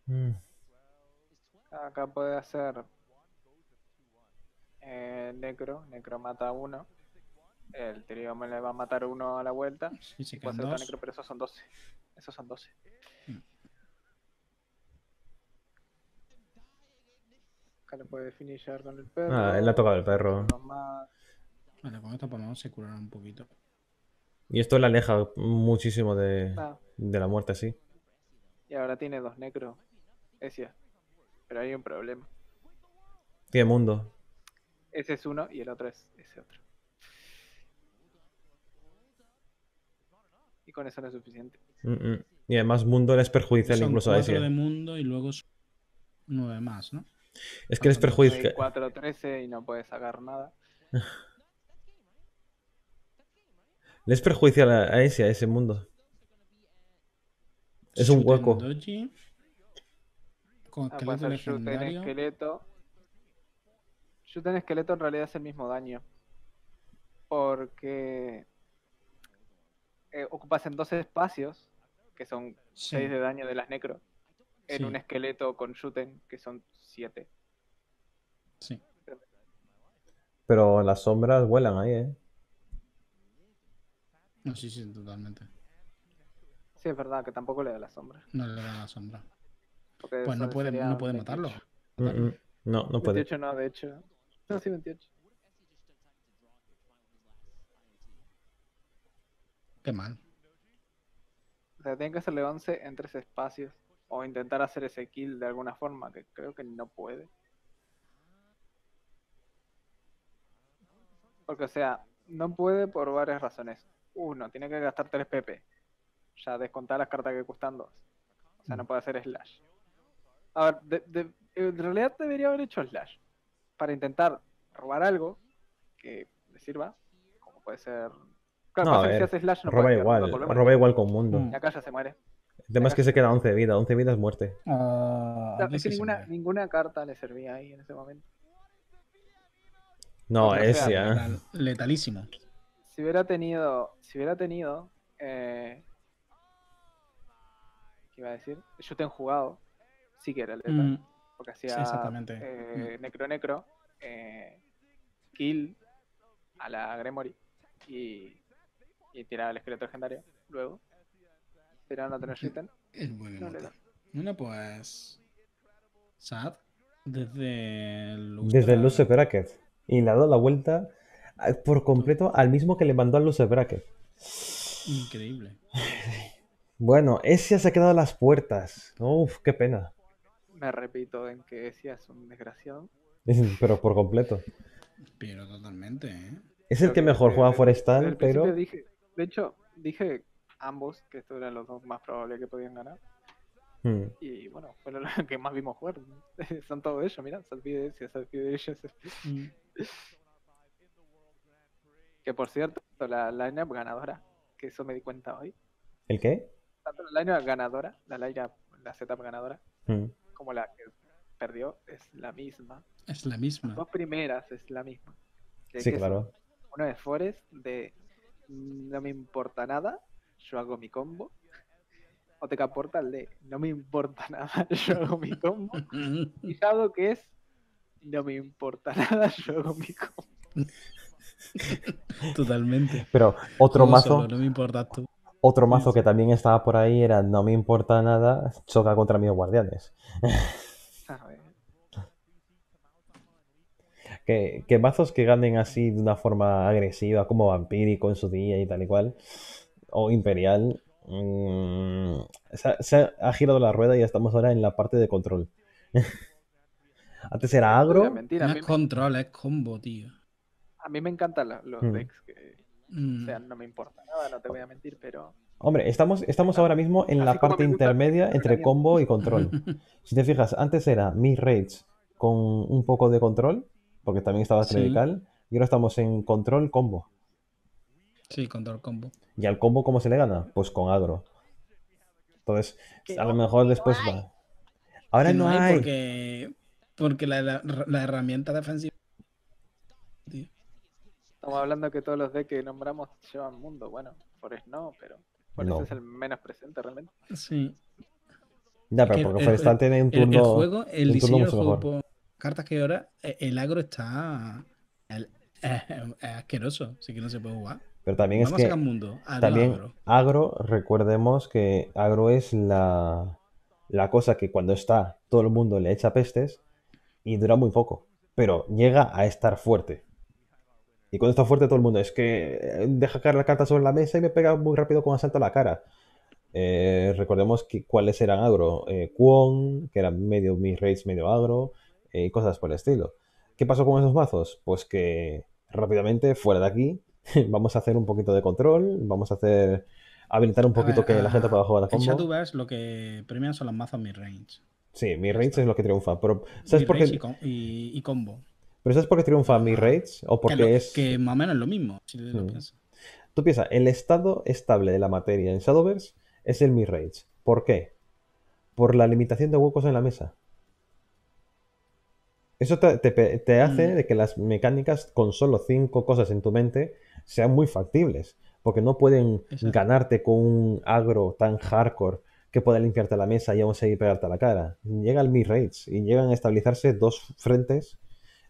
Mm. Acá puede hacer eh, Necro, Necro mata uno. El trío me le va a matar uno a la vuelta. Sí, sí, que pero esos son 12. Esos son 12. Hmm. Acá lo puede definir con el perro. Ah, él ha tocado el perro. Vale, con esta podemos se curará un poquito. Y esto le aleja muchísimo ah. de, la muerte, sí. Y ahora tiene dos necros. ya. Pero hay un problema. Tiene mundo. Ese es uno y el otro es ese otro. Y con eso no es suficiente. Mm, mm. Y además mundo les perjudicial incluso a ese. de mundo y luego nueve más, ¿no? Es que les perjudica. 4-13 y no puedes sacar nada. [LAUGHS] les perjudica a ese, a ese mundo. Es un hueco. Doji, con ah, esqueleto legendario. esqueleto. esqueleto en realidad es el mismo daño. Porque eh, ocupas en dos espacios, que son 6 de daño de las necro, en un esqueleto con shooten, que son 7. Sí. Pero las sombras vuelan ahí, ¿eh? No, sí, sí, totalmente. Sí, es verdad, que tampoco le da la sombra. No le da la sombra. pues no puede, no matarlo. Mm, mm. No, no puede. 28 no, de hecho. No, sí, 28. mal. O sea, tienen que hacerle 11 en tres espacios. O intentar hacer ese kill de alguna forma, que creo que no puede. Porque, o sea, no puede por varias razones. Uno, tiene que gastar 3 PP. Ya descontar las cartas que cuestan 2. O sea, no puede hacer slash. A ver, en realidad debería haber hecho slash. Para intentar robar algo que le sirva. Como puede ser no, slash no roba igual, roba igual con mundo. Mm. Y acá ya se muere. El tema es que se queda 11 de vida, 11 vidas es muerte. Ah, ninguna, ninguna carta le servía ahí en ese momento. No, esa, es ya. letalísima. Si hubiera tenido, si hubiera tenido, eh, ¿qué iba a decir? Yo te he jugado, sí que era letal, mm. porque hacía eh, mm. necro necro, eh, kill a la Gremory y y tiraba el esqueleto legendario luego. Pero no tener ítem. Es bueno Bueno, pues. Sad. Desde el Luce Desde el Bracket. Y le ha dado la vuelta ah, por completo al mismo que le mandó al Luce Bracket. Increíble. [LAUGHS] Bueno, ese se ha quedado a las puertas. Uf, qué pena. Me repito en que Ezia es un desgraciado. [LAUGHS] pero por completo. Pero totalmente, ¿eh? Es el que, mejor juega Forestal, pero. De hecho, dije ambos que estos eran los dos más probables que podían ganar. Hmm. Y bueno, fue [LAUGHS] lo que más vimos jugar. [LAUGHS] Son todos ellos, mira, se Salpidecia. [LAUGHS] Mm. que por cierto, la lineup ganadora, que eso me di cuenta hoy. ¿El qué? Tanto la lineup ganadora, la la setup ganadora, hmm. como la que perdió, es la misma. Es la misma. dos primeras es la misma. sí, claro. Uno de Forest de no me importa nada, yo hago mi combo. O te aportas el de no me importa [LAUGHS] nada, yo hago mi combo. Y algo que es no me importa [LAUGHS] nada, yo hago mi combo. [LAUGHS] Totalmente. Pero otro mazo. no me importa Otro mazo que también estaba por ahí era no me importa nada, choca contra mis guardianes. que, que mazos que ganen así de una forma agresiva, como vampírico en su día y tal y cual, o imperial, mm, se, ha, girado la rueda y estamos ahora en la parte de control. [LAUGHS] Antes era agro. No, es control, es combo, tío. A mí me encantan los, mm. decks que... O mm. sea, no me importa nada, no te voy a mentir, pero... Hombre, estamos, estamos ahora mismo en la parte intermedia entre combo y control. [LAUGHS] si te fijas, antes era mi raids con un poco de control porque también estaba Clerical, y ahora estamos en Control Combo. Sí, Control Combo. ¿Y al combo cómo se le gana? Pues con agro. Entonces, a lo mejor después va. Ahora no, hay. Porque, porque la, herramienta defensiva. Estamos hablando que todos los decks que nombramos llevan mundo. Bueno, Forest no, pero Forest es el menos presente realmente. Sí. Ya, pero porque Forestal tiene un turno. un turno mucho cartas que ahora eh, el agro está [LAUGHS] asqueroso, así que no se puede jugar. Pero también es que mundo, agro. recordemos que agro es la, cosa que cuando está todo el mundo le echa pestes y dura muy poco, pero llega a estar fuerte. Y cuando está fuerte todo el mundo es que eh, deja caer la carta sobre la mesa y me pega muy rápido con asalto a la cara. Eh, recordemos que, cuáles eran agro. Quon que era medio mis raids, medio agro y eh, cosas por el estilo. ¿Qué pasó con esos mazos? Pues que rápidamente, fuera de aquí, [LAUGHS] vamos a hacer un poquito de control, vamos a hacer habilitar un poquito que la gente ah, pueda jugar a combo. En Shadowverse lo que premian son los mazos mid-range. Sí, mid-range es lo que triunfa. Pero, ¿sabes por qué? Y, combo. ¿Pero sabes por qué triunfa mid-range? O porque que es... Que más o menos es lo mismo, si mm. Tú piensas, el estado estable de la materia en Shadowverse es el mid-range. ¿Por qué? Por la limitación de huecos en la mesa. Eso te, hace mm. de que las mecánicas con solo cinco cosas en tu mente sean muy factibles, porque no pueden ganarte con un agro tan hardcore que pueda limpiarte la mesa y aún seguir pegarte a la cara. Llega el mid y llegan a estabilizarse dos frentes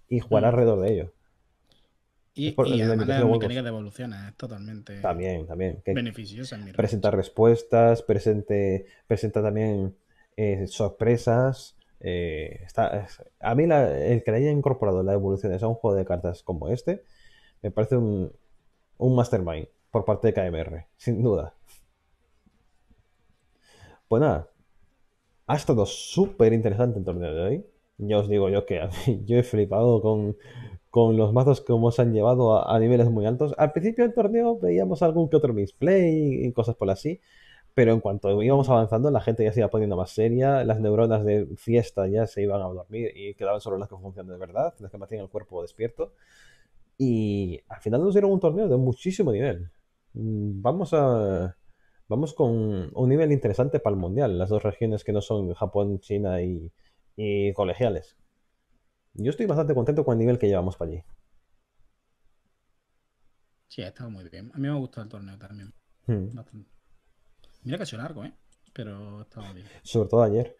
y jugar mm. alrededor de ello Y, además la mecánica de evoluciones es totalmente también, también, beneficiosa. presenta respuestas, presente, presenta también eh, sorpresas, eh, está, a mí el que le haya incorporado las evoluciones a un juego de cartas como este, me parece un, mastermind por parte de KMR, sin duda. Pues nada, ha estado súper interesante el torneo de hoy. Ya os digo yo que a mí, [LAUGHS] yo he flipado con, los mazos que se han llevado a, a, niveles muy altos. Al principio del torneo veíamos algún que otro misplay y cosas por así pero en cuanto íbamos avanzando, la gente ya se iba poniendo más seria, las neuronas de fiesta ya se iban a dormir y quedaban solo las que funcionan de verdad, las que mantienen el cuerpo despierto. Y al final nos dieron un torneo de muchísimo nivel. Mm, vamos a. Vamos con un nivel interesante para el mundial, las dos regiones que no son Japón, China y, colegiales. Yo estoy bastante contento con el nivel que llevamos para allí. Sí, ha estado muy bien. A mí me ha gustado el torneo también. Hmm. Mira que ha sido largo, ¿eh? Pero estaba bien. Sobre todo ayer.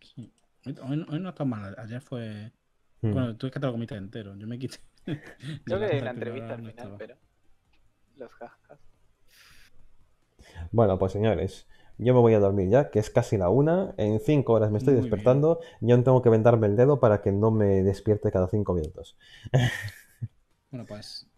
Sí. Hoy, no no está mal. Ayer fue. Hmm. Bueno, tú es que te lo comiste entero. Yo me quité. [LAUGHS] Yo que que la entrevista al no final, pero. Los cascas. Bueno, pues señores. Yo me voy a dormir ya, que es casi la una. En cinco horas me estoy despertando. Yo tengo que vendarme el dedo para que no me despierte cada cinco minutos. bueno, pues.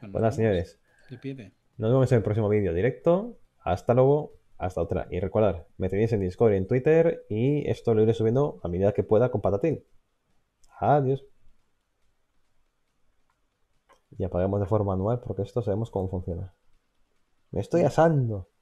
Buenas señores. Despide. Nos vemos en el próximo vídeo directo. Hasta luego, hasta otra. Y recordar, me tenéis en Discord, y en Twitter y esto lo iré subiendo a medida que pueda con Patatín. Adiós. Y apagamos de forma manual porque esto sabemos cómo funciona. Me estoy asando.